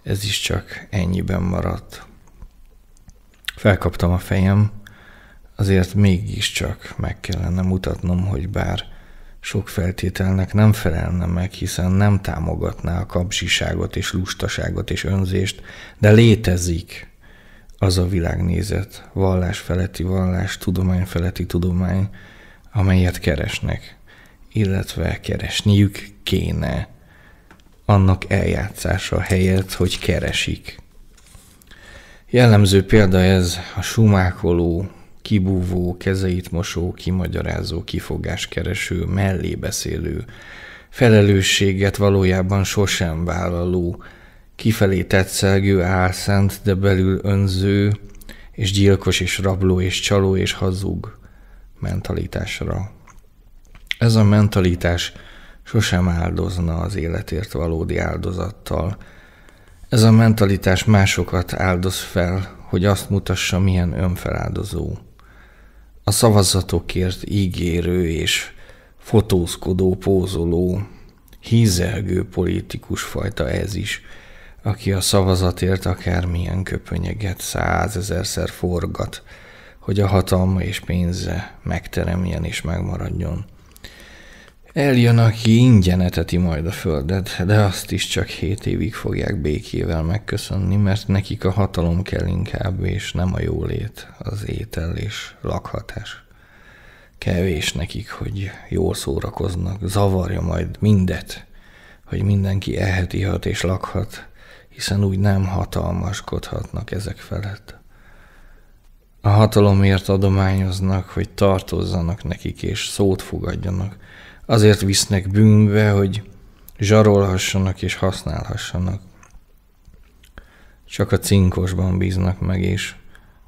ez is csak ennyiben maradt. Felkaptam a fejem, azért mégiscsak meg kellene mutatnom, hogy bár sok feltételnek nem felelne meg, hiszen nem támogatná a kapzsiságot és lustaságot és önzést, de létezik az a világnézet, vallás feletti vallás, tudomány feletti tudomány, amelyet keresnek, illetve keresniük kéne annak eljátszása helyett, hogy keresik. Jellemző példa ez a sumákoló, kibúvó, kezeit mosó, kimagyarázó, kifogáskereső, mellébeszélő, felelősséget valójában sosem vállaló, kifelé tetszelgő, álszent, de belül önző, és gyilkos, és rabló, és csaló, és hazug, mentalitásra. Ez a mentalitás sosem áldozna az életért valódi áldozattal. Ez a mentalitás másokat áldoz fel, hogy azt mutassa, milyen önfeláldozó. A szavazatokért ígérő és fotózkodó, pózoló, hízelgő politikus fajta ez is, aki a szavazatért akármilyen köpönyeget százezerszer forgat, hogy a hatalma és pénze megteremjen és megmaradjon. Eljön, aki ingyen eteti majd a földet, de azt is csak hét évig fogják békével megköszönni, mert nekik a hatalom kell inkább, és nem a jólét, az étel és lakhatás. Kevés nekik, hogy jól szórakoznak, zavarja majd mindet, hogy mindenki eheti hat és lakhat, hiszen úgy nem hatalmaskodhatnak ezek felett a hatalomért adományoznak, hogy tartozzanak nekik és szót fogadjanak. Azért visznek bűnbe, hogy zsarolhassanak és használhassanak. Csak a cinkosban bíznak meg, és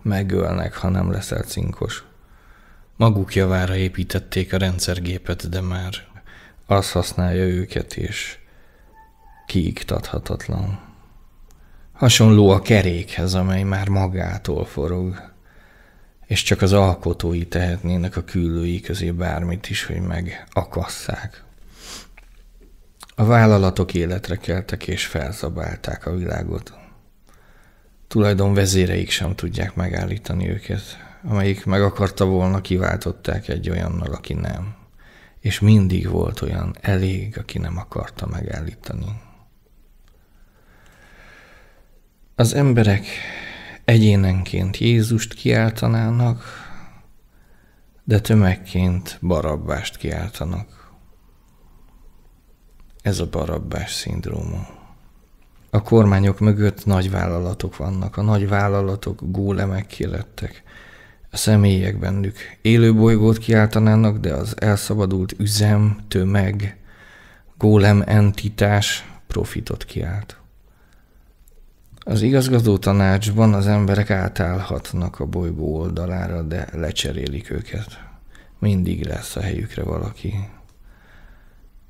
megölnek, ha nem leszel cinkos. Maguk javára építették a rendszergépet, de már az használja őket, és kiiktathatatlan. Hasonló a kerékhez, amely már magától forog és csak az alkotói tehetnének a küllői közé bármit is, hogy megakasszák. A vállalatok életre keltek és felzabálták a világot. Tulajdon vezéreik sem tudják megállítani őket. Amelyik meg akarta volna, kiváltották egy olyannal, aki nem. És mindig volt olyan elég, aki nem akarta megállítani. Az emberek egyénenként Jézust kiáltanának, de tömegként barabbást kiáltanak. Ez a barabbás szindróma. A kormányok mögött nagy vállalatok vannak, a nagy vállalatok gólemek lettek. A személyek bennük élő bolygót kiáltanának, de az elszabadult üzem, tömeg, gólem entitás profitot kiált. Az igazgató tanácsban az emberek átállhatnak a bolygó oldalára, de lecserélik őket. Mindig lesz a helyükre valaki.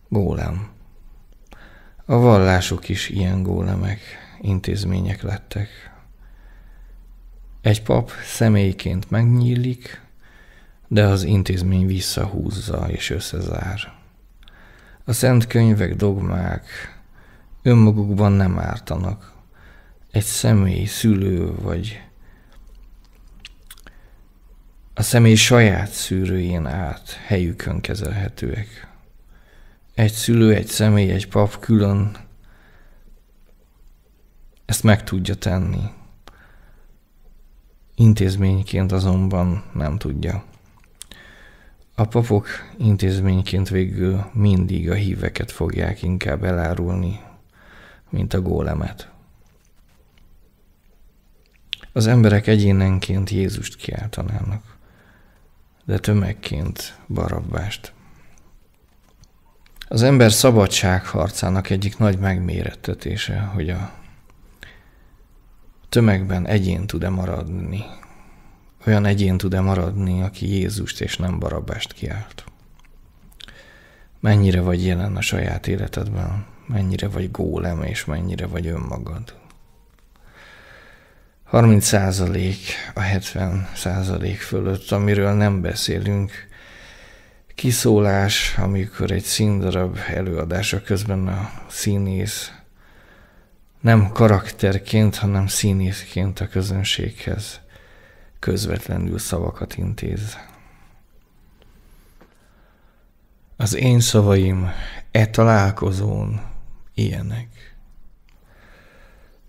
Gólem. A vallások is ilyen gólemek, intézmények lettek. Egy pap személyként megnyílik, de az intézmény visszahúzza és összezár. A szent könyvek, dogmák önmagukban nem ártanak, egy személy, szülő, vagy a személy saját szűrőjén át helyükön kezelhetőek. Egy szülő, egy személy, egy pap külön ezt meg tudja tenni. Intézményként azonban nem tudja. A papok intézményként végül mindig a híveket fogják inkább elárulni, mint a gólemet az emberek egyénenként Jézust kiáltanának, de tömegként Barabbást. Az ember szabadságharcának egyik nagy megmérettetése, hogy a tömegben egyén tud-e maradni, olyan egyén tud-e maradni, aki Jézust és nem Barabbást kiált. Mennyire vagy jelen a saját életedben, mennyire vagy gólem és mennyire vagy önmagad. 30 százalék a 70 százalék fölött, amiről nem beszélünk. Kiszólás, amikor egy színdarab előadása közben a színész nem karakterként, hanem színészként a közönséghez közvetlenül szavakat intéz. Az én szavaim e találkozón ilyenek.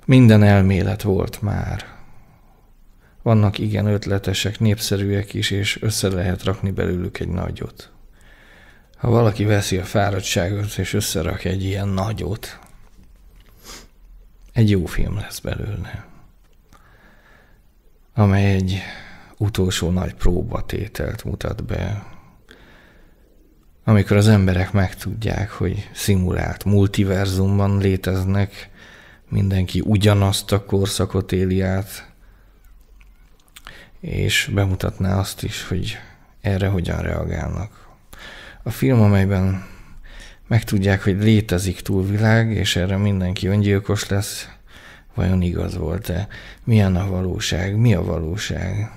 Minden elmélet volt már. Vannak igen ötletesek, népszerűek is, és össze lehet rakni belőlük egy nagyot. Ha valaki veszi a fáradtságot, és összerak egy ilyen nagyot, egy jó film lesz belőle, amely egy utolsó nagy próbatételt mutat be, amikor az emberek megtudják, hogy szimulált multiverzumban léteznek, mindenki ugyanazt a korszakot éli át, és bemutatná azt is, hogy erre hogyan reagálnak. A film, amelyben megtudják, hogy létezik túlvilág, és erre mindenki öngyilkos lesz, vajon igaz volt-e? Milyen a valóság? Mi a valóság?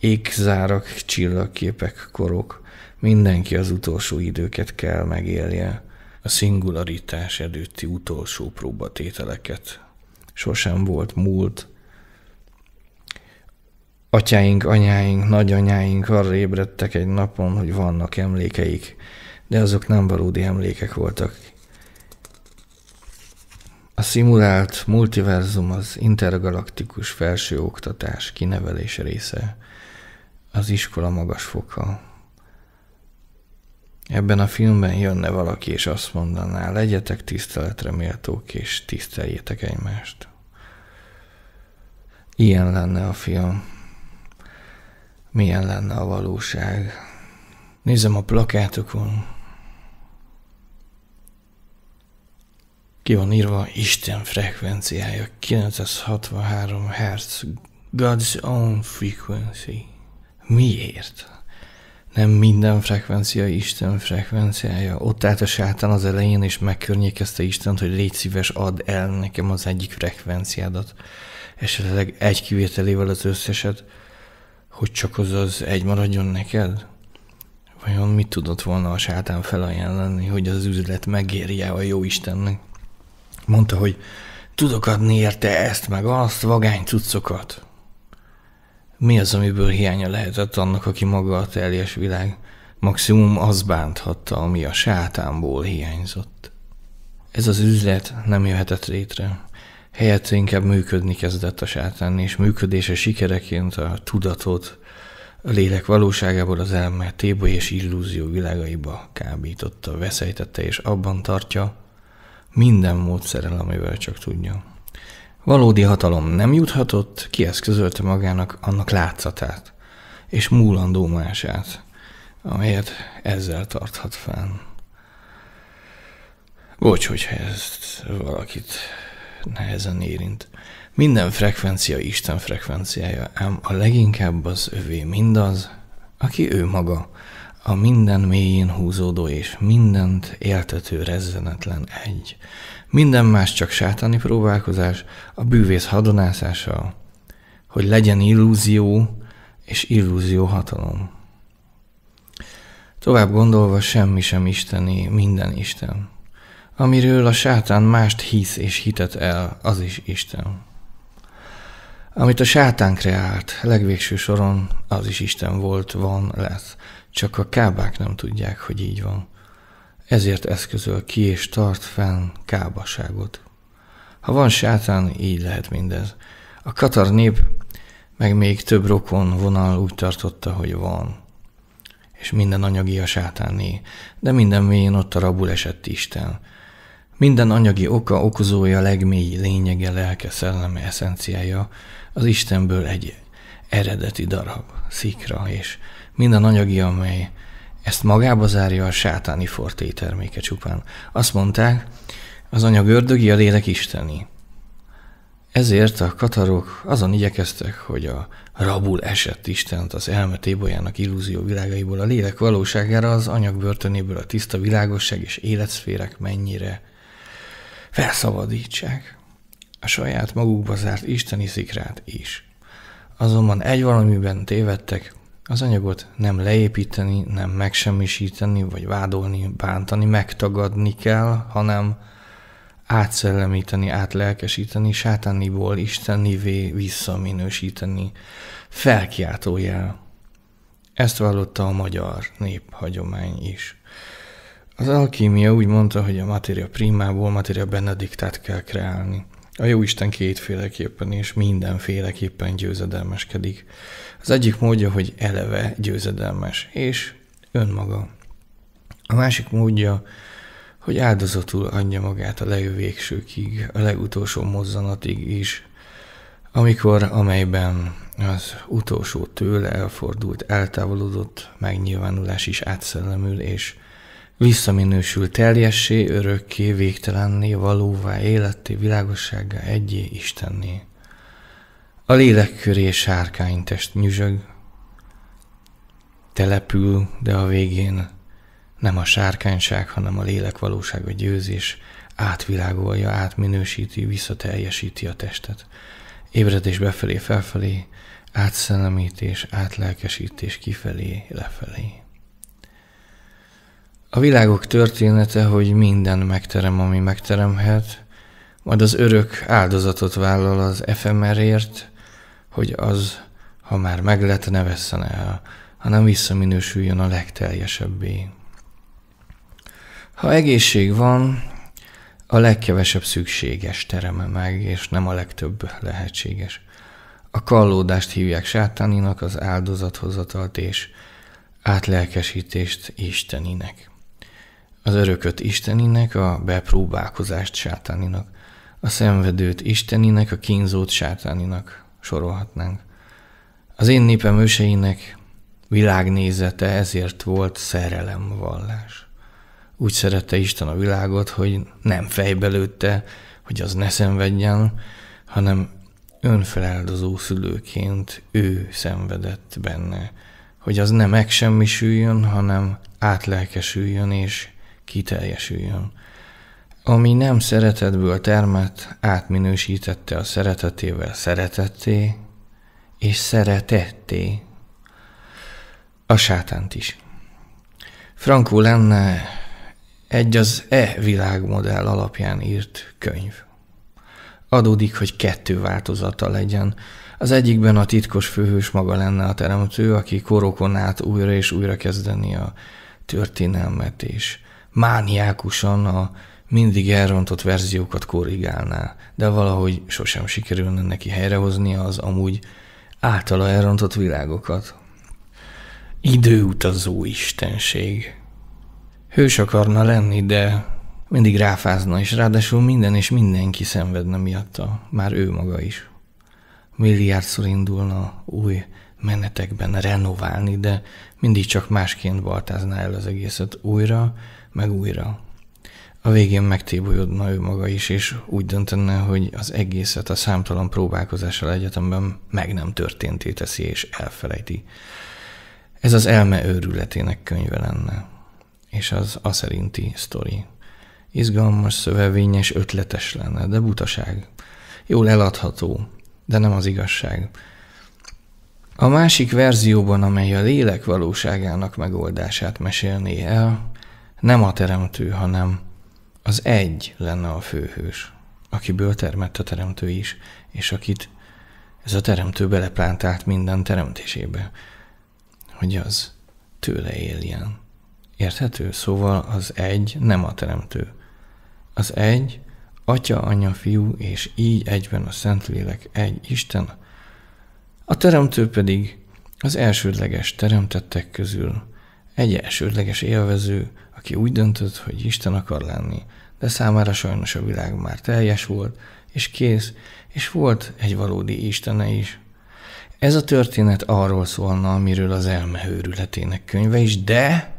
Ékzárak, csillagképek, korok, mindenki az utolsó időket kell megélje a szingularitás előtti utolsó próbatételeket. Sosem volt múlt. Atyáink, anyáink, nagyanyáink arra ébredtek egy napon, hogy vannak emlékeik, de azok nem valódi emlékek voltak. A szimulált multiverzum az intergalaktikus oktatás kinevelése része, az iskola magas foka. Ebben a filmben jönne valaki, és azt mondaná, legyetek tiszteletre méltók, és tiszteljétek egymást. Ilyen lenne a film. Milyen lenne a valóság? Nézem a plakátokon. Ki van írva Isten frekvenciája 963 Hz, God's own frequency. Miért? nem minden frekvencia Isten frekvenciája. Ott állt a sátán az elején, és megkörnyékezte Istent, hogy légy szíves, add el nekem az egyik frekvenciádat, esetleg egy kivételével az összeset, hogy csak az az egy maradjon neked? Vajon mit tudott volna a sátán felajánlani, hogy az üzlet megérje a jó Istennek? Mondta, hogy tudok adni érte ezt, meg azt, vagány cuccokat mi az, amiből hiánya lehetett annak, aki maga a teljes világ. Maximum az bánthatta, ami a sátánból hiányzott. Ez az üzlet nem jöhetett létre. Helyett inkább működni kezdett a sátán, és működése sikereként a tudatot, a lélek valóságából az elme téboly és illúzió világaiba kábította, veszélytette és abban tartja minden módszerrel, amivel csak tudja. Valódi hatalom nem juthatott, kieszközölte magának annak látszatát és múlandó mását, amelyet ezzel tarthat fenn. Bocs, hogyha ezt valakit nehezen érint. Minden frekvencia Isten frekvenciája, ám a leginkább az övé mindaz, aki ő maga, a minden mélyén húzódó és mindent éltető rezzenetlen egy, minden más csak sátani próbálkozás a bűvész hadonászása, hogy legyen illúzió és illúzió hatalom. Tovább gondolva semmi sem isteni, minden Isten. Amiről a sátán mást hisz és hitet el, az is Isten. Amit a sátán kreált, legvégső soron az is Isten volt, van, lesz. Csak a kábák nem tudják, hogy így van. Ezért eszközöl ki és tart fenn kábaságot. Ha van sátán, így lehet mindez. A katar nép meg még több rokon vonal úgy tartotta, hogy van. És minden anyagi a sátáné, de minden mélyén ott a rabul esett Isten. Minden anyagi oka, okozója, legmély lényege, lelke, szelleme, eszenciája az Istenből egy eredeti darab, szikra, és minden anyagi, amely ezt magába zárja a sátáni forté terméke csupán. Azt mondták, az anyag ördögi, a lélek isteni. Ezért a katarok azon igyekeztek, hogy a rabul esett Istent az elme tébolyának illúzió világaiból a lélek valóságára, az anyag börtönéből a tiszta világosság és életszférek mennyire felszabadítsák a saját magukba zárt isteni szikrát is. Azonban egy valamiben tévedtek, az anyagot nem leépíteni, nem megsemmisíteni, vagy vádolni, bántani, megtagadni kell, hanem átszellemíteni, átlelkesíteni, sátániból istenivé visszaminősíteni. Felkiáltójel. Ezt vallotta a magyar néphagyomány is. Az alkímia úgy mondta, hogy a matéria primából benne benediktát kell kreálni. A jó Isten kétféleképpen és mindenféleképpen győzedelmeskedik. Az egyik módja, hogy eleve győzedelmes, és önmaga. A másik módja, hogy áldozatul adja magát a legvégsőkig, a legutolsó mozzanatig is, amikor amelyben az utolsó tőle elfordult, eltávolodott megnyilvánulás is átszellemül, és visszaminősül teljessé, örökké, végtelenné, valóvá, életté, világossággá, egyé, Istenné. A lélek köré sárkány test nyüzsög, települ, de a végén nem a sárkányság, hanem a lélek valósága győzés, átvilágolja, átminősíti, visszateljesíti a testet. Ébredés befelé, felfelé, átszellemítés, átlelkesítés kifelé, lefelé. A világok története, hogy minden megterem, ami megteremhet, majd az örök áldozatot vállal az efemerért, hogy az, ha már meglett, ne vesszen el, hanem visszaminősüljön a legteljesebbé. Ha egészség van, a legkevesebb szükséges tereme meg, és nem a legtöbb lehetséges. A kallódást hívják sátáninak, az áldozathozatalt és átlelkesítést Isteninek az örököt Isteninek, a bepróbálkozást sátáninak, a szenvedőt Isteninek, a kínzót sátáninak sorolhatnánk. Az én népem őseinek világnézete ezért volt szerelemvallás. Úgy szerette Isten a világot, hogy nem fejbe lőtte, hogy az ne szenvedjen, hanem önfeláldozó szülőként ő szenvedett benne, hogy az ne megsemmisüljön, hanem átlelkesüljön és kiteljesüljön. Ami nem szeretetből termett, átminősítette a szeretetével szeretetté, és szeretetté a sátánt is. Frankó lenne egy az E világmodell alapján írt könyv. Adódik, hogy kettő változata legyen. Az egyikben a titkos főhős maga lenne a teremtő, aki korokon át újra és újra kezdeni a történelmet és mániákusan a mindig elrontott verziókat korrigálná, de valahogy sosem sikerülne neki helyrehoznia az amúgy általa elrontott világokat. Időutazó istenség. Hős akarna lenni, de mindig ráfázna, és ráadásul minden és mindenki szenvedne miatta, már ő maga is. Milliárdszor indulna új menetekben renoválni, de mindig csak másként baltázná el az egészet újra, meg újra. A végén megtébolyodna ő maga is, és úgy döntenne, hogy az egészet a számtalan próbálkozással egyetemben meg nem történté teszi és elfelejti. Ez az elme őrületének könyve lenne, és az szerinti sztori. Izgalmas, szövevényes, ötletes lenne, de butaság. Jól eladható, de nem az igazság. A másik verzióban, amely a lélek valóságának megoldását mesélné el, nem a teremtő, hanem az egy lenne a főhős, akiből termett a teremtő is, és akit ez a teremtő beleplántált minden teremtésébe, hogy az tőle éljen. Érthető? Szóval az egy nem a teremtő. Az egy, atya, anya, fiú, és így egyben a Szentlélek egy Isten, a teremtő pedig az elsődleges teremtettek közül egy elsődleges élvező, aki úgy döntött, hogy Isten akar lenni, de számára sajnos a világ már teljes volt, és kész, és volt egy valódi Istene is. Ez a történet arról szólna, amiről az elme őrületének könyve is, de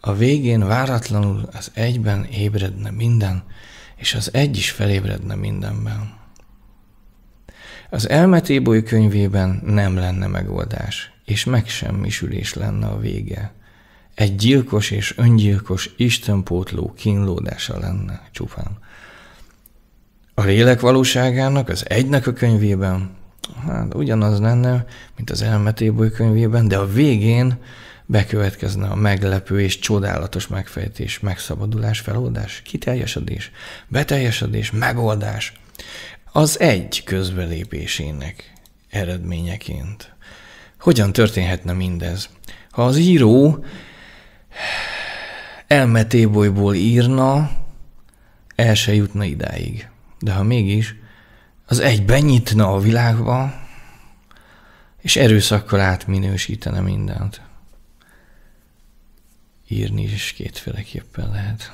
a végén váratlanul az egyben ébredne minden, és az egy is felébredne mindenben. Az elmetéboly könyvében nem lenne megoldás, és megsemmisülés lenne a vége egy gyilkos és öngyilkos istenpótló kínlódása lenne csupán. A lélek valóságának az egynek a könyvében, hát ugyanaz lenne, mint az elmetéboly könyvében, de a végén bekövetkezne a meglepő és csodálatos megfejtés, megszabadulás, feloldás, kiteljesedés, beteljesedés, megoldás. Az egy közbelépésének eredményeként. Hogyan történhetne mindez? Ha az író elmetébolyból írna, el se jutna idáig. De ha mégis, az egyben nyitna a világba, és erőszakkal átminősítene mindent. Írni is kétféleképpen lehet.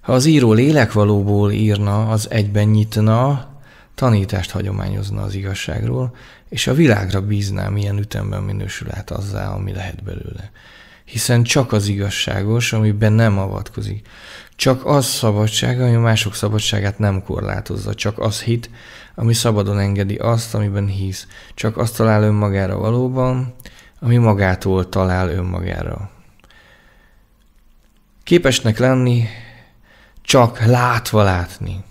Ha az író lélekvalóból írna, az egyben nyitna, tanítást hagyományozna az igazságról, és a világra bízná, milyen ütemben minősül át azzá, ami lehet belőle hiszen csak az igazságos, amiben nem avatkozik. Csak az szabadság, ami mások szabadságát nem korlátozza. Csak az hit, ami szabadon engedi azt, amiben hisz. Csak azt talál önmagára valóban, ami magától talál önmagára. Képesnek lenni, csak látva látni.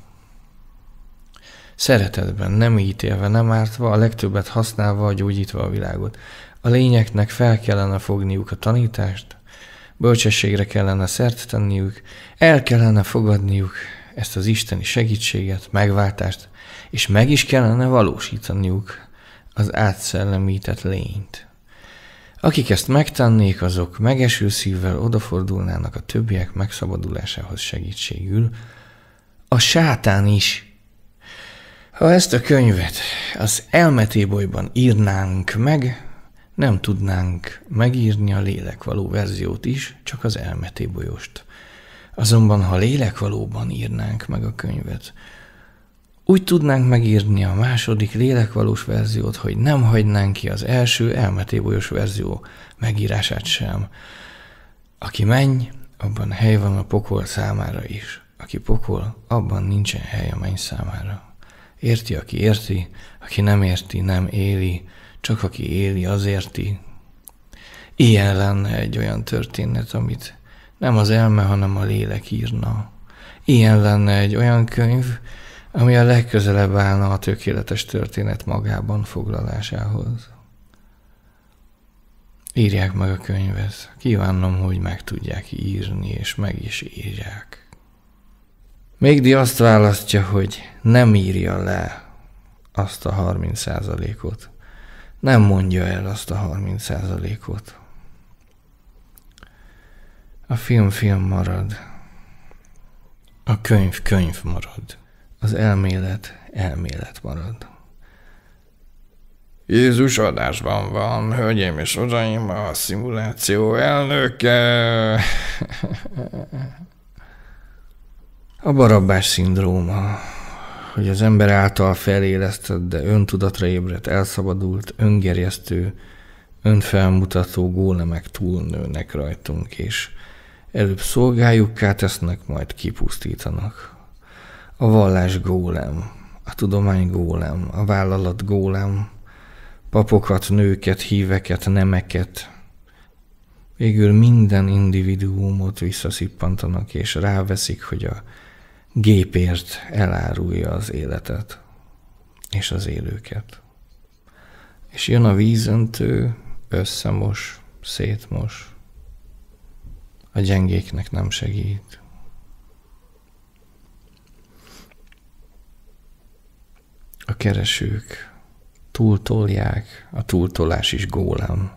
Szeretetben, nem ítélve, nem ártva, a legtöbbet használva, gyógyítva a világot. A lényeknek fel kellene fogniuk a tanítást, bölcsességre kellene szert tenniük, el kellene fogadniuk ezt az isteni segítséget, megváltást, és meg is kellene valósítaniuk az átszellemített lényt. Akik ezt megtennék, azok megeső szívvel odafordulnának a többiek megszabadulásához segítségül, a sátán is. Ha ezt a könyvet az elmetébolyban írnánk meg, nem tudnánk megírni a lélekvaló verziót is, csak az elmetébolyost. Azonban, ha lélekvalóban írnánk meg a könyvet, úgy tudnánk megírni a második lélekvalós verziót, hogy nem hagynánk ki az első elmetébolyos verzió megírását sem. Aki menj, abban hely van a pokol számára is. Aki pokol, abban nincsen hely a menny számára. Érti, aki érti, aki nem érti, nem éli, csak aki éli, az érti. Ilyen lenne egy olyan történet, amit nem az elme, hanem a lélek írna. Ilyen lenne egy olyan könyv, ami a legközelebb állna a tökéletes történet magában foglalásához. Írják meg a könyvet. Kívánom, hogy meg tudják írni, és meg is írják. Mégdi azt választja, hogy nem írja le azt a 30 ot nem mondja el azt a 30%-ot. A film film marad. A könyv könyv marad. Az elmélet elmélet marad. Jézus adásban van, hölgyeim és uraim, a szimuláció elnöke. A barabás szindróma hogy az ember által felélesztett, de öntudatra ébredt, elszabadult, öngerjesztő, önfelmutató gólemek túlnőnek rajtunk, és előbb szolgáljukká tesznek, majd kipusztítanak. A vallás gólem, a tudomány gólem, a vállalat gólem, papokat, nőket, híveket, nemeket, végül minden individuumot visszaszippantanak, és ráveszik, hogy a gépért elárulja az életet és az élőket. És jön a vízöntő, összemos, szétmos, a gyengéknek nem segít. A keresők túltolják, a túltolás is gólem.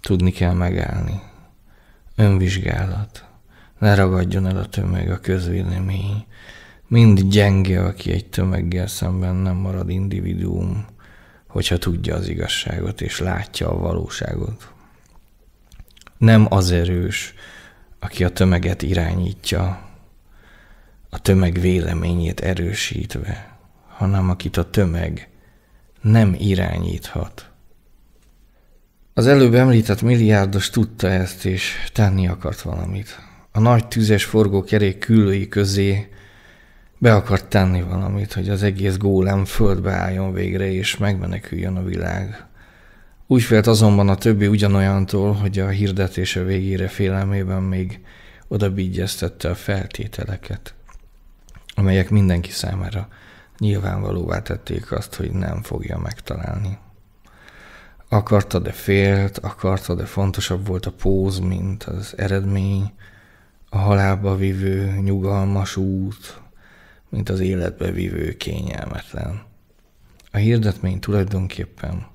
Tudni kell megállni. Önvizsgálat. Ne ragadjon el a tömeg, a közvélemény. Mind gyenge, aki egy tömeggel szemben nem marad individuum, hogyha tudja az igazságot és látja a valóságot. Nem az erős, aki a tömeget irányítja, a tömeg véleményét erősítve, hanem akit a tömeg nem irányíthat. Az előbb említett milliárdos tudta ezt, és tenni akart valamit a nagy tüzes forgókerék külői közé be akart tenni valamit, hogy az egész gólem földbe álljon végre, és megmeneküljön a világ. Úgy félt azonban a többi ugyanolyantól, hogy a hirdetése végére félelmében még odabigyeztette a feltételeket, amelyek mindenki számára nyilvánvalóvá tették azt, hogy nem fogja megtalálni. Akarta, de félt, akarta, de fontosabb volt a póz, mint az eredmény, a halálba vívő nyugalmas út, mint az életbe vívő kényelmetlen. A hirdetmény tulajdonképpen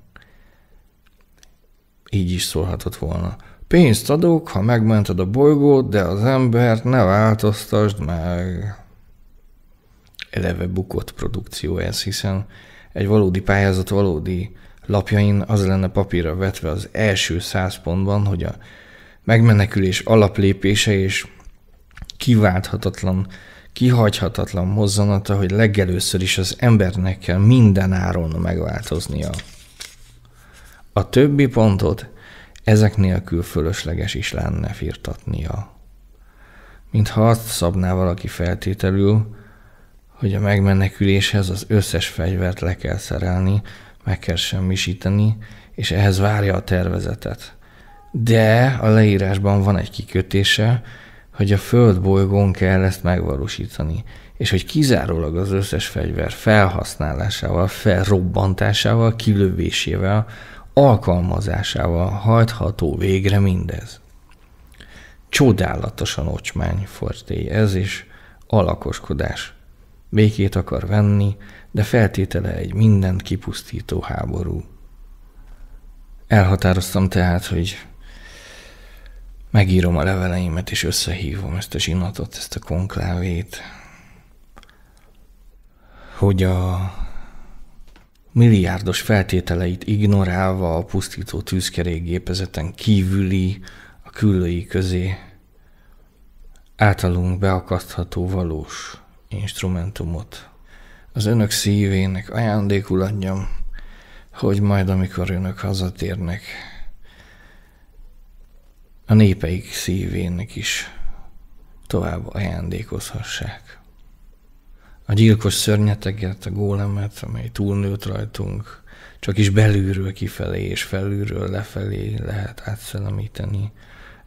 így is szólhatott volna. Pénzt adok, ha megmented a bolygót, de az embert ne változtasd meg. Eleve bukott produkció ez, hiszen egy valódi pályázat valódi lapjain az lenne papírra vetve az első száz pontban, hogy a megmenekülés alaplépése és kiválthatatlan, kihagyhatatlan mozzanata, hogy legelőször is az embernek kell minden áron megváltoznia. A többi pontot ezek nélkül fölösleges is lenne firtatnia. Mintha azt szabná valaki feltételül, hogy a megmeneküléshez az összes fegyvert le kell szerelni, meg kell semmisíteni, és ehhez várja a tervezetet. De a leírásban van egy kikötése, hogy a földbolygón kell ezt megvalósítani, és hogy kizárólag az összes fegyver felhasználásával, felrobbantásával, kilövésével, alkalmazásával hajtható végre mindez. Csodálatosan ocsmány fortély ez is, alakoskodás. Békét akar venni, de feltétele egy mindent kipusztító háború. Elhatároztam tehát, hogy Megírom a leveleimet, és összehívom ezt a zsinatot, ezt a konklávét, hogy a milliárdos feltételeit ignorálva a pusztító tűzkerékgépezeten kívüli, a küllői közé általunk beakasztható valós instrumentumot az önök szívének ajándékul adjam, hogy majd amikor önök hazatérnek, a népeik szívének is tovább ajándékozhassák. A gyilkos szörnyeteget, a gólemet, amely túlnőtt rajtunk, csak is belülről kifelé és felülről lefelé lehet átszelemíteni,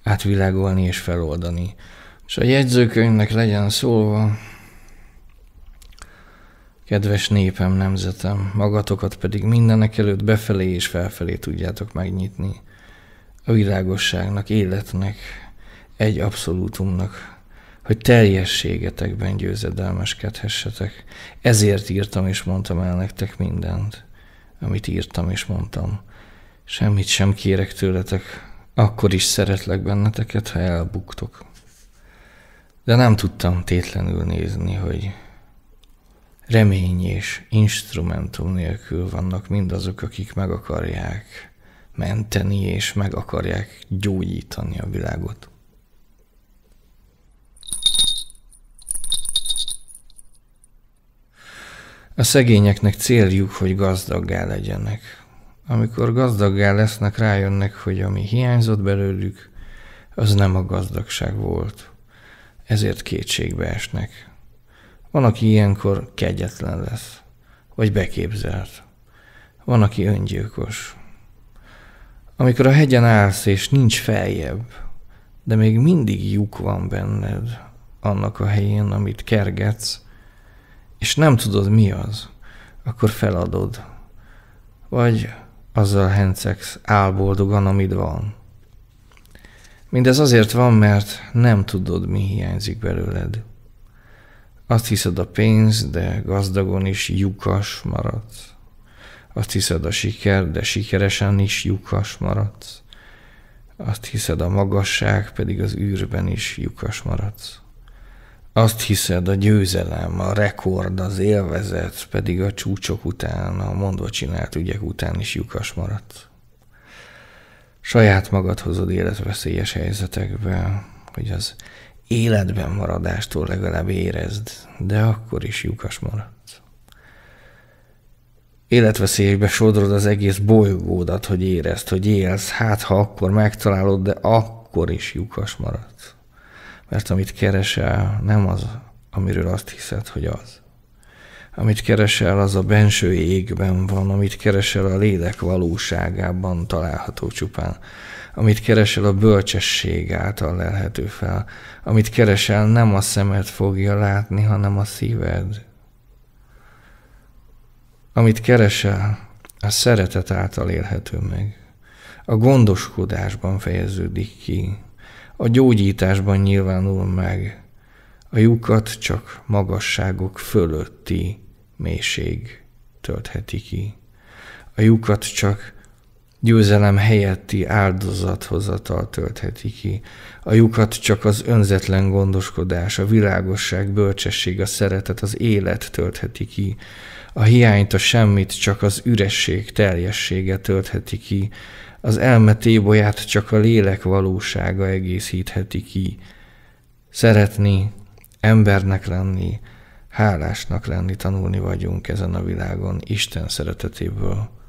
átvilágolni és feloldani. És a jegyzőkönyvnek legyen szólva, Kedves népem, nemzetem, magatokat pedig mindenek előtt befelé és felfelé tudjátok megnyitni, a világosságnak, életnek, egy abszolútumnak, hogy teljességetekben győzedelmeskedhessetek. Ezért írtam és mondtam el nektek mindent, amit írtam és mondtam. Semmit sem kérek tőletek, akkor is szeretlek benneteket, ha elbuktok. De nem tudtam tétlenül nézni, hogy remény és instrumentum nélkül vannak mindazok, akik meg akarják menteni, és meg akarják gyógyítani a világot. A szegényeknek céljuk, hogy gazdaggá legyenek. Amikor gazdaggá lesznek, rájönnek, hogy ami hiányzott belőlük, az nem a gazdagság volt. Ezért kétségbe esnek. Van, aki ilyenkor kegyetlen lesz, vagy beképzelt. Van, aki öngyilkos, amikor a hegyen állsz, és nincs feljebb, de még mindig lyuk van benned annak a helyén, amit kergetsz, és nem tudod mi az, akkor feladod. Vagy azzal hencegsz álboldogan, amid van. Mindez azért van, mert nem tudod, mi hiányzik belőled. Azt hiszed a pénz, de gazdagon is lyukas maradsz. Azt hiszed a siker, de sikeresen is lyukas maradsz. Azt hiszed a magasság, pedig az űrben is lyukas maradsz. Azt hiszed a győzelem, a rekord, az élvezet, pedig a csúcsok után, a mondva csinált ügyek után is lyukas maradsz. Saját magad hozod életveszélyes helyzetekbe, hogy az életben maradástól legalább érezd, de akkor is lyukas maradsz életveszélybe sodrod az egész bolygódat, hogy érezd, hogy élsz, hát ha akkor megtalálod, de akkor is lyukas maradsz. Mert amit keresel, nem az, amiről azt hiszed, hogy az. Amit keresel, az a benső égben van, amit keresel, a lélek valóságában található csupán. Amit keresel, a bölcsesség által lelhető fel. Amit keresel, nem a szemed fogja látni, hanem a szíved. Amit keresel, a szeretet által élhető meg. A gondoskodásban fejeződik ki, a gyógyításban nyilvánul meg, a lyukat csak magasságok fölötti mélység töltheti ki. A lyukat csak győzelem helyetti áldozathozatal töltheti ki. A lyukat csak az önzetlen gondoskodás, a világosság, bölcsesség, a szeretet, az élet töltheti ki. A hiányt, a semmit csak az üresség teljessége töltheti ki. Az elme téboját csak a lélek valósága egészítheti ki. Szeretni, embernek lenni, hálásnak lenni tanulni vagyunk ezen a világon Isten szeretetéből.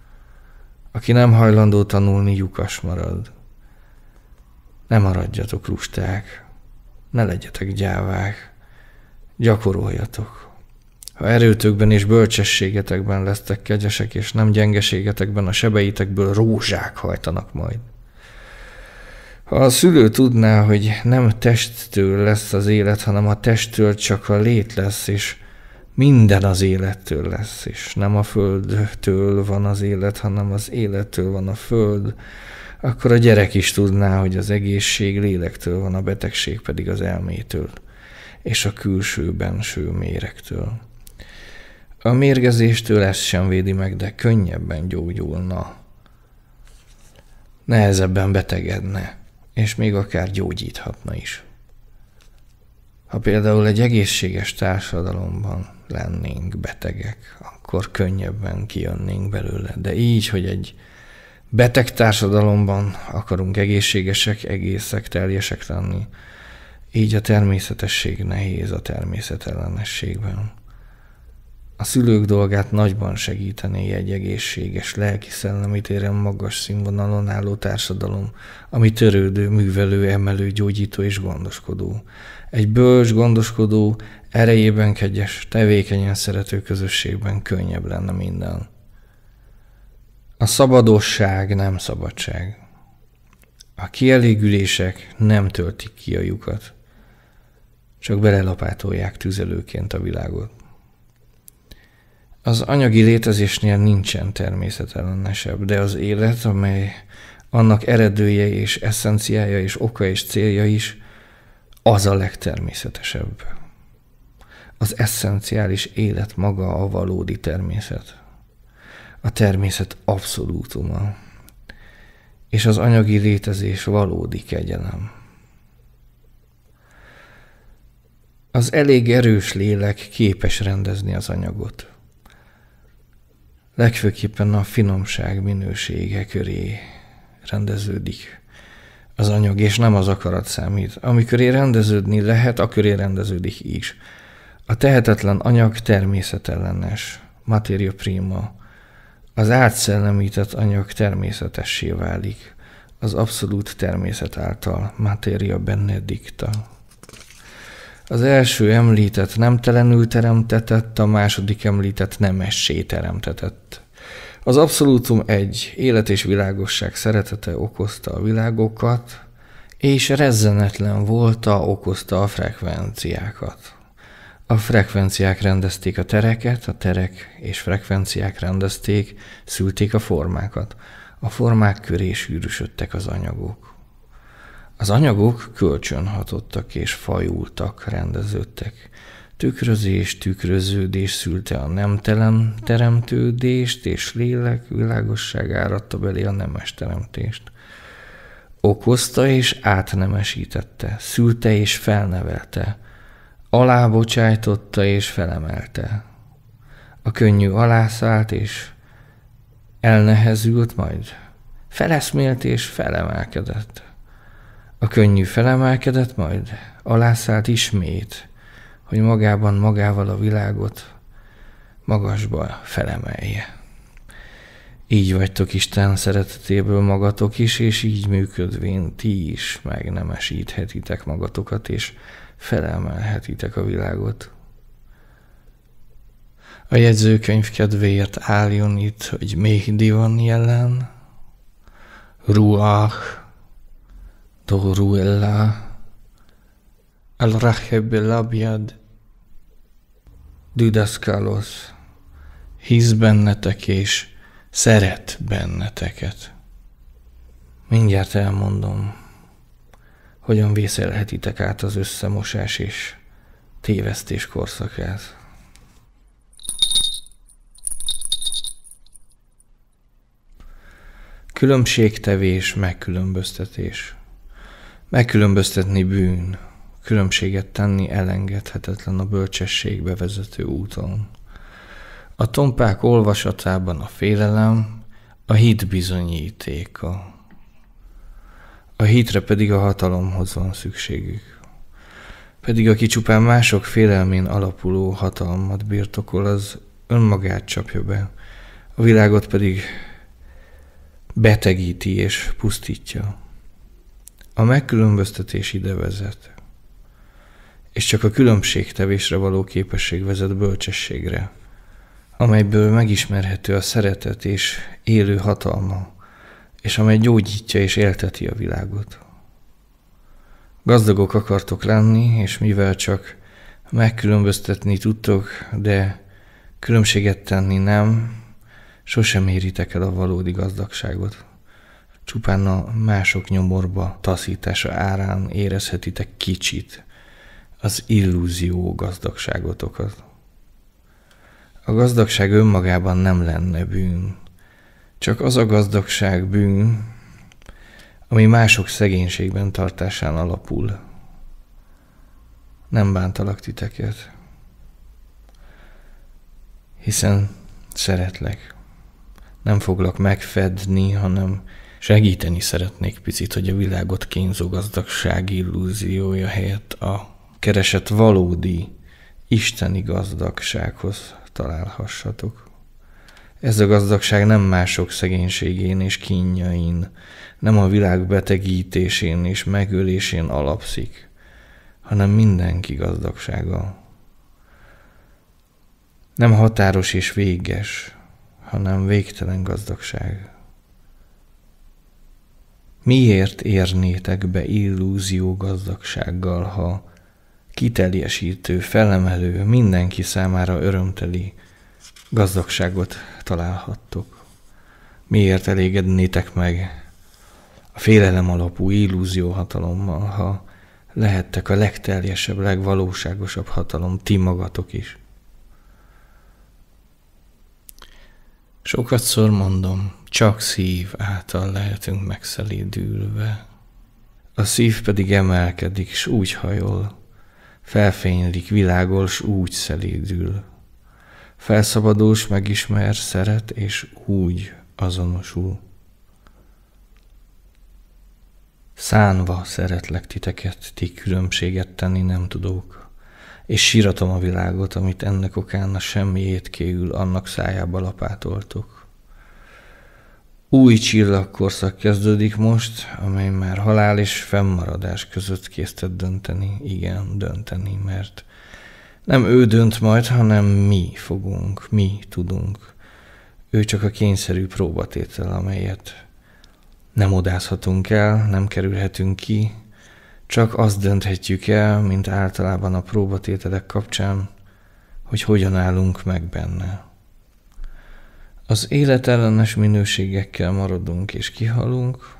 Aki nem hajlandó tanulni, lyukas marad. Ne maradjatok lusták, ne legyetek gyávák, gyakoroljatok. Ha erőtökben és bölcsességetekben lesztek kegyesek, és nem gyengeségetekben, a sebeitekből rózsák hajtanak majd. Ha a szülő tudná, hogy nem testtől lesz az élet, hanem a testtől csak a lét lesz, és minden az élettől lesz, és nem a földtől van az élet, hanem az élettől van a föld, akkor a gyerek is tudná, hogy az egészség lélektől van, a betegség pedig az elmétől, és a külső-benső mérektől. A mérgezéstől ezt sem védi meg, de könnyebben gyógyulna. Nehezebben betegedne, és még akár gyógyíthatna is. Ha például egy egészséges társadalomban lennénk betegek, akkor könnyebben kijönnénk belőle. De így, hogy egy beteg társadalomban akarunk egészségesek, egészek, teljesek lenni, így a természetesség nehéz a természetellenességben. A szülők dolgát nagyban segítené egy egészséges, lelki-szellemi téren magas színvonalon álló társadalom, ami törődő, művelő, emelő, gyógyító és gondoskodó. Egy bölcs, gondoskodó, Erejében kegyes, tevékenyen szerető közösségben könnyebb lenne minden. A szabadosság nem szabadság. A kielégülések nem töltik ki a lyukat, csak belelapátolják tüzelőként a világot. Az anyagi létezésnél nincsen természetellenesebb, de az élet, amely annak eredője és eszenciája és oka és célja is, az a legtermészetesebb az eszenciális élet maga a valódi természet. A természet abszolútuma. És az anyagi létezés valódi kegyelem. Az elég erős lélek képes rendezni az anyagot. Legfőképpen a finomság minősége köré rendeződik az anyag, és nem az akarat számít. Amikor rendeződni lehet, akkor rendeződik is. A tehetetlen anyag természetellenes, materia prima. Az átszellemített anyag természetessé válik, az abszolút természet által, materia benedicta. Az első említett nemtelenül teremtetett, a második említett nemessé teremtetett. Az abszolútum egy, élet és világosság szeretete okozta a világokat, és rezzenetlen volta okozta a frekvenciákat. A frekvenciák rendezték a tereket, a terek és frekvenciák rendezték, szülték a formákat. A formák köré sűrűsödtek az anyagok. Az anyagok kölcsönhatottak és fajultak, rendeződtek. Tükrözés, tükröződés szülte a nemtelen teremtődést, és lélek világosság áradta belé a nemes teremtést. Okozta és átnemesítette, szülte és felnevelte – alábocsájtotta és felemelte. A könnyű alászállt és elnehezült, majd feleszmélt és felemelkedett. A könnyű felemelkedett, majd alászállt ismét, hogy magában magával a világot magasba felemelje. Így vagytok Isten szeretetéből magatok is, és így működvén ti is megnemesíthetitek magatokat, és felemelhetitek a világot. A jegyzőkönyv kedvéért álljon itt, hogy még van jelen, Ruach, Toruella, Al-Raheb Labjad, dudaskalos, hisz bennetek és szeret benneteket. Mindjárt elmondom hogyan vészelhetitek át az összemosás és tévesztés korszakát. Különbségtevés, megkülönböztetés. Megkülönböztetni bűn, különbséget tenni elengedhetetlen a bölcsességbe vezető úton. A tompák olvasatában a félelem, a hit bizonyítéka a hitre pedig a hatalomhoz van szükségük. Pedig aki csupán mások félelmén alapuló hatalmat birtokol, az önmagát csapja be, a világot pedig betegíti és pusztítja. A megkülönböztetés ide vezet, és csak a különbségtevésre való képesség vezet bölcsességre, amelyből megismerhető a szeretet és élő hatalma, és amely gyógyítja és élteti a világot. Gazdagok akartok lenni, és mivel csak megkülönböztetni tudtok, de különbséget tenni nem, sosem éritek el a valódi gazdagságot. Csupán a mások nyomorba taszítása árán érezhetitek kicsit az illúzió gazdagságotokat. A gazdagság önmagában nem lenne bűn, csak az a gazdagság bűn, ami mások szegénységben tartásán alapul. Nem bántalak titeket, hiszen szeretlek. Nem foglak megfedni, hanem segíteni szeretnék picit, hogy a világot kínzó gazdagság illúziója helyett a keresett valódi isteni gazdagsághoz találhassatok. Ez a gazdagság nem mások szegénységén és kínjain, nem a világ betegítésén és megölésén alapszik, hanem mindenki gazdagsága. Nem határos és véges, hanem végtelen gazdagság. Miért érnétek be illúzió gazdagsággal, ha kiteljesítő, felemelő, mindenki számára örömteli, gazdagságot találhattok. Miért elégednétek meg a félelem alapú illúzió hatalommal, ha lehettek a legteljesebb, legvalóságosabb hatalom ti magatok is? szor mondom, csak szív által lehetünk megszelídülve. A szív pedig emelkedik, s úgy hajol, felfénylik, világos, úgy szelídül felszabadulsz, megismer, szeret, és úgy azonosul. Szánva szeretlek titeket, ti különbséget tenni nem tudók, és síratom a világot, amit ennek okán a semmi étkéül annak szájába lapátoltok. Új csillagkorszak kezdődik most, amely már halál és fennmaradás között késztet dönteni, igen, dönteni, mert – nem ő dönt majd, hanem mi fogunk, mi tudunk. Ő csak a kényszerű próbatétel, amelyet nem odázhatunk el, nem kerülhetünk ki, csak azt dönthetjük el, mint általában a próbatételek kapcsán, hogy hogyan állunk meg benne. Az életellenes minőségekkel maradunk és kihalunk,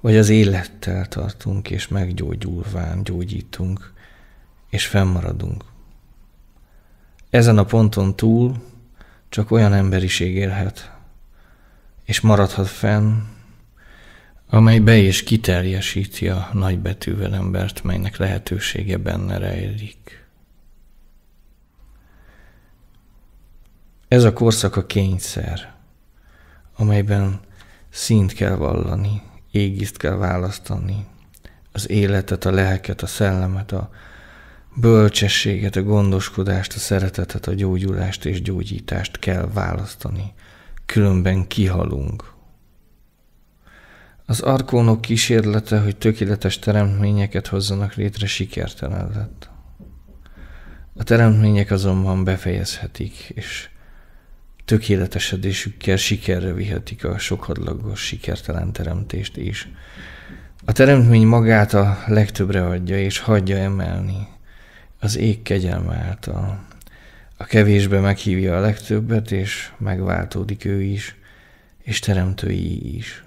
vagy az élettel tartunk és meggyógyulván gyógyítunk, és fennmaradunk. Ezen a ponton túl csak olyan emberiség élhet, és maradhat fenn, amely be és kiterjesíti a nagybetűvel embert, melynek lehetősége benne rejlik. Ez a korszak a kényszer, amelyben szint kell vallani, égiszt kell választani, az életet, a lelket, a szellemet, a, bölcsességet, a gondoskodást, a szeretetet, a gyógyulást és gyógyítást kell választani, különben kihalunk. Az arkónok kísérlete, hogy tökéletes teremtményeket hozzanak létre, sikertelen lett. A teremtmények azonban befejezhetik, és tökéletesedésükkel sikerre vihetik a sokadlagos sikertelen teremtést is. A teremtmény magát a legtöbbre adja és hagyja emelni, az ég kegyelme által. A kevésbe meghívja a legtöbbet, és megváltódik ő is, és teremtői is.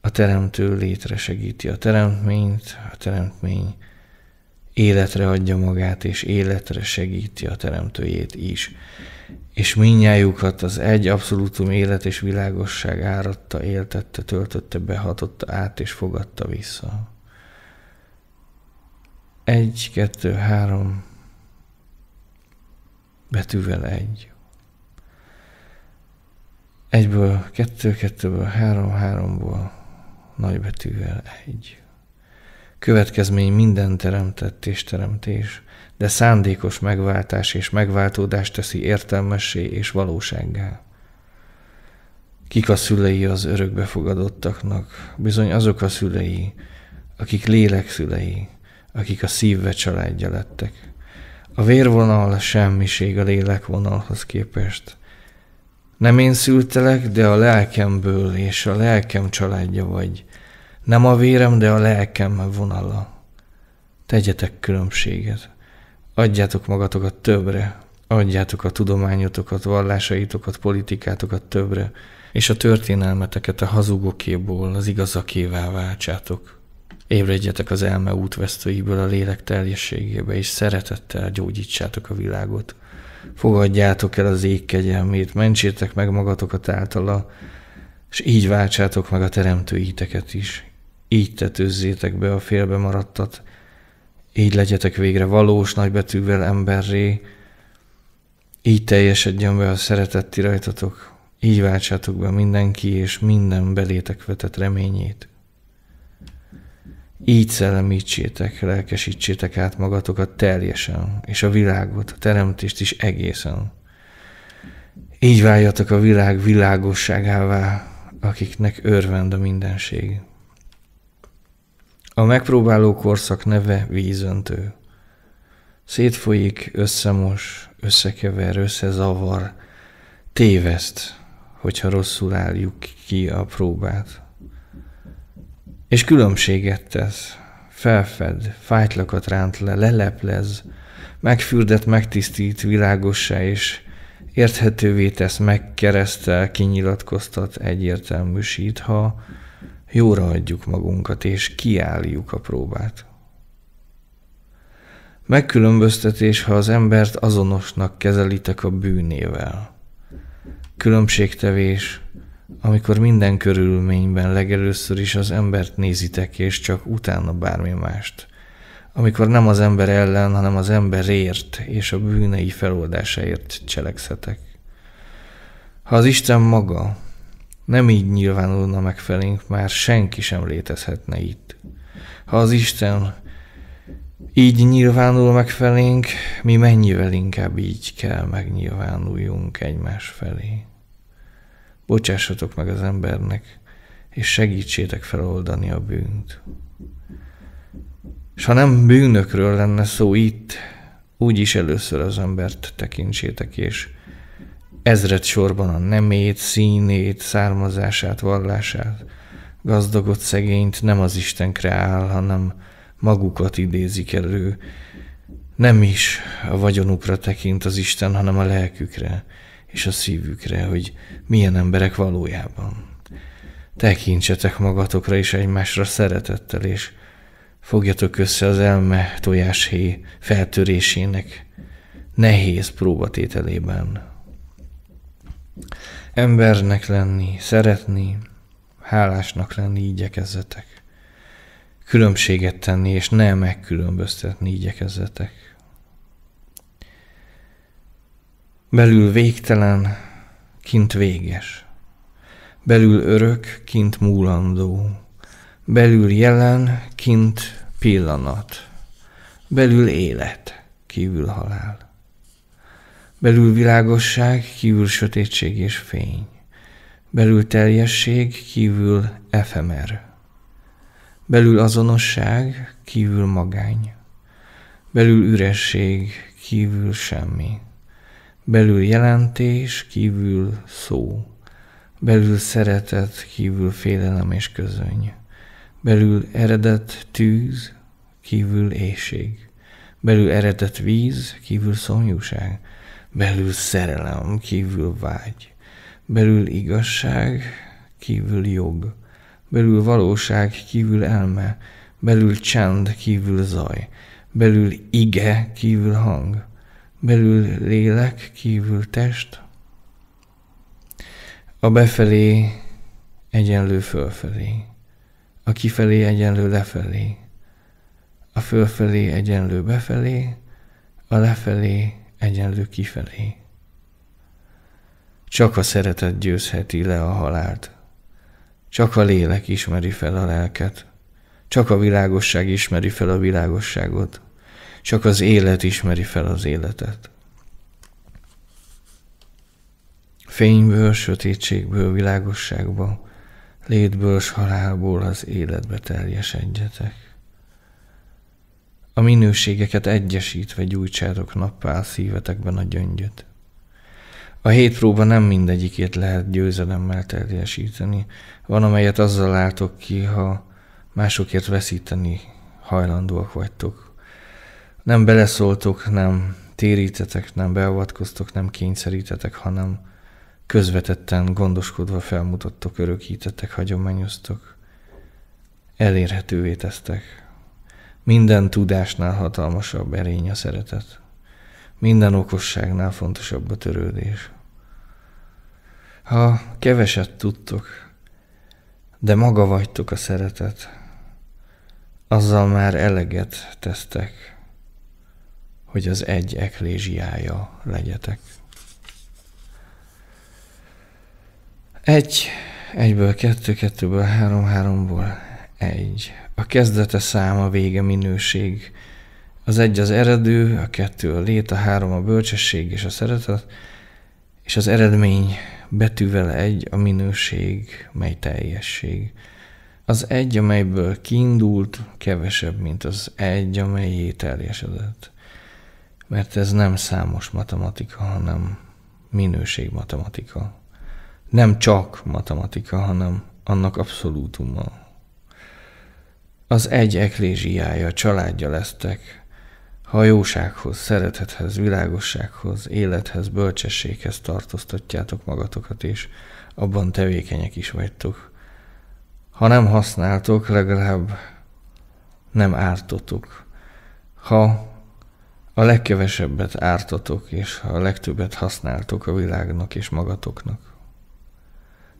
A teremtő létre segíti a teremtményt, a teremtmény életre adja magát, és életre segíti a teremtőjét is. És minnyájukat az egy abszolútum élet és világosság áratta, éltette, töltötte, behatotta át és fogadta vissza. Egy, kettő, három betűvel egy. Egyből kettő, kettőből három, háromból nagybetűvel egy. Következmény minden teremtett és teremtés, de szándékos megváltás és megváltódás teszi értelmessé és valósággá. Kik a szülei az örökbefogadottaknak? Bizony azok a szülei, akik lélekszülei, akik a szívve családja lettek. A vérvonal a semmiség a lélekvonalhoz képest. Nem én szültelek, de a lelkemből és a lelkem családja vagy. Nem a vérem, de a lelkem vonala. Tegyetek különbséget. Adjátok magatokat többre. Adjátok a tudományotokat, vallásaitokat, politikátokat többre, és a történelmeteket a hazugokéból az igazakévá váltsátok. Ébredjetek az elme útvesztőiből a lélek teljességébe, és szeretettel gyógyítsátok a világot. Fogadjátok el az ég kegyelmét, mentsétek meg magatokat általa, és így váltsátok meg a teremtőiteket is. Így tetőzzétek be a félbe maradtat, így legyetek végre valós nagybetűvel emberré, így teljesedjen be a szeretet ti rajtatok, így váltsátok be mindenki és minden belétek vetett reményét. Így szellemítsétek, lelkesítsétek át magatokat teljesen, és a világot, a teremtést is egészen. Így váljatok a világ világosságává, akiknek örvend a mindenség. A megpróbáló korszak neve vízöntő. Szétfolyik, összemos, összekever, összezavar, téveszt, hogyha rosszul álljuk ki a próbát. És különbséget tesz, felfed, fájtlakat ránt le, leleplez, megfürdet, megtisztít, világossá és érthetővé tesz, megkeresztel, kinyilatkoztat, egyértelműsít, ha jóra adjuk magunkat és kiálljuk a próbát. Megkülönböztetés, ha az embert azonosnak kezelitek a bűnével. Különbségtevés, amikor minden körülményben legelőször is az embert nézitek, és csak utána bármi mást. Amikor nem az ember ellen, hanem az emberért és a bűnei feloldásáért cselekszetek. Ha az Isten maga nem így nyilvánulna meg felénk, már senki sem létezhetne itt. Ha az Isten így nyilvánul meg felénk, mi mennyivel inkább így kell megnyilvánuljunk egymás felé. Bocsássatok meg az embernek, és segítsétek feloldani a bűnt. És ha nem bűnökről lenne szó itt, úgy is először az embert tekintsétek, és ezret sorban a nemét, színét, származását, vallását, gazdagot, szegényt nem az Isten kreál, hanem magukat idézik elő. Nem is a vagyonukra tekint az Isten, hanem a lelkükre, és a szívükre, hogy milyen emberek valójában. Tekintsetek magatokra és egymásra szeretettel, és fogjatok össze az elme tojáshé feltörésének nehéz próbatételében. Embernek lenni, szeretni, hálásnak lenni igyekezzetek. Különbséget tenni és ne megkülönböztetni igyekezzetek Belül végtelen, kint véges. Belül örök, kint múlandó. Belül jelen, kint pillanat. Belül élet, kívül halál. Belül világosság, kívül sötétség és fény. Belül teljesség, kívül efemer. Belül azonosság, kívül magány. Belül üresség, kívül semmi belül jelentés, kívül szó, belül szeretet, kívül félelem és közöny, belül eredet tűz, kívül éjség, belül eredet víz, kívül szomjúság, belül szerelem, kívül vágy, belül igazság, kívül jog, belül valóság, kívül elme, belül csend, kívül zaj, belül ige, kívül hang, belül lélek, kívül test, a befelé egyenlő fölfelé, a kifelé egyenlő lefelé, a fölfelé egyenlő befelé, a lefelé egyenlő kifelé. Csak a szeretet győzheti le a halált, csak a lélek ismeri fel a lelket, csak a világosság ismeri fel a világosságot, csak az élet ismeri fel az életet. Fényből, sötétségből, világosságba, létből s halálból az életbe teljesedjetek. A minőségeket egyesítve gyújtsátok nappá szívetekben a gyöngyöt. A hét próba nem mindegyikét lehet győzelemmel teljesíteni. Van, amelyet azzal látok ki, ha másokért veszíteni hajlandóak vagytok nem beleszóltok, nem térítetek, nem beavatkoztok, nem kényszerítetek, hanem közvetetten, gondoskodva felmutattok, örökítetek, hagyományoztok, elérhetővé tesztek. Minden tudásnál hatalmasabb erény a szeretet. Minden okosságnál fontosabb a törődés. Ha keveset tudtok, de maga vagytok a szeretet, azzal már eleget tesztek hogy az egy eklésiája legyetek. Egy, egyből kettő, kettőből három, háromból egy. A kezdete száma, vége minőség. Az egy az eredő, a kettő a lét, a három a bölcsesség és a szeretet, és az eredmény betűvel egy a minőség, mely teljesség. Az egy, amelyből kiindult, kevesebb, mint az egy, amelyé teljesedett mert ez nem számos matematika, hanem matematika. Nem csak matematika, hanem annak abszolútuma. Az egy eklézsiája, családja lesztek, hajósághoz, szeretethez, világossághoz, élethez, bölcsességhez tartoztatjátok magatokat, és abban tevékenyek is vagytok. Ha nem használtok, legalább nem ártotok. Ha a legkevesebbet ártatok, és a legtöbbet használtok a világnak és magatoknak.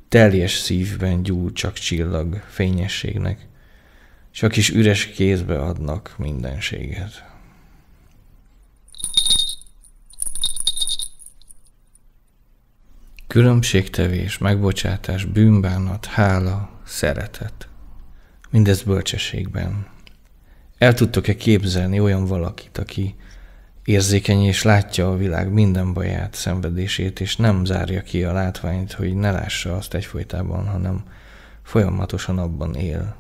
Teljes szívben gyúl csak csillag fényességnek, csak is üres kézbe adnak mindenséget. Különbségtevés, megbocsátás, bűnbánat, hála, szeretet. Mindez bölcsességben. El tudtok-e képzelni olyan valakit, aki érzékeny és látja a világ minden baját, szenvedését, és nem zárja ki a látványt, hogy ne lássa azt egyfolytában, hanem folyamatosan abban él.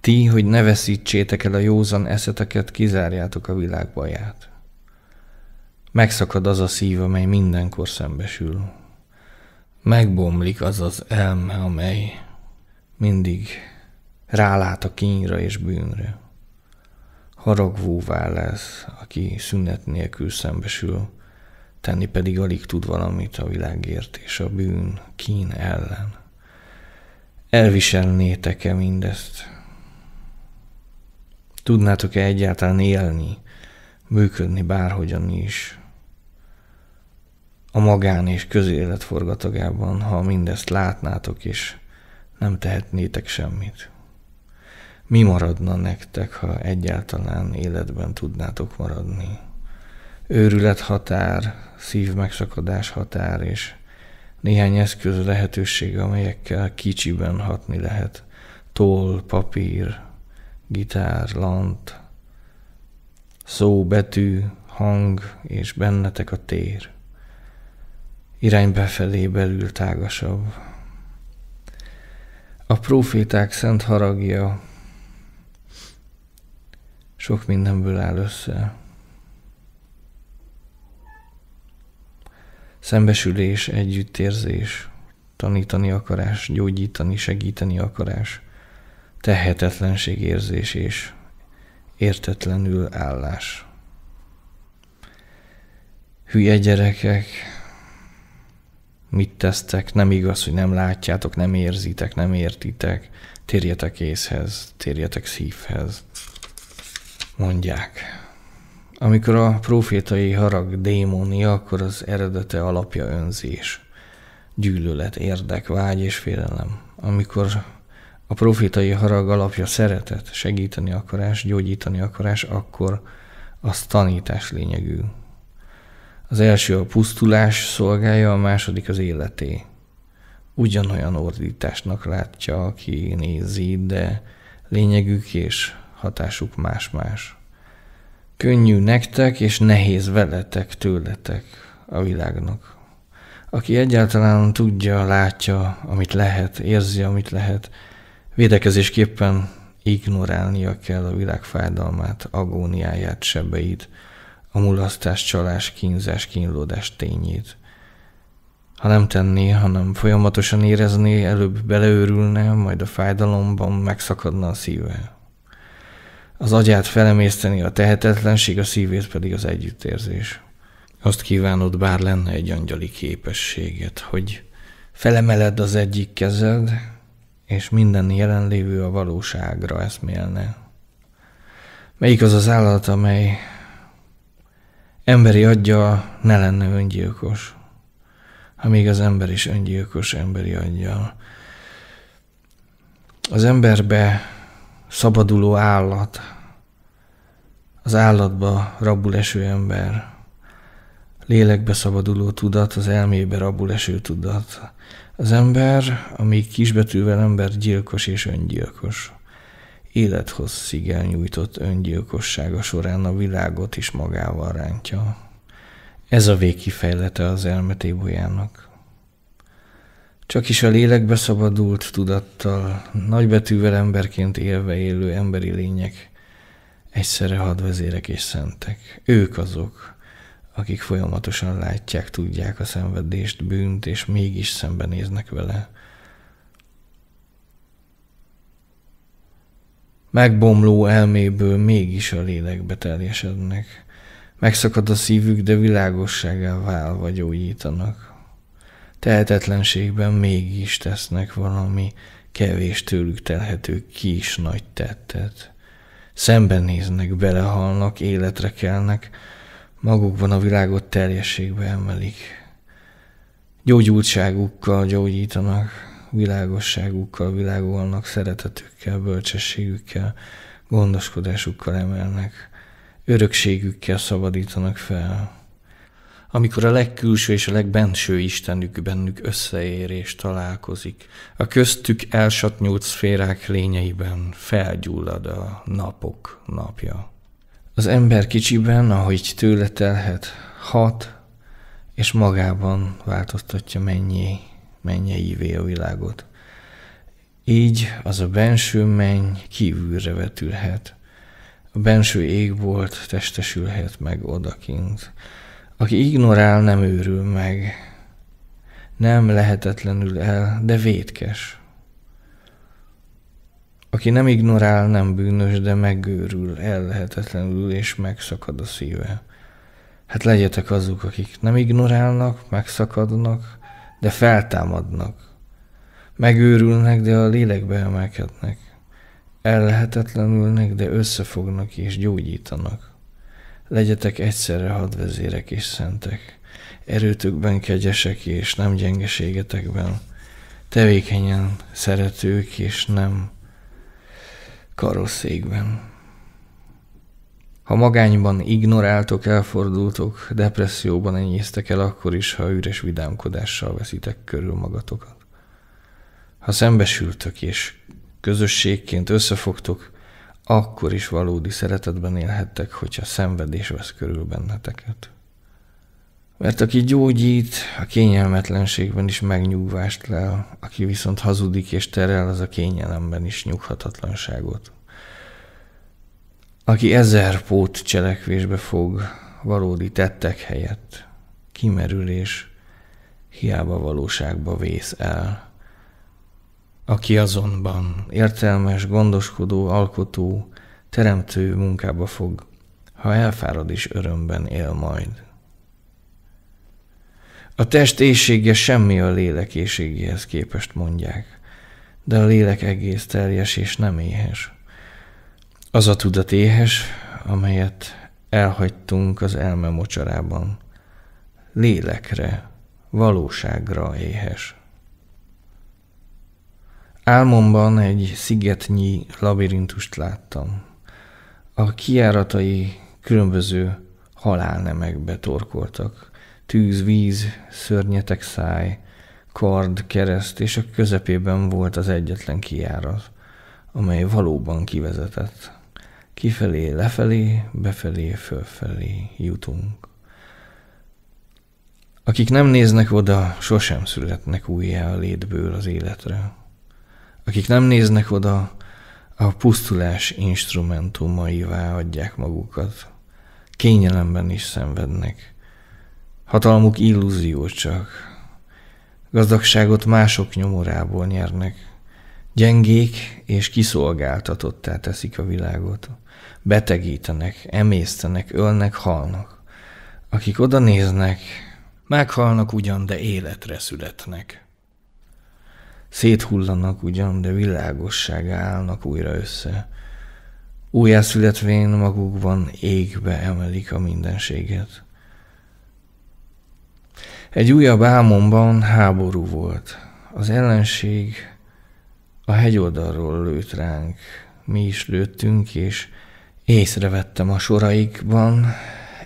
Ti, hogy ne veszítsétek el a józan eszeteket, kizárjátok a világ baját. Megszakad az a szív, amely mindenkor szembesül. Megbomlik az az elme, amely mindig rálát a kínra és bűnre haragvóvá lesz, aki szünet nélkül szembesül, tenni pedig alig tud valamit a világért és a bűn kín ellen. Elviselnétek-e mindezt? Tudnátok-e egyáltalán élni, működni bárhogyan is? A magán és közélet forgatagában, ha mindezt látnátok és nem tehetnétek semmit mi maradna nektek, ha egyáltalán életben tudnátok maradni? Őrület határ, szív megszakadás határ, és néhány eszköz lehetőség, amelyekkel kicsiben hatni lehet. Toll, papír, gitár, lant, szó, betű, hang, és bennetek a tér. Irány befelé belül tágasabb. A proféták szent haragja, sok mindenből áll össze. Szembesülés, együttérzés, tanítani akarás, gyógyítani, segíteni akarás, tehetetlenség érzés és értetlenül állás. Hülye gyerekek, mit tesztek, nem igaz, hogy nem látjátok, nem érzitek, nem értitek, térjetek észhez, térjetek szívhez mondják. Amikor a profétai harag démónia, akkor az eredete alapja önzés, gyűlölet, érdek, vágy és félelem. Amikor a profétai harag alapja szeretet, segíteni akarás, gyógyítani akarás, akkor az tanítás lényegű. Az első a pusztulás szolgálja, a második az életé. Ugyanolyan ordításnak látja, aki nézi, de lényegük és hatásuk más-más. Könnyű nektek, és nehéz veletek, tőletek a világnak. Aki egyáltalán tudja, látja, amit lehet, érzi, amit lehet, védekezésképpen ignorálnia kell a világ fájdalmát, agóniáját, sebeit, a mulasztás, csalás, kínzás, kínlódás tényét. Ha nem tenné, hanem folyamatosan érezné, előbb beleőrülne, majd a fájdalomban megszakadna a szíve az agyát felemészteni a tehetetlenség, a szívét pedig az együttérzés. Azt kívánod, bár lenne egy angyali képességet, hogy felemeled az egyik kezed, és minden jelenlévő a valóságra eszmélne. Melyik az az állat, amely emberi adja, ne lenne öngyilkos, amíg az ember is öngyilkos emberi adja. Az emberbe szabaduló állat, az állatba rabul eső ember, lélekbe szabaduló tudat, az elmébe rabul eső tudat, az ember, ami kisbetűvel ember gyilkos és öngyilkos. Élethosszig elnyújtott öngyilkossága során a világot is magával rántja. Ez a végkifejlete az elmetébolyának. Csak is a lélekbe szabadult tudattal, nagybetűvel emberként élve élő emberi lények, egyszerre hadvezérek és szentek. Ők azok, akik folyamatosan látják, tudják a szenvedést, bűnt, és mégis szembenéznek vele. Megbomló elméből mégis a lélekbe teljesednek. Megszakad a szívük, de világosságá válva gyógyítanak tehetetlenségben mégis tesznek valami kevés tőlük telhető kis nagy tettet. Szembenéznek, belehalnak, életre kelnek, magukban a világot teljességbe emelik. Gyógyultságukkal gyógyítanak, világosságukkal világolnak, szeretetükkel, bölcsességükkel, gondoskodásukkal emelnek, örökségükkel szabadítanak fel amikor a legkülső és a legbenső Istenük bennük összeérés találkozik, a köztük elsatnyult szférák lényeiben felgyullad a napok napja. Az ember kicsiben, ahogy tőle telhet, hat, és magában változtatja mennyi, mennyeivé a világot. Így az a benső menny kívülre vetülhet. A benső égbolt testesülhet meg odakint, aki ignorál, nem őrül meg. Nem lehetetlenül el, de vétkes. Aki nem ignorál, nem bűnös, de megőrül, el lehetetlenül, és megszakad a szíve. Hát legyetek azok, akik nem ignorálnak, megszakadnak, de feltámadnak. Megőrülnek, de a lélekbe emelkednek. Ellehetetlenülnek, de összefognak és gyógyítanak. Legyetek egyszerre hadvezérek és szentek, erőtökben kegyesek és nem gyengeségetekben, tevékenyen szeretők és nem karosszékben. Ha magányban ignoráltok, elfordultok, depresszióban enyésztek el akkor is, ha üres vidámkodással veszitek körül magatokat. Ha szembesültök és közösségként összefogtok, akkor is valódi szeretetben élhettek, hogyha szenvedés vesz körül benneteket. Mert aki gyógyít, a kényelmetlenségben is megnyugvást lel, aki viszont hazudik és terel, az a kényelemben is nyughatatlanságot. Aki ezer pót cselekvésbe fog, valódi tettek helyett, kimerülés, hiába valóságba vész el. Aki azonban értelmes, gondoskodó, alkotó, teremtő munkába fog, ha elfárad is örömben él majd. A test éjsége semmi a lélek éjségéhez képest mondják, de a lélek egész teljes és nem éhes. Az a tudat éhes, amelyet elhagytunk az elme mocsarában. Lélekre, valóságra éhes. Álmomban egy szigetnyi labirintust láttam. A kiáratai különböző halálnemekbe torkoltak. Tűz, víz, szörnyetek száj, kard, kereszt, és a közepében volt az egyetlen kiárat, amely valóban kivezetett. Kifelé, lefelé, befelé, fölfelé jutunk. Akik nem néznek oda, sosem születnek újjá a létből az életre akik nem néznek oda, a pusztulás instrumentumaivá adják magukat. Kényelemben is szenvednek. Hatalmuk illúzió csak. Gazdagságot mások nyomorából nyernek. Gyengék és kiszolgáltatottá teszik a világot. Betegítenek, emésztenek, ölnek, halnak. Akik oda néznek, meghalnak ugyan, de életre születnek. Széthullanak ugyan, de világosság állnak újra össze. Újjászületvén magukban égbe emelik a mindenséget. Egy újabb álmomban háború volt. Az ellenség a hegyoldalról lőtt ránk. Mi is lőttünk, és észrevettem a soraikban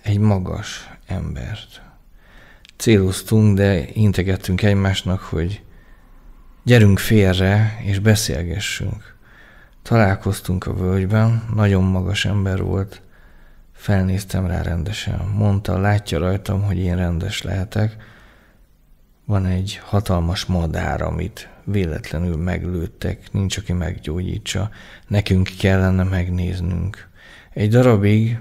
egy magas embert. Céloztunk, de integettünk egymásnak, hogy Gyerünk félre, és beszélgessünk. Találkoztunk a völgyben, nagyon magas ember volt. Felnéztem rá rendesen. Mondta, látja rajtam, hogy én rendes lehetek. Van egy hatalmas madár, amit véletlenül meglőttek, nincs, aki meggyógyítsa. Nekünk kellene megnéznünk. Egy darabig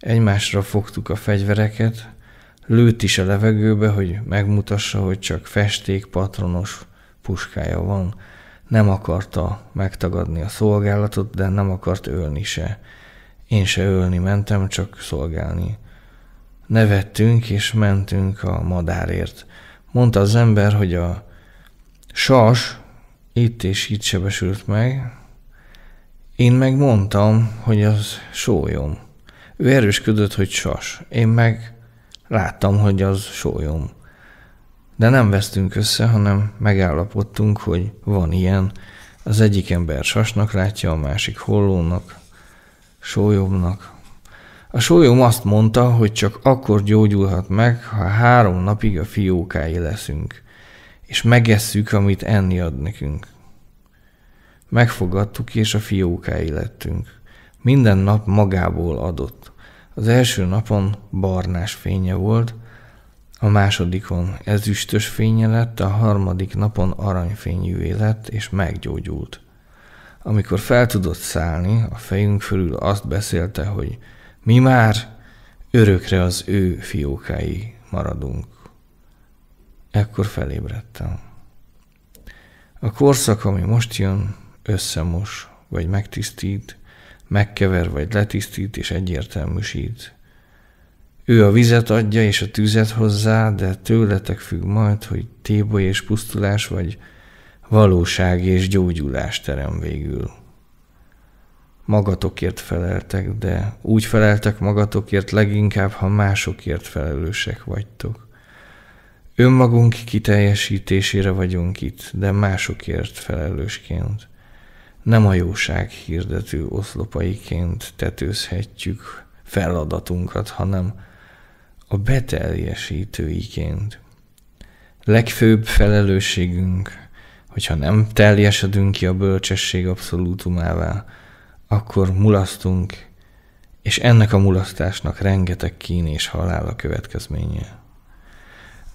egymásra fogtuk a fegyvereket, lőtt is a levegőbe, hogy megmutassa, hogy csak festék, patronos, puskája van. Nem akarta megtagadni a szolgálatot, de nem akart ölni se. Én se ölni mentem, csak szolgálni. Nevettünk és mentünk a madárért. Mondta az ember, hogy a sas itt és itt sebesült meg. Én megmondtam, hogy az sólyom. Ő erősködött, hogy sas. Én meg láttam, hogy az sólyom. De nem vesztünk össze, hanem megállapodtunk, hogy van ilyen. Az egyik ember sasnak látja, a másik hollónak, sólyomnak. A sólyom azt mondta, hogy csak akkor gyógyulhat meg, ha három napig a fiókái leszünk, és megesszük, amit enni ad nekünk. Megfogadtuk, és a fiókái lettünk. Minden nap magából adott. Az első napon barnás fénye volt, a másodikon ezüstös fénye lett, a harmadik napon aranyfényűvé lett, és meggyógyult. Amikor fel tudott szállni, a fejünk fölül azt beszélte, hogy mi már örökre az ő fiókái maradunk. Ekkor felébredtem. A korszak, ami most jön, összemos, vagy megtisztít, megkever, vagy letisztít és egyértelműsít. Ő a vizet adja és a tüzet hozzá, de tőletek függ majd, hogy téboly és pusztulás, vagy valóság és gyógyulás terem végül. Magatokért feleltek, de úgy feleltek magatokért leginkább, ha másokért felelősek vagytok. Önmagunk kiteljesítésére vagyunk itt, de másokért felelősként. Nem a jóság hirdető oszlopaiként tetőzhetjük feladatunkat, hanem a beteljesítőiként. Legfőbb felelősségünk, hogyha nem teljesedünk ki a bölcsesség abszolútumává, akkor mulasztunk, és ennek a mulasztásnak rengeteg kín és halál a következménye.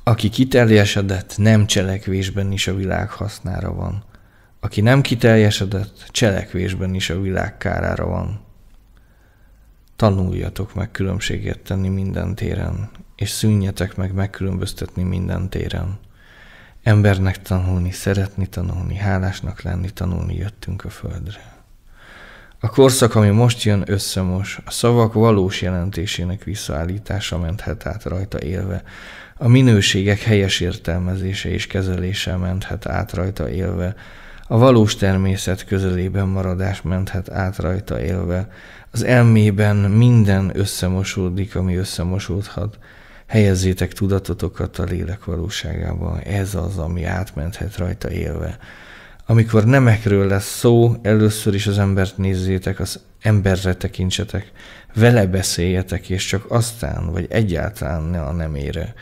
Aki kiteljesedett, nem cselekvésben is a világ hasznára van. Aki nem kiteljesedett, cselekvésben is a világ kárára van. Tanuljatok meg különbséget tenni minden téren, és szűnjetek meg megkülönböztetni minden téren. Embernek tanulni, szeretni tanulni, hálásnak lenni tanulni jöttünk a földre. A korszak, ami most jön, összemos, a szavak valós jelentésének visszaállítása menthet át rajta élve, a minőségek helyes értelmezése és kezelése menthet át rajta élve, a valós természet közelében maradás menthet át rajta élve, az elmében minden összemosódik, ami összemosódhat. Helyezzétek tudatotokat a lélek valóságában. Ez az, ami átmenthet rajta élve. Amikor nemekről lesz szó, először is az embert nézzétek, az emberre tekintsetek, vele beszéljetek, és csak aztán, vagy egyáltalán ne a nemére.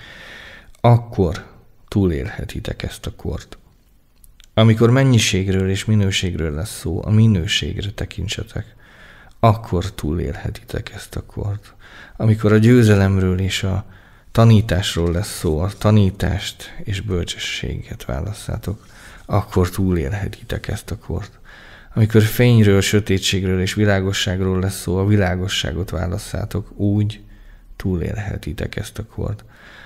Akkor túlélhetitek ezt a kort. Amikor mennyiségről és minőségről lesz szó, a minőségre tekintsetek akkor túlélhetitek ezt a kort. Amikor a győzelemről és a tanításról lesz szó, a tanítást és bölcsességet válasszátok, akkor túlélhetitek ezt a kort. Amikor fényről, sötétségről és világosságról lesz szó, a világosságot válasszátok, úgy túlélhetitek ezt a kort.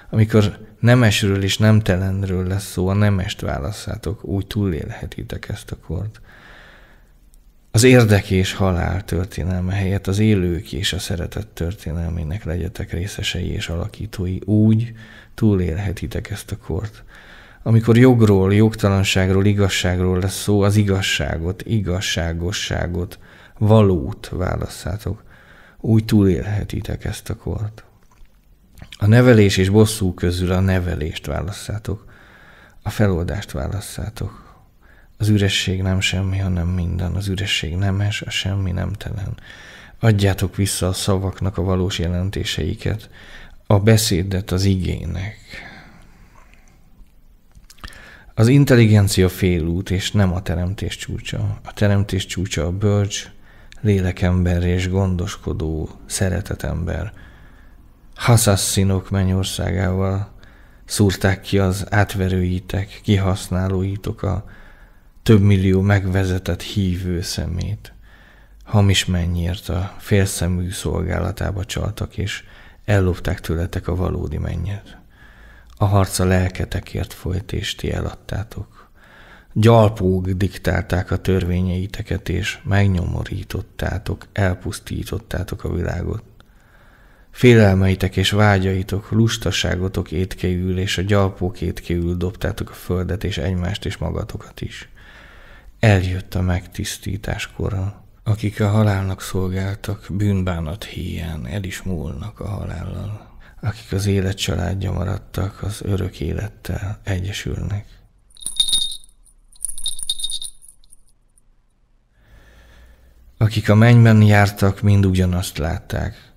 Amikor nemesről és nemtelenről lesz szó, a nemest válasszátok, úgy túlélhetitek ezt a kort az érdek és halál történelme helyett az élők és a szeretet történelmének legyetek részesei és alakítói, úgy túlélhetitek ezt a kort. Amikor jogról, jogtalanságról, igazságról lesz szó, az igazságot, igazságosságot, valót válasszátok, úgy túlélhetitek ezt a kort. A nevelés és bosszú közül a nevelést válasszátok, a feloldást válasszátok az üresség nem semmi, hanem minden. Az üresség nemes, a semmi nemtelen. Adjátok vissza a szavaknak a valós jelentéseiket, a beszédet az igének. Az intelligencia félút, és nem a teremtés csúcsa. A teremtés csúcsa a bölcs, lélekember és gondoskodó, szeretetember. Haszasszinok mennyországával szúrták ki az átverőitek, kihasználóitok a több millió megvezetett hívő szemét. Hamis mennyért a félszemű szolgálatába csaltak, és ellopták tőletek a valódi mennyet. A harca lelketekért folyt, és ti eladtátok. Gyalpók diktálták a törvényeiteket, és megnyomorítottátok, elpusztítottátok a világot. Félelmeitek és vágyaitok, lustaságotok étkeül, és a gyalpók étkeül dobtátok a földet és egymást és magatokat is. Eljött a megtisztítás kora, akik a halálnak szolgáltak, bűnbánat híján el is múlnak a halállal. Akik az élet családja maradtak, az örök élettel egyesülnek. Akik a mennyben jártak, mind ugyanazt látták,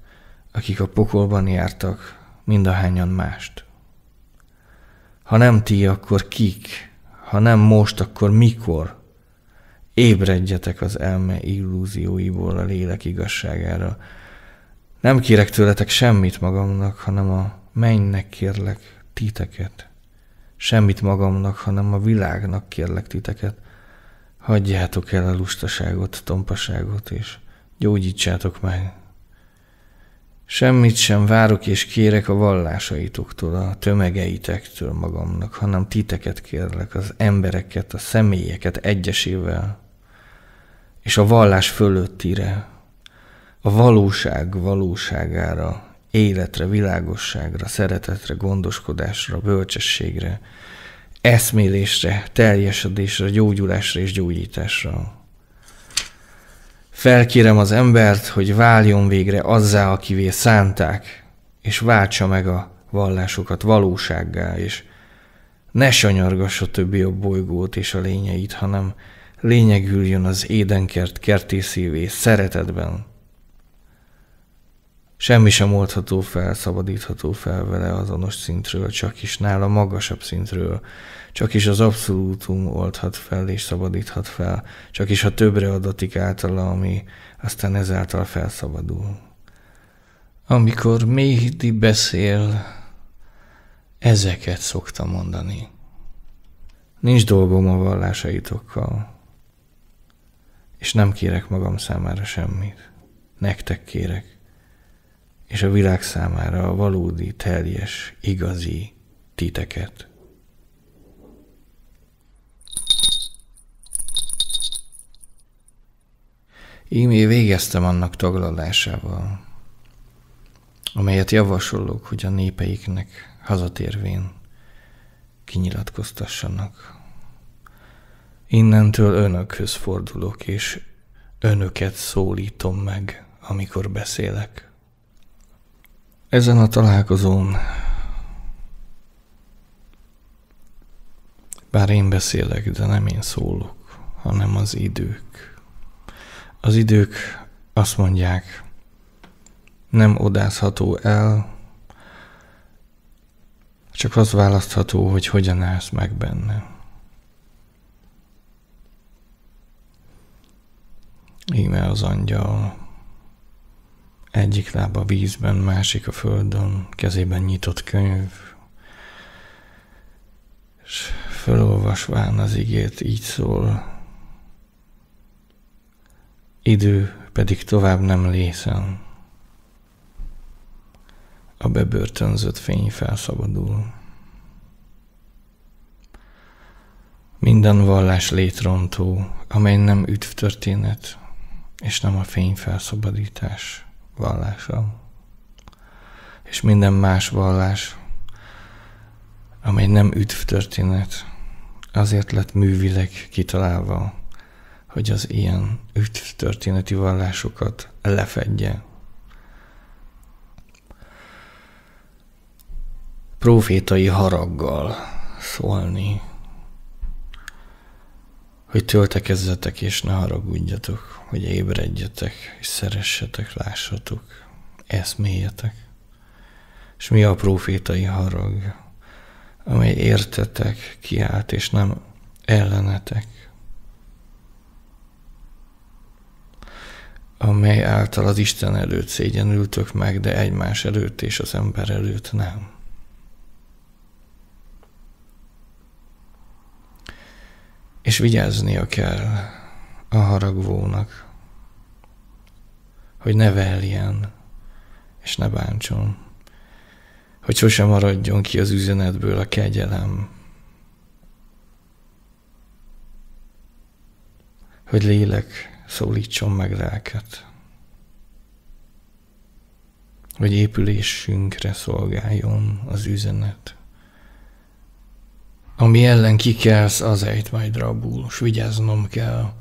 akik a pokolban jártak, ahányan mást. Ha nem ti, akkor kik? Ha nem most, akkor mikor? Ébredjetek az elme illúzióiból a lélek igazságára. Nem kérek tőletek semmit magamnak, hanem a mennynek kérlek titeket. Semmit magamnak, hanem a világnak kérlek titeket. Hagyjátok el a lustaságot, tompaságot, és gyógyítsátok meg. Semmit sem várok és kérek a vallásaitoktól, a tömegeitektől magamnak, hanem titeket kérlek, az embereket, a személyeket egyesével, és a vallás fölöttire, a valóság valóságára, életre, világosságra, szeretetre, gondoskodásra, bölcsességre, eszmélésre, teljesedésre, gyógyulásra és gyógyításra. Felkérem az embert, hogy váljon végre azzá, akivé szánták, és váltsa meg a vallásokat valósággá, és ne sanyargassa többi a bolygót és a lényeit, hanem lényegüljön az édenkert kertészévé szeretetben. Semmi sem oldható fel, szabadítható fel vele azonos szintről, csak is nála magasabb szintről, csak is az abszolútum oldhat fel és szabadíthat fel, csak is ha többre adatik által, ami aztán ezáltal felszabadul. Amikor Méhidi beszél, ezeket szokta mondani. Nincs dolgom a vallásaitokkal és nem kérek magam számára semmit. Nektek kérek, és a világ számára a valódi, teljes, igazi titeket. Ímé végeztem annak taglalásával, amelyet javasolok, hogy a népeiknek hazatérvén kinyilatkoztassanak Innentől önökhöz fordulok, és önöket szólítom meg, amikor beszélek. Ezen a találkozón, bár én beszélek, de nem én szólok, hanem az idők. Az idők azt mondják, nem odázható el, csak az választható, hogy hogyan állsz meg benne. Íme az angyal. Egyik lába vízben, másik a földön, kezében nyitott könyv, és felolvasván az igét így szól. Idő pedig tovább nem lészen. A bebörtönzött fény felszabadul. Minden vallás létrontó, amely nem üdv történet, és nem a fényfelszabadítás vallása. És minden más vallás, amely nem üdv történet, azért lett művileg kitalálva, hogy az ilyen üdv történeti vallásokat lefedje. Profétai haraggal szólni hogy töltekezzetek és ne haragudjatok, hogy ébredjetek és szeressetek, lássatok, eszméljetek. És mi a profétai harag, amely értetek kiált, és nem ellenetek, amely által az Isten előtt szégyenültök meg, de egymás előtt és az ember előtt nem. és vigyáznia kell a haragvónak, hogy ne veljen, és ne bántson, hogy sosem maradjon ki az üzenetből a kegyelem, hogy lélek szólítson meg lelket, hogy épülésünkre szolgáljon az üzenet. Ami ellen kikelsz, az ejt majd rabul, és vigyáznom kell.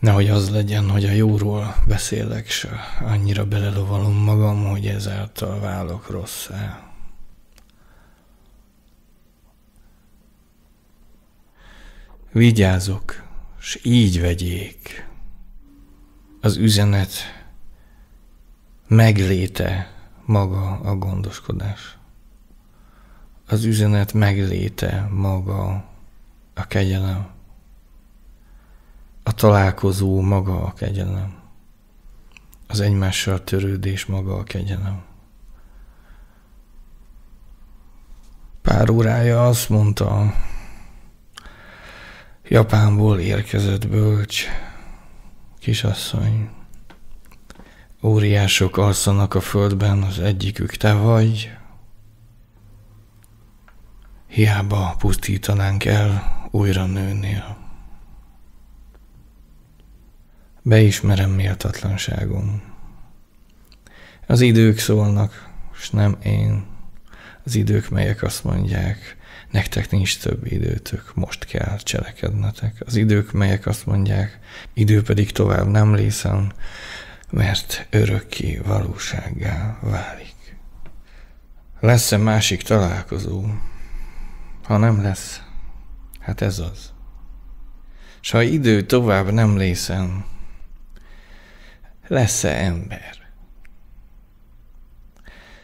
Nehogy az legyen, hogy a jóról beszélek, s annyira belelovalom magam, hogy ezáltal válok el. Vigyázok, s így vegyék. Az üzenet megléte maga a gondoskodás az üzenet megléte maga a kegyelem. A találkozó maga a kegyelem. Az egymással törődés maga a kegyelem. Pár órája azt mondta, Japánból érkezett bölcs kisasszony. Óriások alszanak a földben, az egyikük te vagy, Hiába pusztítanánk el, újra nőnél. Beismerem méltatlanságom. Az idők szólnak, s nem én. Az idők, melyek azt mondják, nektek nincs több időtök, most kell cselekednetek. Az idők, melyek azt mondják, idő pedig tovább nem lészen, mert örökké valósággá válik. Lesz-e másik találkozó? Ha nem lesz, hát ez az. S ha idő tovább nem lészen, lesz-e ember?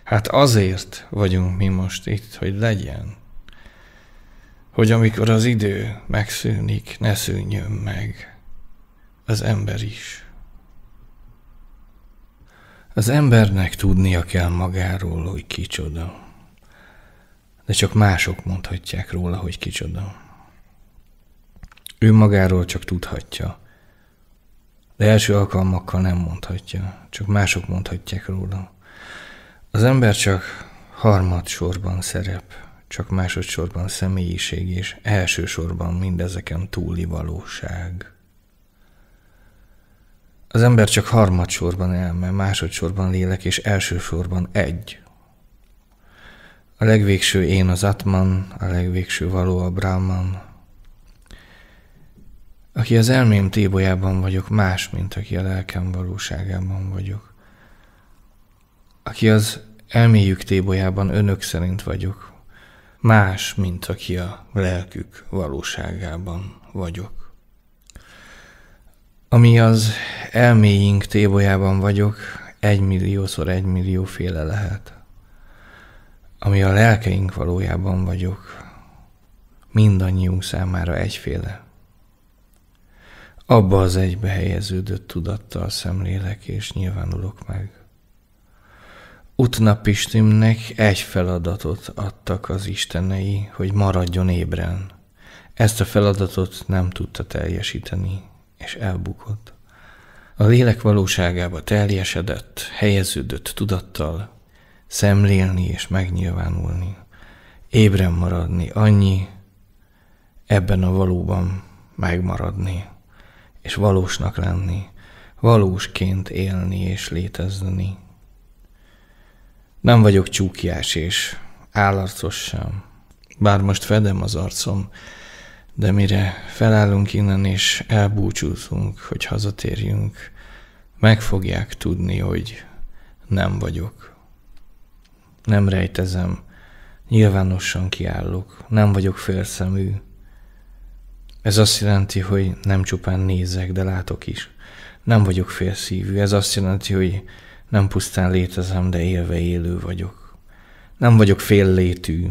Hát azért vagyunk mi most itt, hogy legyen, hogy amikor az idő megszűnik, ne szűnjön meg az ember is. Az embernek tudnia kell magáról, hogy kicsoda de csak mások mondhatják róla, hogy kicsoda. Ő magáról csak tudhatja, de első alkalmakkal nem mondhatja, csak mások mondhatják róla. Az ember csak harmad sorban szerep, csak másodsorban személyiség és elsősorban mindezeken túli valóság. Az ember csak harmadsorban elme, másodsorban lélek és elsősorban egy a legvégső én az Atman, a legvégső való a Brahman. Aki az elmém tébolyában vagyok, más, mint aki a lelkem valóságában vagyok. Aki az elméjük tébolyában önök szerint vagyok, más, mint aki a lelkük valóságában vagyok. Ami az elméink tébolyában vagyok, egymilliószor egymillióféle lehet ami a lelkeink valójában vagyok, mindannyiunk számára egyféle. Abba az egybe helyeződött tudattal szemlélek és nyilvánulok meg. Utnapistimnek egy feladatot adtak az istenei, hogy maradjon ébren. Ezt a feladatot nem tudta teljesíteni, és elbukott. A lélek valóságába teljesedett, helyeződött tudattal, szemlélni és megnyilvánulni, ébren maradni, annyi ebben a valóban megmaradni, és valósnak lenni, valósként élni és létezni. Nem vagyok csúkiás és állarcos sem, bár most fedem az arcom, de mire felállunk innen és elbúcsúzunk, hogy hazatérjünk, meg fogják tudni, hogy nem vagyok. Nem rejtezem, nyilvánosan kiállok, nem vagyok félszemű. Ez azt jelenti, hogy nem csupán nézek, de látok is. Nem vagyok félszívű, ez azt jelenti, hogy nem pusztán létezem, de élve élő vagyok. Nem vagyok fél létű,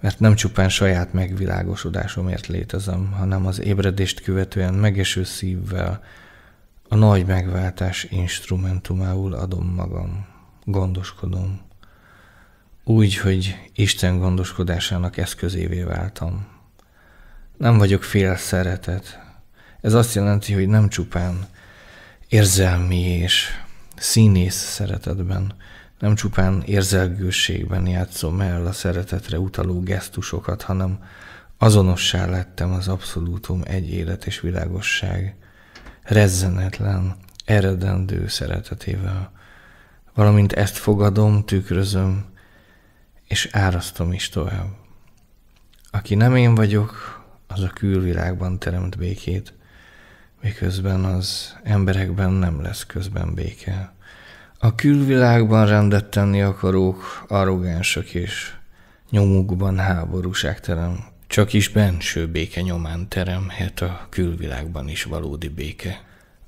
mert nem csupán saját megvilágosodásomért létezem, hanem az ébredést követően megeső szívvel a nagy megváltás instrumentumául adom magam, gondoskodom, úgy, hogy Isten gondoskodásának eszközévé váltam. Nem vagyok fél szeretet. Ez azt jelenti, hogy nem csupán érzelmi és színész szeretetben, nem csupán érzelgőségben játszom el a szeretetre utaló gesztusokat, hanem azonossá lettem az abszolútum egy élet és világosság rezzenetlen, eredendő szeretetével. Valamint ezt fogadom, tükrözöm, és árasztom is tovább. Aki nem én vagyok, az a külvilágban teremt békét, miközben az emberekben nem lesz közben béke. A külvilágban rendet tenni akarók arrogánsak és nyomukban háborúság terem, csak is benső béke nyomán teremhet a külvilágban is valódi béke.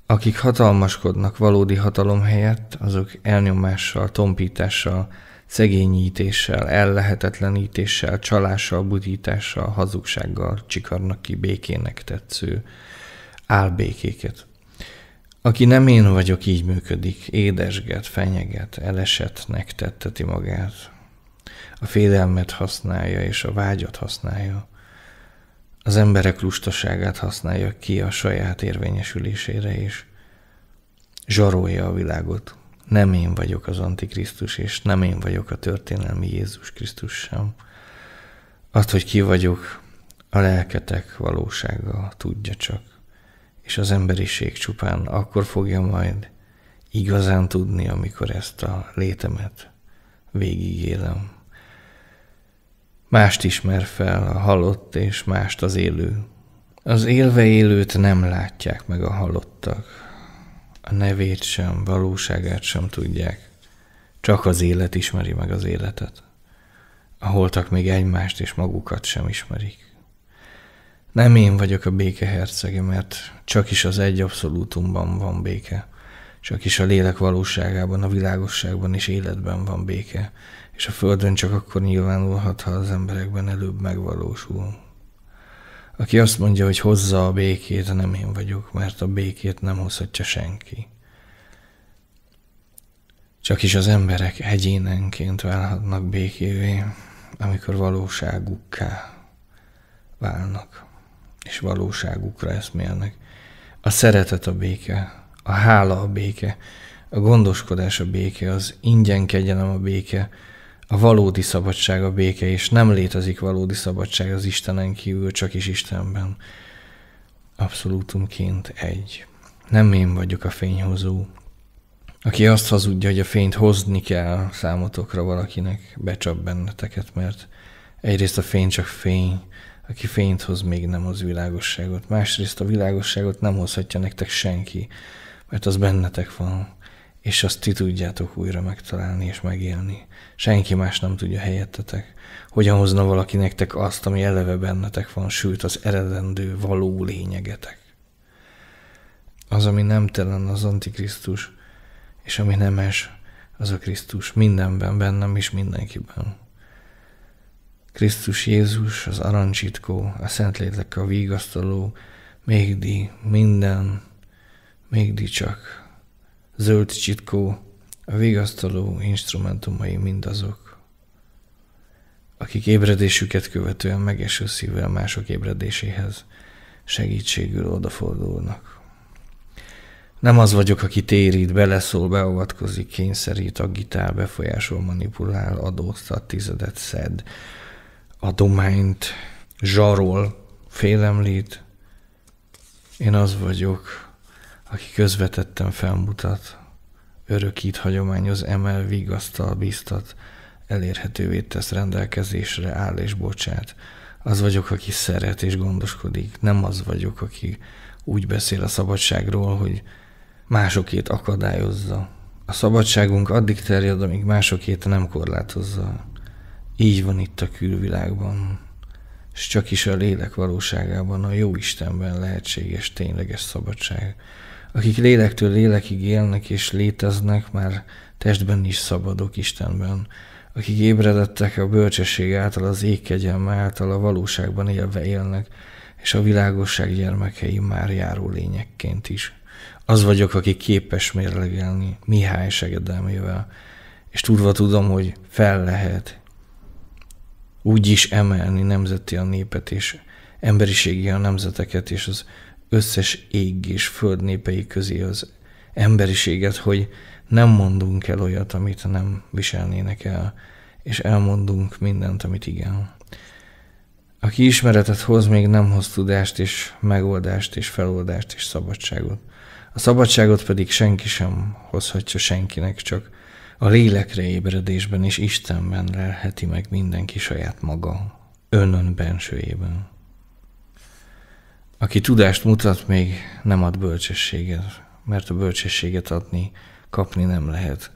Akik hatalmaskodnak valódi hatalom helyett, azok elnyomással, tompítással, szegényítéssel, ellehetetlenítéssel, csalással, budítással, hazugsággal csikarnak ki békének tetsző álbékéket. Aki nem én vagyok, így működik, édesget, fenyeget, elesetnek tetteti magát. A félelmet használja és a vágyat használja. Az emberek lustaságát használja ki a saját érvényesülésére is. Zsarolja a világot, nem én vagyok az Antikrisztus, és nem én vagyok a történelmi Jézus Krisztus sem. Azt, hogy ki vagyok, a lelketek valósága tudja csak, és az emberiség csupán akkor fogja majd igazán tudni, amikor ezt a létemet végigélem. Mást ismer fel a halott, és mást az élő. Az élve élőt nem látják meg a halottak, a nevét sem, valóságát sem tudják. Csak az élet ismeri meg az életet. A holtak még egymást és magukat sem ismerik. Nem én vagyok a béke hercege, mert csak is az egy abszolútumban van béke. Csak is a lélek valóságában, a világosságban és életben van béke, és a földön csak akkor nyilvánulhat, ha az emberekben előbb megvalósul aki azt mondja, hogy hozza a békét, nem én vagyok, mert a békét nem hozhatja senki. Csak is az emberek egyénenként válhatnak békévé, amikor valóságukká válnak, és valóságukra eszmélnek. A szeretet a béke, a hála a béke, a gondoskodás a béke, az ingyen kegyelem a béke, a valódi szabadság a béke, és nem létezik valódi szabadság az Istenen kívül, csak is Istenben. Abszolútumként egy. Nem én vagyok a fényhozó. Aki azt hazudja, hogy a fényt hozni kell számotokra valakinek, becsap benneteket, mert egyrészt a fény csak fény, aki fényt hoz, még nem hoz világosságot. Másrészt a világosságot nem hozhatja nektek senki, mert az bennetek van és azt ti tudjátok újra megtalálni és megélni. Senki más nem tudja helyettetek. Hogyan hozna valaki nektek azt, ami eleve bennetek van, sőt az eredendő való lényegetek. Az, ami nem telen az Antikrisztus, és ami nemes, az a Krisztus mindenben, bennem és mindenkiben. Krisztus Jézus, az arancsitkó, a Szentlélek a vígasztaló, mégdi minden, mégdi csak zöld csitkó, a vigasztaló instrumentumai mindazok, akik ébredésüket követően megeső szívvel mások ébredéséhez segítségül odafordulnak. Nem az vagyok, aki térít, beleszól, beavatkozik, kényszerít, agitál, befolyásol, manipulál, adóztat, tizedet szed, adományt, zsarol, félemlít. Én az vagyok, aki közvetetten felmutat, örökít hagyományoz, emel, vigasztal, bíztat, elérhetővé tesz rendelkezésre, áll és bocsát. Az vagyok, aki szeret és gondoskodik, nem az vagyok, aki úgy beszél a szabadságról, hogy másokét akadályozza. A szabadságunk addig terjed, amíg másokét nem korlátozza. Így van itt a külvilágban, és csak is a lélek valóságában, a jó Istenben lehetséges tényleges szabadság akik lélektől lélekig élnek és léteznek, már testben is szabadok Istenben, akik ébredettek a bölcsesség által, az ékkegyelme által, a valóságban élve élnek, és a világosság gyermekei már járó lényekként is. Az vagyok, aki képes mérlegelni Mihály segedelmével, és tudva tudom, hogy fel lehet úgy is emelni nemzeti a népet, és emberiségi a nemzeteket, és az összes ég és föld népei közé az emberiséget, hogy nem mondunk el olyat, amit nem viselnének el, és elmondunk mindent, amit igen. Aki ismeretet hoz, még nem hoz tudást és megoldást és feloldást és szabadságot. A szabadságot pedig senki sem hozhatja senkinek, csak a lélekre ébredésben és Istenben lelheti meg mindenki saját maga, önön bensőjében. Aki tudást mutat, még nem ad bölcsességet, mert a bölcsességet adni, kapni nem lehet.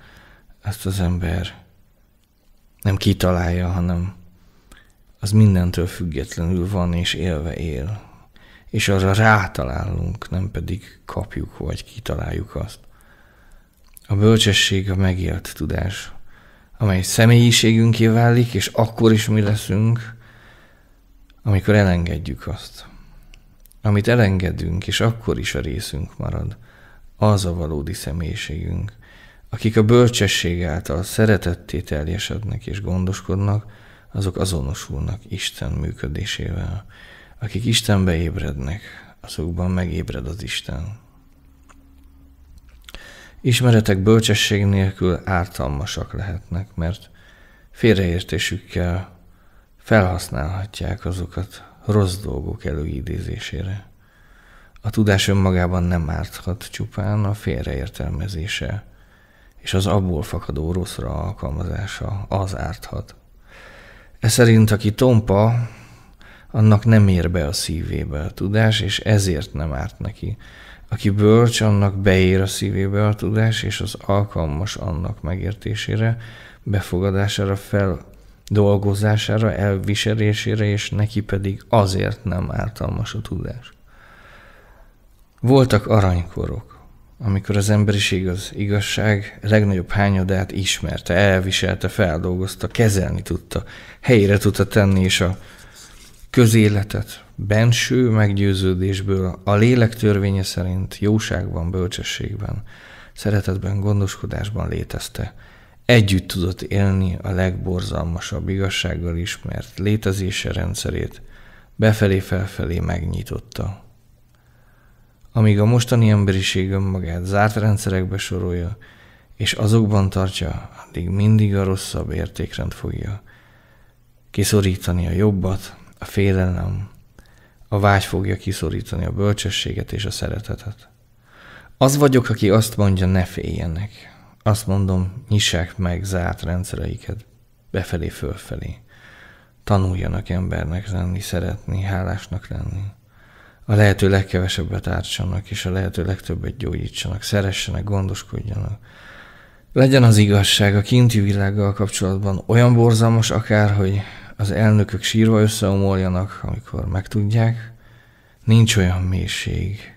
Ezt az ember nem kitalálja, hanem az mindentől függetlenül van és élve él. És arra rátalálunk, nem pedig kapjuk vagy kitaláljuk azt. A bölcsesség a megélt tudás, amely személyiségünké válik, és akkor is mi leszünk, amikor elengedjük azt amit elengedünk, és akkor is a részünk marad, az a valódi személyiségünk, akik a bölcsesség által szeretetté teljesednek és gondoskodnak, azok azonosulnak Isten működésével. Akik Istenbe ébrednek, azokban megébred az Isten. Ismeretek bölcsesség nélkül ártalmasak lehetnek, mert félreértésükkel felhasználhatják azokat rossz dolgok előidézésére. A tudás önmagában nem árthat csupán a félreértelmezése, és az abból fakadó rosszra alkalmazása az árthat. Ez szerint, aki tompa, annak nem ér be a szívébe a tudás, és ezért nem árt neki. Aki bölcs, annak beér a szívébe a tudás, és az alkalmas annak megértésére, befogadására fel dolgozására, elviselésére, és neki pedig azért nem ártalmas a tudás. Voltak aranykorok, amikor az emberiség az igazság legnagyobb hányadát ismerte, elviselte, feldolgozta, kezelni tudta, helyére tudta tenni, és a közéletet benső meggyőződésből, a lélek törvénye szerint jóságban, bölcsességben, szeretetben, gondoskodásban létezte – Együtt tudott élni a legborzalmasabb igazsággal is, mert létezése rendszerét befelé-felfelé megnyitotta. Amíg a mostani emberiség önmagát zárt rendszerekbe sorolja, és azokban tartja, addig mindig a rosszabb értékrend fogja kiszorítani a jobbat, a félelem, a vágy fogja kiszorítani a bölcsességet és a szeretetet. Az vagyok, aki azt mondja, ne féljenek. Azt mondom, nyissák meg zárt rendszereiket, befelé fölfelé. Tanuljanak embernek lenni, szeretni, hálásnak lenni. A lehető legkevesebbet ártsanak, és a lehető legtöbbet gyógyítsanak, szeressenek, gondoskodjanak. Legyen az igazság a kinti világgal kapcsolatban olyan borzalmas akár, hogy az elnökök sírva összeomoljanak, amikor megtudják, nincs olyan mélység,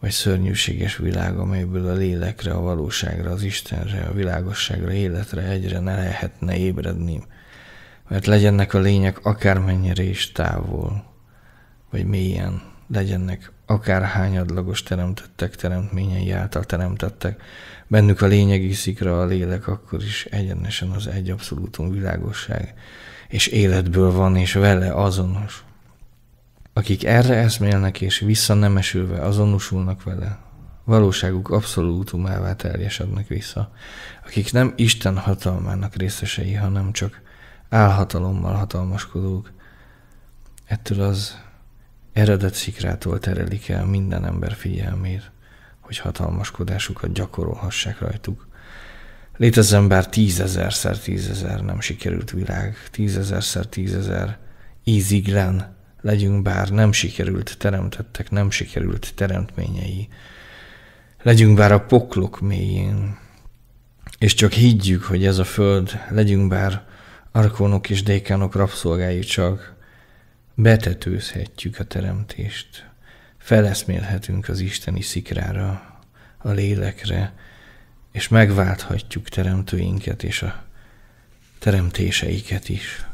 vagy szörnyűséges világ, amelyből a lélekre, a valóságra, az Istenre, a világosságra, életre egyre ne lehetne ébredni, mert legyennek a lények akármennyire is távol, vagy mélyen, legyennek akár hányadlagos teremtettek, teremtményei által teremtettek, bennük a lényeg iszikra a lélek, akkor is egyenesen az egy abszolútum világosság, és életből van, és vele azonos akik erre eszmélnek és vissza visszanemesülve azonosulnak vele, valóságuk abszolútumává teljesednek vissza, akik nem Isten hatalmának részesei, hanem csak álhatalommal hatalmaskodók. Ettől az eredet szikrától terelik el minden ember figyelmét, hogy hatalmaskodásukat gyakorolhassák rajtuk. Létezzen bár tízezerszer tízezer nem sikerült világ, tízezerszer tízezer íziglen, legyünk bár nem sikerült teremtettek, nem sikerült teremtményei, legyünk bár a poklok mélyén, és csak higgyük, hogy ez a föld, legyünk bár arkónok és dékánok rabszolgái csak, betetőzhetjük a teremtést, feleszmélhetünk az isteni szikrára, a lélekre, és megválthatjuk teremtőinket és a teremtéseiket is.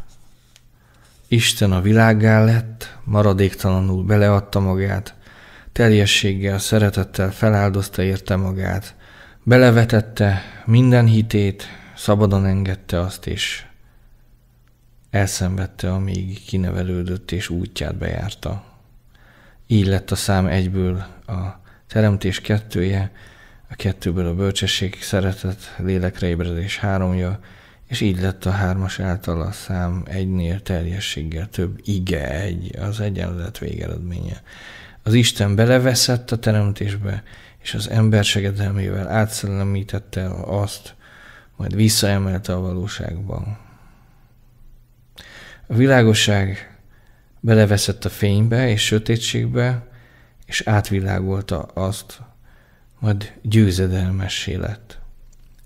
Isten a világá lett, maradéktalanul beleadta magát, teljességgel, szeretettel feláldozta érte magát, belevetette minden hitét, szabadon engedte azt is. Elszenvedte, amíg kinevelődött és útját bejárta. Így lett a szám egyből a teremtés kettője, a kettőből a bölcsesség, szeretet, lélekreébredés háromja, és így lett a hármas által a szám egynél teljességgel több ige egy, az egyenlet végeredménye. Az Isten beleveszett a teremtésbe, és az ember segedelmével átszellemítette azt, majd visszaemelte a valóságban. A világosság beleveszett a fénybe és sötétségbe, és átvilágolta azt, majd győzedelmessé lett.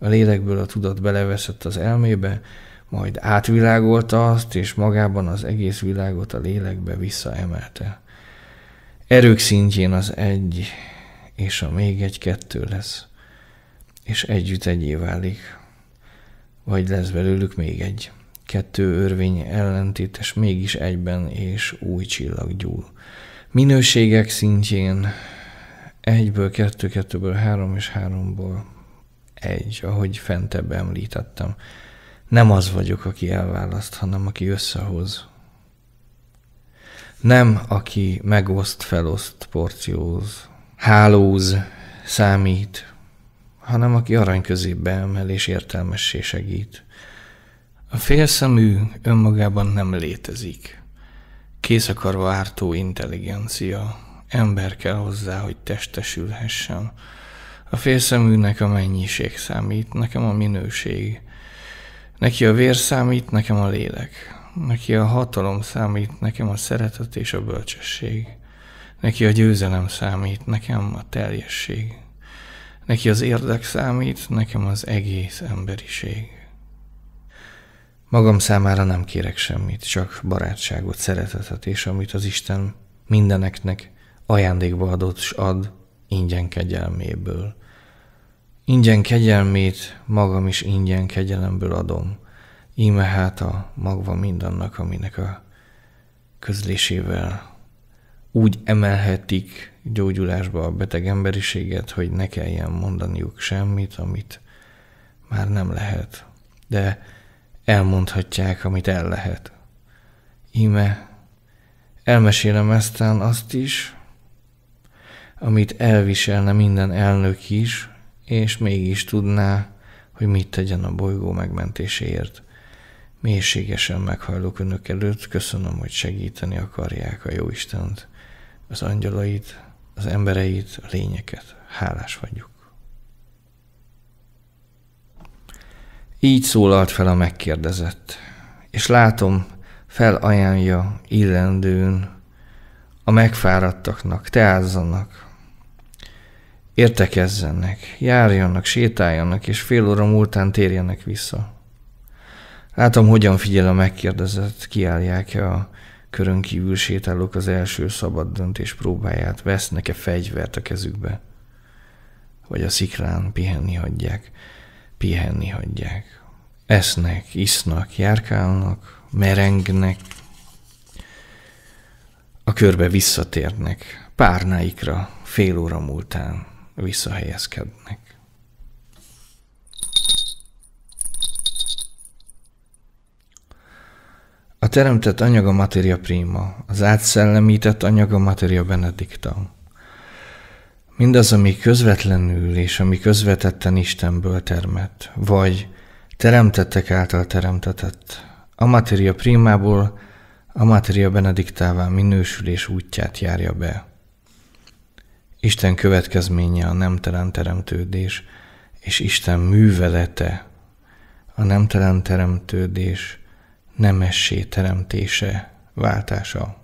A lélekből a tudat beleveszett az elmébe, majd átvilágolta azt, és magában az egész világot a lélekbe visszaemelte. Erők szintjén az egy, és a még egy kettő lesz, és együtt egyé válik, vagy lesz belőlük még egy. Kettő örvény ellentétes mégis egyben, és új csillag gyúl. Minőségek szintjén egyből, kettő, kettőből, három és háromból egy, ahogy fentebb említettem. Nem az vagyok, aki elválaszt, hanem aki összehoz. Nem, aki megoszt, feloszt, porcióz, hálóz, számít, hanem aki arany közébe emel és értelmessé segít. A félszemű önmagában nem létezik. Készakarva ártó intelligencia, ember kell hozzá, hogy testesülhessen, a félszeműnek a mennyiség számít, nekem a minőség. Neki a vér számít, nekem a lélek. Neki a hatalom számít, nekem a szeretet és a bölcsesség. Neki a győzelem számít, nekem a teljesség. Neki az érdek számít, nekem az egész emberiség. Magam számára nem kérek semmit, csak barátságot, szeretetet, és amit az Isten mindeneknek ajándékba adott s ad ingyen kegyelméből. Ingyen kegyelmét magam is ingyen kegyelemből adom. Íme hát a magva mindannak, aminek a közlésével úgy emelhetik gyógyulásba a beteg emberiséget, hogy ne kelljen mondaniuk semmit, amit már nem lehet, de elmondhatják, amit el lehet. Íme elmesélem eztán azt is, amit elviselne minden elnök is, és mégis tudná, hogy mit tegyen a bolygó megmentéséért. Mélységesen meghajlok önök előtt, köszönöm, hogy segíteni akarják a Jóistent, az angyalait, az embereit, a lényeket. Hálás vagyok. Így szólalt fel a megkérdezett, és látom, felajánlja illendőn a megfáradtaknak, teázzanak, Értekezzenek, járjanak, sétáljanak, és fél óra múltán térjenek vissza. Látom, hogyan figyel a megkérdezett, kiállják-e a körön kívül sétálók az első szabad döntés próbáját, vesznek-e fegyvert a kezükbe, vagy a szikrán pihenni hagyják, pihenni hagyják. Esznek, isznak, járkálnak, merengnek, a körbe visszatérnek, párnáikra, fél óra múltán visszahelyezkednek. A teremtett anyag a materia prima, az átszellemített anyag a materia benedicta. Mindaz, ami közvetlenül és ami közvetetten Istenből termett, vagy teremtettek által teremtetett, a materia primából a materia benediktává minősülés útját járja be. Isten következménye a nemtelen teremtődés, és Isten művelete a nemtelen teremtődés nemessé teremtése, váltása.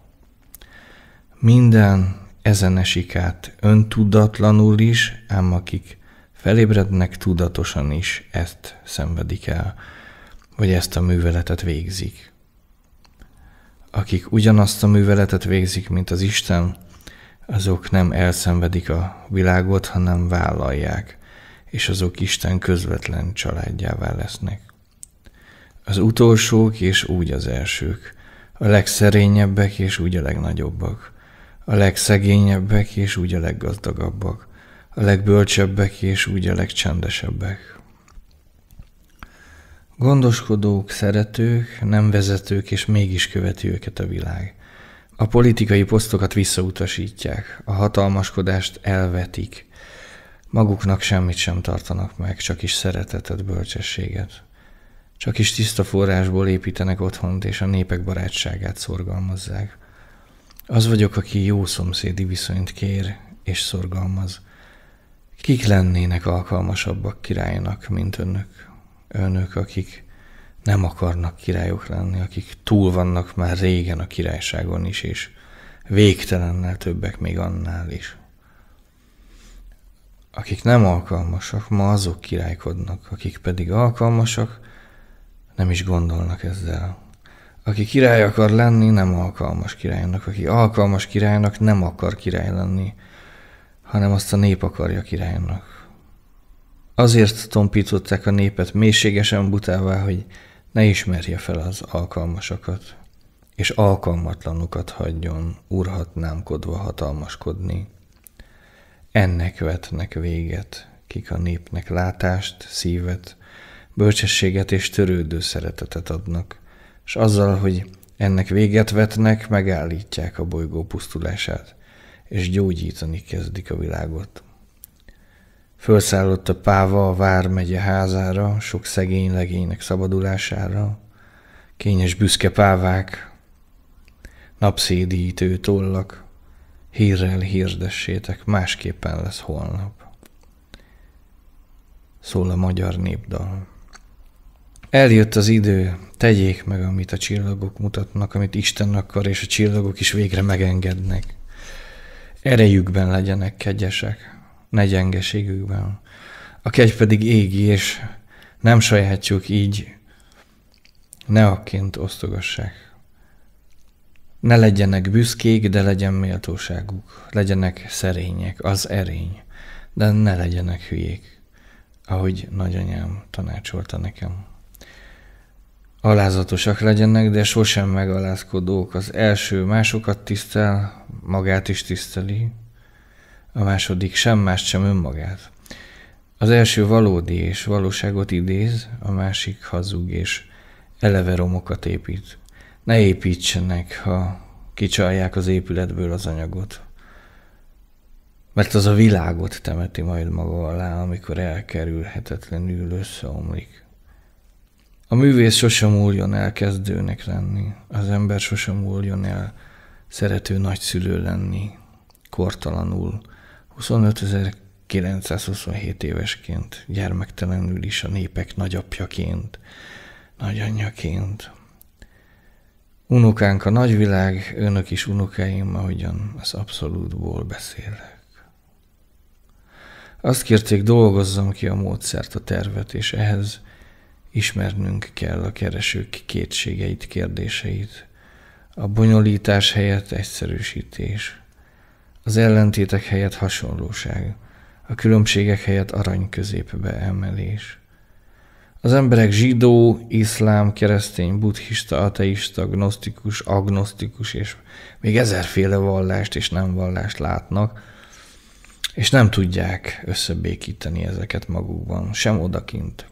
Minden ezen esik át öntudatlanul is, ám akik felébrednek tudatosan is ezt szenvedik el, vagy ezt a műveletet végzik. Akik ugyanazt a műveletet végzik, mint az Isten, azok nem elszenvedik a világot, hanem vállalják, és azok Isten közvetlen családjává lesznek. Az utolsók és úgy az elsők, a legszerényebbek és úgy a legnagyobbak, a legszegényebbek és úgy a leggazdagabbak, a legbölcsebbek és úgy a legcsendesebbek. Gondoskodók, szeretők, nem vezetők, és mégis követi őket a világ – a politikai posztokat visszautasítják, a hatalmaskodást elvetik. Maguknak semmit sem tartanak meg, csak is szeretetet, bölcsességet. Csak is tiszta forrásból építenek otthont, és a népek barátságát szorgalmazzák. Az vagyok, aki jó szomszédi viszonyt kér és szorgalmaz. Kik lennének alkalmasabbak királynak, mint önök? Önök, akik nem akarnak királyok lenni, akik túl vannak már régen a királyságon is, és végtelennel többek még annál is. Akik nem alkalmasak, ma azok királykodnak, akik pedig alkalmasak, nem is gondolnak ezzel. Aki király akar lenni, nem alkalmas királynak. Aki alkalmas királynak, nem akar király lenni, hanem azt a nép akarja királynak. Azért tompították a népet mélységesen butává, hogy ne ismerje fel az alkalmasokat, és alkalmatlanukat hagyjon urhatnámkodva hatalmaskodni. Ennek vetnek véget, kik a népnek látást, szívet, bölcsességet és törődő szeretetet adnak, és azzal, hogy ennek véget vetnek, megállítják a bolygó pusztulását, és gyógyítani kezdik a világot. Fölszállott a páva a Vármegye házára, sok szegény legénynek szabadulására. Kényes büszke pávák, napszédítő tollak, hírrel hirdessétek, másképpen lesz holnap. Szól a magyar népdal. Eljött az idő, tegyék meg, amit a csillagok mutatnak, amit Isten akar, és a csillagok is végre megengednek. Erejükben legyenek kegyesek, ne gyengeségükben. A kegy pedig égi, és nem sajátjuk így, ne akként osztogassák. Ne legyenek büszkék, de legyen méltóságuk. Legyenek szerények, az erény, de ne legyenek hülyék, ahogy nagyanyám tanácsolta nekem. Alázatosak legyenek, de sosem megalázkodók. Az első másokat tisztel, magát is tiszteli, a második sem más, sem önmagát. Az első valódi és valóságot idéz, a másik hazug és eleve romokat épít. Ne építsenek, ha kicsalják az épületből az anyagot. Mert az a világot temeti majd maga alá, amikor elkerülhetetlenül összeomlik. A művész sosem múljon el kezdőnek lenni, az ember sosem múljon el szerető nagyszülő lenni, kortalanul, 25.927 évesként, gyermektelenül is a népek nagyapjaként, nagyanyjaként. Unokánk a nagyvilág, önök is unokáim, ahogyan az abszolútból beszélek. Azt kérték, dolgozzam ki a módszert, a tervet, és ehhez ismernünk kell a keresők kétségeit, kérdéseit. A bonyolítás helyett egyszerűsítés – az ellentétek helyett hasonlóság, a különbségek helyett arany középbe emelés. Az emberek zsidó, iszlám, keresztény, buddhista, ateista, gnosztikus, agnosztikus és még ezerféle vallást és nem vallást látnak, és nem tudják összebékíteni ezeket magukban, sem odakint.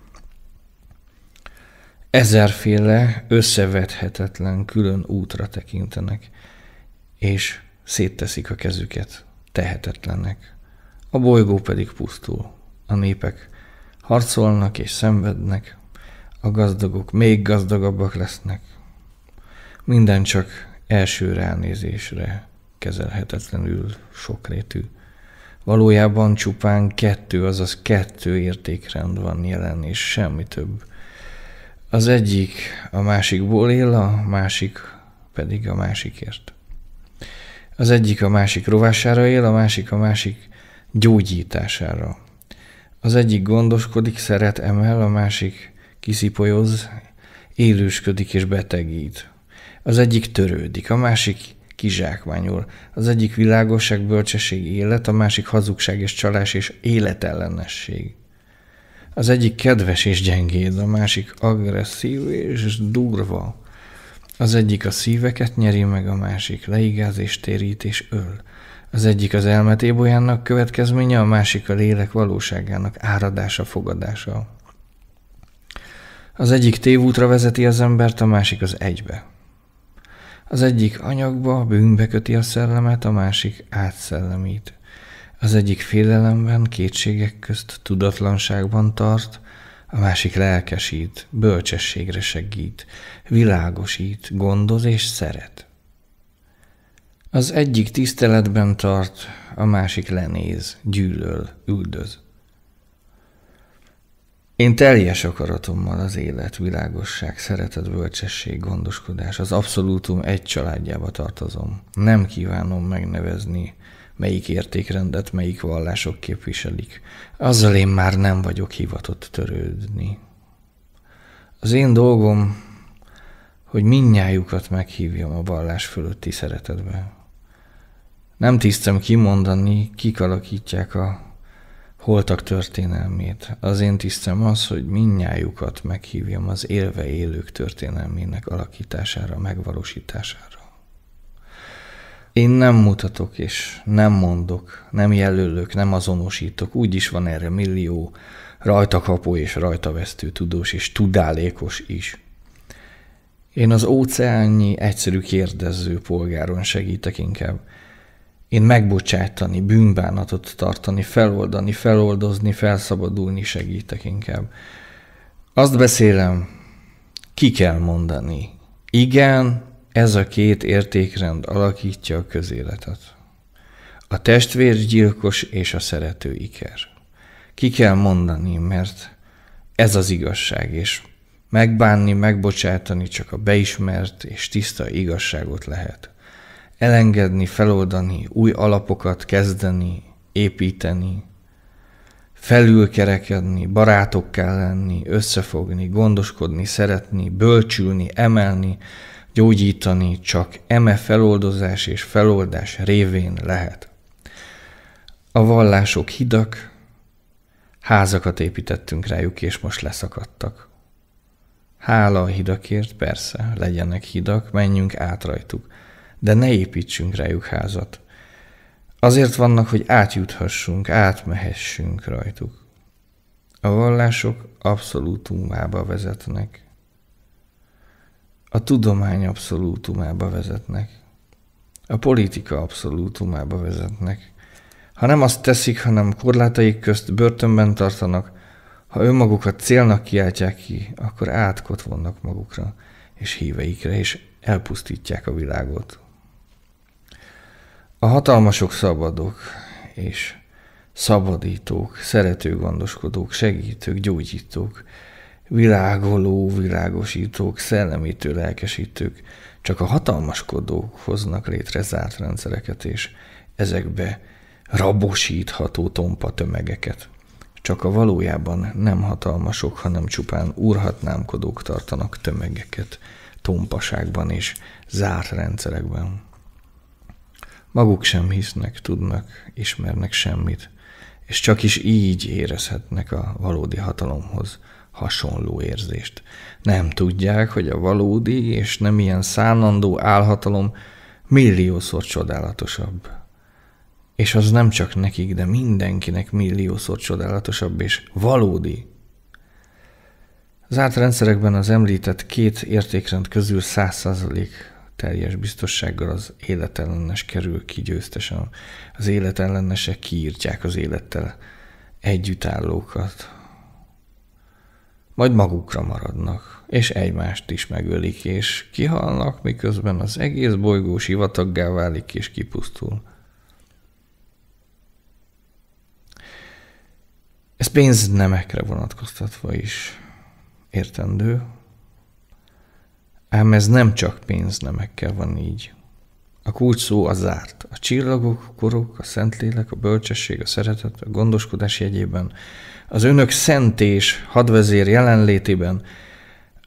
Ezerféle összevethetetlen külön útra tekintenek, és szétteszik a kezüket, tehetetlenek. A bolygó pedig pusztul. A népek harcolnak és szenvednek, a gazdagok még gazdagabbak lesznek. Minden csak első ránézésre kezelhetetlenül sokrétű. Valójában csupán kettő, azaz kettő értékrend van jelen, és semmi több. Az egyik a másikból él, a másik pedig a másikért. Az egyik a másik rovására él, a másik a másik gyógyítására. Az egyik gondoskodik, szeret, emel, a másik kiszipolyoz, élősködik és betegít. Az egyik törődik, a másik kizsákmányul. Az egyik világosság, bölcsesség, élet, a másik hazugság és csalás és életellenesség. Az egyik kedves és gyengéd, a másik agresszív és durva. Az egyik a szíveket nyeri meg, a másik leigáz és térít és öl. Az egyik az elmet ébolyának következménye, a másik a lélek valóságának áradása, fogadása. Az egyik tévútra vezeti az embert, a másik az egybe. Az egyik anyagba, bűnbe köti a szellemet, a másik átszellemít. Az egyik félelemben, kétségek közt, tudatlanságban tart, a másik lelkesít, bölcsességre segít, világosít, gondoz és szeret. Az egyik tiszteletben tart, a másik lenéz, gyűlöl, üldöz. Én teljes akaratommal az élet, világosság, szeretet, bölcsesség, gondoskodás, az abszolútum egy családjába tartozom. Nem kívánom megnevezni melyik értékrendet, melyik vallások képviselik. Azzal én már nem vagyok hivatott törődni. Az én dolgom, hogy minnyájukat meghívjam a vallás fölötti szeretetbe. Nem tisztem kimondani, kik alakítják a holtak történelmét. Az én tisztem az, hogy minnyájukat meghívjam az élve élők történelmének alakítására, megvalósítására. Én nem mutatok és nem mondok, nem jelölök, nem azonosítok, úgy is van erre millió rajtakapó és rajtavesztő tudós és tudálékos is. Én az óceánnyi egyszerű kérdező polgáron segítek inkább. Én megbocsátani, bűnbánatot tartani, feloldani, feloldozni, felszabadulni segítek inkább. Azt beszélem, ki kell mondani. Igen, ez a két értékrend alakítja a közéletet. A testvérgyilkos és a szerető iker. Ki kell mondani, mert ez az igazság, és megbánni, megbocsátani csak a beismert és tiszta igazságot lehet. Elengedni, feloldani, új alapokat kezdeni, építeni, felülkerekedni, barátokká lenni, összefogni, gondoskodni, szeretni, bölcsülni, emelni, gyógyítani csak eme feloldozás és feloldás révén lehet. A vallások hidak, házakat építettünk rájuk, és most leszakadtak. Hála a hidakért, persze, legyenek hidak, menjünk át rajtuk, de ne építsünk rájuk házat. Azért vannak, hogy átjuthassunk, átmehessünk rajtuk. A vallások abszolútumába vezetnek a tudomány abszolútumába vezetnek. A politika abszolútumába vezetnek. Ha nem azt teszik, hanem korlátaik közt börtönben tartanak, ha önmagukat célnak kiáltják ki, akkor átkot vonnak magukra és híveikre, és elpusztítják a világot. A hatalmasok szabadok, és szabadítók, szerető gondoskodók, segítők, gyógyítók, világoló, világosítók, szellemítő lelkesítők, csak a hatalmaskodók hoznak létre zárt rendszereket, és ezekbe rabosítható tompa tömegeket. Csak a valójában nem hatalmasok, hanem csupán urhatnámkodók tartanak tömegeket tompaságban és zárt rendszerekben. Maguk sem hisznek, tudnak, ismernek semmit, és csak is így érezhetnek a valódi hatalomhoz – hasonló érzést. Nem tudják, hogy a valódi és nem ilyen szánandó álhatalom milliószor csodálatosabb. És az nem csak nekik, de mindenkinek milliószor csodálatosabb és valódi. Zárt rendszerekben az említett két értékrend közül 100% teljes biztossággal az életellenes kerül ki győztesen. Az életellenesek kiírtják az élettel együttállókat majd magukra maradnak, és egymást is megölik, és kihalnak, miközben az egész bolygó sivataggá válik és kipusztul. Ez pénznemekre vonatkoztatva is értendő, ám ez nem csak pénznemekkel van így. A kulcs szó a zárt. A csillagok, a korok, a szentlélek, a bölcsesség, a szeretet, a gondoskodás jegyében, az önök szentés hadvezér jelenlétében,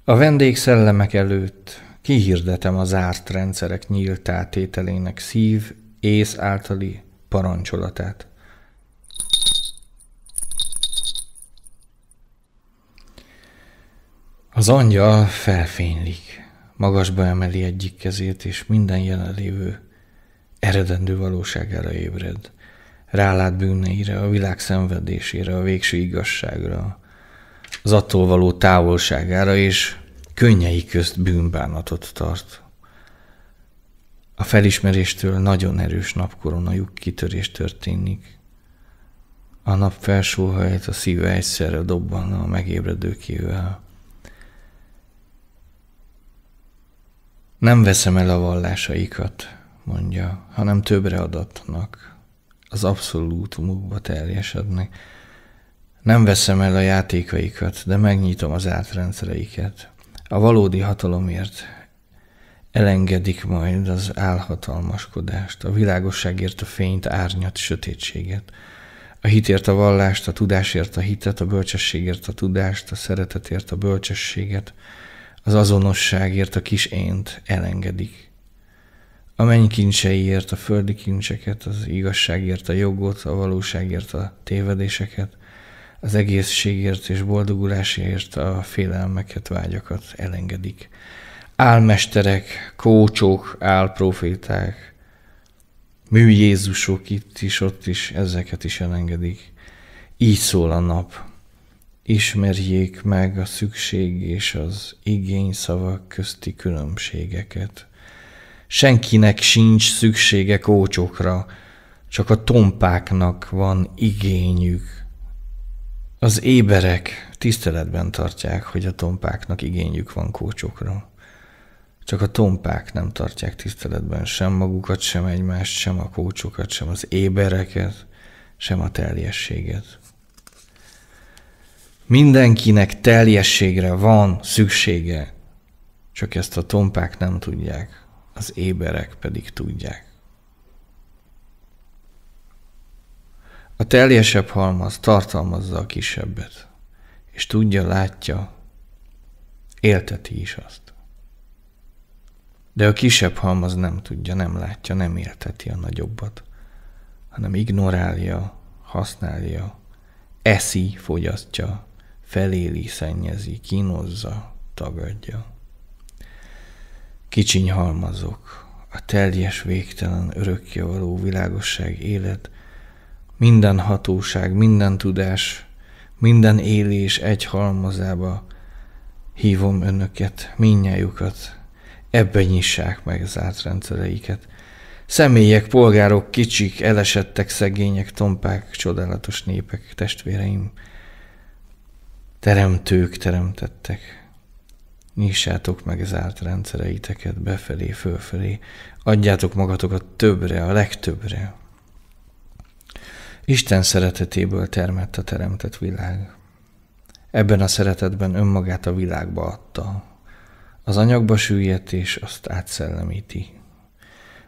a szellemek előtt kihirdetem a zárt rendszerek nyílt átételének szív, ész általi parancsolatát. Az angyal felfénylik. Magasba emeli egyik kezét, és minden jelenlévő eredendő valóságára ébred. Rálát bűneire, a világ szenvedésére, a végső igazságra, az attól való távolságára, és könnyei közt bűnbánatot tart. A felismeréstől nagyon erős napkoronajuk kitörés történik. A nap felsóhajt, a szíve egyszerre dobban a megébredőkével. Nem veszem el a vallásaikat, mondja, hanem többre adatnak, az abszolútumukba teljesednek. Nem veszem el a játékaikat, de megnyitom az átrendszereiket. A valódi hatalomért elengedik majd az álhatalmaskodást, a világosságért a fényt, árnyat, sötétséget, a hitért a vallást, a tudásért a hitet, a bölcsességért a tudást, a szeretetért a bölcsességet, az azonosságért a kis ént elengedik. A menny kincseiért a földi kincseket, az igazságért a jogot, a valóságért a tévedéseket, az egészségért és boldogulásért a félelmeket, vágyakat elengedik. Álmesterek, kócsok, álproféták, mű Jézusok itt is, ott is, ezeket is elengedik. Így szól a nap, Ismerjék meg a szükség és az igény szavak közti különbségeket. Senkinek sincs szüksége kócsokra, csak a tompáknak van igényük. Az éberek tiszteletben tartják, hogy a tompáknak igényük van kócsokra. Csak a tompák nem tartják tiszteletben sem magukat, sem egymást, sem a kócsokat, sem az ébereket, sem a teljességet. Mindenkinek teljességre van szüksége, csak ezt a tompák nem tudják, az éberek pedig tudják. A teljesebb halmaz tartalmazza a kisebbet, és tudja, látja, élteti is azt. De a kisebb halmaz nem tudja, nem látja, nem élteti a nagyobbat, hanem ignorálja, használja, eszi, fogyasztja, feléli, szennyezi, kínozza, tagadja. Kicsiny halmazok, a teljes, végtelen, örökkévaló világosság élet, minden hatóság, minden tudás, minden élés egy halmazába hívom önöket, minnyájukat, ebben nyissák meg zárt rendszereiket. Személyek, polgárok, kicsik, elesettek, szegények, tompák, csodálatos népek, testvéreim, Teremtők teremtettek. Nyissátok meg az árt rendszereiteket befelé, fölfelé. Adjátok magatokat többre, a legtöbbre. Isten szeretetéből termett a teremtett világ. Ebben a szeretetben önmagát a világba adta. Az anyagba süllyedt, és azt átszellemíti.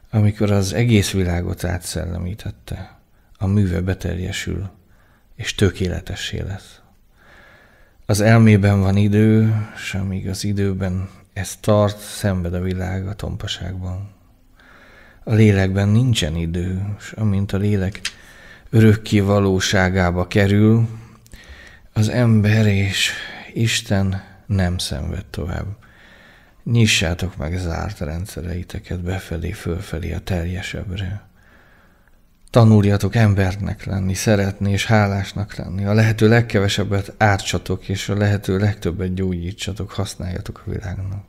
Amikor az egész világot átszellemítette, a műve beteljesül és tökéletessé lesz. Az elmében van idő, s amíg az időben ez tart, szenved a világ a tompaságban. A lélekben nincsen idő, s amint a lélek örökké valóságába kerül, az ember és Isten nem szenved tovább. Nyissátok meg zárt rendszereiteket befelé, fölfelé a teljesebbre. Tanuljatok embernek lenni, szeretni és hálásnak lenni. A lehető legkevesebbet ártsatok, és a lehető legtöbbet gyógyítsatok, használjatok a világnak.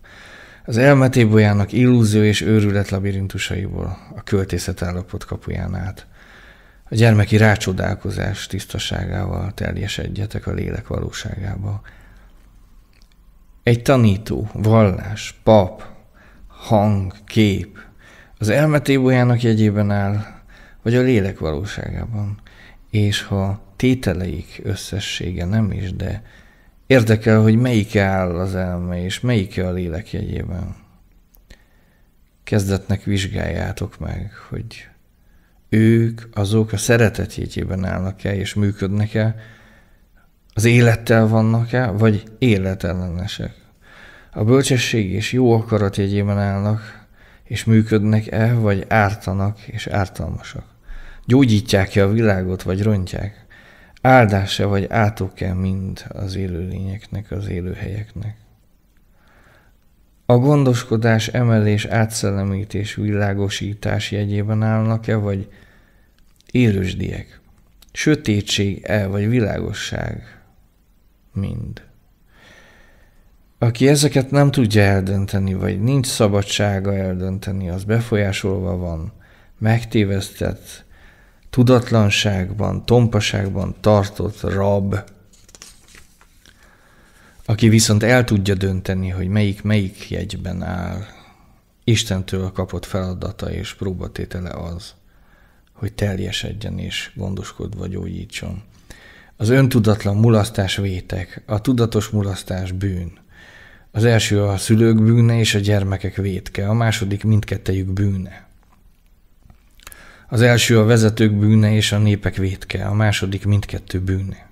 Az elmetébolyának illúzió és őrület labirintusaiból a költészet állapot kapuján át. A gyermeki rácsodálkozás tisztaságával teljesedjetek a lélek valóságába. Egy tanító, vallás, pap, hang, kép az elmetébolyának jegyében áll, vagy a lélek valóságában. És ha tételeik összessége nem is, de érdekel, hogy melyik áll az elme, és melyik a lélek jegyében. Kezdetnek vizsgáljátok meg, hogy ők azok a szeretet jegyében állnak-e és működnek-e, az élettel vannak-e, vagy életellenesek. A bölcsesség és jó akarat jegyében állnak, és működnek-e, vagy ártanak és ártalmasak gyógyítják-e a világot, vagy rontják? Áldása vagy átok-e mind az élőlényeknek, az élőhelyeknek? A gondoskodás, emelés, átszellemítés, világosítás jegyében állnak-e, vagy élősdiek? Sötétség-e, vagy világosság? Mind. Aki ezeket nem tudja eldönteni, vagy nincs szabadsága eldönteni, az befolyásolva van, megtévesztett, tudatlanságban, tompaságban tartott rab, aki viszont el tudja dönteni, hogy melyik melyik jegyben áll. Istentől kapott feladata és próbatétele az, hogy teljesedjen és gondoskodva gyógyítson. Az öntudatlan mulasztás vétek, a tudatos mulasztás bűn. Az első a szülők bűne és a gyermekek vétke, a második mindkettejük bűne. Az első a vezetők bűne és a népek vétke, a második mindkettő bűne.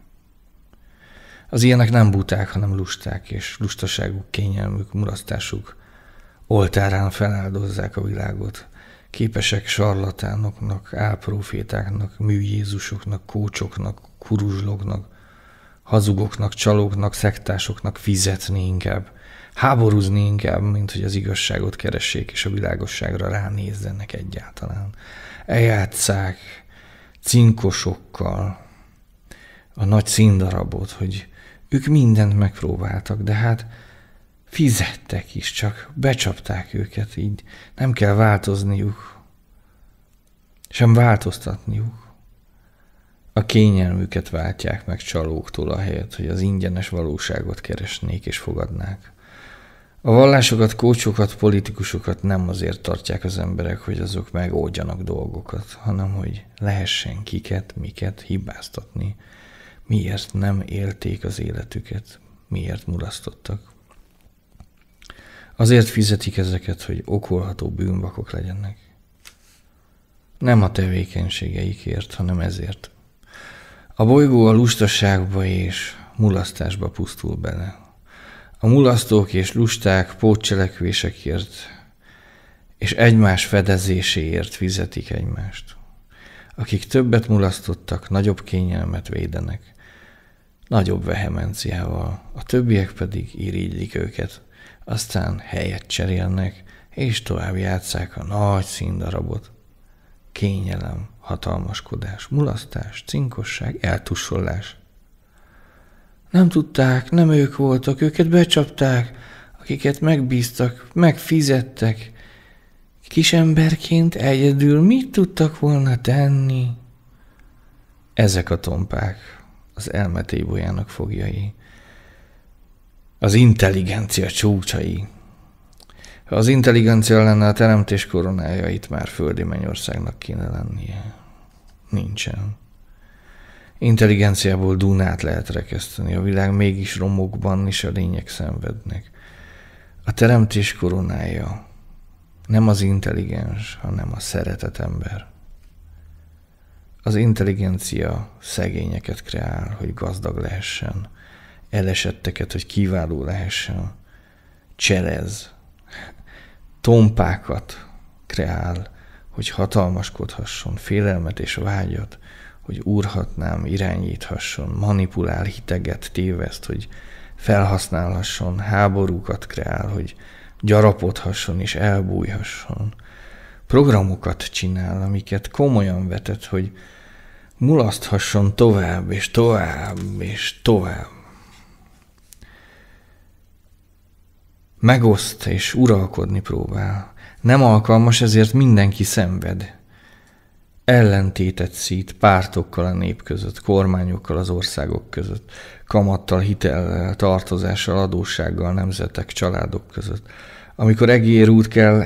Az ilyenek nem buták, hanem lusták, és lustaságuk, kényelmük, mulasztásuk oltárán feláldozzák a világot. Képesek sarlatánoknak, álprofétáknak, műjézusoknak, kócsoknak, kuruzslognak, hazugoknak, csalóknak, szektásoknak fizetni inkább, háborúzni inkább, mint hogy az igazságot keressék és a világosságra ránézzenek egyáltalán eljátszák cinkosokkal a nagy színdarabot, hogy ők mindent megpróbáltak, de hát fizettek is, csak becsapták őket, így nem kell változniuk, sem változtatniuk. A kényelmüket váltják meg csalóktól a helyet, hogy az ingyenes valóságot keresnék és fogadnák. A vallásokat, kócsokat, politikusokat nem azért tartják az emberek, hogy azok megoldjanak dolgokat, hanem hogy lehessen kiket, miket hibáztatni, miért nem élték az életüket, miért mulasztottak. Azért fizetik ezeket, hogy okolható bűnbakok legyenek. Nem a tevékenységeikért, hanem ezért. A bolygó a lustaságba és mulasztásba pusztul bele, a mulasztók és lusták pótcselekvésekért és egymás fedezéséért fizetik egymást. Akik többet mulasztottak, nagyobb kényelmet védenek, nagyobb vehemenciával, a többiek pedig irigylik őket, aztán helyet cserélnek, és tovább játszák a nagy színdarabot. Kényelem, hatalmaskodás, mulasztás, cinkosság, eltussolás. Nem tudták, nem ők voltak, őket becsapták, akiket megbíztak, megfizettek. Kisemberként egyedül mit tudtak volna tenni? Ezek a tompák, az elmetébolyának fogjai, az intelligencia csúcsai. Ha az intelligencia lenne a teremtés koronája, itt már földi mennyországnak kéne lennie. Nincsen. Intelligenciából Dunát lehet rekeszteni, a világ mégis romokban, és a lények szenvednek. A teremtés koronája nem az intelligens, hanem a szeretet ember. Az intelligencia szegényeket kreál, hogy gazdag lehessen, elesetteket, hogy kiváló lehessen, cselez, tompákat kreál, hogy hatalmaskodhasson, félelmet és vágyat, hogy úrhatnám, irányíthasson, manipulál, hiteget, téveszt, hogy felhasználhasson, háborúkat kreál, hogy gyarapodhasson és elbújhasson. Programokat csinál, amiket komolyan vetett, hogy mulaszthasson tovább, és tovább, és tovább. Megoszt és uralkodni próbál. Nem alkalmas, ezért mindenki szenved ellentétet szít pártokkal a nép között, kormányokkal az országok között, kamattal, hitellel, tartozással, adóssággal, nemzetek, családok között. Amikor út kell,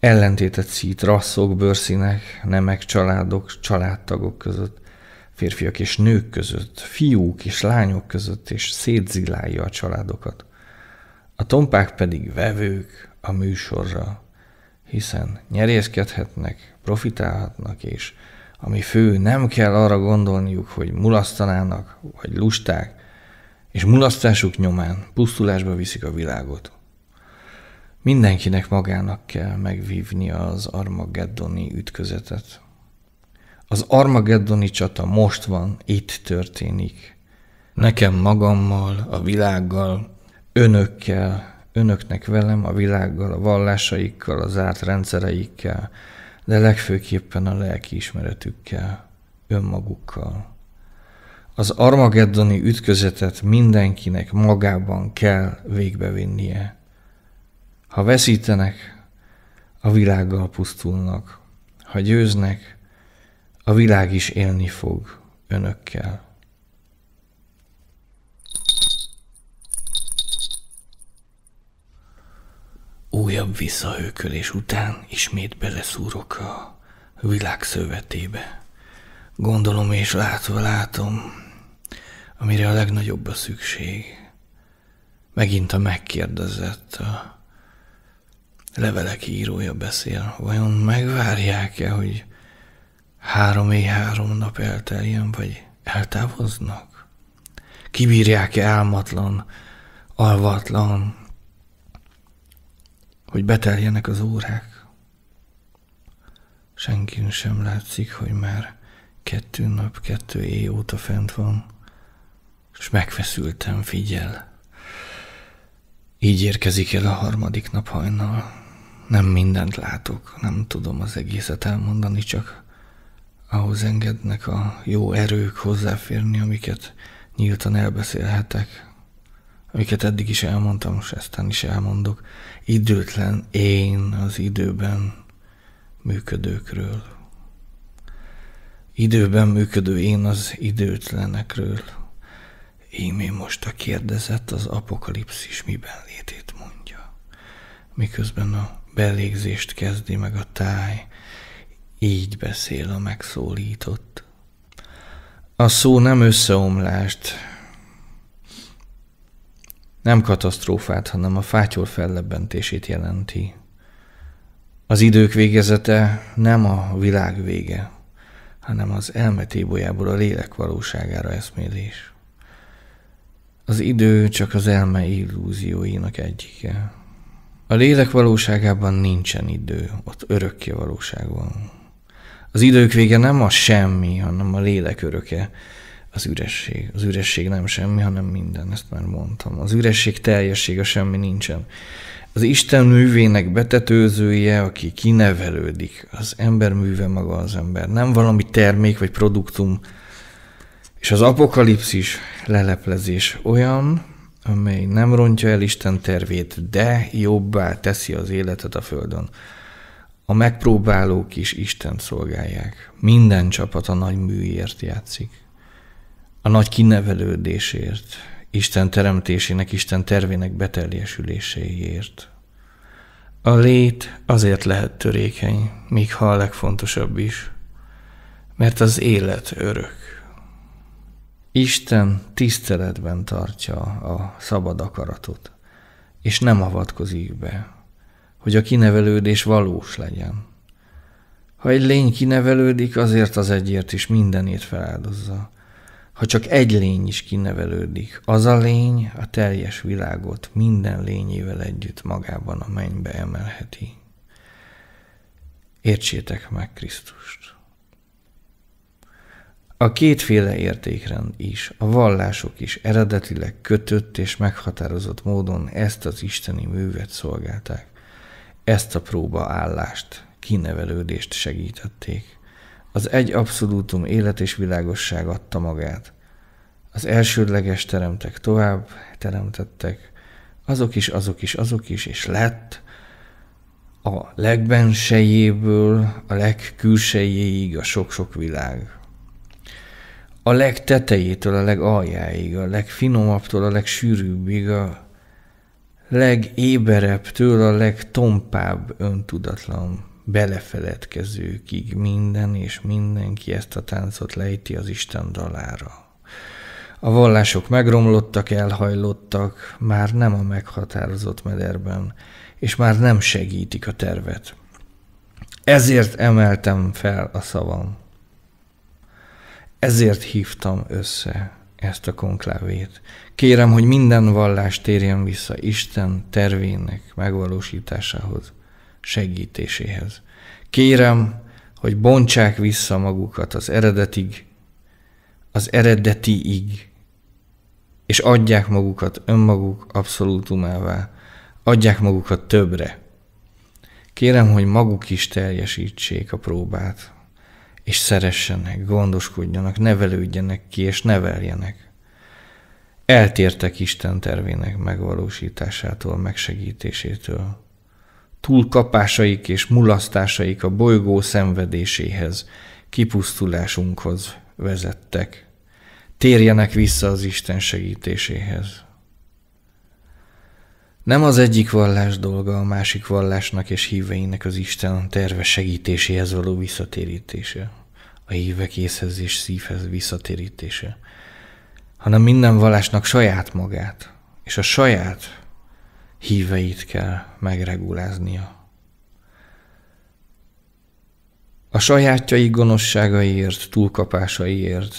ellentétet szít rasszok, bőrszínek, nemek, családok, családtagok között, férfiak és nők között, fiúk és lányok között, és szétzilálja a családokat. A tompák pedig vevők a műsorra, hiszen nyerészkedhetnek, profitálhatnak, és ami fő, nem kell arra gondolniuk, hogy mulasztanának, vagy lusták, és mulasztásuk nyomán pusztulásba viszik a világot. Mindenkinek magának kell megvívni az Armageddoni ütközetet. Az Armageddoni csata most van, itt történik. Nekem magammal, a világgal, önökkel, önöknek velem, a világgal, a vallásaikkal, az árt rendszereikkel, de legfőképpen a lelki ismeretükkel, önmagukkal. Az armageddoni ütközetet mindenkinek magában kell végbevinnie. Ha veszítenek, a világgal pusztulnak. Ha győznek, a világ is élni fog önökkel. Újabb visszahőkölés után ismét beleszúrok a világ szövetébe. Gondolom és látva látom, amire a legnagyobb a szükség. Megint a megkérdezett, a levelek írója beszél. Vajon megvárják-e, hogy három éj három nap elteljen, vagy eltávoznak? Kibírják-e álmatlan, alvatlan, hogy beteljenek az órák. Senkin sem látszik, hogy már kettő nap, kettő éj óta fent van, és megfeszültem, figyel. Így érkezik el a harmadik nap hajnal. Nem mindent látok, nem tudom az egészet elmondani, csak ahhoz engednek a jó erők hozzáférni, amiket nyíltan elbeszélhetek amiket eddig is elmondtam, most eztán is elmondok, időtlen én az időben működőkről. Időben működő én az időtlenekről. Én én most a kérdezett az apokalipszis miben létét mondja, miközben a belégzést kezdi meg a táj, így beszél a megszólított. A szó nem összeomlást, nem katasztrófát, hanem a fátyol fellebbentését jelenti. Az idők végezete nem a világ vége, hanem az elmetébolyából a lélek valóságára eszmélés. Az idő csak az elme illúzióinak egyike. A lélek valóságában nincsen idő, ott örökké valóság van. Az idők vége nem a semmi, hanem a lélek öröke, az üresség. Az üresség nem semmi, hanem minden, ezt már mondtam. Az üresség teljessége semmi nincsen. Az Isten művének betetőzője, aki kinevelődik, az ember műve maga az ember, nem valami termék vagy produktum. És az apokalipszis leleplezés olyan, amely nem rontja el Isten tervét, de jobbá teszi az életet a Földön. A megpróbálók is Isten szolgálják. Minden csapat a nagy műért játszik a nagy kinevelődésért, Isten teremtésének, Isten tervének beteljesüléséért. A lét azért lehet törékeny, még ha a legfontosabb is, mert az élet örök. Isten tiszteletben tartja a szabad akaratot, és nem avatkozik be, hogy a kinevelődés valós legyen. Ha egy lény kinevelődik, azért az egyért is mindenét feláldozza, ha csak egy lény is kinevelődik, az a lény a teljes világot minden lényével együtt magában a mennybe emelheti. Értsétek meg Krisztust! A kétféle értékrend is, a vallások is eredetileg kötött és meghatározott módon ezt az isteni művet szolgálták. Ezt a próba állást, kinevelődést segítették. Az egy abszolútum élet és világosság adta magát. Az elsődleges teremtek tovább, teremtettek, azok is, azok is, azok is, és lett a legbensejéből a legkülsejéig a sok-sok világ. A legtetejétől a legaljáig, a legfinomabbtól a legsűrűbbig, a legéberebbtől a legtompább öntudatlan belefeledkezőkig minden és mindenki ezt a táncot lejti az Isten dalára. A vallások megromlottak, elhajlottak, már nem a meghatározott mederben, és már nem segítik a tervet. Ezért emeltem fel a szavam. Ezért hívtam össze ezt a konklávét. Kérem, hogy minden vallás térjen vissza Isten tervének megvalósításához segítéséhez. Kérem, hogy bontsák vissza magukat az eredetig, az eredetiig, és adják magukat önmaguk abszolútumává, adják magukat többre. Kérem, hogy maguk is teljesítsék a próbát, és szeressenek, gondoskodjanak, nevelődjenek ki, és neveljenek. Eltértek Isten tervének megvalósításától, megsegítésétől túlkapásaik és mulasztásaik a bolygó szenvedéséhez, kipusztulásunkhoz vezettek. Térjenek vissza az Isten segítéséhez. Nem az egyik vallás dolga a másik vallásnak és híveinek az Isten terve segítéséhez való visszatérítése, a hívek észhez és szívhez visszatérítése, hanem minden vallásnak saját magát, és a saját híveit kell megreguláznia. A sajátjai gonoszságaiért, túlkapásaiért,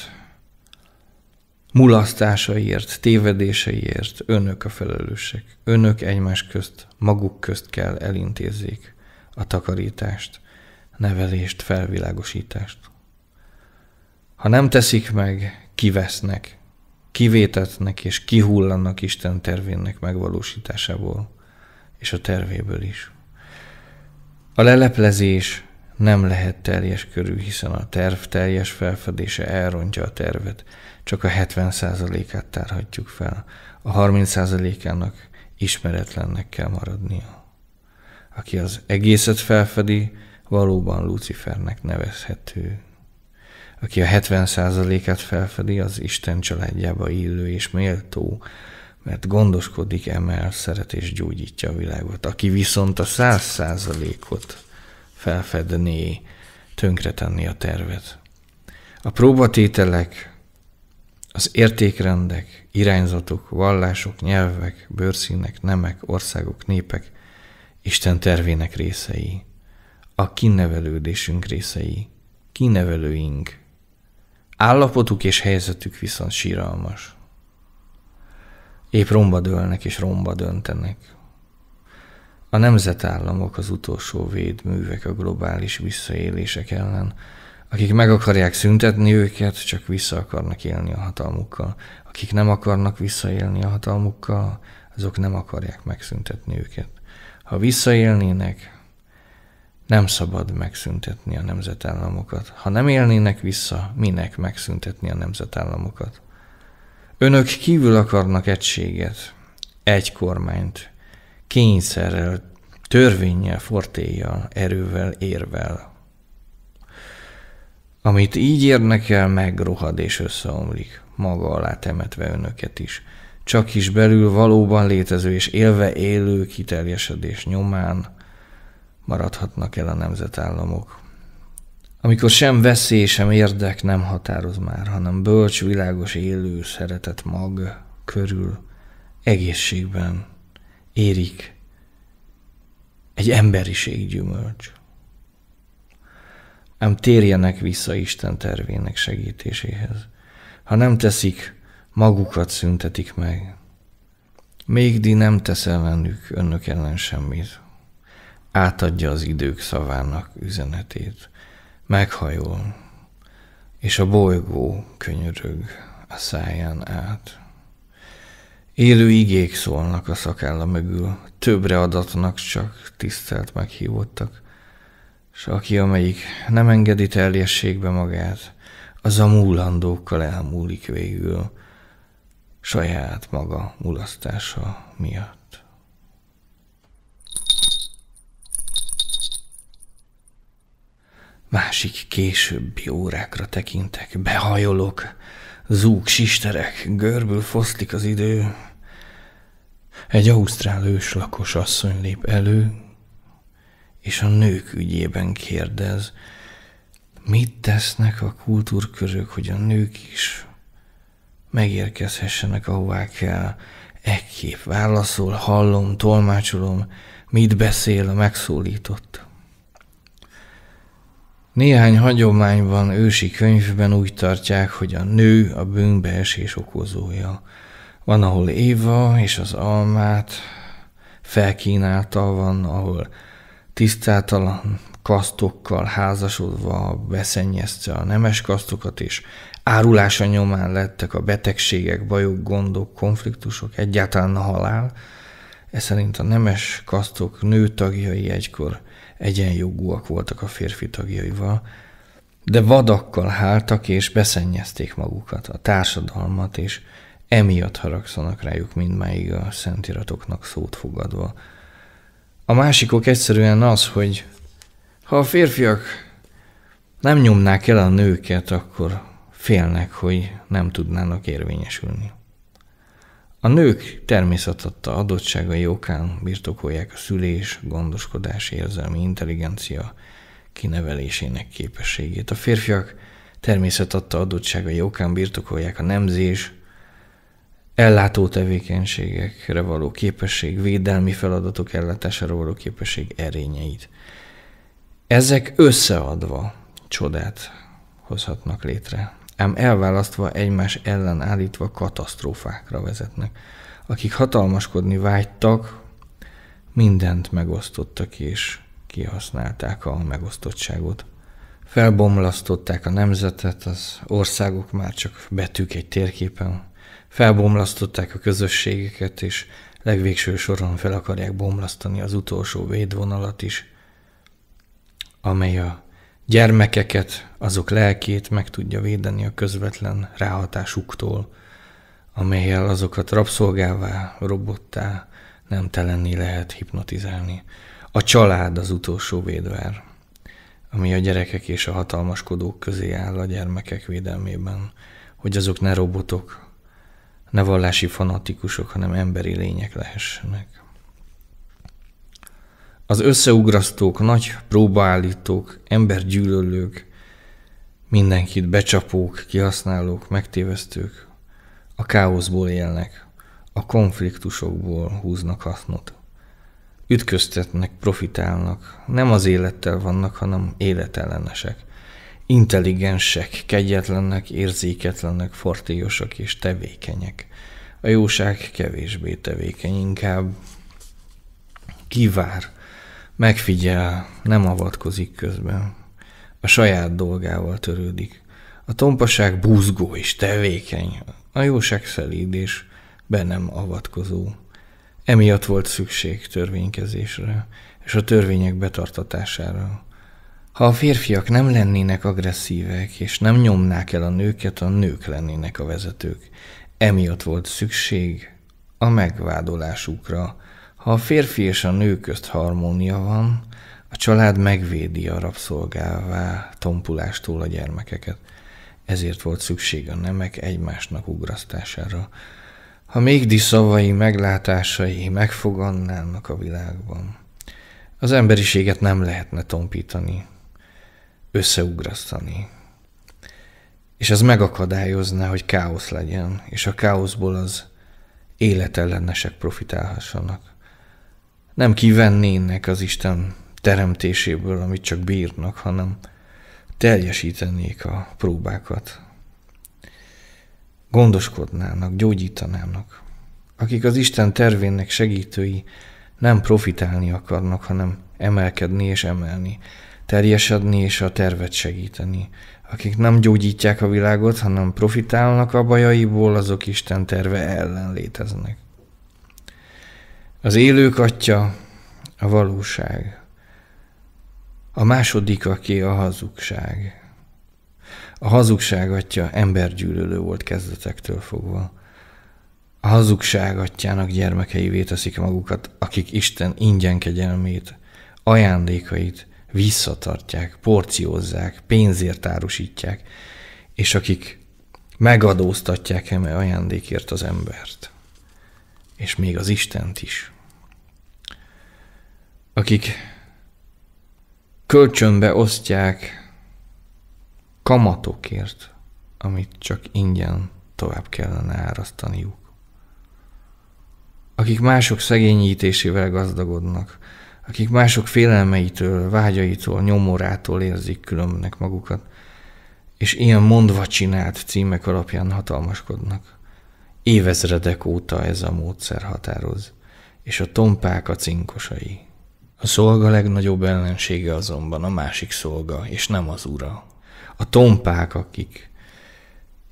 mulasztásaiért, tévedéseiért önök a felelősek. Önök egymás közt, maguk közt kell elintézzék a takarítást, nevelést, felvilágosítást. Ha nem teszik meg, kivesznek, kivétetnek és kihullannak Isten tervének megvalósításából és a tervéből is. A leleplezés nem lehet teljes körű, hiszen a terv teljes felfedése elrontja a tervet. Csak a 70%-át tárhatjuk fel. A 30%-ának ismeretlennek kell maradnia. Aki az egészet felfedi, valóban Lucifernek nevezhető aki a 70%-át felfedi, az Isten családjába illő és méltó, mert gondoskodik, emel, szeret és gyógyítja a világot. Aki viszont a 100%-ot felfedné, tönkretenni a tervet. A próbatételek, az értékrendek, irányzatok, vallások, nyelvek, bőrszínek, nemek, országok, népek Isten tervének részei, a kinevelődésünk részei, kinevelőink, Állapotuk és helyzetük viszont síralmas. Épp romba dőlnek és romba döntenek. A nemzetállamok az utolsó védművek a globális visszaélések ellen, akik meg akarják szüntetni őket, csak vissza akarnak élni a hatalmukkal. Akik nem akarnak visszaélni a hatalmukkal, azok nem akarják megszüntetni őket. Ha visszaélnének, nem szabad megszüntetni a nemzetállamokat. Ha nem élnének vissza, minek megszüntetni a nemzetállamokat? Önök kívül akarnak egységet, egy kormányt, kényszerrel, törvényel, fortéjjal, erővel, érvel. Amit így érnek el, megrohad és összeomlik, maga alá temetve önöket is. Csak is belül valóban létező és élve élő kiteljesedés nyomán – maradhatnak el a nemzetállamok. Amikor sem veszély, sem érdek nem határoz már, hanem bölcs, világos, élő, szeretet mag körül, egészségben érik egy emberiség gyümölcs. nem térjenek vissza Isten tervének segítéséhez. Ha nem teszik, magukat szüntetik meg. Mégdi nem teszel önök ellen semmit átadja az idők szavának üzenetét. Meghajol, és a bolygó könyörög a száján át. Élő igék szólnak a szakálla mögül, többre adatnak csak tisztelt meghívottak, s aki, amelyik nem engedi teljességbe magát, az a múlandókkal elmúlik végül, saját maga mulasztása miatt. másik későbbi órákra tekintek, behajolok, zúg sisterek, görbül foszlik az idő. Egy ausztrál őslakos asszony lép elő, és a nők ügyében kérdez, mit tesznek a kultúrkörök, hogy a nők is megérkezhessenek, ahová kell. Ekképp válaszol, hallom, tolmácsolom, mit beszél a megszólított. Néhány hagyományban, ősi könyvben úgy tartják, hogy a nő a bűnbeesés okozója. Van, ahol Éva és az almát felkínálta, van, ahol tisztátalan kasztokkal házasodva beszennyezte a nemes kasztokat, és árulása nyomán lettek a betegségek, bajok, gondok, konfliktusok, egyáltalán a halál. Ez szerint a nemes kasztok nőtagjai egykor – egyenjogúak voltak a férfi tagjaival, de vadakkal háltak és beszennyezték magukat, a társadalmat, és emiatt haragszanak rájuk mindmáig a szentiratoknak szót fogadva. A másikok egyszerűen az, hogy ha a férfiak nem nyomnák el a nőket, akkor félnek, hogy nem tudnának érvényesülni. A nők természetadta adottságai okán birtokolják a szülés, gondoskodás, érzelmi intelligencia kinevelésének képességét. A férfiak természetadta adottságai okán birtokolják a nemzés, ellátó tevékenységekre való képesség, védelmi feladatok ellátására való képesség erényeit. Ezek összeadva csodát hozhatnak létre, ám elválasztva egymás ellen állítva katasztrófákra vezetnek. Akik hatalmaskodni vágytak, mindent megosztottak és kihasználták a megosztottságot. Felbomlasztották a nemzetet, az országok már csak betűk egy térképen, felbomlasztották a közösségeket, és legvégső soron fel akarják bomlasztani az utolsó védvonalat is, amely a gyermekeket, azok lelkét meg tudja védeni a közvetlen ráhatásuktól, amelyel azokat rabszolgává, robottá, nem telenni lehet hipnotizálni. A család az utolsó védőár, ami a gyerekek és a hatalmaskodók közé áll a gyermekek védelmében, hogy azok ne robotok, ne vallási fanatikusok, hanem emberi lények lehessenek. Az összeugrasztók, nagy próbaállítók, embergyűlölők, mindenkit becsapók, kihasználók, megtévesztők a káoszból élnek, a konfliktusokból húznak hasznot. Ütköztetnek, profitálnak, nem az élettel vannak, hanem életellenesek. Intelligensek, kegyetlenek, érzéketlenek, fortélyosak és tevékenyek. A jóság kevésbé tevékeny, inkább kivár, Megfigyel, nem avatkozik közben. A saját dolgával törődik. A tompaság búzgó és tevékeny, a jóság szelíd és bennem avatkozó. Emiatt volt szükség törvénykezésre és a törvények betartatására. Ha a férfiak nem lennének agresszívek, és nem nyomnák el a nőket, a nők lennének a vezetők. Emiatt volt szükség a megvádolásukra, ha a férfi és a nő közt harmónia van, a család megvédi a rabszolgává tompulástól a gyermekeket. Ezért volt szükség a nemek egymásnak ugrasztására. Ha még szavai, meglátásai megfogannának a világban, az emberiséget nem lehetne tompítani, összeugrasztani. És ez megakadályozná, hogy káosz legyen, és a káoszból az életellenesek profitálhassanak nem kivennének az Isten teremtéséből, amit csak bírnak, hanem teljesítenék a próbákat. Gondoskodnának, gyógyítanának. Akik az Isten tervének segítői nem profitálni akarnak, hanem emelkedni és emelni, terjesedni és a tervet segíteni. Akik nem gyógyítják a világot, hanem profitálnak a bajaiból, azok Isten terve ellen léteznek. Az élők atya a valóság, a második, aki a hazugság. A hazugság atya embergyűlölő volt kezdetektől fogva. A hazugság atyának gyermekei teszik magukat, akik Isten ingyen kegyelmét, ajándékait visszatartják, porciózzák, pénzért árusítják, és akik megadóztatják eme ajándékért az embert, és még az Istent is akik kölcsönbe osztják kamatokért, amit csak ingyen tovább kellene árasztaniuk. Akik mások szegényítésével gazdagodnak, akik mások félelmeitől, vágyaitól, nyomorától érzik különnek magukat, és ilyen mondva csinált címek alapján hatalmaskodnak. Évezredek óta ez a módszer határoz, és a tompák a cinkosai. A szolga legnagyobb ellensége azonban a másik szolga, és nem az ura. A tompák, akik,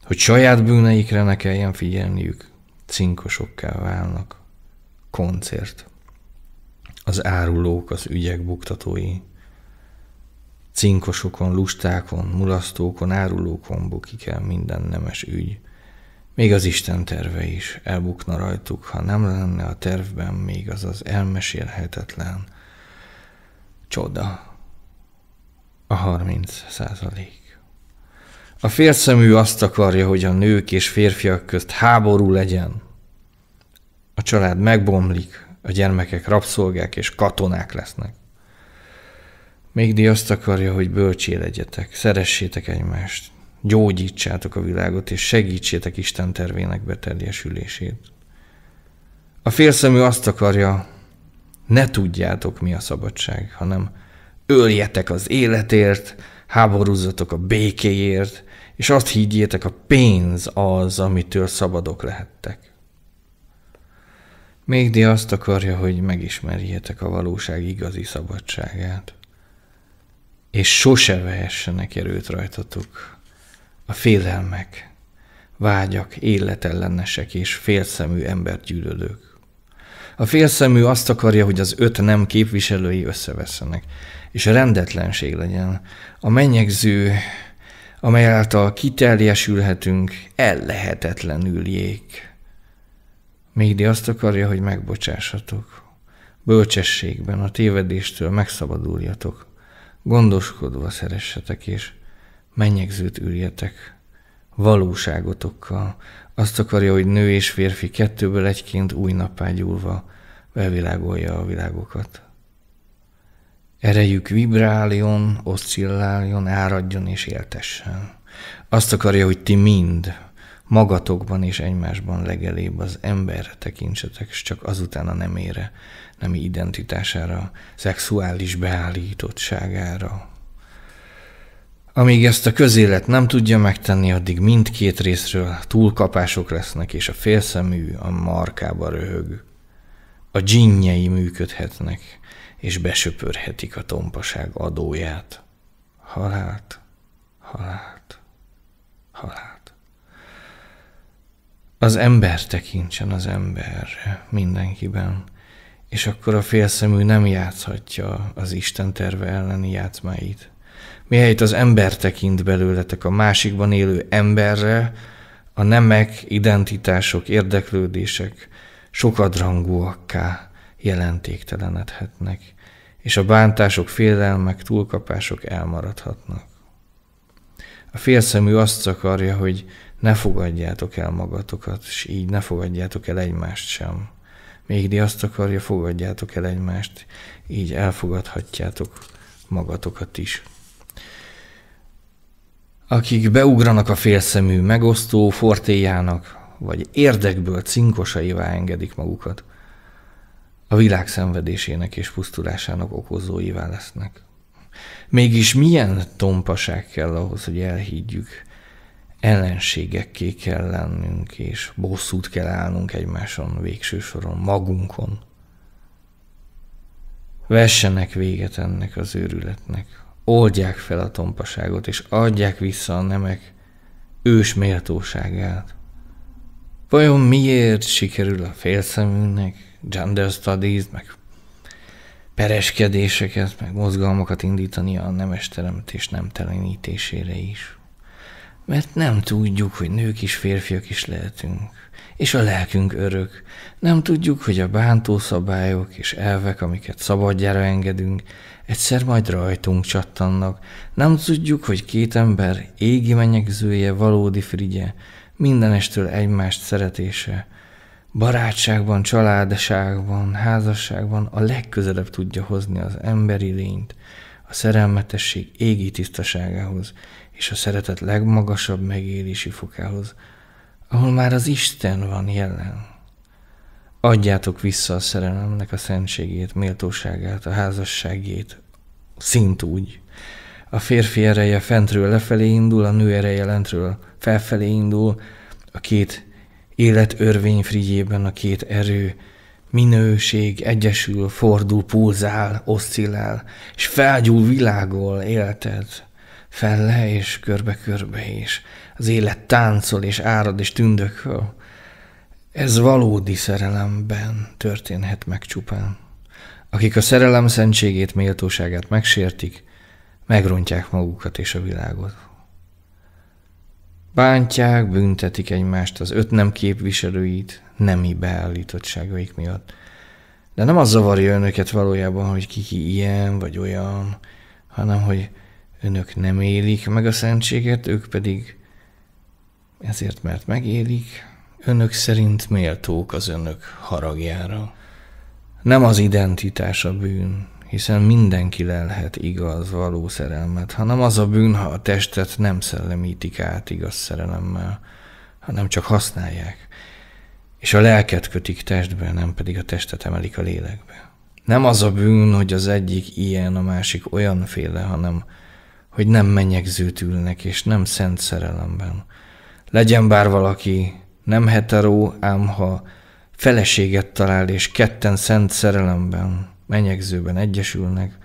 hogy saját bűneikre ne kelljen figyelniük, cinkosokká válnak. Koncert. Az árulók, az ügyek buktatói. Cinkosokon, lustákon, mulasztókon, árulókon bukik el minden nemes ügy. Még az Isten terve is elbukna rajtuk, ha nem lenne a tervben még az az elmesélhetetlen, csoda. A 30 százalék. A félszemű azt akarja, hogy a nők és férfiak közt háború legyen. A család megbomlik, a gyermekek rabszolgák és katonák lesznek. Mégdi azt akarja, hogy bölcsé legyetek, szeressétek egymást, gyógyítsátok a világot, és segítsétek Isten tervének beteljesülését. A félszemű azt akarja, ne tudjátok, mi a szabadság, hanem öljetek az életért, háborúzzatok a békéért, és azt higgyétek, a pénz az, amitől szabadok lehettek. Mégdi azt akarja, hogy megismerjétek a valóság igazi szabadságát, és sose vehessenek erőt rajtatok a félelmek, vágyak, életellenesek és félszemű embergyűlölők. A félszemű azt akarja, hogy az öt nem képviselői összeveszenek, és rendetlenség legyen. A menyegző, amely által kiteljesülhetünk, ellehetetlenül jég. Mégdi azt akarja, hogy megbocsássatok. Bölcsességben a tévedéstől megszabaduljatok. Gondoskodva szeressetek és menyegzőt üljetek valóságotokkal, azt akarja, hogy nő és férfi kettőből egyként új nappá gyúlva bevilágolja a világokat. Erejük vibráljon, oszcilláljon, áradjon és éltessen. Azt akarja, hogy ti mind, magatokban és egymásban legelébb az emberre tekintsetek, és csak azután a nemére, nemi identitására, szexuális beállítottságára, amíg ezt a közélet nem tudja megtenni, addig mindkét részről túlkapások lesznek, és a félszemű a markába röhög. A dzsinnyei működhetnek, és besöpörhetik a tompaság adóját. Halált, halált, halált. Az ember tekintsen az emberre mindenkiben, és akkor a félszemű nem játszhatja az Isten terve elleni játszmáit mihelyt az ember tekint belőletek a másikban élő emberre, a nemek, identitások, érdeklődések sokadrangúakká jelentéktelenedhetnek, és a bántások, félelmek, túlkapások elmaradhatnak. A félszemű azt akarja, hogy ne fogadjátok el magatokat, és így ne fogadjátok el egymást sem. Mégdi azt akarja, fogadjátok el egymást, így elfogadhatjátok magatokat is akik beugranak a félszemű megosztó fortéjának, vagy érdekből cinkosaivá engedik magukat, a világ szenvedésének és pusztulásának okozóivá lesznek. Mégis milyen tompaság kell ahhoz, hogy elhiggyük, ellenségekké kell lennünk, és bosszút kell állnunk egymáson végső soron, magunkon. Vessenek véget ennek az őrületnek, oldják fel a tompaságot, és adják vissza a nemek ős méltóságát. Vajon miért sikerül a félszeműnek gender studies, meg pereskedéseket, meg mozgalmakat indítani a nemes teremtés nemtelenítésére is? Mert nem tudjuk, hogy nők is férfiak is lehetünk, és a lelkünk örök. Nem tudjuk, hogy a bántó szabályok és elvek, amiket szabadjára engedünk, egyszer majd rajtunk csattannak. Nem tudjuk, hogy két ember, égi menyegzője, valódi frigye, mindenestől egymást szeretése. Barátságban, családaságban, házasságban a legközelebb tudja hozni az emberi lényt, a szerelmetesség égi tisztaságához és a szeretet legmagasabb megélési fokához, ahol már az Isten van jelen. Adjátok vissza a szerelemnek a szentségét, méltóságát, a házasságét, szint úgy. A férfi ereje fentről lefelé indul, a nő ereje lentről felfelé indul, a két élet örvény frigyében a két erő minőség egyesül, fordul, pulzál, oszcillál, és felgyúl, világol életed fel-le és körbe-körbe, és az élet táncol és árad és tündököl. Ez valódi szerelemben történhet meg csupán. Akik a szerelem szentségét, méltóságát megsértik, megrontják magukat és a világot. Bántják, büntetik egymást az öt nem képviselőit, nemi beállítottságaik miatt. De nem az zavarja önöket valójában, hogy ki ki ilyen vagy olyan, hanem hogy önök nem élik meg a szentséget, ők pedig ezért, mert megélik, önök szerint méltók az önök haragjára. Nem az identitás a bűn, hiszen mindenki lelhet igaz, való szerelmet, hanem az a bűn, ha a testet nem szellemítik át igaz szerelemmel, hanem csak használják, és a lelket kötik testbe, nem pedig a testet emelik a lélekbe. Nem az a bűn, hogy az egyik ilyen, a másik olyanféle, hanem hogy nem menyegzőt ülnek, és nem szent szerelemben. Legyen bár valaki nem heteró, ám ha feleséget talál, és ketten szent szerelemben, menyegzőben egyesülnek,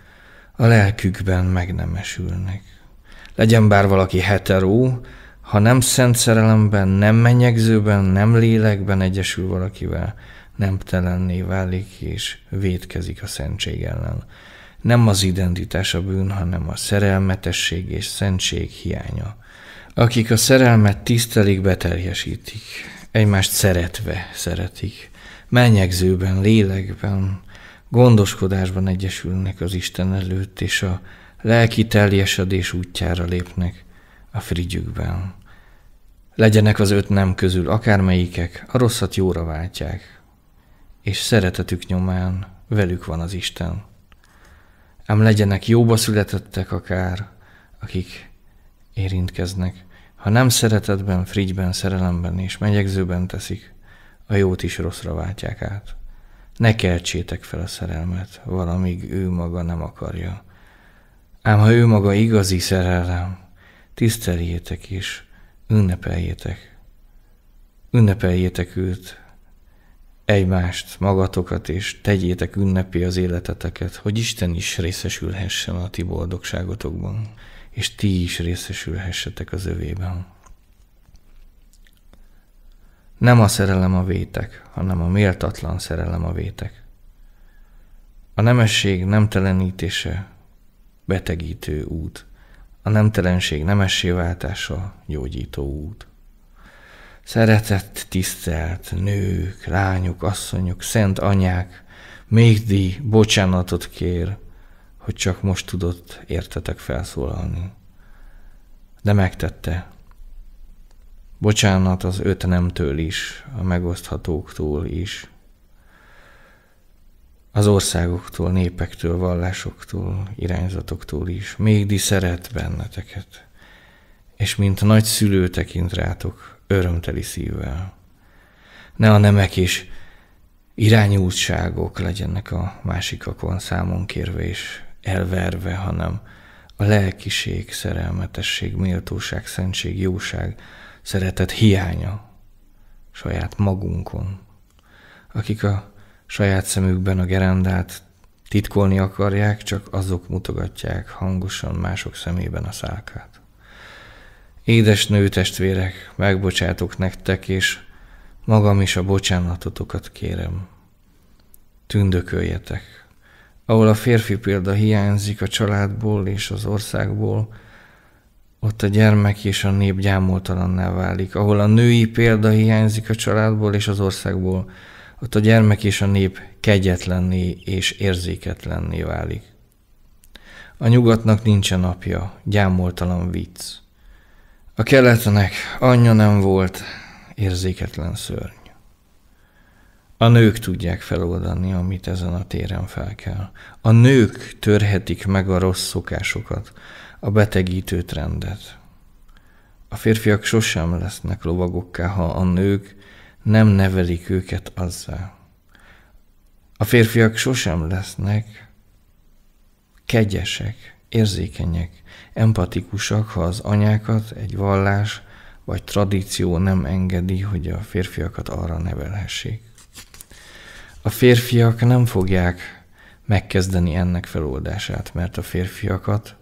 a lelkükben meg nem esülnek. Legyen bár valaki heteró, ha nem szent szerelemben, nem menyegzőben, nem lélekben egyesül valakivel, nem telenné válik és védkezik a szentség ellen. Nem az identitás a bűn, hanem a szerelmetesség és szentség hiánya akik a szerelmet tisztelik, beteljesítik, egymást szeretve szeretik, mennyegzőben, lélekben, gondoskodásban egyesülnek az Isten előtt, és a lelki teljesedés útjára lépnek a frigyükben. Legyenek az öt nem közül akármelyikek, a rosszat jóra váltják, és szeretetük nyomán velük van az Isten. Ám legyenek jóba születettek akár, akik érintkeznek ha nem szeretetben, frigyben, szerelemben és megyegzőben teszik, a jót is rosszra váltják át. Ne keltsétek fel a szerelmet, valamíg ő maga nem akarja. Ám ha ő maga igazi szerelem, tiszteljétek is, ünnepeljétek. Ünnepeljétek őt, egymást, magatokat, és tegyétek ünnepi az életeteket, hogy Isten is részesülhessen a ti boldogságotokban és ti is részesülhessetek az övében. Nem a szerelem a vétek, hanem a méltatlan szerelem a vétek. A nemesség nemtelenítése betegítő út, a nemtelenség nemessé váltása gyógyító út. Szeretett, tisztelt nők, lányok, asszonyok, szent anyák, még bocsánatot kér, hogy csak most tudott értetek felszólalni. De megtette. Bocsánat az nemtől is, a megoszthatóktól is, az országoktól, népektől, vallásoktól, irányzatoktól is. Mégdi szeret benneteket, és mint nagy szülő tekint rátok örömteli szívvel. Ne a nemek is irányultságok legyenek a másikakon számon kérve és elverve, hanem a lelkiség, szerelmetesség, méltóság, szentség, jóság, szeretet hiánya saját magunkon, akik a saját szemükben a gerendát titkolni akarják, csak azok mutogatják hangosan mások szemében a szálkát. Édes nőtestvérek megbocsátok nektek, és magam is a bocsánatotokat kérem. Tündököljetek, ahol a férfi példa hiányzik a családból és az országból, ott a gyermek és a nép gyámoltalanná válik. Ahol a női példa hiányzik a családból és az országból, ott a gyermek és a nép kegyetlenné és érzéketlenné válik. A nyugatnak nincsen apja, gyámoltalan vicc. A keletnek anyja nem volt, érzéketlen szörny. A nők tudják feloldani, amit ezen a téren fel kell. A nők törhetik meg a rossz szokásokat, a betegítő trendet. A férfiak sosem lesznek lovagokká, ha a nők nem nevelik őket azzal. A férfiak sosem lesznek kegyesek, érzékenyek, empatikusak, ha az anyákat egy vallás vagy tradíció nem engedi, hogy a férfiakat arra nevelhessék a férfiak nem fogják megkezdeni ennek feloldását, mert a férfiakat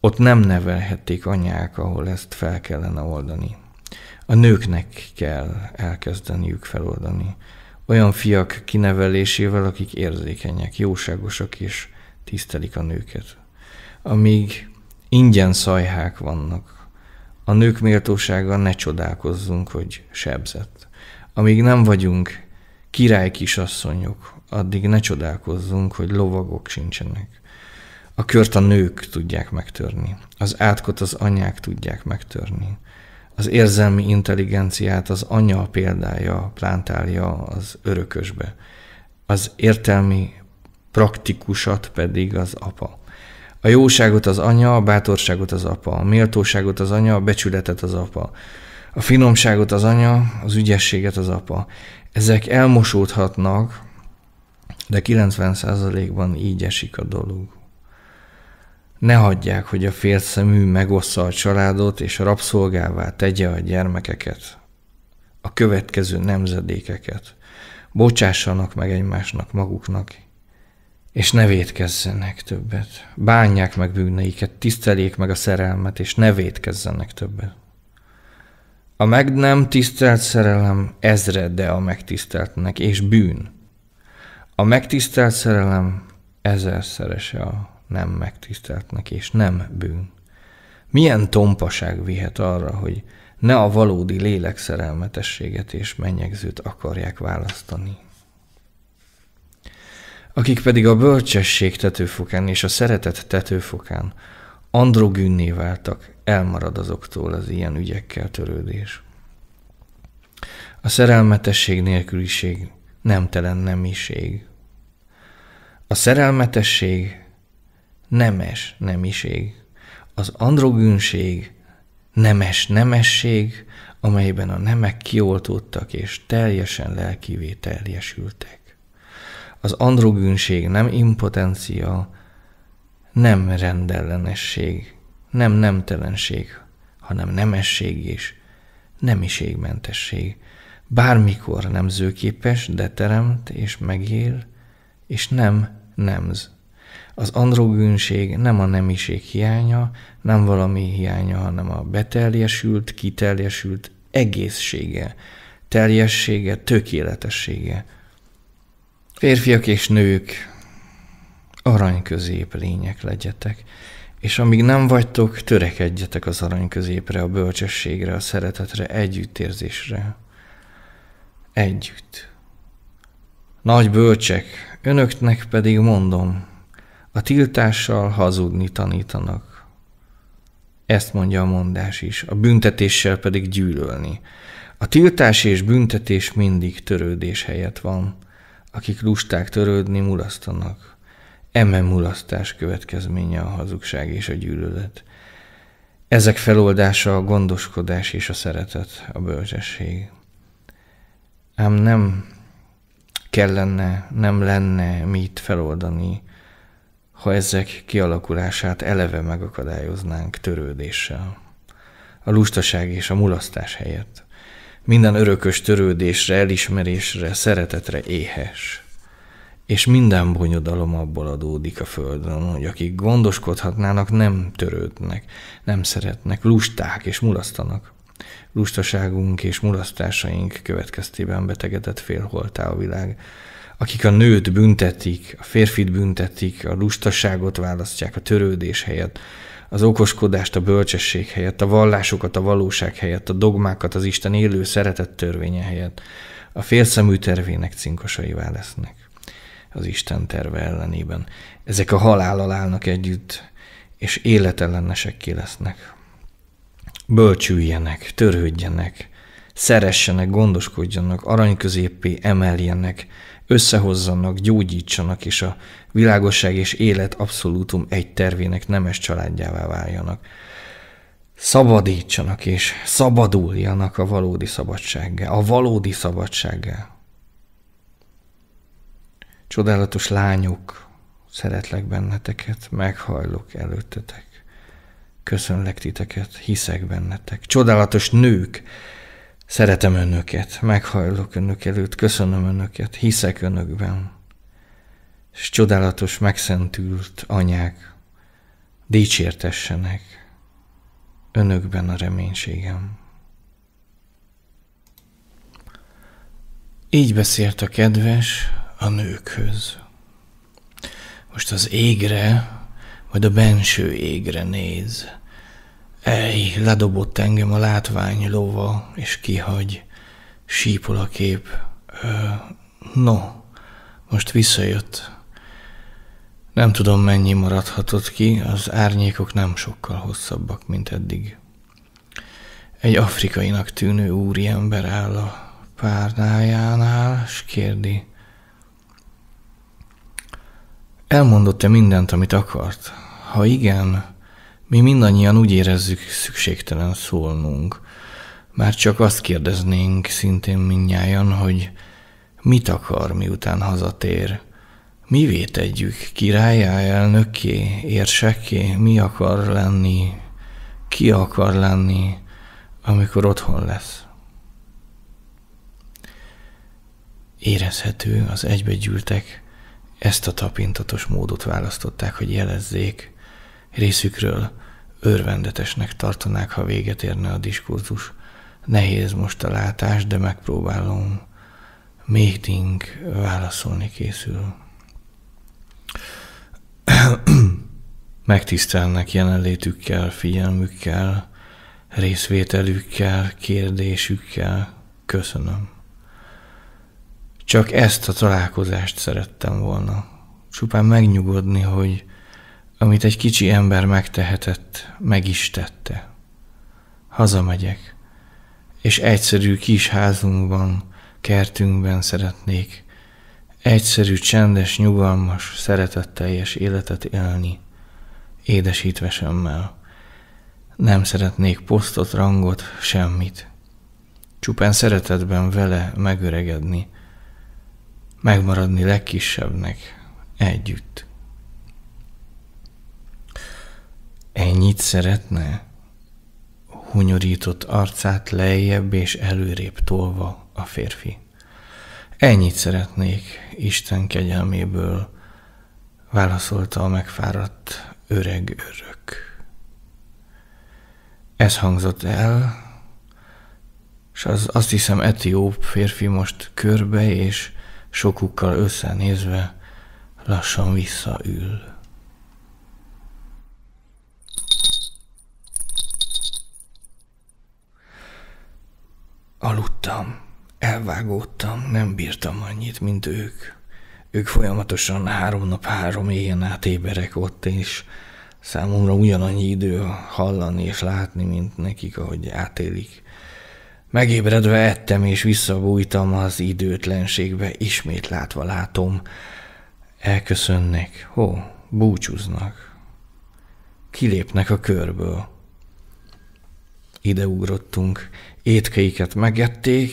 ott nem nevelhették anyák, ahol ezt fel kellene oldani. A nőknek kell elkezdeniük feloldani. Olyan fiak kinevelésével, akik érzékenyek, jóságosak és tisztelik a nőket. Amíg ingyen szajhák vannak, a nők méltósága ne csodálkozzunk, hogy sebzett. Amíg nem vagyunk kisasszonyok, addig ne csodálkozzunk, hogy lovagok sincsenek. A kört a nők tudják megtörni, az átkot az anyák tudják megtörni, az érzelmi intelligenciát az anya példája plántálja az örökösbe, az értelmi praktikusat pedig az apa. A jóságot az anya, a bátorságot az apa, a méltóságot az anya, a becsületet az apa, a finomságot az anya, az ügyességet az apa. Ezek elmosódhatnak, de 90%-ban így esik a dolog. Ne hagyják, hogy a félszemű megossza a családot és a rabszolgává tegye a gyermekeket, a következő nemzedékeket. Bocsássanak meg egymásnak maguknak, és ne védkezzenek többet. Bánják meg bűneiket, tiszteljék meg a szerelmet, és ne védkezzenek többet. A meg nem tisztelt szerelem ezrede a megtiszteltnek, és bűn. A megtisztelt szerelem ezerszerese a nem megtiszteltnek, és nem bűn. Milyen tompaság vihet arra, hogy ne a valódi lélek szerelmetességet és mennyegzőt akarják választani. Akik pedig a bölcsesség tetőfokán és a szeretet tetőfokán androgűnné váltak, elmarad azoktól az ilyen ügyekkel törődés. A szerelmetesség nélküliség nemtelen nemiség. A szerelmetesség nemes nemiség. Az androgűnség nemes nemesség, amelyben a nemek kioltódtak és teljesen lelkivé teljesültek. Az androgűnség nem impotencia, nem rendellenesség, nem nemtelenség, hanem nemesség és nemiségmentesség. Bármikor nemzőképes, de teremt és megél, és nem nemz. Az androgűnség nem a nemiség hiánya, nem valami hiánya, hanem a beteljesült, kiteljesült egészsége, teljessége, tökéletessége. Férfiak és nők, arany közép lények legyetek, és amíg nem vagytok, törekedjetek az arany középre, a bölcsességre, a szeretetre, együttérzésre. Együtt. Nagy bölcsek, önöknek pedig mondom, a tiltással hazudni tanítanak. Ezt mondja a mondás is, a büntetéssel pedig gyűlölni. A tiltás és büntetés mindig törődés helyett van. Akik lusták törődni, mulasztanak eme mulasztás következménye a hazugság és a gyűlölet. Ezek feloldása a gondoskodás és a szeretet, a bölcsesség. Ám nem kellene, nem lenne mit feloldani, ha ezek kialakulását eleve megakadályoznánk törődéssel. A lustaság és a mulasztás helyett. Minden örökös törődésre, elismerésre, szeretetre éhes és minden bonyodalom abból adódik a földön, hogy akik gondoskodhatnának, nem törődnek, nem szeretnek, lusták és mulasztanak. Lustaságunk és mulasztásaink következtében betegedett félholtá a világ. Akik a nőt büntetik, a férfit büntetik, a lustaságot választják a törődés helyett, az okoskodást a bölcsesség helyett, a vallásokat a valóság helyett, a dogmákat az Isten élő szeretett törvénye helyett, a félszemű tervének cinkosaivá lesznek az Isten terve ellenében. Ezek a halállal állnak együtt, és ki lesznek. Bölcsüljenek, törődjenek, szeressenek, gondoskodjanak, aranyközéppé emeljenek, összehozzanak, gyógyítsanak, és a világosság és élet abszolútum egy tervének nemes családjává váljanak. Szabadítsanak és szabaduljanak a valódi szabadsággal a valódi szabadsággal. Csodálatos lányok, szeretlek benneteket, meghajlok előttetek. Köszönlek titeket, hiszek bennetek. Csodálatos nők, szeretem önöket, meghajlok önök előtt, köszönöm önöket, hiszek önökben. És csodálatos, megszentült anyák, dicsértessenek önökben a reménységem. Így beszélt a kedves, a nőkhöz. Most az égre, vagy a benső égre néz. Ej, ledobott engem a látvány lova, és kihagy. Sípol a kép. Ö, no, most visszajött. Nem tudom, mennyi maradhatott ki, az árnyékok nem sokkal hosszabbak, mint eddig. Egy afrikainak tűnő úriember áll a párnájánál, és kérdi, Elmondott-e mindent, amit akart? Ha igen, mi mindannyian úgy érezzük, szükségtelen szólnunk. Már csak azt kérdeznénk szintén minnyájan, hogy mit akar, miután hazatér. Mi tegyük? Királyá, elnökké, érsekké? Mi akar lenni? Ki akar lenni, amikor otthon lesz? Érezhető az egybegyűltek ezt a tapintatos módot választották, hogy jelezzék. Részükről örvendetesnek tartanák, ha véget érne a diskurzus. Nehéz most a látás, de megpróbálom. Meeting válaszolni készül. [clears throat] Megtisztelnek jelenlétükkel, figyelmükkel, részvételükkel, kérdésükkel. Köszönöm. Csak ezt a találkozást szerettem volna. Csupán megnyugodni, hogy amit egy kicsi ember megtehetett, meg is tette. Hazamegyek, és egyszerű kis házunkban, kertünkben szeretnék egyszerű, csendes, nyugalmas, szeretetteljes életet élni, édesítvesemmel. Nem szeretnék posztot, rangot, semmit. Csupán szeretetben vele megöregedni, megmaradni legkisebbnek együtt. Ennyit szeretne? Hunyorított arcát lejjebb és előrébb tolva a férfi. Ennyit szeretnék Isten kegyelméből, válaszolta a megfáradt öreg örök. Ez hangzott el, és az azt hiszem etióp férfi most körbe és sokukkal összenézve lassan visszaül. Aludtam, elvágódtam, nem bírtam annyit, mint ők. Ők folyamatosan három nap, három éjjel át éberek ott, és számomra ugyanannyi idő hallani és látni, mint nekik, ahogy átélik Megébredve ettem és visszabújtam az időtlenségbe, ismét látva látom. Elköszönnek, hó, búcsúznak. Kilépnek a körből. Ideugrottunk, étkeiket megették,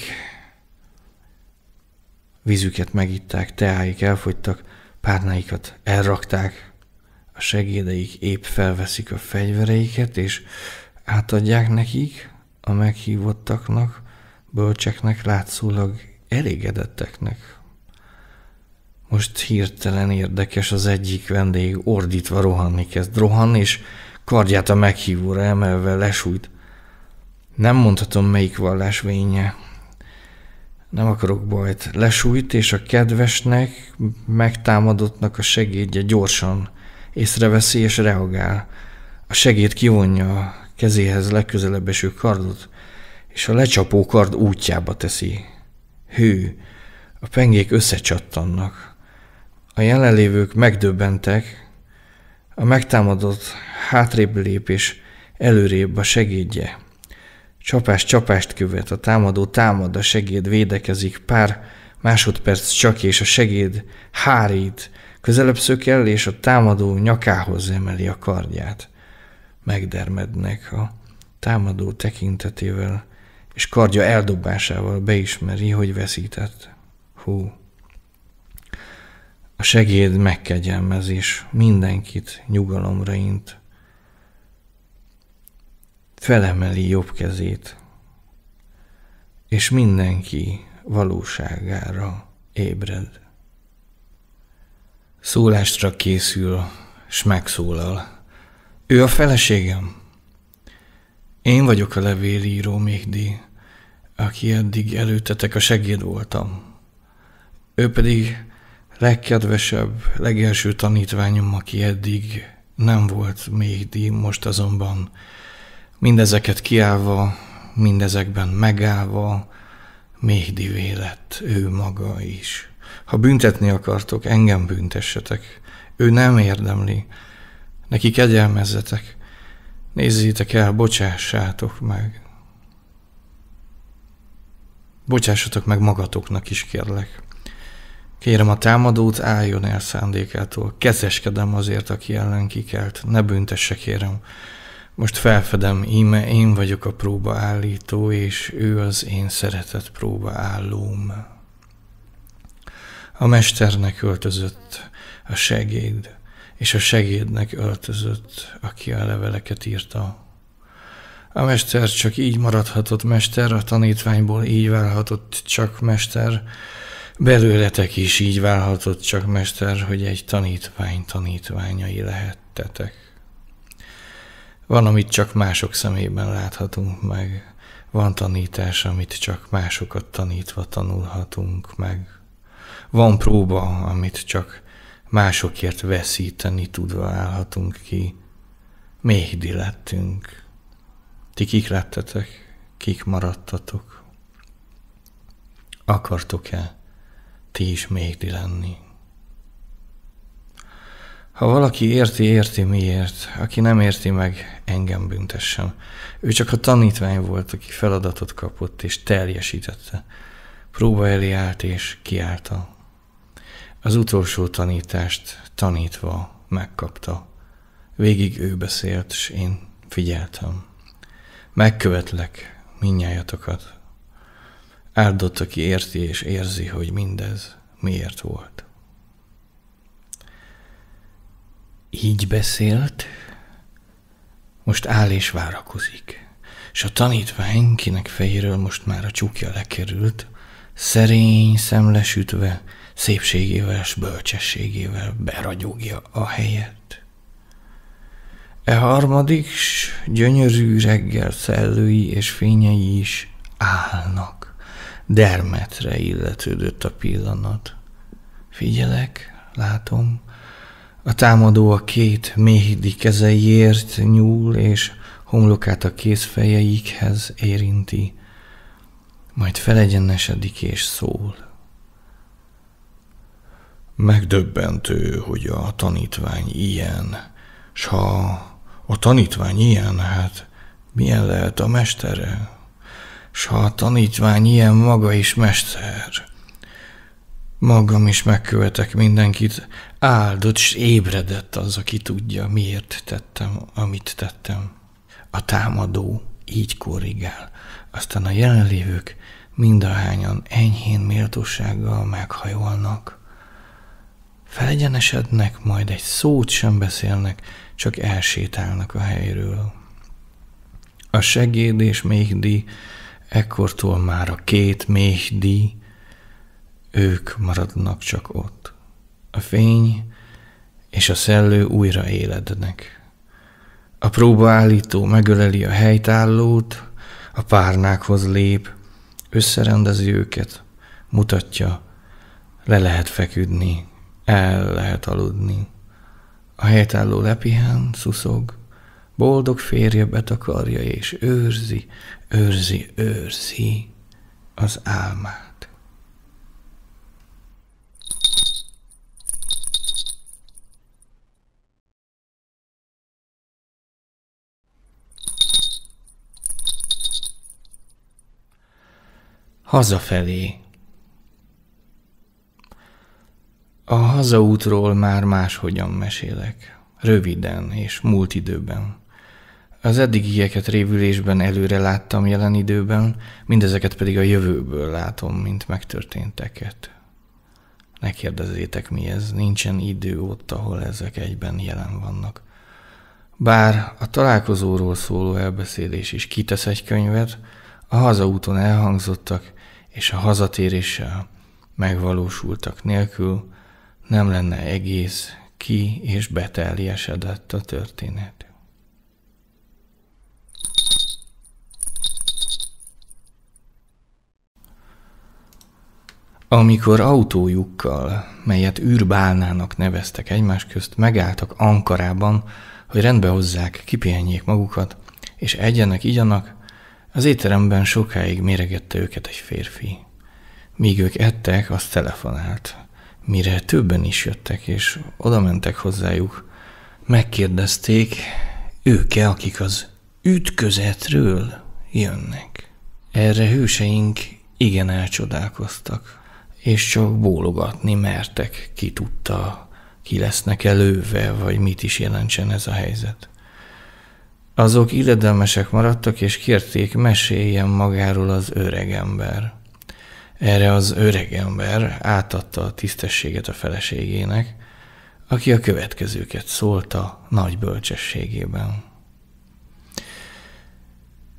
vízüket megitták, teáik elfogytak, párnáikat elrakták, a segédeik épp felveszik a fegyvereiket, és átadják nekik, a meghívottaknak, bölcseknek látszólag elégedetteknek. Most hirtelen érdekes az egyik vendég, ordítva rohanni kezd. Rohan, és kardját a meghívóra emelve lesújt. Nem mondhatom, melyik vallás vénye. Nem akarok bajt. Lesújt, és a kedvesnek, megtámadottnak a segédje gyorsan észreveszi és reagál. A segéd kivonja kezéhez legközelebb eső kardot, és a lecsapó kard útjába teszi. Hű, a pengék összecsattannak. A jelenlévők megdöbbentek, a megtámadott hátrébb lépés előrébb a segédje. Csapás csapást követ, a támadó támad, a segéd védekezik, pár másodperc csak, és a segéd hárít, közelebb el, és a támadó nyakához emeli a kardját megdermednek a támadó tekintetével és kardja eldobásával beismeri, hogy veszített. Hú. A segéd megkegyelmez, és mindenkit nyugalomra int. Felemeli jobb kezét, és mindenki valóságára ébred. Szólásra készül, s megszólal. Ő a feleségem. Én vagyok a levélíró mégdi, aki eddig előtetek a segéd voltam. Ő pedig legkedvesebb, legelső tanítványom, aki eddig nem volt mégdi most azonban mindezeket kiállva, mindezekben megállva, mégdi vélet, ő maga is. Ha büntetni akartok, engem büntessetek. Ő nem érdemli, neki kegyelmezzetek, nézzétek el, bocsássátok meg. Bocsássatok meg magatoknak is, kérlek. Kérem a támadót, álljon el szándékától. Kezeskedem azért, aki ellen kikelt. Ne büntesse, kérem. Most felfedem, íme én vagyok a próba állító, és ő az én szeretett próba állóm. A mesternek öltözött a segéd és a segédnek öltözött, aki a leveleket írta. A mester csak így maradhatott mester, a tanítványból így válhatott csak mester, belőletek is így válhatott csak mester, hogy egy tanítvány tanítványai lehettetek. Van, amit csak mások szemében láthatunk meg, van tanítás, amit csak másokat tanítva tanulhatunk meg. Van próba, amit csak másokért veszíteni tudva állhatunk ki. Méhdi lettünk. Ti kik lettetek? Kik maradtatok? Akartok-e ti is méhdi lenni? Ha valaki érti, érti miért, aki nem érti meg, engem büntessen. Ő csak a tanítvány volt, aki feladatot kapott és teljesítette. Próba elé állt és kiállta az utolsó tanítást tanítva megkapta. Végig ő beszélt, és én figyeltem. Megkövetlek minnyájatokat. Áldott, aki érti és érzi, hogy mindez miért volt. Így beszélt, most áll és várakozik, és a tanítvány, kinek fejéről most már a csukja lekerült, szerény, szemlesütve, szépségével és bölcsességével beragyogja a helyet. E harmadik s gyönyörű reggel szellői és fényei is állnak, dermetre illetődött a pillanat. Figyelek, látom, a támadó a két méhidi kezeiért nyúl, és homlokát a kézfejeikhez érinti, majd felegyenesedik és szól. Megdöbbentő, hogy a tanítvány ilyen, s ha a tanítvány ilyen, hát milyen lehet a mestere? S ha a tanítvány ilyen, maga is mester. Magam is megkövetek mindenkit, áldott és ébredett az, aki tudja, miért tettem, amit tettem. A támadó így korrigál, aztán a jelenlévők mindahányan enyhén méltósággal meghajolnak. Felegyenesednek, majd egy szót sem beszélnek, csak elsétálnak a helyről. A segéd és Méhdi ekkortól már a két Méhdi, ők maradnak csak ott. A fény és a szellő újra élednek. A próbaállító megöleli a helytállót, a párnákhoz lép, összerendezi őket, mutatja, le lehet feküdni, el lehet aludni. A helytálló lepihen, szuszog, boldog férje betakarja és őrzi, őrzi, őrzi az álmát. Hazafelé A hazaútról már máshogyan mesélek. Röviden és múlt időben. Az eddigieket révülésben előre láttam jelen időben, mindezeket pedig a jövőből látom, mint megtörténteket. Ne kérdezzétek mi ez, nincsen idő ott, ahol ezek egyben jelen vannak. Bár a találkozóról szóló elbeszélés is kitesz egy könyvet, a hazaúton elhangzottak és a hazatéréssel megvalósultak nélkül nem lenne egész ki és beteljesedett a történet. Amikor autójukkal, melyet űrbálnának neveztek egymás közt, megálltak Ankarában, hogy rendbe hozzák, kipihenjék magukat, és egyenek, igyanak, az étteremben sokáig méregette őket egy férfi. Míg ők ettek, az telefonált mire többen is jöttek, és oda mentek hozzájuk, megkérdezték, ők akik az ütközetről jönnek. Erre hőseink igen elcsodálkoztak, és csak bólogatni mertek, ki tudta, ki lesznek előve, vagy mit is jelentsen ez a helyzet. Azok illedelmesek maradtak, és kérték, meséljen magáról az öreg ember. Erre az öreg ember átadta a tisztességet a feleségének, aki a következőket szólta nagy bölcsességében.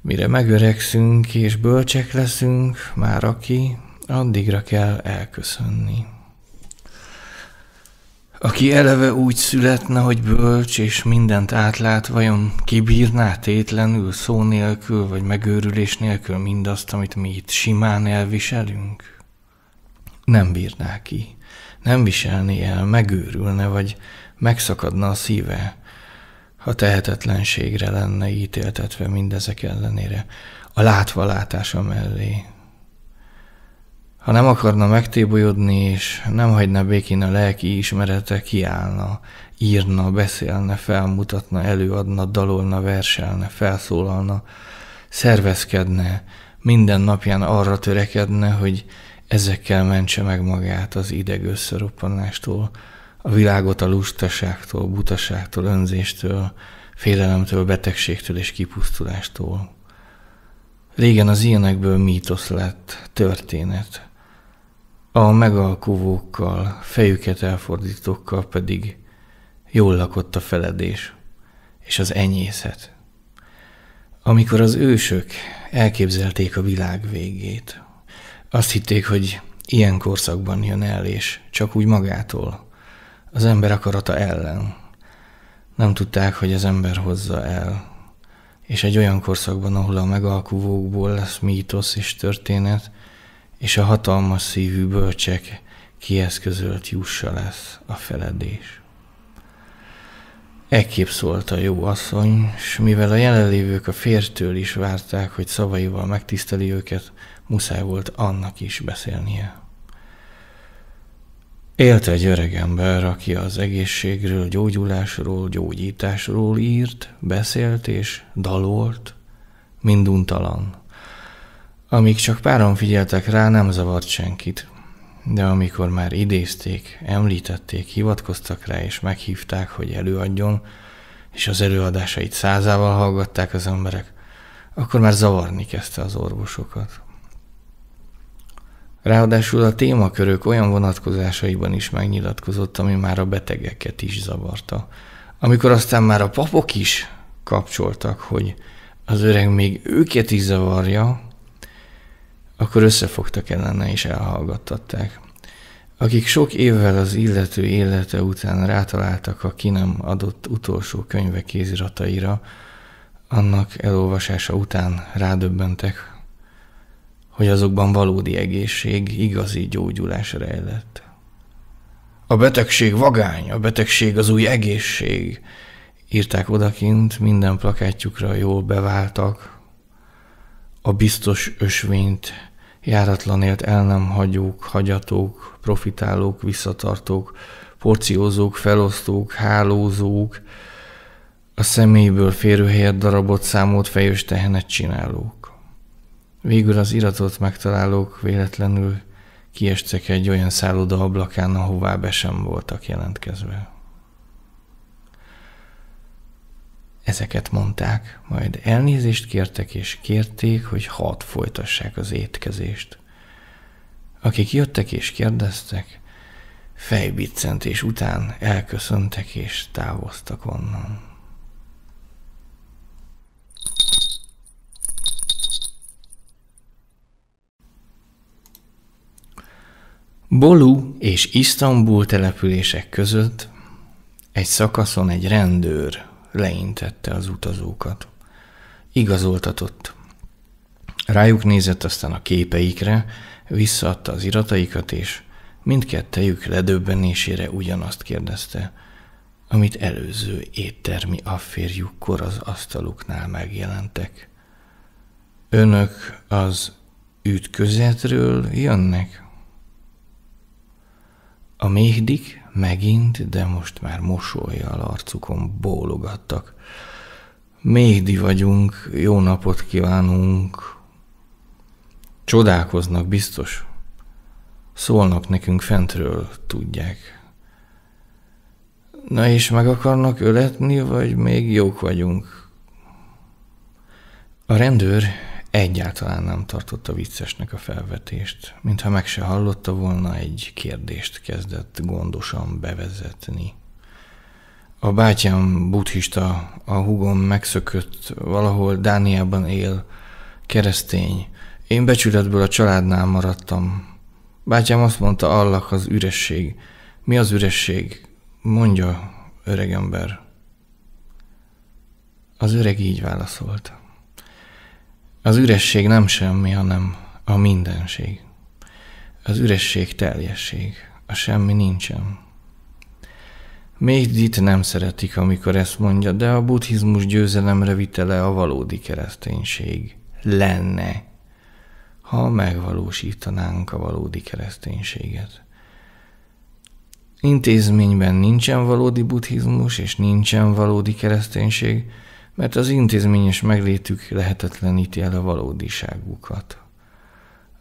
Mire megöregszünk és bölcsek leszünk, már aki, addigra kell elköszönni. Aki eleve úgy születne, hogy bölcs és mindent átlát, vajon kibírná tétlenül, szó nélkül vagy megőrülés nélkül mindazt, amit mi itt simán elviselünk? Nem bírná ki. Nem viselné el, megőrülne, vagy megszakadna a szíve, ha tehetetlenségre lenne ítéltetve mindezek ellenére, a látvalátása mellé, ha nem akarna megtébolyodni, és nem hagyna békén a lelki ismerete, kiállna, írna, beszélne, felmutatna, előadna, dalolna, verselne, felszólalna, szervezkedne, minden napján arra törekedne, hogy ezekkel mentse meg magát az ideg összeroppanástól, a világot a lustaságtól, butaságtól, önzéstől, félelemtől, betegségtől és kipusztulástól. Régen az ilyenekből mítosz lett, történet, a megalkuvókkal, fejüket elfordítókkal pedig jól lakott a feledés és az enyészet. Amikor az ősök elképzelték a világ végét, azt hitték, hogy ilyen korszakban jön el, és csak úgy magától, az ember akarata ellen. Nem tudták, hogy az ember hozza el. És egy olyan korszakban, ahol a megalkuvókból lesz mítosz és történet, és a hatalmas szívű bölcsek kieszközölt jussa lesz a feledés. Ekképp szólt a jó asszony, s mivel a jelenlévők a fértől is várták, hogy szavaival megtiszteli őket, muszáj volt annak is beszélnie. Élt egy öreg ember, aki az egészségről, gyógyulásról, gyógyításról írt, beszélt és dalolt, minduntalan. Amíg csak páron figyeltek rá, nem zavart senkit. De amikor már idézték, említették, hivatkoztak rá és meghívták, hogy előadjon, és az előadásait százával hallgatták az emberek, akkor már zavarni kezdte az orvosokat. Ráadásul a témakörök olyan vonatkozásaiban is megnyilatkozott, ami már a betegeket is zavarta. Amikor aztán már a papok is kapcsoltak, hogy az öreg még őket is zavarja, akkor összefogtak ellene és elhallgattatták. Akik sok évvel az illető élete után rátaláltak a ki nem adott utolsó könyve kézirataira, annak elolvasása után rádöbbentek, hogy azokban valódi egészség, igazi gyógyulás rejlett. A betegség vagány, a betegség az új egészség, írták odakint, minden plakátjukra jól beváltak, a biztos ösvényt járatlanért el nem hagyók, hagyatók, profitálók, visszatartók, porciózók, felosztók, hálózók, a személyből férőhelyet darabot számolt fejös tehenet csinálók. Végül az iratot megtalálók véletlenül kiestek egy olyan szálloda ablakán, ahová be sem voltak jelentkezve. Ezeket mondták, majd elnézést kértek és kérték, hogy hadd folytassák az étkezést. Akik jöttek és kérdeztek, fejbiccentés után elköszöntek és távoztak onnan. Bolu és Isztambul települések között egy szakaszon egy rendőr leintette az utazókat. Igazoltatott. Rájuk nézett aztán a képeikre, visszaadta az irataikat, és mindkettejük ledöbbenésére ugyanazt kérdezte, amit előző éttermi afférjukkor az asztaluknál megjelentek. Önök az ütközetről jönnek? A méhdik Megint, de most már mosolyjal arcukon bólogattak. Méhdi vagyunk, jó napot kívánunk. Csodálkoznak biztos. Szólnak nekünk fentről, tudják. Na és meg akarnak öletni, vagy még jók vagyunk? A rendőr Egyáltalán nem tartotta viccesnek a felvetést, mintha meg se hallotta volna, egy kérdést kezdett gondosan bevezetni. A bátyám buddhista, a hugom megszökött, valahol Dániában él, keresztény. Én becsületből a családnál maradtam. Bátyám azt mondta, allak az üresség. Mi az üresség? Mondja, öregember. Az öreg így válaszolta. Az üresség nem semmi, hanem a mindenség. Az üresség teljesség, a semmi nincsen. Még itt nem szeretik, amikor ezt mondja, de a buddhizmus győzelemre vitele a valódi kereszténység. Lenne, ha megvalósítanánk a valódi kereszténységet. Intézményben nincsen valódi buddhizmus, és nincsen valódi kereszténység, mert az intézményes meglétük lehetetleníti el a valódiságukat.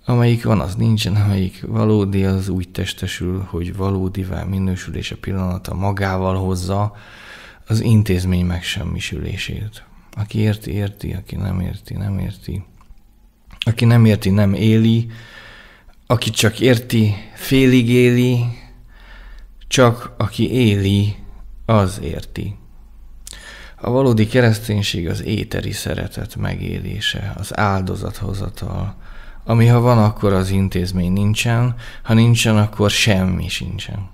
Amelyik van, az nincsen, amelyik valódi, az úgy testesül, hogy valódivá minősülése pillanata magával hozza az intézmény megsemmisülését. Aki érti, érti, aki nem érti, nem érti. Aki nem érti, nem éli, aki csak érti, félig éli, csak aki éli, az érti. A valódi kereszténység az éteri szeretet megélése, az áldozathozatal, ami ha van, akkor az intézmény nincsen, ha nincsen, akkor semmi sincsen.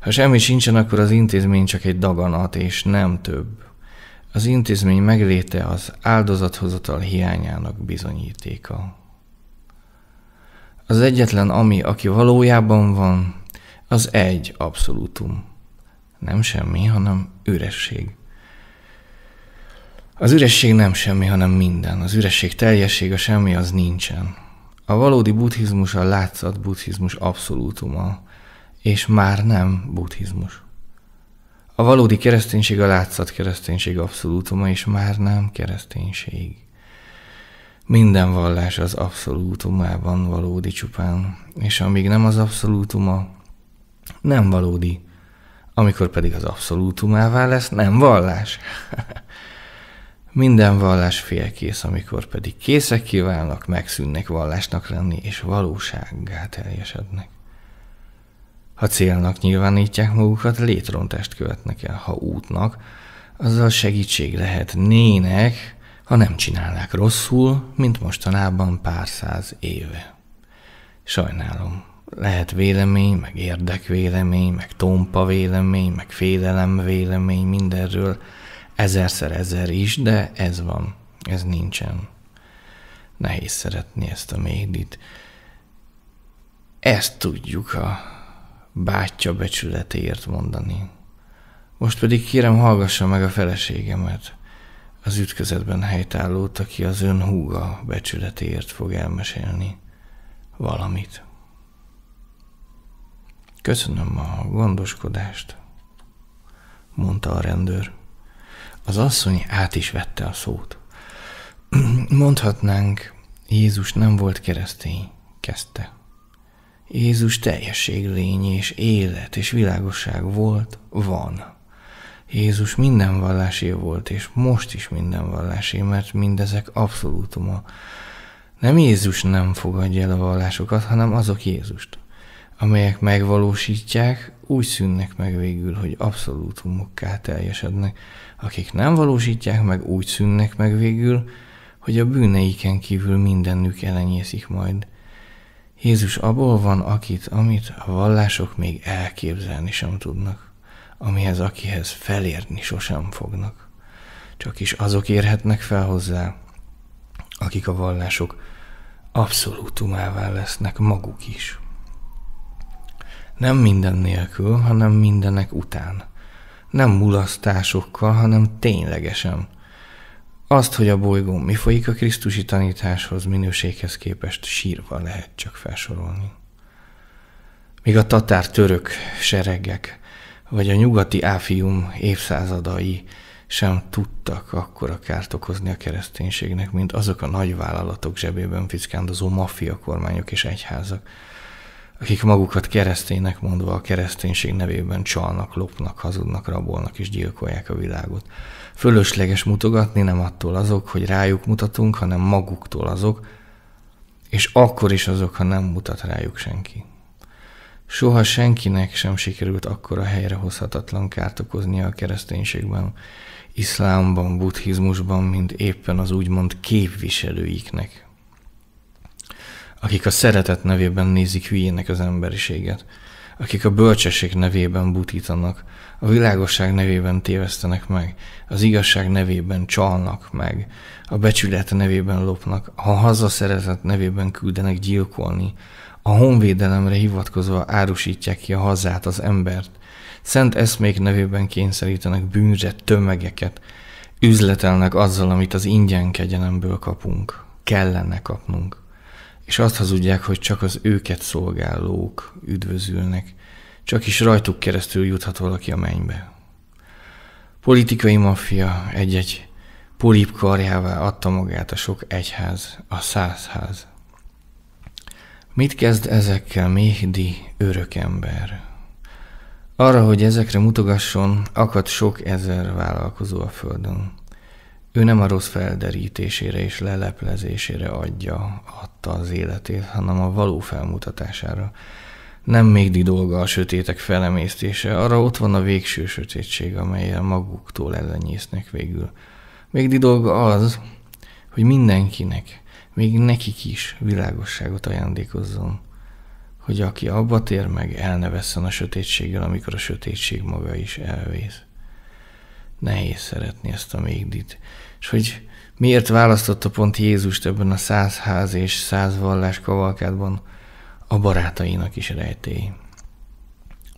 Ha semmi sincsen, akkor az intézmény csak egy daganat, és nem több. Az intézmény megléte az áldozathozatal hiányának bizonyítéka. Az egyetlen ami, aki valójában van, az egy abszolútum. Nem semmi, hanem üresség. Az üresség nem semmi, hanem minden. Az üresség teljesség, a semmi az nincsen. A valódi buddhizmus a látszat buddhizmus abszolútuma, és már nem buddhizmus. A valódi kereszténység a látszat kereszténység abszolútuma, és már nem kereszténység. Minden vallás az abszolútumában valódi csupán, és amíg nem az abszolútuma, nem valódi. Amikor pedig az abszolútumává lesz, nem vallás. [laughs] Minden vallás félkész, amikor pedig készek kiválnak, megszűnnek vallásnak lenni, és valósággá teljesednek. Ha célnak nyilvánítják magukat, létrontást követnek el, ha útnak, azzal segítség lehet nének, ha nem csinálnák rosszul, mint mostanában pár száz éve. Sajnálom, lehet vélemény, meg érdekvélemény, meg tompa vélemény, meg félelem vélemény mindenről, ezerszer ezer is, de ez van, ez nincsen. Nehéz szeretni ezt a médit. Ezt tudjuk a bátyja becsületéért mondani. Most pedig kérem, hallgassa meg a feleségemet, az ütközetben helytállót, aki az ön húga becsületéért fog elmesélni valamit. Köszönöm a gondoskodást, mondta a rendőr. Az asszony át is vette a szót. [clears throat] Mondhatnánk, Jézus nem volt keresztény, kezdte. Jézus teljesség lény és élet és világosság volt, van. Jézus minden vallásé volt, és most is minden vallásé, mert mindezek abszolútuma. Nem Jézus nem fogadja el a vallásokat, hanem azok Jézust amelyek megvalósítják, úgy szűnnek meg végül, hogy abszolútumokká teljesednek, akik nem valósítják meg, úgy szűnnek meg végül, hogy a bűneiken kívül mindennük elenyészik majd. Jézus abból van, akit, amit a vallások még elképzelni sem tudnak, amihez, akihez felérni sosem fognak. Csak is azok érhetnek fel hozzá, akik a vallások abszolútumává lesznek maguk is. Nem minden nélkül, hanem mindenek után. Nem mulasztásokkal, hanem ténylegesen. Azt, hogy a bolygón mi folyik a krisztusi tanításhoz, minőséghez képest sírva lehet csak felsorolni. Míg a tatár török seregek, vagy a nyugati áfium évszázadai sem tudtak akkora kárt okozni a kereszténységnek, mint azok a nagyvállalatok zsebében fickándozó maffia kormányok és egyházak, akik magukat kereszténynek mondva a kereszténység nevében csalnak, lopnak, hazudnak, rabolnak és gyilkolják a világot. Fölösleges mutogatni nem attól azok, hogy rájuk mutatunk, hanem maguktól azok, és akkor is azok, ha nem mutat rájuk senki. Soha senkinek sem sikerült akkor a helyrehozhatatlan kárt okoznia a kereszténységben, iszlámban, buddhizmusban, mint éppen az úgymond képviselőiknek, akik a szeretet nevében nézik hülyének az emberiséget, akik a bölcsesség nevében butítanak, a világosság nevében tévesztenek meg, az igazság nevében csalnak meg, a becsület nevében lopnak, a hazaszeretet nevében küldenek gyilkolni, a honvédelemre hivatkozva árusítják ki a hazát, az embert, szent eszmék nevében kényszerítenek bűnre tömegeket, üzletelnek azzal, amit az ingyen kegyelemből kapunk, kellene kapnunk és azt hazudják, hogy csak az őket szolgálók üdvözülnek, csak is rajtuk keresztül juthat valaki a mennybe. Politikai maffia egy-egy polip karjává adta magát a sok egyház, a százház. Mit kezd ezekkel Méhdi örök ember? Arra, hogy ezekre mutogasson, akad sok ezer vállalkozó a földön. Ő nem a rossz felderítésére és leleplezésére adja, adta az életét, hanem a való felmutatására. Nem még dolga a sötétek felemésztése, arra ott van a végső sötétség, amelyel maguktól ellenyésznek végül. Még dolga az, hogy mindenkinek, még nekik is világosságot ajándékozzon, hogy aki abba tér meg, elnevesszen a sötétséggel, amikor a sötétség maga is elvész. Nehéz szeretni ezt a mégdit, és hogy miért választotta pont Jézust ebben a száz ház és száz vallás kavalkádban a barátainak is rejtély.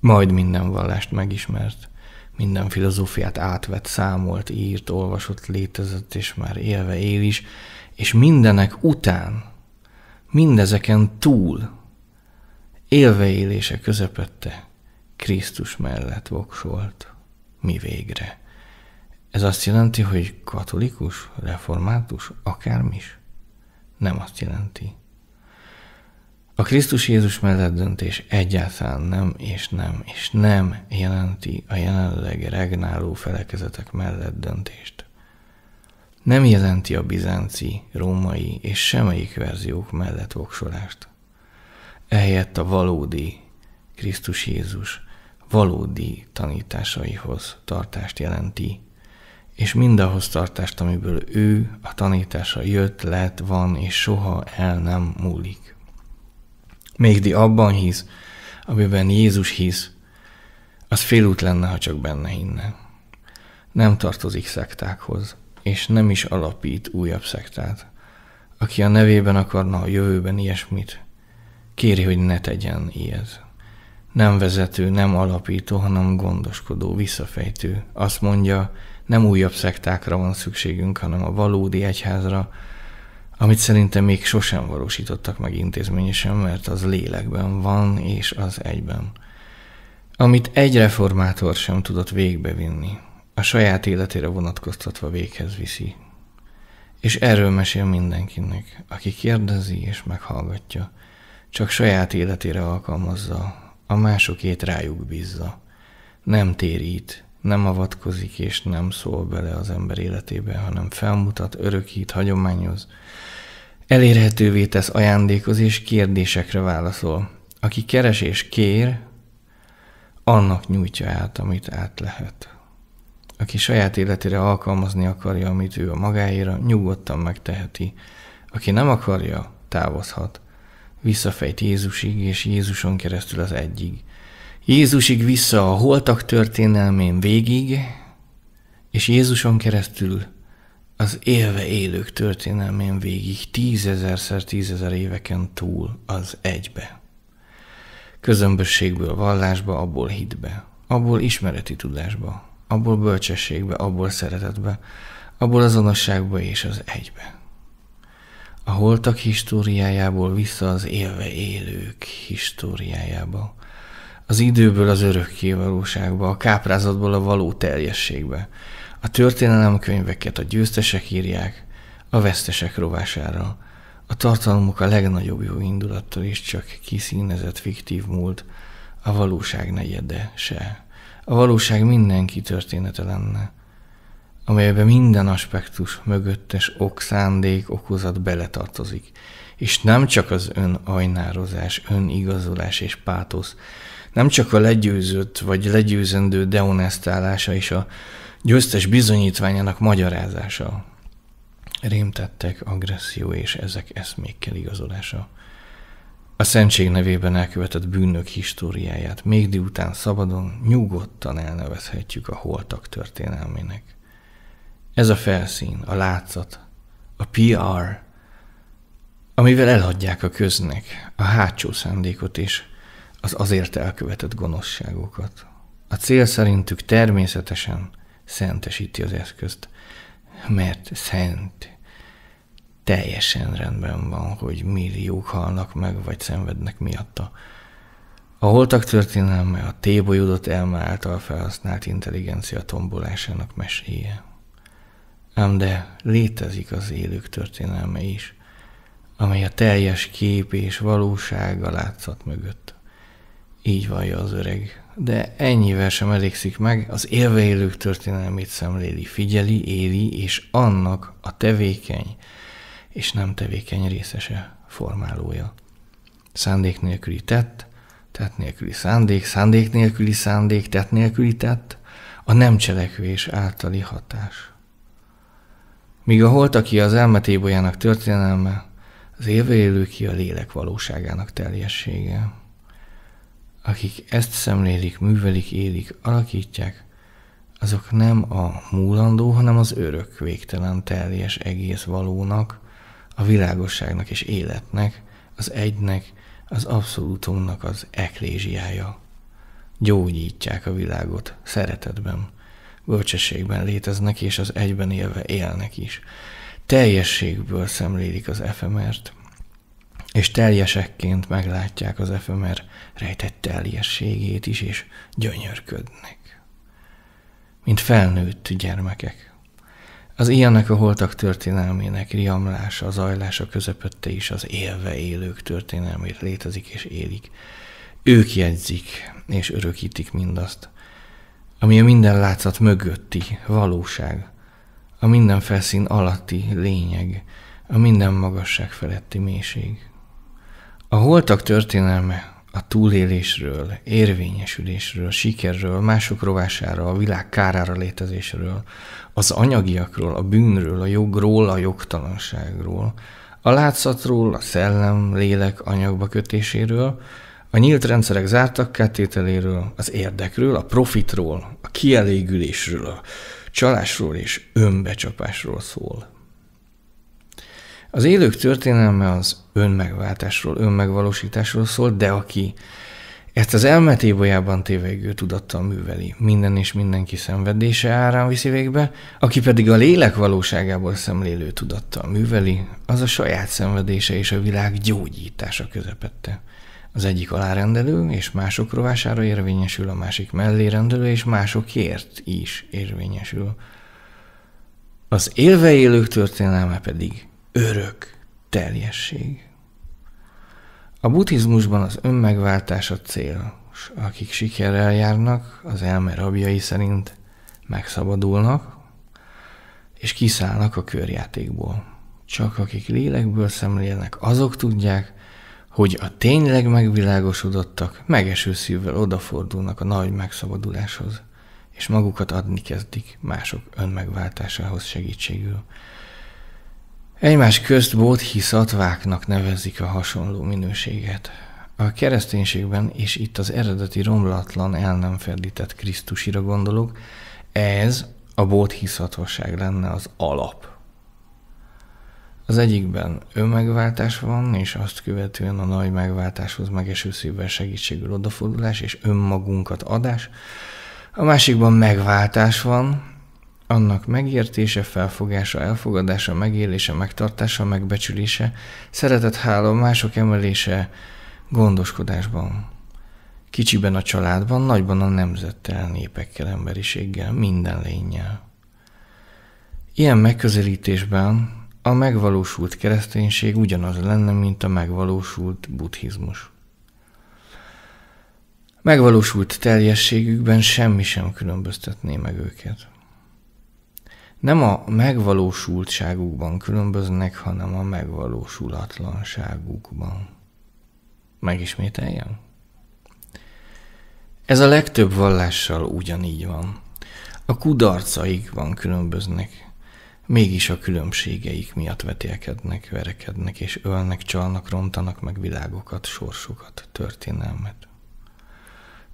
Majd minden vallást megismert, minden filozófiát átvett, számolt, írt, olvasott, létezett, és már élve él is, és mindenek után, mindezeken túl, élve élése közepette, Krisztus mellett voksolt, mi végre. Ez azt jelenti, hogy katolikus, református, akármis? Nem azt jelenti. A Krisztus Jézus mellett döntés egyáltalán nem és nem és nem jelenti a jelenleg regnáló felekezetek mellett döntést. Nem jelenti a bizánci, római és semmelyik verziók mellett voksolást. Ehelyett a valódi Krisztus Jézus valódi tanításaihoz tartást jelenti és mindahhoz tartást, amiből ő a tanítása jött, lett, van, és soha el nem múlik. Mégdi abban hisz, amiben Jézus hisz, az félút lenne, ha csak benne hinne. Nem tartozik szektákhoz, és nem is alapít újabb szektát. Aki a nevében akarna a jövőben ilyesmit, kéri, hogy ne tegyen ilyet. Nem vezető, nem alapító, hanem gondoskodó, visszafejtő. Azt mondja, nem újabb szektákra van szükségünk, hanem a valódi egyházra, amit szerintem még sosem valósítottak meg intézményesen, mert az lélekben van, és az egyben. Amit egy reformátor sem tudott végbevinni, a saját életére vonatkoztatva véghez viszi. És erről mesél mindenkinek, aki kérdezi és meghallgatja, csak saját életére alkalmazza, a másokét rájuk bízza. Nem térít, nem avatkozik és nem szól bele az ember életébe, hanem felmutat, örökít, hagyományoz, elérhetővé tesz, ajándékoz és kérdésekre válaszol. Aki keres és kér, annak nyújtja át, amit át lehet. Aki saját életére alkalmazni akarja, amit ő a magáéra, nyugodtan megteheti. Aki nem akarja, távozhat. Visszafejt Jézusig és Jézuson keresztül az egyig. Jézusig vissza a holtak történelmén végig, és Jézuson keresztül az élve élők történelmén végig, tízezerszer, tízezer éveken túl az egybe. Közömbösségből vallásba, abból hitbe, abból ismereti tudásba, abból bölcsességbe, abból szeretetbe, abból azonosságba és az egybe. A holtak históriájából vissza az élve élők históriájába, az időből az örökké valóságba, a káprázatból a való teljességbe. A történelem könyveket a győztesek írják, a vesztesek rovására. A tartalmuk a legnagyobb jó indulattal is csak kiszínezett fiktív múlt, a valóság negyede se. A valóság mindenki története lenne, amelyben minden aspektus mögöttes ok, szándék, okozat beletartozik, és nem csak az önajnározás, önigazolás és pátosz, nem csak a legyőzött vagy legyőzendő deonestálása és a győztes bizonyítványának magyarázása, rémtettek, agresszió és ezek eszmékkel igazolása. A szentség nevében elkövetett bűnök históriáját még délután szabadon, nyugodtan elnevezhetjük a holtak történelmének. Ez a felszín, a látszat, a PR, amivel elhagyják a köznek a hátsó szándékot és az azért elkövetett gonoszságokat. A cél szerintük természetesen szentesíti az eszközt, mert szent, teljesen rendben van, hogy milliók halnak meg, vagy szenvednek miatta. A holtak történelme a tébolyodott elme által felhasznált intelligencia tombolásának meséje. Ám de létezik az élők történelme is, amely a teljes kép és valósága látszat mögött így vallja az öreg. De ennyivel sem elégszik meg, az élve élők történelmét szemléli, figyeli, éli, és annak a tevékeny és nem tevékeny részese formálója. Szándék nélküli tett, tett nélküli szándék, szándék nélküli szándék, tett nélküli tett, a nem cselekvés általi hatás. Míg a holt, aki az elmetébolyának történelme, az élve ki a lélek valóságának teljessége akik ezt szemlélik, művelik, élik, alakítják, azok nem a múlandó, hanem az örök, végtelen, teljes, egész valónak, a világosságnak és életnek, az egynek, az abszolútumnak az eklésiája. Gyógyítják a világot szeretetben, bölcsességben léteznek, és az egyben élve élnek is. Teljességből szemlélik az efemert, és teljesekként meglátják az efemer rejtett teljességét is, és gyönyörködnek. Mint felnőtt gyermekek. Az ilyenek a holtak történelmének riamlása, ajlása közepette is az élve élők történelmét létezik és élik. Ők jegyzik és örökítik mindazt, ami a minden látszat mögötti valóság, a minden felszín alatti lényeg, a minden magasság feletti mélység. A holtak történelme a túlélésről, érvényesülésről, sikerről, mások rovására, a világ kárára létezésről, az anyagiakról, a bűnről, a jogról, a jogtalanságról, a látszatról, a szellem, lélek anyagba kötéséről, a nyílt rendszerek zártak kettételéről, az érdekről, a profitról, a kielégülésről, a csalásról és önbecsapásról szól. Az élők történelme az önmegváltásról, önmegvalósításról szól, de aki ezt az elmet tévegő tudattal műveli, minden és mindenki szenvedése árán viszi végbe, aki pedig a lélek valóságából szemlélő tudattal műveli, az a saját szenvedése és a világ gyógyítása közepette. Az egyik alárendelő és mások rovására érvényesül, a másik mellé rendelő és másokért is érvényesül. Az élve élők történelme pedig örök teljesség. A buddhizmusban az önmegváltás a cél, és akik sikerrel járnak, az elme rabjai szerint megszabadulnak, és kiszállnak a körjátékból. Csak akik lélekből szemlélnek, azok tudják, hogy a tényleg megvilágosodottak megeső szívvel odafordulnak a nagy megszabaduláshoz, és magukat adni kezdik mások önmegváltásához segítségül. Egymás közt bodhisattváknak nevezik a hasonló minőséget. A kereszténységben, és itt az eredeti romlatlan, el nem ferdített Krisztusira gondolok, ez a bodhiszattvaság lenne az alap. Az egyikben önmegváltás van, és azt követően a nagy megváltáshoz megeső szívvel segítségül odafordulás és önmagunkat adás. A másikban megváltás van, annak megértése, felfogása, elfogadása, megélése, megtartása, megbecsülése, szeretet, háló, mások emelése, gondoskodásban. Kicsiben a családban, nagyban a nemzettel, népekkel, emberiséggel, minden lényel. Ilyen megközelítésben a megvalósult kereszténység ugyanaz lenne, mint a megvalósult buddhizmus. Megvalósult teljességükben semmi sem különböztetné meg őket nem a megvalósultságukban különböznek, hanem a megvalósulatlanságukban. Megismételjem? Ez a legtöbb vallással ugyanígy van. A kudarcaikban különböznek, mégis a különbségeik miatt vetélkednek, verekednek és ölnek, csalnak, rontanak meg világokat, sorsokat, történelmet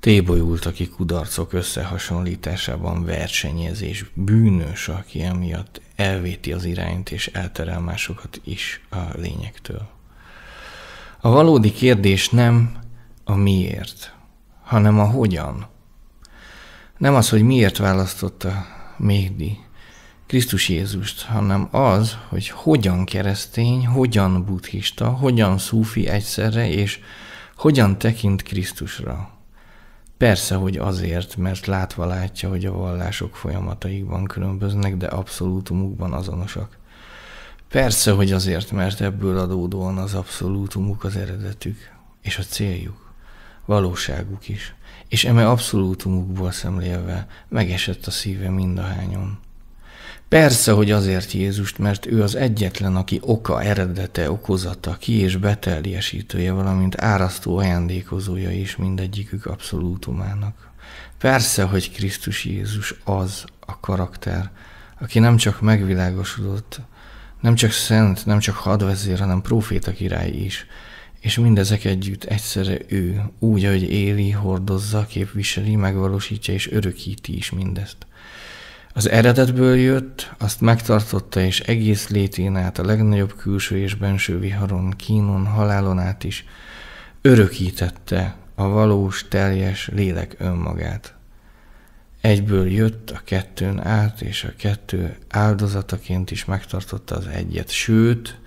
tébolyult, aki kudarcok összehasonlításában versenyezés, bűnös, aki emiatt elvéti az irányt és elterel másokat is a lényektől. A valódi kérdés nem a miért, hanem a hogyan. Nem az, hogy miért választotta Mégdi Krisztus Jézust, hanem az, hogy hogyan keresztény, hogyan buddhista, hogyan szúfi egyszerre, és hogyan tekint Krisztusra. Persze, hogy azért, mert látva látja, hogy a vallások folyamataikban különböznek, de abszolútumukban azonosak. Persze, hogy azért, mert ebből adódóan az abszolútumuk az eredetük, és a céljuk, valóságuk is, és eme abszolútumukból szemlélve megesett a szíve mindahányon. Persze, hogy azért Jézust, mert ő az egyetlen, aki oka, eredete, okozata, ki és beteljesítője, valamint árasztó ajándékozója is mindegyikük abszolútumának. Persze, hogy Krisztus Jézus az a karakter, aki nem csak megvilágosodott, nem csak szent, nem csak hadvezér, hanem próféta király is, és mindezek együtt egyszerre ő, úgy, ahogy éli, hordozza, képviseli, megvalósítja és örökíti is mindezt. Az eredetből jött, azt megtartotta és egész létén át a legnagyobb külső és benső viharon, kínon, halálon át is örökítette a valós, teljes lélek önmagát. Egyből jött a kettőn át, és a kettő áldozataként is megtartotta az egyet. Sőt,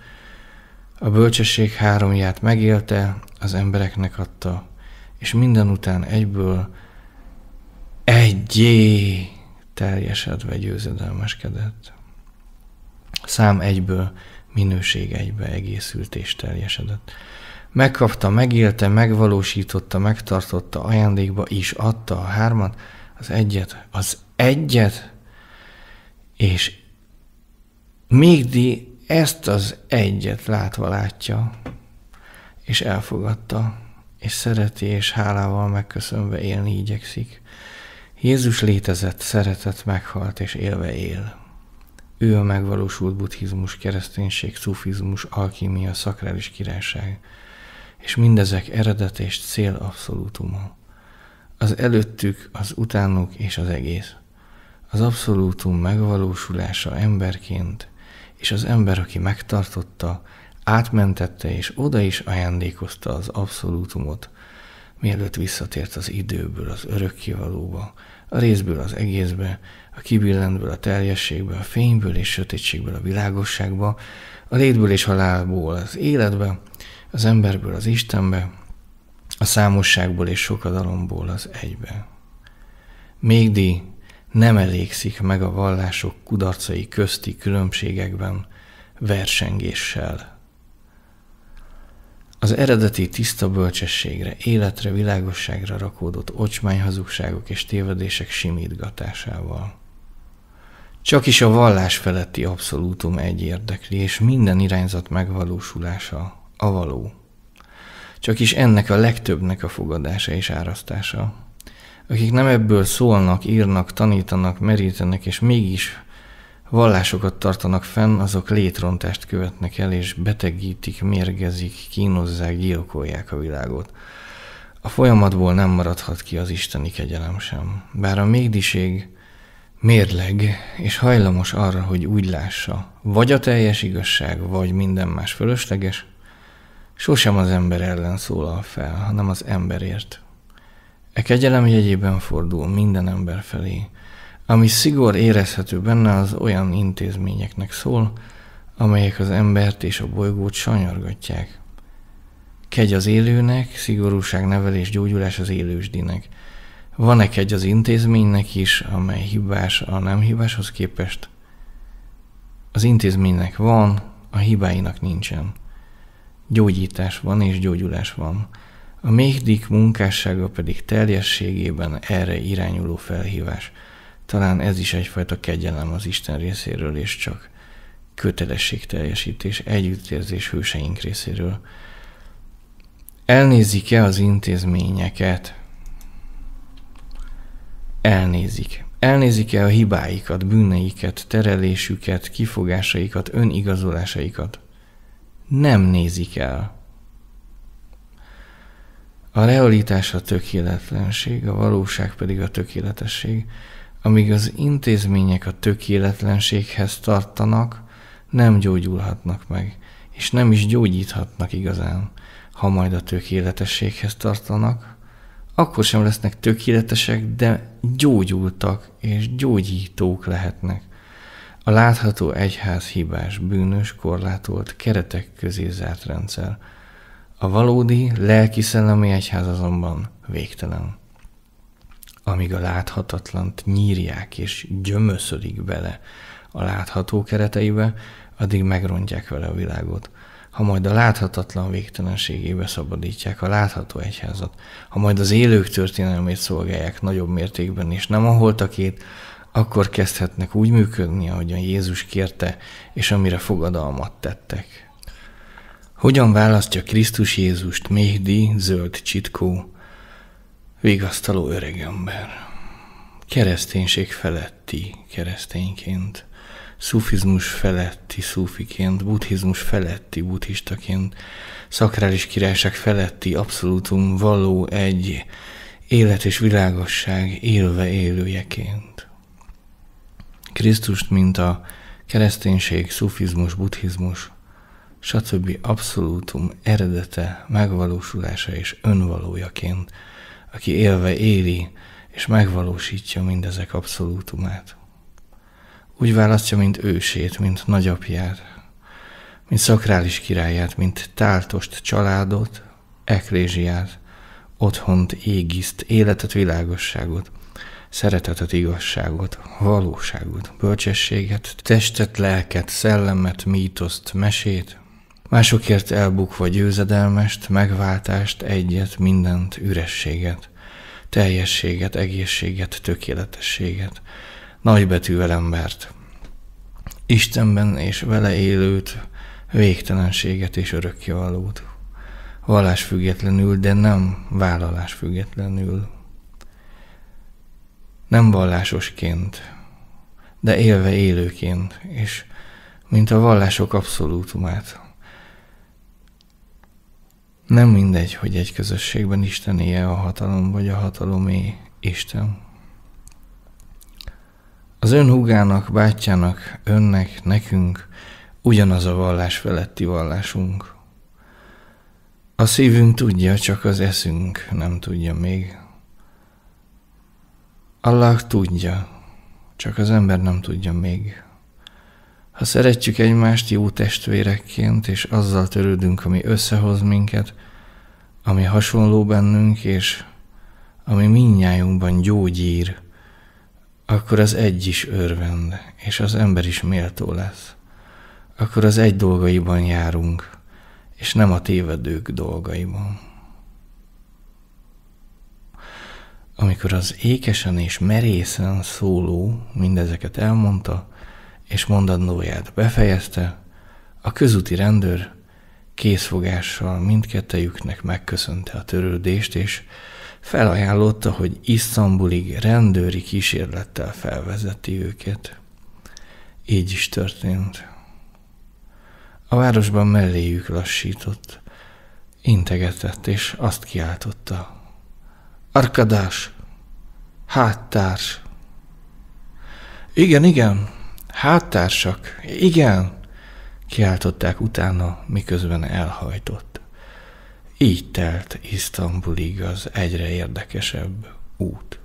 a bölcsesség háromját megélte, az embereknek adta, és minden után egyből egyé teljesedve győzedelmeskedett. Szám egyből, minőség egybe egészült és teljesedett. Megkapta, megélte, megvalósította, megtartotta, ajándékba is adta a hármat, az egyet, az egyet, és mégdi ezt az egyet látva látja, és elfogadta, és szereti, és hálával megköszönve élni igyekszik. Jézus létezett, szeretett, meghalt és élve él. Ő a megvalósult buddhizmus, kereszténység, szufizmus, alkímia, szakrális királyság, és mindezek eredet és cél abszolútuma. Az előttük, az utánuk és az egész. Az abszolútum megvalósulása emberként, és az ember, aki megtartotta, átmentette és oda is ajándékozta az abszolútumot, mielőtt visszatért az időből az örökkivalóba, a részből az egészbe, a kibillentből a teljességbe, a fényből és sötétségből a világosságba, a létből és halálból az életbe, az emberből az Istenbe, a számosságból és sokadalomból az egybe. Mégdi nem elégszik meg a vallások kudarcai közti különbségekben versengéssel az eredeti tiszta bölcsességre, életre, világosságra rakódott ocsmány hazugságok és tévedések simítgatásával. Csak is a vallás feletti abszolútum egy érdekli, és minden irányzat megvalósulása a való. Csak is ennek a legtöbbnek a fogadása és árasztása. Akik nem ebből szólnak, írnak, tanítanak, merítenek, és mégis vallásokat tartanak fenn, azok létrontást követnek el, és betegítik, mérgezik, kínozzák, gyilkolják a világot. A folyamatból nem maradhat ki az isteni kegyelem sem. Bár a mégdiség mérleg, és hajlamos arra, hogy úgy lássa, vagy a teljes igazság, vagy minden más fölösleges, sosem az ember ellen szólal fel, hanem az emberért. E kegyelem jegyében fordul minden ember felé, ami szigor érezhető benne, az olyan intézményeknek szól, amelyek az embert és a bolygót sanyargatják. Kegy az élőnek, szigorúság nevelés gyógyulás az élősdinek. Van-e kegy az intézménynek is, amely hibás a nem hibáshoz képest? Az intézménynek van, a hibáinak nincsen. Gyógyítás van és gyógyulás van. A méhdik munkássága pedig teljességében erre irányuló felhívás – talán ez is egyfajta kegyelem az Isten részéről, és csak kötelességteljesítés, együttérzés hőseink részéről. Elnézik-e az intézményeket? Elnézik. Elnézik-e a hibáikat, bűneiket, terelésüket, kifogásaikat, önigazolásaikat? Nem nézik el. A realitás a tökéletlenség, a valóság pedig a tökéletesség. Amíg az intézmények a tökéletlenséghez tartanak, nem gyógyulhatnak meg, és nem is gyógyíthatnak igazán. Ha majd a tökéletességhez tartanak, akkor sem lesznek tökéletesek, de gyógyultak és gyógyítók lehetnek. A látható egyház hibás, bűnös, korlátolt, keretek közé zárt rendszer. A valódi, lelki-szellemi egyház azonban végtelen amíg a láthatatlant nyírják és gyömöszödik bele a látható kereteibe, addig megrontják vele a világot. Ha majd a láthatatlan végtelenségébe szabadítják a látható egyházat, ha majd az élők történelmét szolgálják nagyobb mértékben, és nem a holtakét, akkor kezdhetnek úgy működni, ahogyan Jézus kérte, és amire fogadalmat tettek. Hogyan választja Krisztus Jézust Méhdi zöld csitkó vigasztaló öregember. Kereszténység feletti keresztényként, szufizmus feletti szúfiként, buddhizmus feletti buddhistaként, szakrális királyság feletti abszolútum való egy élet és világosság élve élőjeként. Krisztust, mint a kereszténység, szufizmus, buddhizmus, stb. abszolútum eredete, megvalósulása és önvalójaként – aki élve éli és megvalósítja mindezek abszolútumát. Úgy választja, mint ősét, mint nagyapját, mint szakrális királyát, mint táltost, családot, eklézsiát, otthont, égiszt, életet, világosságot, szeretetet, igazságot, valóságot, bölcsességet, testet, lelket, szellemet, mítoszt, mesét, Másokért elbukva győzedelmest, megváltást, egyet, mindent, ürességet, teljességet, egészséget, tökéletességet, nagybetűvel embert, Istenben és vele élőt, végtelenséget és örökkivalót, vallás függetlenül, de nem vállalás függetlenül. Nem vallásosként, de élve élőként, és mint a vallások abszolútumát, nem mindegy, hogy egy közösségben Isten éje a hatalom, vagy a hatalomé Isten. Az ön húgának, bátyjának, önnek, nekünk ugyanaz a vallás feletti vallásunk. A szívünk tudja, csak az eszünk nem tudja még. Allah tudja, csak az ember nem tudja még. Ha szeretjük egymást jó testvérekként, és azzal törődünk, ami összehoz minket, ami hasonló bennünk, és ami minnyájunkban gyógyír, akkor az egy is örvend, és az ember is méltó lesz. Akkor az egy dolgaiban járunk, és nem a tévedők dolgaiban. Amikor az ékesen és merészen szóló mindezeket elmondta, és mondandóját befejezte, a közúti rendőr készfogással mindkettejüknek megköszönte a törődést, és felajánlotta, hogy Isztambulig rendőri kísérlettel felvezeti őket. Így is történt. A városban melléjük lassított, integetett, és azt kiáltotta. Arkadás! Háttárs! Igen, igen, Háttársak, igen, kiáltották utána, miközben elhajtott. Így telt Isztambulig az egyre érdekesebb út.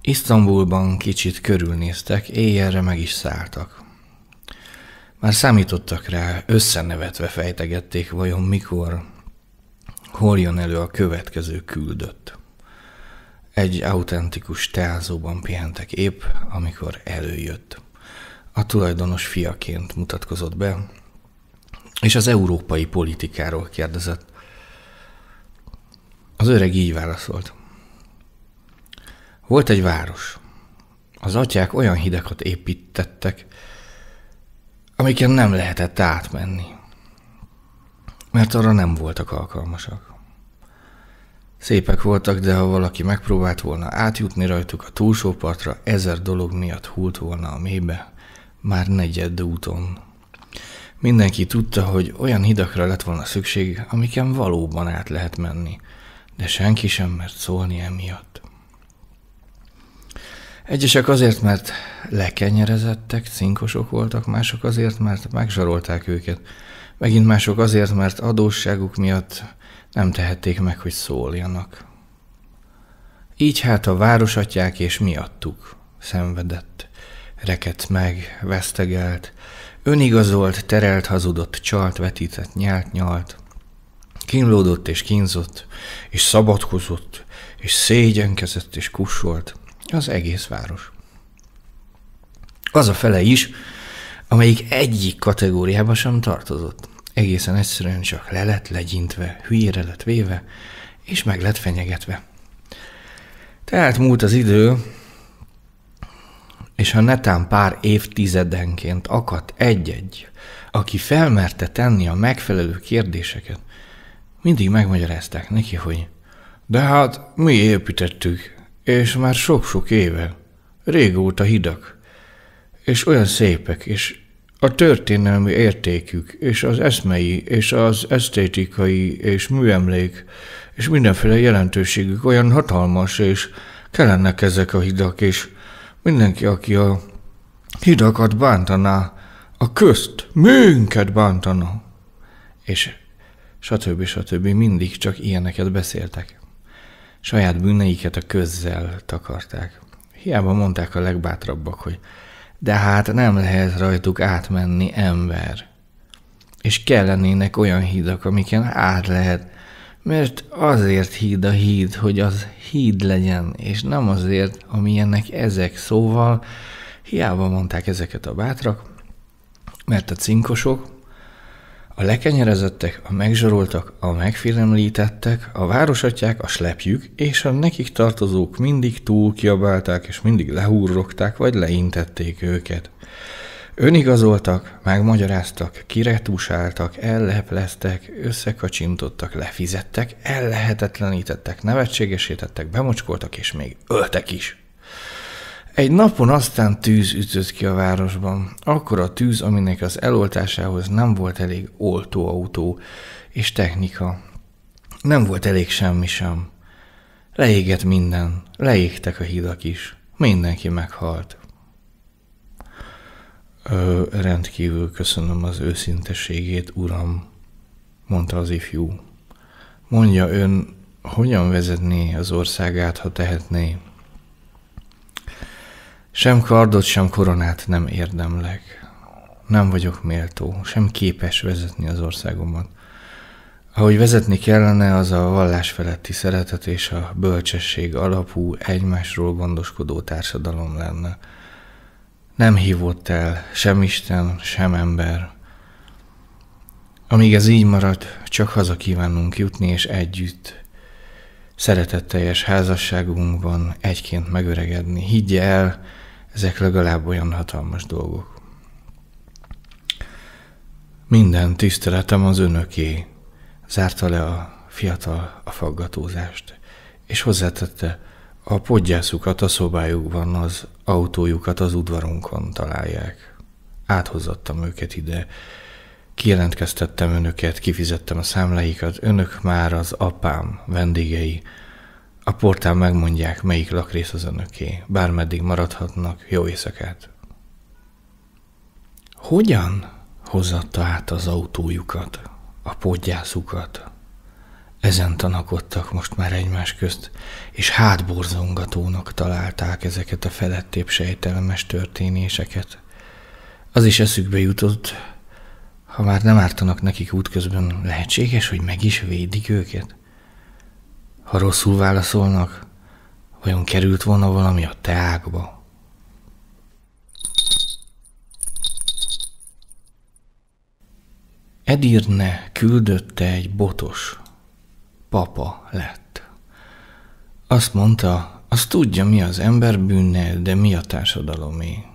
Isztambulban kicsit körülnéztek, éjjelre meg is szálltak. Már számítottak rá, összenevetve fejtegették, vajon mikor, hol jön elő a következő küldött. Egy autentikus teázóban pihentek épp, amikor előjött. A tulajdonos fiaként mutatkozott be, és az európai politikáról kérdezett. Az öreg így válaszolt. Volt egy város. Az atyák olyan hidakat építettek, amiken nem lehetett átmenni, mert arra nem voltak alkalmasak. Szépek voltak, de ha valaki megpróbált volna átjutni rajtuk a túlsó partra, ezer dolog miatt hult volna a mélybe, már negyed úton. Mindenki tudta, hogy olyan hidakra lett volna szükség, amiken valóban át lehet menni, de senki sem mert szólni emiatt. Egyesek azért, mert lekenyerezettek, cinkosok voltak, mások azért, mert megzsarolták őket, megint mások azért, mert adósságuk miatt nem tehették meg, hogy szóljanak. Így hát a városatják és miattuk szenvedett, rekett meg, vesztegelt, önigazolt, terelt, hazudott, csalt, vetített, nyált, nyalt, kínlódott és kínzott, és szabadkozott, és szégyenkezett és kussolt az egész város. Az a fele is, amelyik egyik kategóriába sem tartozott egészen egyszerűen csak le lett legyintve, hülyére lett véve, és meg lett fenyegetve. Tehát múlt az idő, és ha netán pár évtizedenként akadt egy-egy, aki felmerte tenni a megfelelő kérdéseket, mindig megmagyarázták neki, hogy de hát mi építettük, és már sok-sok éve, régóta hidak, és olyan szépek, és a történelmi értékük, és az eszmei, és az esztétikai, és műemlék, és mindenféle jelentőségük olyan hatalmas, és kellenek ezek a hidak, és mindenki, aki a hidakat bántaná, a közt műnket bántana, és stb. stb. mindig csak ilyeneket beszéltek. Saját bűneiket a közzel takarták. Hiába mondták a legbátrabbak, hogy de hát nem lehet rajtuk átmenni ember. És kellenének olyan hídak, amiken át lehet, mert azért híd a híd, hogy az híd legyen, és nem azért, amilyennek ezek. Szóval hiába mondták ezeket a bátrak, mert a cinkosok, a lekenyerezettek, a megzsaroltak, a megfélemlítettek, a városatják, a slepjük és a nekik tartozók mindig túl kiabálták és mindig lehúrrogták vagy leintették őket. Önigazoltak, megmagyaráztak, kiretusáltak, ellepleztek, összekacsintottak, lefizettek, ellehetetlenítettek, nevetségesítettek, bemocskoltak és még öltek is. Egy napon aztán tűz ütött ki a városban. Akkor a tűz, aminek az eloltásához nem volt elég oltóautó és technika. Nem volt elég semmi sem. Leégett minden, leégtek a hidak is. Mindenki meghalt. Ö, rendkívül köszönöm az őszinteségét, uram, mondta az ifjú. Mondja ön, hogyan vezetné az országát, ha tehetné? Sem kardot, sem koronát nem érdemlek. Nem vagyok méltó, sem képes vezetni az országomat. Ahogy vezetni kellene, az a vallás feletti szeretet és a bölcsesség alapú, egymásról gondoskodó társadalom lenne. Nem hívott el sem Isten, sem ember. Amíg ez így marad, csak haza kívánunk jutni, és együtt, szeretetteljes házasságunkban egyként megöregedni. Higgye el, ezek legalább olyan hatalmas dolgok. Minden tiszteletem az önöké, zárta le a fiatal a faggatózást, és hozzátette, a podgyászukat a szobájukban, az autójukat az udvarunkon találják. Áthozattam őket ide, kijelentkeztettem önöket, kifizettem a számláikat, önök már az apám vendégei, a portán megmondják, melyik lakrész az önöké. Bármeddig maradhatnak, jó éjszakát. Hogyan? hozatta át az autójukat, a podgyászukat. Ezen tanakodtak most már egymás közt, és hátborzongatónak találták ezeket a felettébb sejtelmes történéseket. Az is eszükbe jutott, ha már nem ártanak nekik útközben, lehetséges, hogy meg is védik őket? Ha rosszul válaszolnak, vajon került volna valami a teákba? Edirne küldötte egy botos. Papa lett. Azt mondta, azt tudja, mi az ember bűnne, de mi a társadalomé.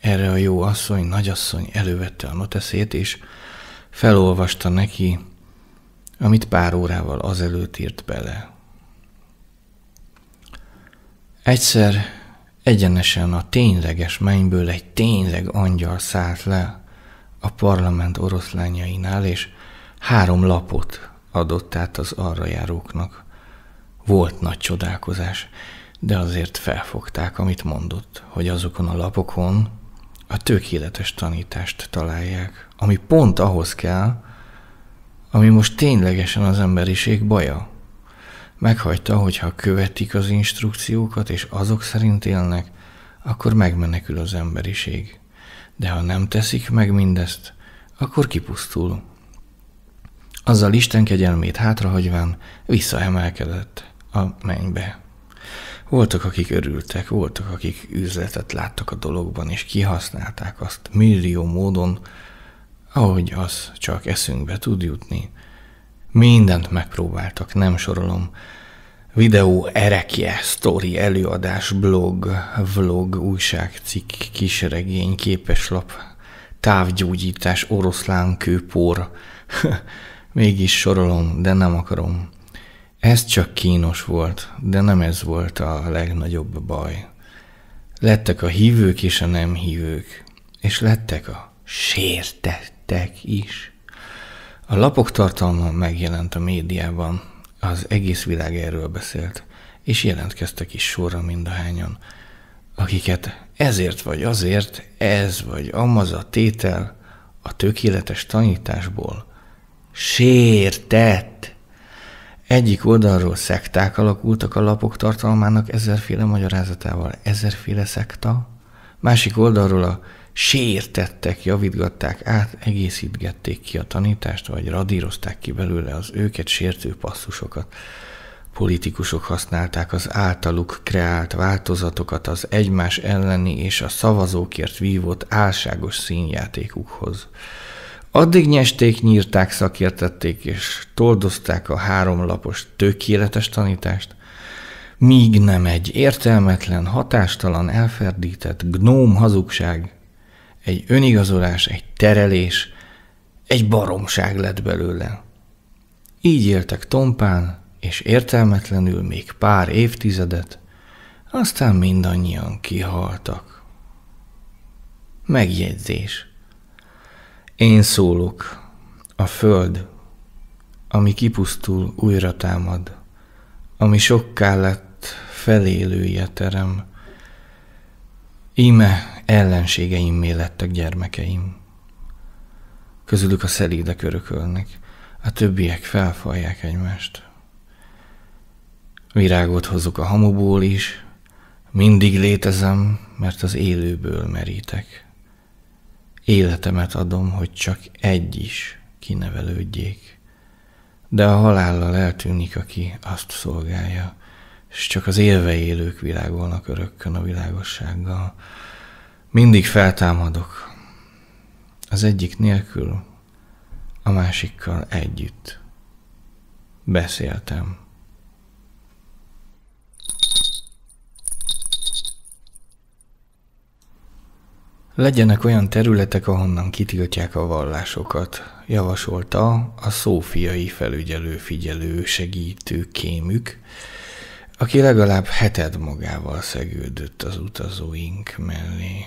Erre a jó asszony, nagyasszony elővette a noteszét, és felolvasta neki, amit pár órával azelőtt írt bele. Egyszer egyenesen a tényleges mennyből egy tényleg angyal szállt le a parlament oroszlányainál, és három lapot adott át az arra járóknak. Volt nagy csodálkozás, de azért felfogták, amit mondott, hogy azokon a lapokon a tökéletes tanítást találják, ami pont ahhoz kell, ami most ténylegesen az emberiség baja. Meghagyta, hogy ha követik az instrukciókat és azok szerint élnek, akkor megmenekül az emberiség. De ha nem teszik meg mindezt, akkor kipusztul. Azzal Isten kegyelmét hátrahagyván visszaemelkedett a mennybe. Voltak, akik örültek, voltak, akik üzletet láttak a dologban, és kihasználták azt millió módon, ahogy az csak eszünkbe tud jutni. Mindent megpróbáltak, nem sorolom. Videó, erekje, sztori, előadás, blog, vlog, újságcikk, kisregény, képeslap, távgyógyítás, oroszlán, kőpor. [laughs] Mégis sorolom, de nem akarom. Ez csak kínos volt, de nem ez volt a legnagyobb baj. Lettek a hívők és a nem hívők, és lettek a sértettek is. A lapok tartalma megjelent a médiában, az egész világ erről beszélt, és jelentkeztek is sorra mindahányan, akiket ezért vagy azért, ez vagy amaz a tétel a tökéletes tanításból sértett. Egyik oldalról szekták alakultak a lapok tartalmának ezerféle magyarázatával, ezerféle szekta, másik oldalról a sértettek, javítgatták át, egészítgették ki a tanítást, vagy radírozták ki belőle az őket sértő passzusokat. Politikusok használták az általuk kreált változatokat az egymás elleni és a szavazókért vívott álságos színjátékukhoz. Addig nyesték, nyírták, szakértették és toldozták a háromlapos tökéletes tanítást, míg nem egy értelmetlen, hatástalan, elferdített gnóm hazugság – egy önigazolás, egy terelés, egy baromság lett belőle. Így éltek tompán és értelmetlenül még pár évtizedet, aztán mindannyian kihaltak. Megjegyzés. Én szólok, a föld, ami kipusztul, újra támad, ami sokká lett felélője terem. Íme ellenségeimmé lettek gyermekeim. Közülük a szelídek örökölnek, a többiek felfalják egymást. Virágot hozok a hamuból is, mindig létezem, mert az élőből merítek. Életemet adom, hogy csak egy is kinevelődjék. De a halállal eltűnik, aki azt szolgálja, és csak az élve élők világolnak örökkön a világossággal, mindig feltámadok. Az egyik nélkül, a másikkal együtt. Beszéltem. Legyenek olyan területek, ahonnan kitiltják a vallásokat, javasolta a szófiai felügyelő figyelő segítő kémük, aki legalább heted magával szegődött az utazóink mellé.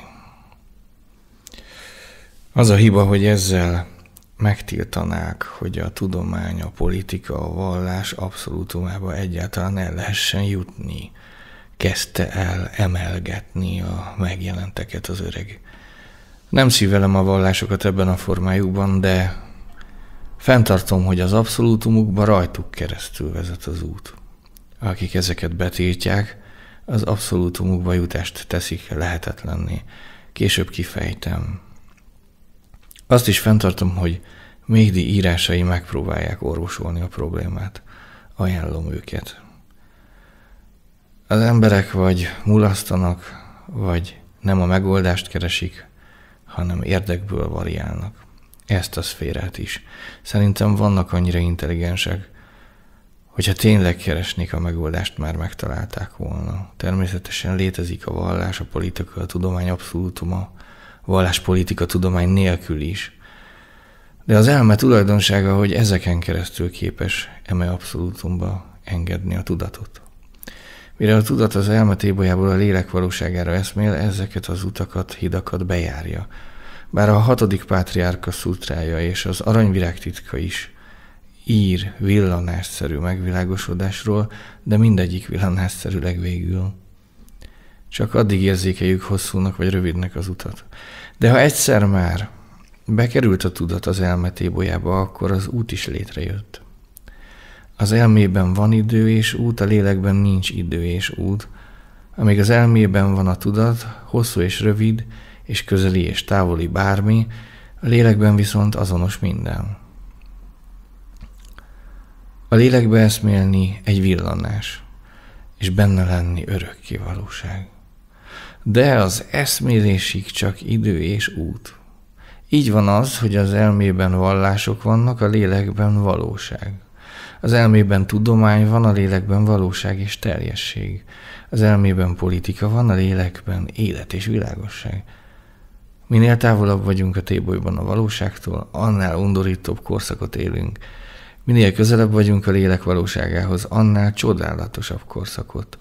Az a hiba, hogy ezzel megtiltanák, hogy a tudomány, a politika, a vallás abszolútumába egyáltalán el lehessen jutni. Kezdte el emelgetni a megjelenteket az öreg. Nem szívelem a vallásokat ebben a formájukban, de fenntartom, hogy az abszolútumukba rajtuk keresztül vezet az út. Akik ezeket betiltják, az abszolútumukba jutást teszik lehetetlenné. Később kifejtem, azt is fenntartom, hogy Mégdi írásai megpróbálják orvosolni a problémát. Ajánlom őket. Az emberek vagy mulasztanak, vagy nem a megoldást keresik, hanem érdekből variálnak. Ezt a szférát is. Szerintem vannak annyira intelligensek, hogyha tényleg keresnék a megoldást, már megtalálták volna. Természetesen létezik a vallás, a politika, a tudomány abszolútuma, valláspolitika tudomány nélkül is. De az elme tulajdonsága, hogy ezeken keresztül képes eme abszolútumba engedni a tudatot. Mire a tudat az elme tébolyából a lélek valóságára eszmél, ezeket az utakat, hidakat bejárja. Bár a hatodik pátriárka szútrája és az aranyvirág titka is ír villanásszerű megvilágosodásról, de mindegyik villanásszerűleg végül csak addig érzékeljük hosszúnak vagy rövidnek az utat. De ha egyszer már bekerült a tudat az tébolyába, akkor az út is létrejött. Az elmében van idő és út, a lélekben nincs idő és út. Amíg az elmében van a tudat, hosszú és rövid, és közeli és távoli bármi, a lélekben viszont azonos minden. A lélekbe eszmélni egy villanás, és benne lenni örökké valóság de az eszmélésig csak idő és út. Így van az, hogy az elmében vallások vannak, a lélekben valóság. Az elmében tudomány van, a lélekben valóság és teljesség. Az elmében politika van, a lélekben élet és világosság. Minél távolabb vagyunk a tébolyban a valóságtól, annál undorítóbb korszakot élünk. Minél közelebb vagyunk a lélek valóságához, annál csodálatosabb korszakot.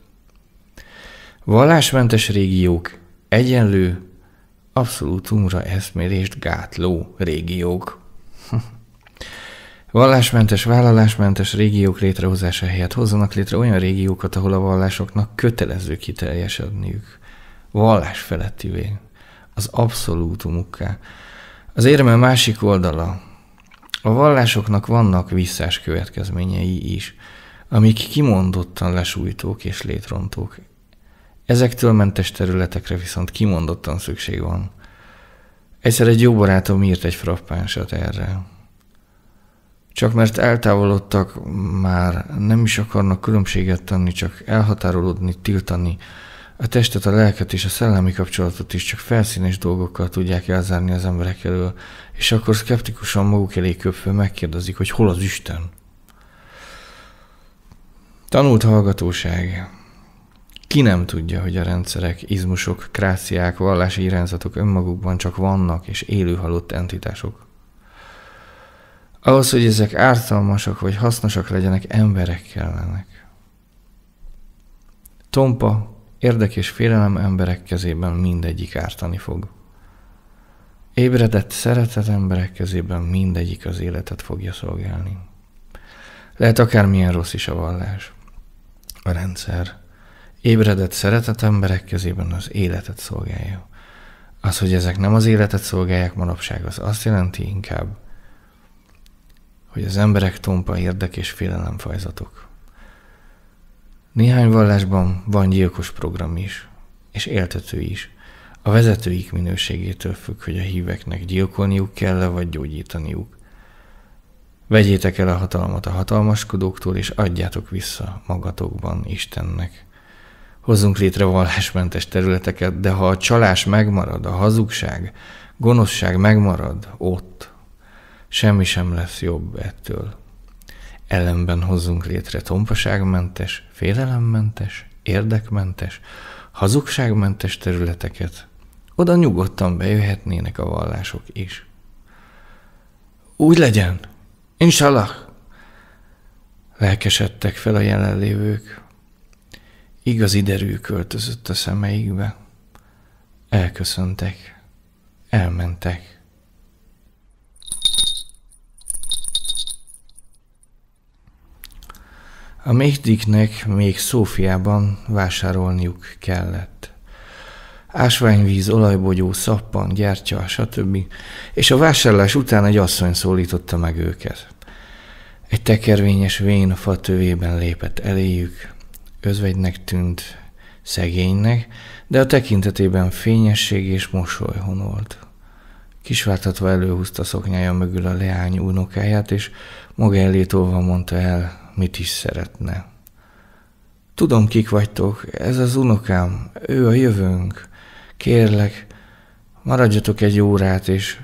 Vallásmentes régiók egyenlő, abszolútumra eszmélést gátló régiók. [laughs] Vallásmentes, vállalásmentes régiók létrehozása helyett hozzanak létre olyan régiókat, ahol a vallásoknak kötelező kiteljesedniük. Vallás felettivé. Az abszolútumukká. Az érme másik oldala. A vallásoknak vannak visszás következményei is, amik kimondottan lesújtók és létrontók. Ezektől mentes területekre viszont kimondottan szükség van. Egyszer egy jó barátom írt egy frappánsat erre. Csak mert eltávolodtak, már nem is akarnak különbséget tenni, csak elhatárolódni, tiltani. A testet, a lelket és a szellemi kapcsolatot is csak felszínes dolgokkal tudják elzárni az emberek elől, és akkor szkeptikusan maguk elé köpve megkérdezik, hogy hol az Isten. Tanult hallgatóság. Ki nem tudja, hogy a rendszerek, izmusok, kráciák, vallási irányzatok önmagukban csak vannak és élőhalott entitások? Ahhoz, hogy ezek ártalmasak vagy hasznosak legyenek, emberek kellenek. Tompa, érdek és félelem emberek kezében mindegyik ártani fog. Ébredett szeretet emberek kezében mindegyik az életet fogja szolgálni. Lehet akármilyen rossz is a vallás, a rendszer, ébredett szeretet emberek kezében az életet szolgálja. Az, hogy ezek nem az életet szolgálják manapság, az azt jelenti inkább, hogy az emberek tompa érdek és félelem fajzatok. Néhány vallásban van gyilkos program is, és éltető is. A vezetőik minőségétől függ, hogy a híveknek gyilkolniuk kell-e, vagy gyógyítaniuk. Vegyétek el a hatalmat a hatalmaskodóktól, és adjátok vissza magatokban Istennek hozzunk létre vallásmentes területeket, de ha a csalás megmarad, a hazugság, gonoszság megmarad ott, semmi sem lesz jobb ettől. Ellenben hozzunk létre tompaságmentes, félelemmentes, érdekmentes, hazugságmentes területeket, oda nyugodtan bejöhetnének a vallások is. Úgy legyen! Insallah! Lelkesedtek fel a jelenlévők, Igazi derű költözött a szemeikbe. Elköszöntek. Elmentek. A Méhdiknek még Szófiában vásárolniuk kellett. Ásványvíz, olajbogyó, szappan, gyertya, stb. És a vásárlás után egy asszony szólította meg őket. Egy tekervényes vén fa tövében lépett eléjük, özvegynek tűnt, szegénynek, de a tekintetében fényesség és mosoly honolt. Kisvártatva előhúzta szoknyája mögül a leány unokáját, és maga elé mondta el, mit is szeretne. Tudom, kik vagytok, ez az unokám, ő a jövőnk. Kérlek, maradjatok egy órát, és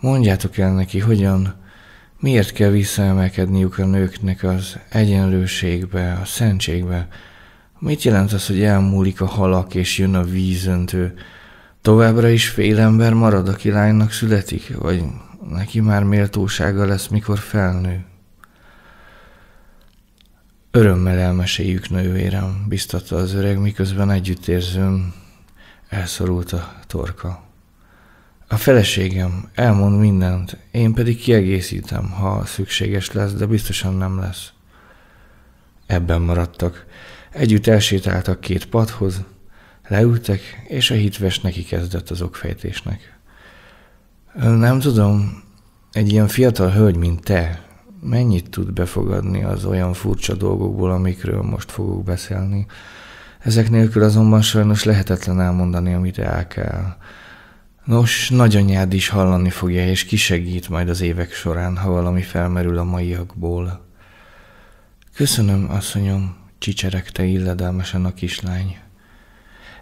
mondjátok el neki, hogyan, miért kell visszaemelkedniük a nőknek az egyenlőségbe, a szentségbe, Mit jelent az, hogy elmúlik a halak és jön a vízöntő? Továbbra is fél ember marad, aki lánynak születik, vagy neki már méltósága lesz, mikor felnő? Örömmel elmeséljük nővérem, biztatta az öreg, miközben együttérzőn elszorult a torka. A feleségem elmond mindent, én pedig kiegészítem, ha szükséges lesz, de biztosan nem lesz. Ebben maradtak. Együtt elsétáltak két padhoz, leültek, és a hitves neki kezdett az okfejtésnek. Nem tudom, egy ilyen fiatal hölgy, mint te, mennyit tud befogadni az olyan furcsa dolgokból, amikről most fogok beszélni. Ezek nélkül azonban sajnos lehetetlen elmondani, amit el kell. Nos, nagyanyád is hallani fogja, és kisegít majd az évek során, ha valami felmerül a maiakból. Köszönöm, asszonyom, csicseregte illedelmesen a kislány.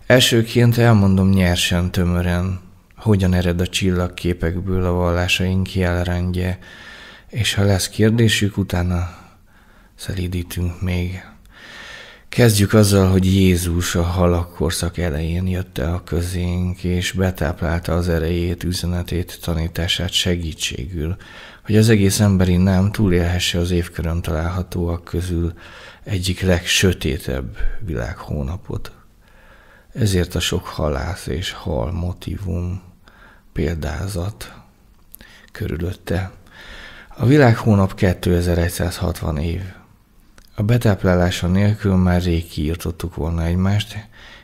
Elsőként elmondom nyersen, tömören, hogyan ered a csillagképekből a vallásaink jelrendje, és ha lesz kérdésük, utána szelídítünk még. Kezdjük azzal, hogy Jézus a halak korszak elején jött el a közénk, és betáplálta az erejét, üzenetét, tanítását segítségül, hogy az egész emberi nem túlélhesse az évkörön találhatóak közül, egyik legsötétebb világhónapot. Ezért a sok halász és hal motivum példázat körülötte. A világhónap 2160 év. A betáplálása nélkül már rég kiirtottuk volna egymást,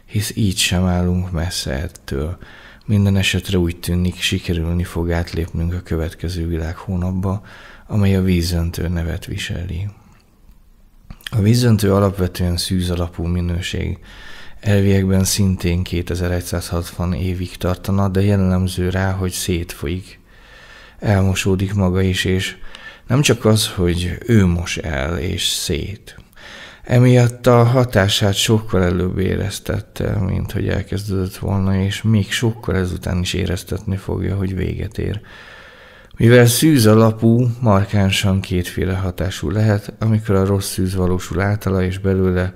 hisz így sem állunk messze ettől. Minden esetre úgy tűnik, sikerülni fog átlépnünk a következő világhónapba, amely a vízöntő nevet viseli. A vízöntő alapvetően szűz alapú minőség. Elviekben szintén 2160 évig tartana, de jellemző rá, hogy szétfolyik. Elmosódik maga is, és nem csak az, hogy ő mos el és szét. Emiatt a hatását sokkal előbb éreztette, mint hogy elkezdődött volna, és még sokkal ezután is éreztetni fogja, hogy véget ér. Mivel szűz alapú, markánsan kétféle hatású lehet, amikor a rossz szűz valósul általa, és belőle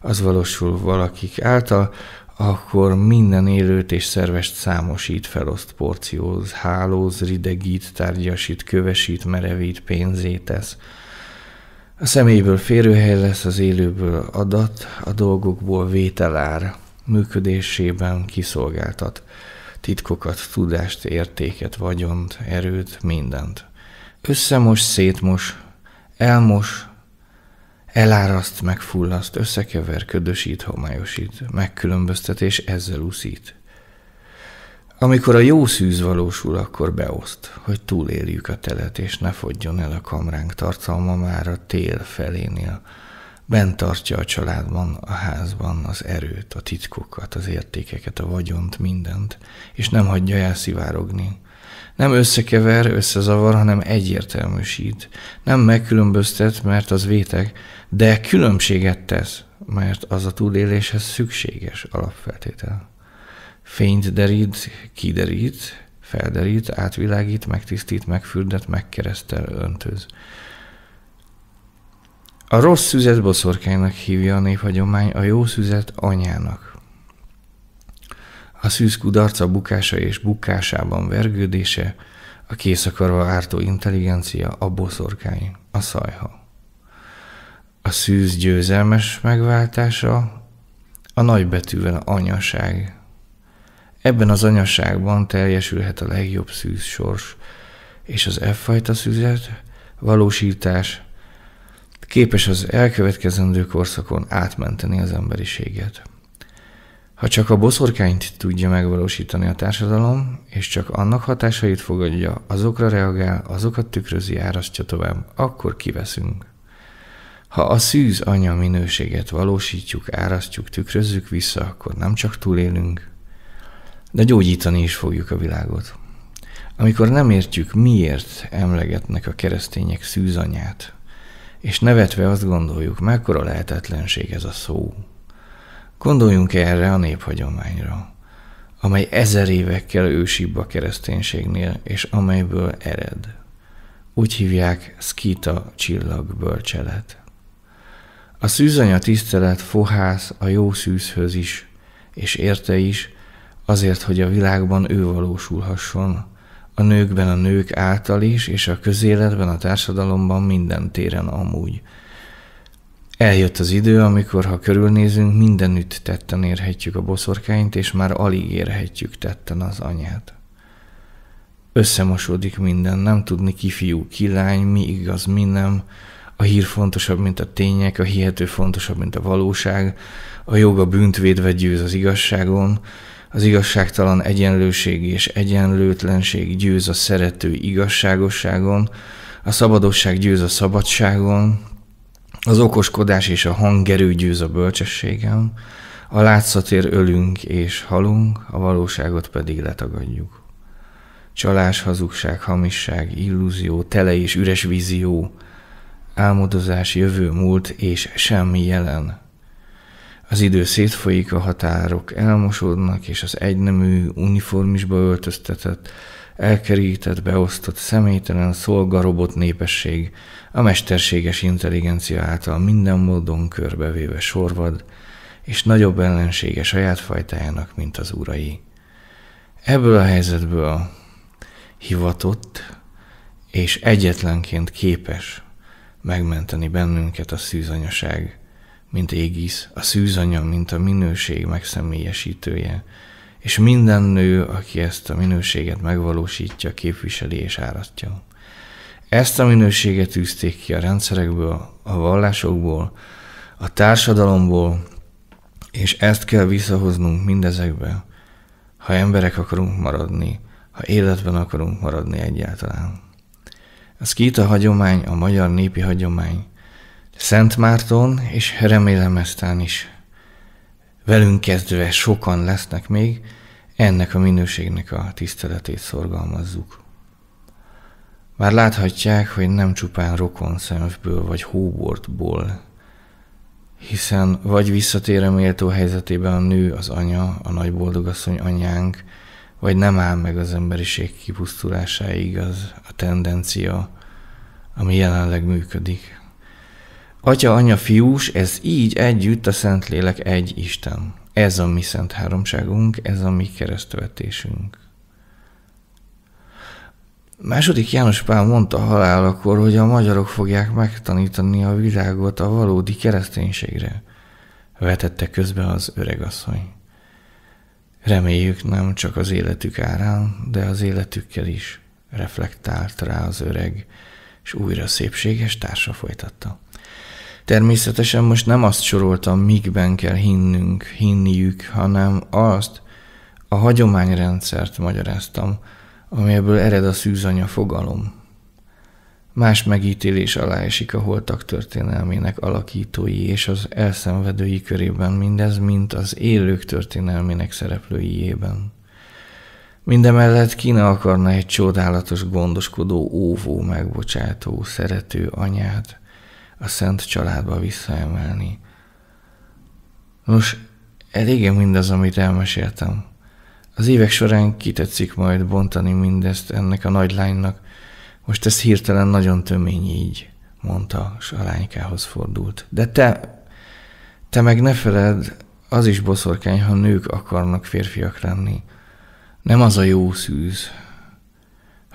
az valósul valakik által, akkor minden élőt és szervest számosít, feloszt, porcióz, hálóz, ridegít, tárgyasít, kövesít, merevít, pénzét tesz. A személyből férőhely lesz, az élőből adat, a dolgokból vételár, működésében kiszolgáltat titkokat, tudást, értéket, vagyont, erőt, mindent. Összemos, szétmos, elmos, eláraszt, megfullaszt, összekever, ködösít, homályosít, megkülönböztet és ezzel úszít. Amikor a jó szűz valósul, akkor beoszt, hogy túléljük a telet, és ne fogjon el a kamránk tartalma már a tél felénél, bent tartja a családban, a házban az erőt, a titkokat, az értékeket, a vagyont, mindent, és nem hagyja elszivárogni. Nem összekever, összezavar, hanem egyértelműsít. Nem megkülönböztet, mert az vétek, de különbséget tesz, mert az a túléléshez szükséges alapfeltétel. Fényt derít, kiderít, felderít, átvilágít, megtisztít, megfürdet, megkeresztel, öntöz. A rossz szüzet boszorkánynak hívja a névhagyomány, a jó szüzet anyának. A szűz kudarca bukása és bukásában vergődése, a készakarva ártó intelligencia, a boszorkány, a szajha. A szűz győzelmes megváltása, a nagybetűvel a anyaság. Ebben az anyaságban teljesülhet a legjobb szűz sors, és az f fajta szüzet, valósítás, képes az elkövetkezendő korszakon átmenteni az emberiséget. Ha csak a boszorkányt tudja megvalósítani a társadalom, és csak annak hatásait fogadja, azokra reagál, azokat tükrözi, árasztja tovább, akkor kiveszünk. Ha a szűz anya minőséget valósítjuk, árasztjuk, tükrözzük vissza, akkor nem csak túlélünk, de gyógyítani is fogjuk a világot. Amikor nem értjük, miért emlegetnek a keresztények szűzanyát, és nevetve azt gondoljuk, mekkora lehetetlenség ez a szó. Gondoljunk erre a néphagyományra, amely ezer évekkel ősibb a kereszténységnél, és amelyből ered. Úgy hívják Skita bölcselet. A szűzanya tisztelet fohász a jó szűzhöz is, és érte is, azért, hogy a világban ő valósulhasson, a nőkben a nők által is, és a közéletben, a társadalomban minden téren amúgy. Eljött az idő, amikor, ha körülnézünk, mindenütt tetten érhetjük a boszorkányt, és már alig érhetjük tetten az anyát. Összemosódik minden, nem tudni ki fiú, ki lány, mi igaz, mi nem, a hír fontosabb, mint a tények, a hihető fontosabb, mint a valóság, a joga bűnt védve győz az igazságon, az igazságtalan egyenlőség és egyenlőtlenség győz a szerető igazságosságon, a szabadosság győz a szabadságon, az okoskodás és a hangerő győz a bölcsességem, a látszatér ölünk és halunk, a valóságot pedig letagadjuk. Csalás, hazugság, hamisság, illúzió, tele és üres vízió, álmodozás, jövő, múlt és semmi jelen – az idő szétfolyik, a határok elmosódnak, és az egynemű, uniformisba öltöztetett, elkerített, beosztott, személytelen szolgarobot népesség, a mesterséges intelligencia által minden módon körbevéve sorvad, és nagyobb ellensége saját fajtájának, mint az urai. Ebből a helyzetből hivatott és egyetlenként képes megmenteni bennünket a szűzanyaság mint égisz, a szűzanya, mint a minőség megszemélyesítője, és minden nő, aki ezt a minőséget megvalósítja, képviseli és áratja. Ezt a minőséget űzték ki a rendszerekből, a vallásokból, a társadalomból, és ezt kell visszahoznunk mindezekbe, ha emberek akarunk maradni, ha életben akarunk maradni egyáltalán. A hagyomány a magyar népi hagyomány, Szent Márton, és remélem eztán is velünk kezdve sokan lesznek még, ennek a minőségnek a tiszteletét szorgalmazzuk. Már láthatják, hogy nem csupán rokon szemfből vagy hóbortból, hiszen vagy visszatér a méltó helyzetében a nő az anya, a nagy boldogasszony anyánk, vagy nem áll meg az emberiség kipusztulásáig az a tendencia, ami jelenleg működik. Atya, Anya, Fiús, ez így együtt a Szentlélek egy Isten. Ez a mi szent háromságunk, ez a mi keresztvetésünk. Második János Pál mondta halálakor, hogy a magyarok fogják megtanítani a világot a valódi kereszténységre. Vetette közbe az öregasszony. Reméljük nem csak az életük árán, de az életükkel is reflektált rá az öreg, és újra szépséges társa folytatta. Természetesen most nem azt soroltam, mikben kell hinnünk, hinniük, hanem azt, a hagyományrendszert magyaráztam, amelyből ered a szűzanya fogalom. Más megítélés alá esik a holtak történelmének alakítói és az elszenvedői körében mindez, mint az élők történelmének szereplőiében. Mindemellett ne akarna egy csodálatos, gondoskodó, óvó, megbocsátó, szerető anyát – a Szent Családba visszaemelni. Nos, eléggé mindaz, amit elmeséltem. Az évek során kitetszik majd bontani mindezt ennek a nagylánynak, most ez hirtelen nagyon tömény így, mondta, s a lánykához fordult. De te, te meg ne feled, az is boszorkány, ha nők akarnak férfiak lenni. Nem az a jó szűz,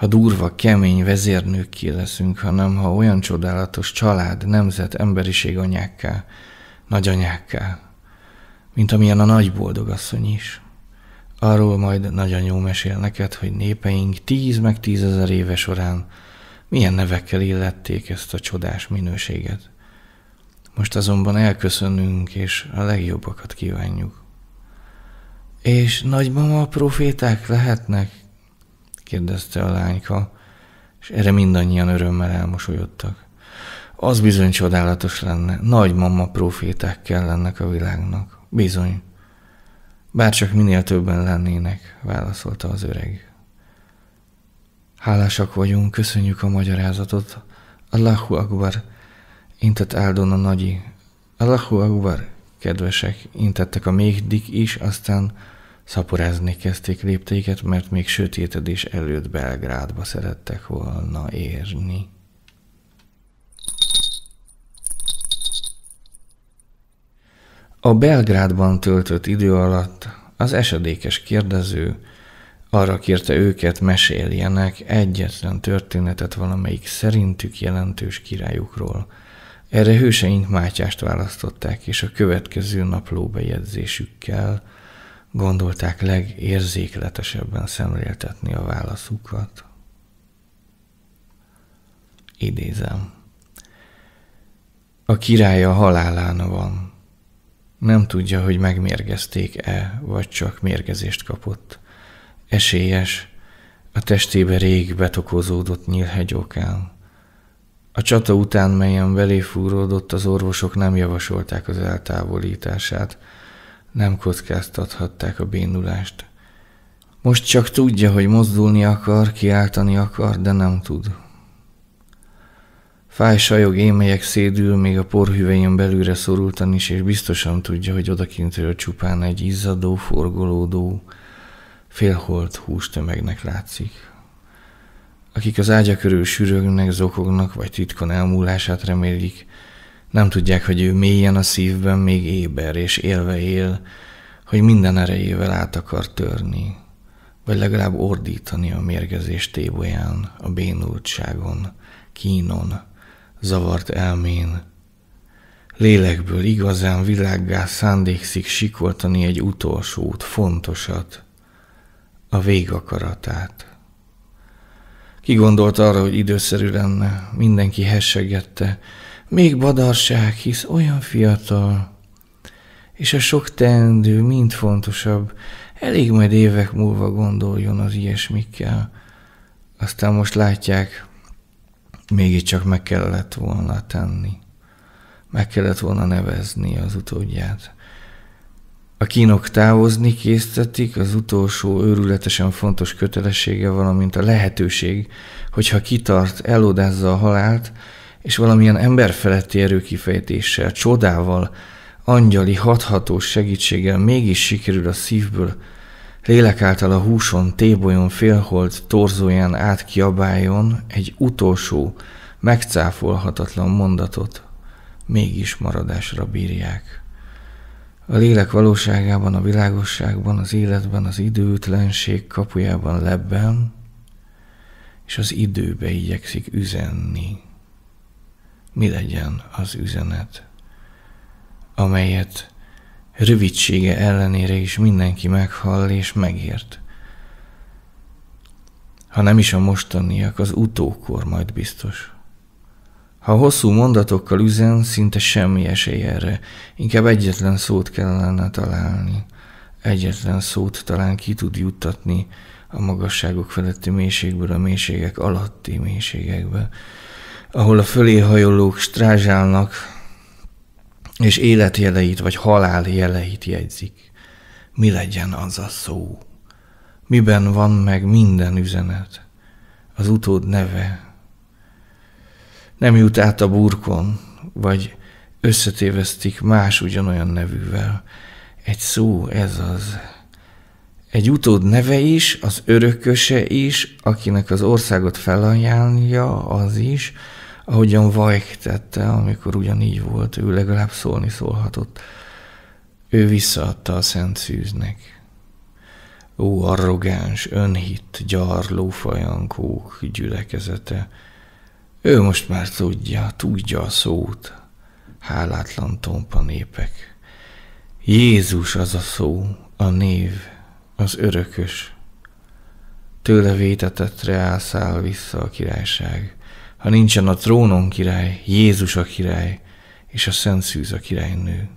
ha durva, kemény vezérnőkké leszünk, hanem ha olyan csodálatos család, nemzet, emberiség anyákká, nagyanyákká, mint amilyen a nagy boldogasszony is. Arról majd nagyanyó mesél neked, hogy népeink tíz meg tízezer éve során milyen nevekkel illették ezt a csodás minőséget. Most azonban elköszönünk, és a legjobbakat kívánjuk. És nagymama proféták lehetnek, kérdezte a lányka, és erre mindannyian örömmel elmosolyodtak. Az bizony csodálatos lenne, nagy mamma proféták kell lennek a világnak. Bizony. Bárcsak minél többen lennének, válaszolta az öreg. Hálásak vagyunk, köszönjük a magyarázatot. Allahu Akbar, intett áldon a nagyi. Allahu Akbar, kedvesek, intettek a méhdik is, aztán Szaporázni kezdték lépteiket, mert még sötétedés előtt Belgrádba szerettek volna érni. A Belgrádban töltött idő alatt az esedékes kérdező arra kérte őket, meséljenek egyetlen történetet valamelyik szerintük jelentős királyukról. Erre hőseink Mátyást választották, és a következő bejegyzésükkel – gondolták legérzékletesebben szemléltetni a válaszukat. Idézem. A király a halálán van. Nem tudja, hogy megmérgezték-e, vagy csak mérgezést kapott. Esélyes, a testébe rég betokozódott nyílhegyokán. A csata után, melyen belé fúródott, az orvosok nem javasolták az eltávolítását – nem kockáztathatták a bénulást. Most csak tudja, hogy mozdulni akar, kiáltani akar, de nem tud. Fáj sajog émelyek szédül, még a porhüvelyen belülre szorultan is, és biztosan tudja, hogy odakintről csupán egy izzadó, forgolódó, félholt hústömegnek látszik. Akik az ágya körül sűrögnek, zokognak, vagy titkon elmúlását remélik, nem tudják, hogy ő mélyen a szívben még éber és élve él, hogy minden erejével át akar törni, vagy legalább ordítani a mérgezés tébolyán, a bénultságon, kínon, zavart elmén. Lélekből igazán világgá szándékszik sikoltani egy utolsót, fontosat, a végakaratát. Ki gondolt arra, hogy időszerű lenne, mindenki hessegette, még badarság, hisz olyan fiatal, és a sok teendő mind fontosabb, elég majd évek múlva gondoljon az ilyesmikkel. Aztán most látják, mégiscsak meg kellett volna tenni. Meg kellett volna nevezni az utódját. A kínok távozni késztetik, az utolsó őrületesen fontos kötelessége, valamint a lehetőség, hogyha kitart, elodázza a halált, és valamilyen emberfeletti erőkifejtéssel, csodával, angyali, hathatós segítséggel mégis sikerül a szívből, lélek által a húson, tébolyon, félhold, torzóján átkiabáljon egy utolsó, megcáfolhatatlan mondatot, mégis maradásra bírják. A lélek valóságában, a világosságban, az életben, az időtlenség kapujában lebben, és az időbe igyekszik üzenni mi legyen az üzenet, amelyet rövidsége ellenére is mindenki meghall és megért. Ha nem is a mostaniak, az utókor majd biztos. Ha hosszú mondatokkal üzen, szinte semmi esély erre, inkább egyetlen szót kellene találni. Egyetlen szót talán ki tud juttatni a magasságok feletti mélységből a mélységek alatti mélységekbe, ahol a fölé hajolók strázsálnak, és életjeleit vagy haláljeleit jegyzik. Mi legyen az a szó? Miben van meg minden üzenet? Az utód neve nem jut át a burkon, vagy összetévesztik más ugyanolyan nevűvel. Egy szó ez az. Egy utód neve is, az örököse is, akinek az országot felajánlja, az is, ahogyan Vajk tette, amikor ugyanígy volt, ő legalább szólni szólhatott. Ő visszaadta a szent szűznek. Ó, arrogáns, önhitt, gyarló fajankók gyülekezete. Ő most már tudja, tudja a szót. Hálátlan tompa népek. Jézus az a szó, a név, az örökös. Tőle vétetetre elszáll vissza a királyság ha nincsen a trónon király, Jézus a király, és a Szent Szűz a királynő.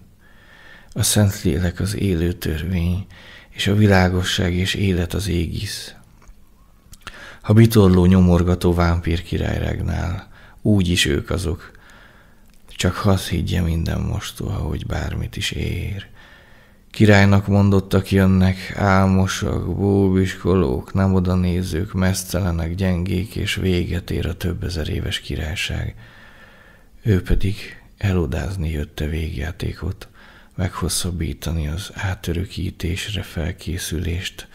A Szent Lélek az élő törvény, és a világosság és élet az égisz. Ha bitorló nyomorgató vámpír király regnál, úgy is ők azok, csak hasz higgye minden mostó, ahogy bármit is ér, Királynak mondottak jönnek, álmosak, bóbiskolók, nem oda nézők, mesztelenek, gyengék, és véget ér a több ezer éves királyság. Ő pedig elodázni jött a végjátékot, meghosszabbítani az átörökítésre felkészülést,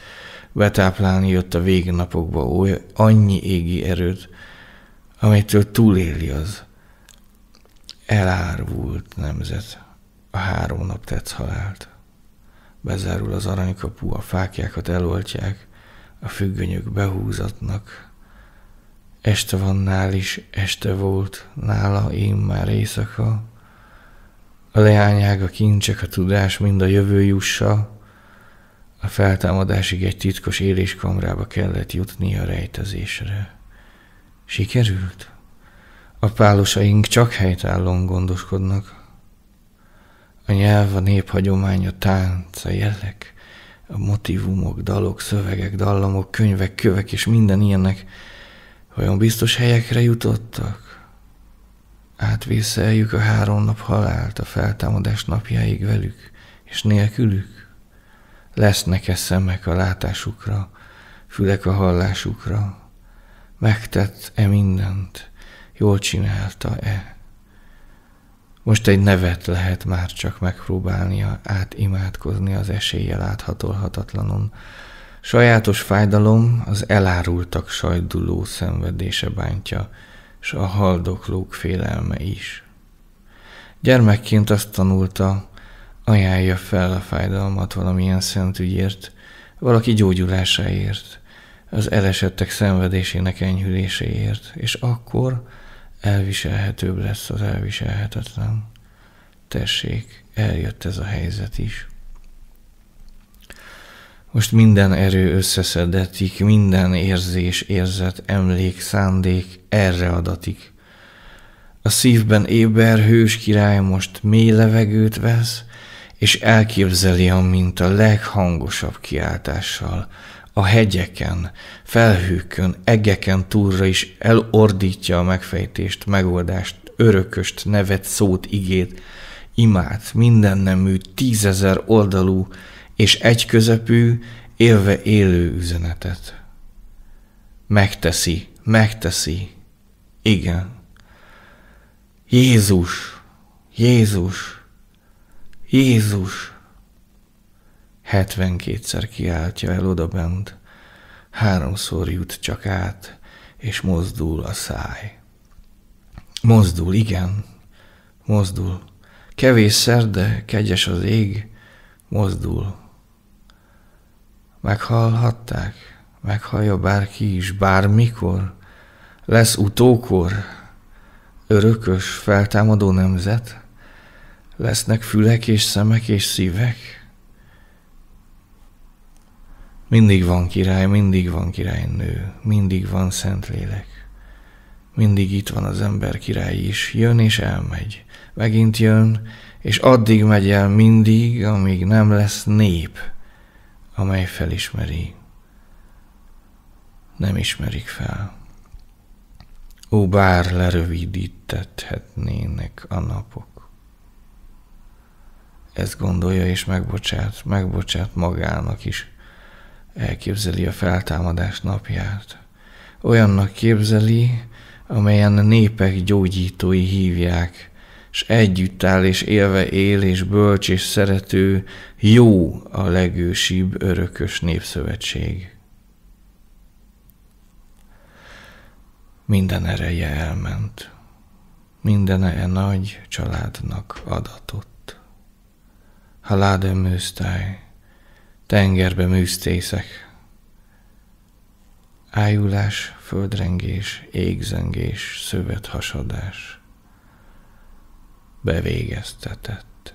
betáplálni jött a végnapokba oly annyi égi erőt, amitől túléli az elárvult nemzet a három nap tetsz halált. Bezárul az aranykapu, a fákjákat eloltják, a függönyök behúzatnak. Este van nál is, este volt, nála én már éjszaka. A leányág, a kincsek, a tudás, mind a jövő jussa. A feltámadásig egy titkos éléskamrába kellett jutni a rejtezésre. Sikerült? A pálosaink csak helytállón gondoskodnak, a nyelv, a néphagyomány, a tánc, a jellek, a motivumok, dalok, szövegek, dallamok, könyvek, kövek és minden ilyennek olyan biztos helyekre jutottak? Átvészeljük a három nap halált a feltámadás napjáig velük és nélkülük? Lesznek-e szemek a látásukra, fülek a hallásukra? Megtett-e mindent? Jól csinálta-e? Most egy nevet lehet már csak megpróbálnia, átimádkozni az esélye láthatolhatatlanon. Sajátos fájdalom az elárultak sajduló szenvedése bántja, s a haldoklók félelme is. Gyermekként azt tanulta, ajánlja fel a fájdalmat valamilyen szent ügyért, valaki gyógyulásáért, az elesettek szenvedésének enyhüléséért, és akkor elviselhetőbb lesz az elviselhetetlen. Tessék, eljött ez a helyzet is. Most minden erő összeszedetik, minden érzés, érzet, emlék, szándék erre adatik. A szívben éber hős király most mély levegőt vesz, és elképzeli, amint a leghangosabb kiáltással a hegyeken, felhőkön, egeken túlra is elordítja a megfejtést, megoldást, örököst, nevet, szót, igét, imát, mindennemű, tízezer oldalú és egy közepű, élve élő üzenetet. Megteszi, megteszi. Igen. Jézus, Jézus, Jézus. 72-szer kiáltja el odabent, háromszor jut csak át, és mozdul a száj. Mozdul, igen, mozdul. Kevésszer, de kegyes az ég, mozdul. Meghallhatták, meghallja bárki is, bármikor, lesz utókor, örökös, feltámadó nemzet, lesznek fülek és szemek és szívek, mindig van király, mindig van királynő, mindig van szentlélek. Mindig itt van az ember király is, jön és elmegy, megint jön, és addig megy el mindig, amíg nem lesz nép, amely felismeri. Nem ismerik fel. Ó, bár lerövidítethetnének a napok. Ezt gondolja és megbocsát, megbocsát magának is, elképzeli a feltámadás napját. Olyannak képzeli, amelyen népek gyógyítói hívják, s együtt áll és élve él és bölcs és szerető, jó a legősibb örökös népszövetség. Minden ereje elment, minden e nagy családnak adatott. Haládem ősztály, tengerbe műztészek. Ájulás, földrengés, égzengés, szövethasadás. Bevégeztetett.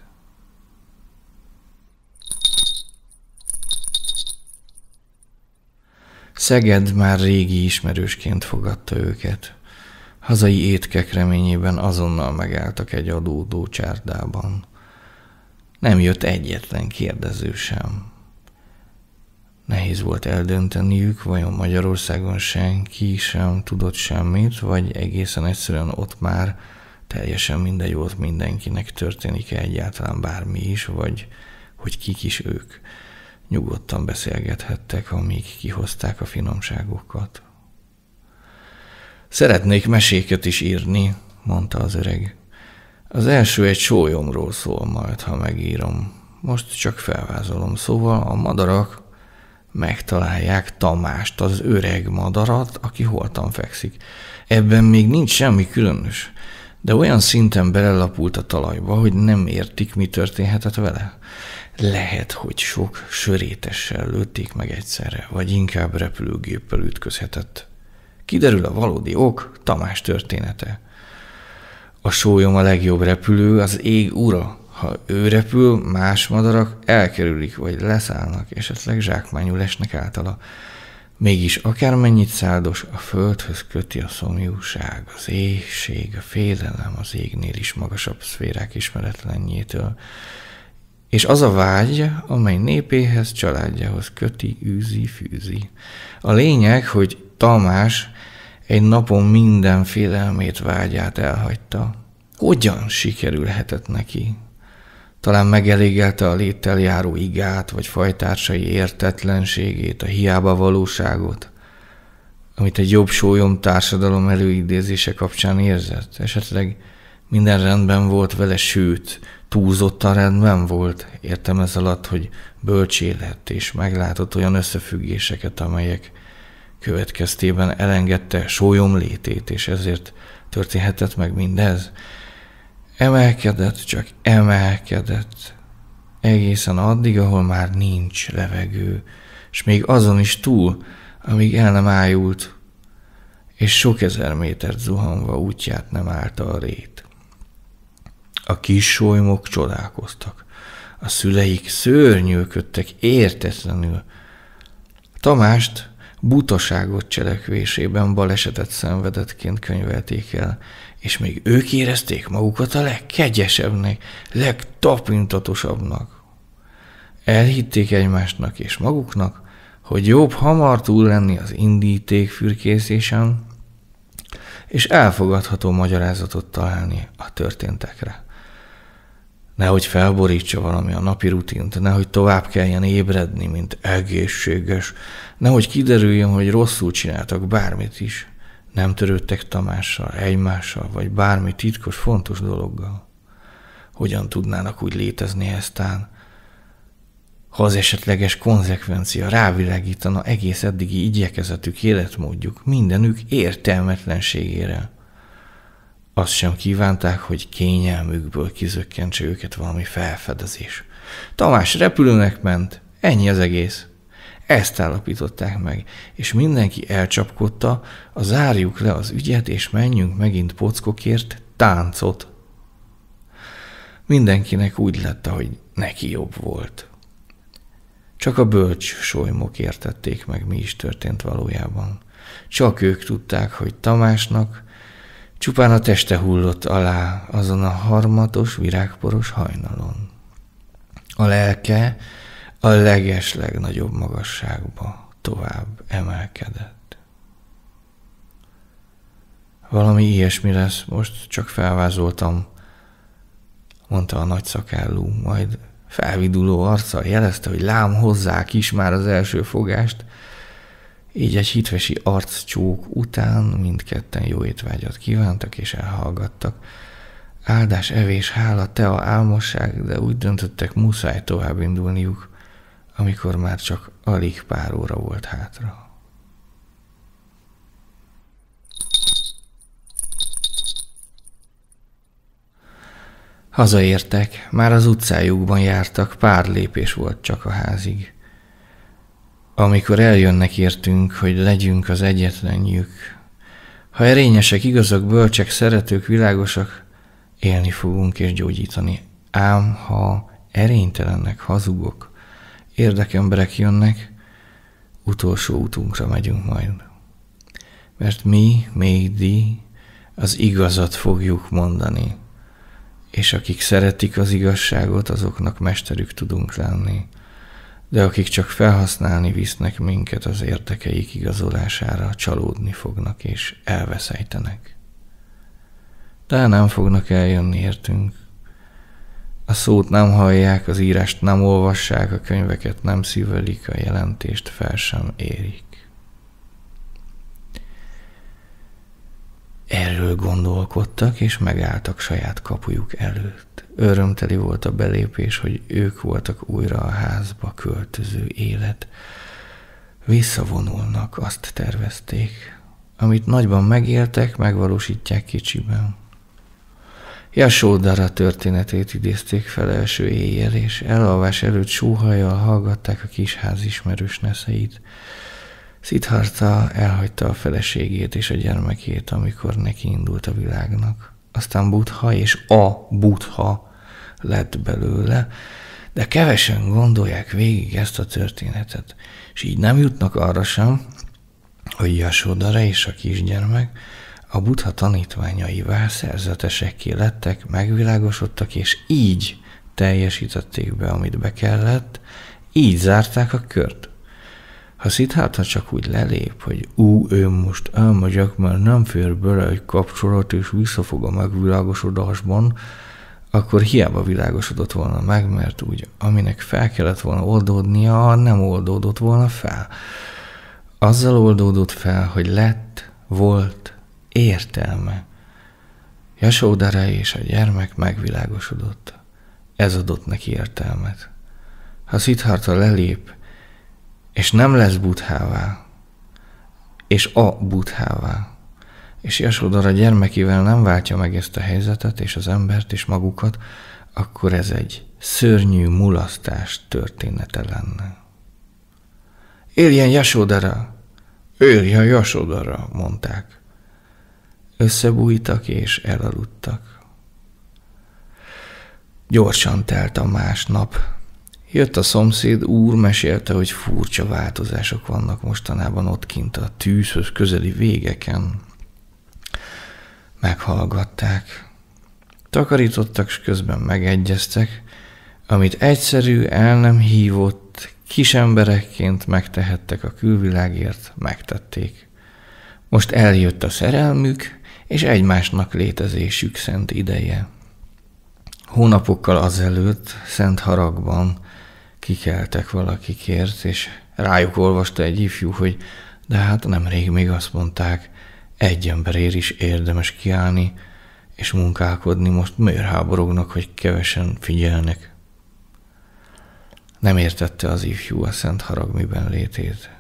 Szeged már régi ismerősként fogadta őket. Hazai étkek reményében azonnal megálltak egy adódó csárdában. Nem jött egyetlen kérdező sem. Nehéz volt eldönteniük, vajon Magyarországon senki sem tudott semmit, vagy egészen egyszerűen ott már teljesen minden jót mindenkinek, történik-e egyáltalán bármi is, vagy hogy kik is ők. Nyugodtan beszélgethettek, amíg kihozták a finomságokat. Szeretnék meséket is írni, mondta az öreg. Az első egy sólyomról szól majd, ha megírom. Most csak felvázolom, szóval a madarak megtalálják Tamást, az öreg madarat, aki holtan fekszik. Ebben még nincs semmi különös, de olyan szinten belelapult a talajba, hogy nem értik, mi történhetett vele. Lehet, hogy sok sörétessel lőtték meg egyszerre, vagy inkább repülőgéppel ütközhetett. Kiderül a valódi ok Tamás története. A sólyom a legjobb repülő, az ég ura, ha ő repül, más madarak elkerülik, vagy leszállnak, esetleg zsákmányul esnek általa. Mégis akármennyit száldos, a földhöz köti a szomjúság, az éjség, a félelem az égnél is magasabb szférák ismeretlenjétől. És az a vágy, amely népéhez, családjához köti, űzi, fűzi. A lényeg, hogy Tamás egy napon minden félelmét, vágyát elhagyta. Hogyan sikerülhetett neki? Talán megelégelte a léttel járó igát, vagy fajtársai értetlenségét, a hiába valóságot, amit egy jobb sólyom társadalom előidézése kapcsán érzett. Esetleg minden rendben volt vele, sőt, túlzottan rendben volt. Értem ez alatt, hogy bölcsélet és meglátott olyan összefüggéseket, amelyek következtében elengedte sólyom létét, és ezért történhetett meg mindez. Emelkedett, csak emelkedett, egészen addig, ahol már nincs levegő, és még azon is túl, amíg el nem ájult, és sok ezer métert zuhanva útját nem állta a rét. A kis solymok csodálkoztak. A szüleik szörnyűködtek értetlenül. Tamást butaságot cselekvésében balesetet szenvedettként könyvelték el, és még ők érezték magukat a legkegyesebbnek, legtapintatosabbnak. Elhitték egymásnak és maguknak, hogy jobb hamar túl lenni az indíték fürkészésen, és elfogadható magyarázatot találni a történtekre. Nehogy felborítsa valami a napi rutint, nehogy tovább kelljen ébredni, mint egészséges, nehogy kiderüljön, hogy rosszul csináltak bármit is – nem törődtek Tamással, egymással, vagy bármi titkos, fontos dologgal. Hogyan tudnának úgy létezni eztán, ha az esetleges konzekvencia rávilágítana egész eddigi igyekezetük, életmódjuk, mindenük értelmetlenségére. Azt sem kívánták, hogy kényelmükből kizökkentse őket valami felfedezés. Tamás repülőnek ment, ennyi az egész. Ezt állapították meg, és mindenki elcsapkodta, a zárjuk le az ügyet, és menjünk megint pockokért táncot. Mindenkinek úgy lett, ahogy neki jobb volt. Csak a bölcs solymok értették meg, mi is történt valójában. Csak ők tudták, hogy Tamásnak csupán a teste hullott alá azon a harmatos, virágporos hajnalon. A lelke a leges legnagyobb magasságba tovább emelkedett. Valami ilyesmi lesz, most csak felvázoltam, mondta a nagy szakállú, majd felviduló arccal jelezte, hogy lám hozzák is már az első fogást, így egy hitvesi arccsók után mindketten jó étvágyat kívántak és elhallgattak. Áldás, evés, hála, te a álmosság, de úgy döntöttek, muszáj tovább indulniuk amikor már csak alig pár óra volt hátra. Hazaértek, már az utcájukban jártak, pár lépés volt csak a házig. Amikor eljönnek értünk, hogy legyünk az egyetlenjük, ha erényesek, igazak, bölcsek, szeretők, világosak, élni fogunk és gyógyítani. Ám ha erénytelennek hazugok, érdekemberek jönnek, utolsó útunkra megyünk majd. Mert mi, Médi, az igazat fogjuk mondani, és akik szeretik az igazságot, azoknak mesterük tudunk lenni, de akik csak felhasználni visznek minket az értekeik igazolására, csalódni fognak és elveszejtenek. De nem fognak eljönni értünk, a szót nem hallják, az írást nem olvassák, a könyveket nem szívelik, a jelentést fel sem érik. Erről gondolkodtak, és megálltak saját kapujuk előtt. Örömteli volt a belépés, hogy ők voltak újra a házba költöző élet. Visszavonulnak, azt tervezték. Amit nagyban megéltek, megvalósítják kicsiben. Jasódara történetét idézték fel első éjjel, és elalvás előtt súhajjal hallgatták a kisház ismerős neszeit. Szitharta elhagyta a feleségét és a gyermekét, amikor neki indult a világnak. Aztán Butha és a Butha lett belőle, de kevesen gondolják végig ezt a történetet, és így nem jutnak arra sem, hogy Jasodara és a kisgyermek a Buddha tanítványaivá szerzetesekké lettek, megvilágosodtak, és így teljesítették be, amit be kellett, így zárták a kört. Ha Siddhartha csak úgy lelép, hogy ú, én most elmegyek, mert nem fér bele egy kapcsolat, és visszafog a megvilágosodásban, akkor hiába világosodott volna meg, mert úgy, aminek fel kellett volna oldódnia, nem oldódott volna fel. Azzal oldódott fel, hogy lett, volt, értelme. Jasódere és a gyermek megvilágosodott. Ez adott neki értelmet. Ha Szidharta lelép, és nem lesz buthává, és a buthává, és Jasodara gyermekével nem váltja meg ezt a helyzetet, és az embert és magukat, akkor ez egy szörnyű mulasztás története lenne. Éljen Jasodara! Éljen Jasodara, mondták. Összebújtak és elaludtak. Gyorsan telt a másnap. Jött a szomszéd úr, mesélte, hogy furcsa változások vannak mostanában ott kint a tűzhöz közeli végeken. Meghallgatták. Takarítottak, és közben megegyeztek, amit egyszerű, el nem hívott, kis emberekként megtehettek a külvilágért, megtették. Most eljött a szerelmük, és egymásnak létezésük szent ideje. Hónapokkal azelőtt szent haragban kikeltek valakikért, és rájuk olvasta egy ifjú, hogy de hát nemrég még azt mondták, egy emberért is érdemes kiállni és munkálkodni, most miért háborognak, hogy kevesen figyelnek. Nem értette az ifjú a szent harag miben létét,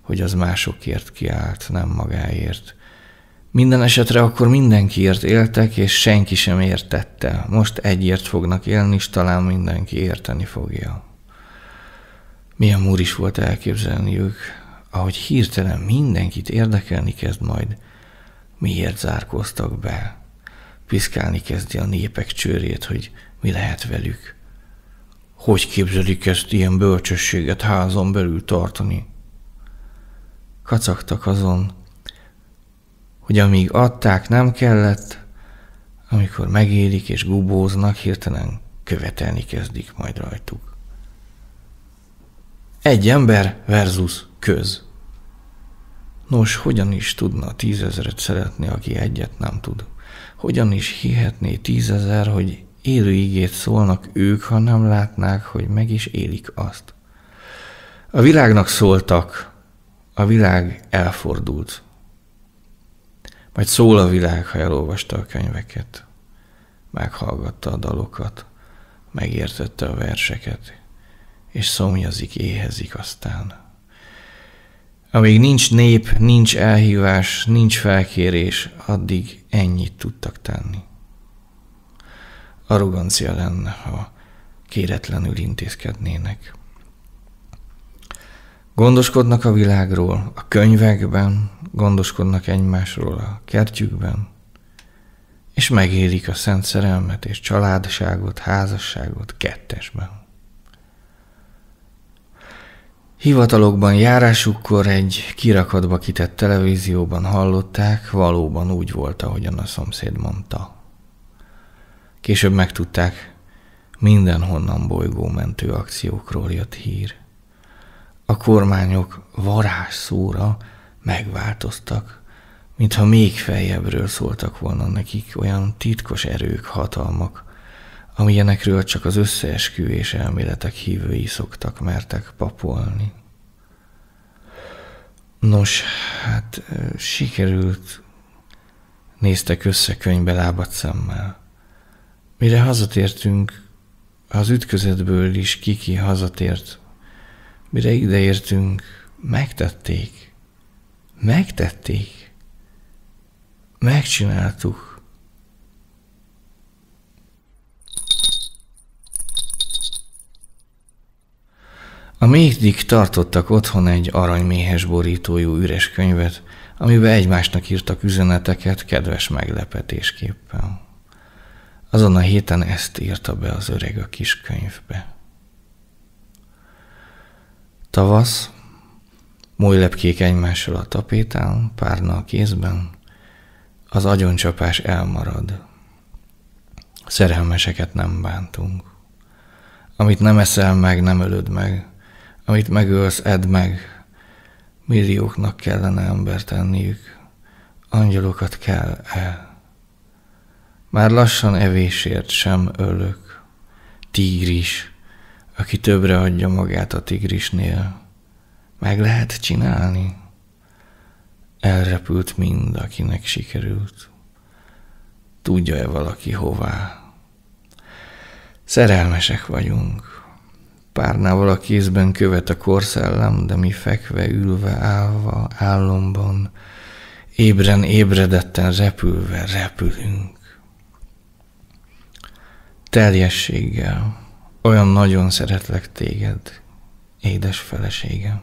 hogy az másokért kiállt, nem magáért, minden esetre akkor mindenkiért éltek, és senki sem értette. Most egyért fognak élni, és talán mindenki érteni fogja. Milyen múr is volt elképzelniük, ahogy hirtelen mindenkit érdekelni kezd majd, miért zárkoztak be. Piszkálni kezdi a népek csőrét, hogy mi lehet velük. Hogy képzelik ezt ilyen bölcsességet házon belül tartani? Kacagtak azon, hogy amíg adták, nem kellett, amikor megérik és gubóznak, hirtelen követelni kezdik majd rajtuk. Egy ember versus köz. Nos, hogyan is tudna tízezeret szeretni, aki egyet nem tud? Hogyan is hihetné tízezer, hogy élő ígét szólnak ők, ha nem látnák, hogy meg is élik azt? A világnak szóltak, a világ elfordult, majd szól a világ, ha elolvasta a könyveket, meghallgatta a dalokat, megértette a verseket, és szomjazik, éhezik aztán. Amíg nincs nép, nincs elhívás, nincs felkérés, addig ennyit tudtak tenni. Arrogancia lenne, ha kéretlenül intézkednének. Gondoskodnak a világról, a könyvekben, gondoskodnak egymásról a kertjükben, és megélik a szent szerelmet és családságot, házasságot kettesben. Hivatalokban járásukkor egy kirakatba kitett televízióban hallották, valóban úgy volt, ahogyan a szomszéd mondta. Később megtudták, mindenhonnan bolygómentő akciókról jött hír. A kormányok varázsszóra megváltoztak, mintha még feljebbről szóltak volna nekik olyan titkos erők, hatalmak, amilyenekről csak az összeesküvés elméletek hívői szoktak mertek papolni. Nos, hát sikerült, néztek össze könyvbe lábat szemmel. Mire hazatértünk, az ütközetből is kiki hazatért. Mire ideértünk, megtették. Megtették. Megcsináltuk. A mégdig tartottak otthon egy aranyméhes borítójú üres könyvet, amiben egymásnak írtak üzeneteket kedves meglepetésképpen. Azon a héten ezt írta be az öreg a kis könyvbe. Tavasz, lepkék egymással a tapétán, párna a kézben, az agyoncsapás elmarad. Szerelmeseket nem bántunk. Amit nem eszel meg, nem ölöd meg. Amit megölsz, edd meg. Millióknak kellene embert tenniük. Angyalokat kell el. Már lassan evésért sem ölök. Tigris, aki többre adja magát a tigrisnél meg lehet csinálni. Elrepült mind, akinek sikerült. Tudja-e valaki hová? Szerelmesek vagyunk. Párnával a kézben követ a korszellem, de mi fekve, ülve, állva, állomban, ébren, ébredetten repülve repülünk. Teljességgel, olyan nagyon szeretlek téged, édes feleségem.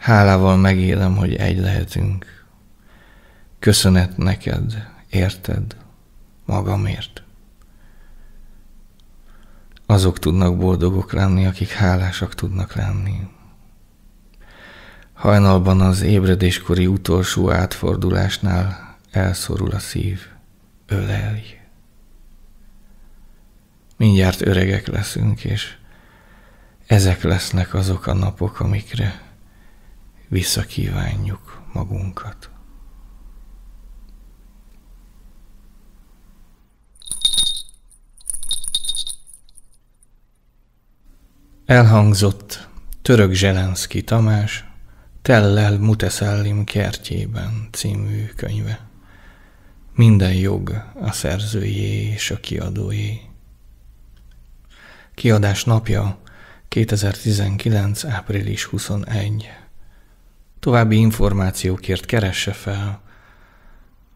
Hálával megélem, hogy egy lehetünk. Köszönet neked, érted, magamért. Azok tudnak boldogok lenni, akik hálásak tudnak lenni. Hajnalban az ébredéskori utolsó átfordulásnál elszorul a szív, ölelj. Mindjárt öregek leszünk, és ezek lesznek azok a napok, amikre visszakívánjuk magunkat. Elhangzott Török Zselenszki Tamás Tellel Muteszellim kertjében című könyve. Minden jog a szerzőjé és a kiadójé. Kiadás napja 2019. április 21. További információkért keresse fel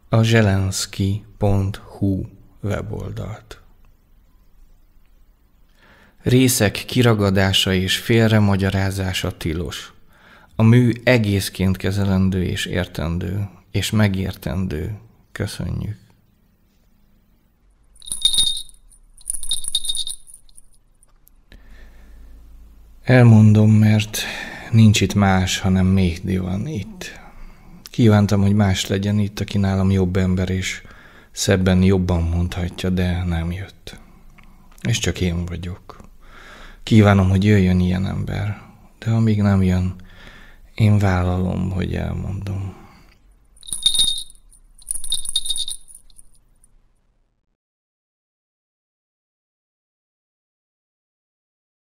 a zselenszki.hu weboldalt. Részek kiragadása és félremagyarázása tilos. A mű egészként kezelendő és értendő, és megértendő. Köszönjük. Elmondom, mert nincs itt más, hanem Méhdi van itt. Kívántam, hogy más legyen itt, aki nálam jobb ember, és szebben jobban mondhatja, de nem jött. És csak én vagyok. Kívánom, hogy jöjjön ilyen ember, de amíg nem jön, én vállalom, hogy elmondom.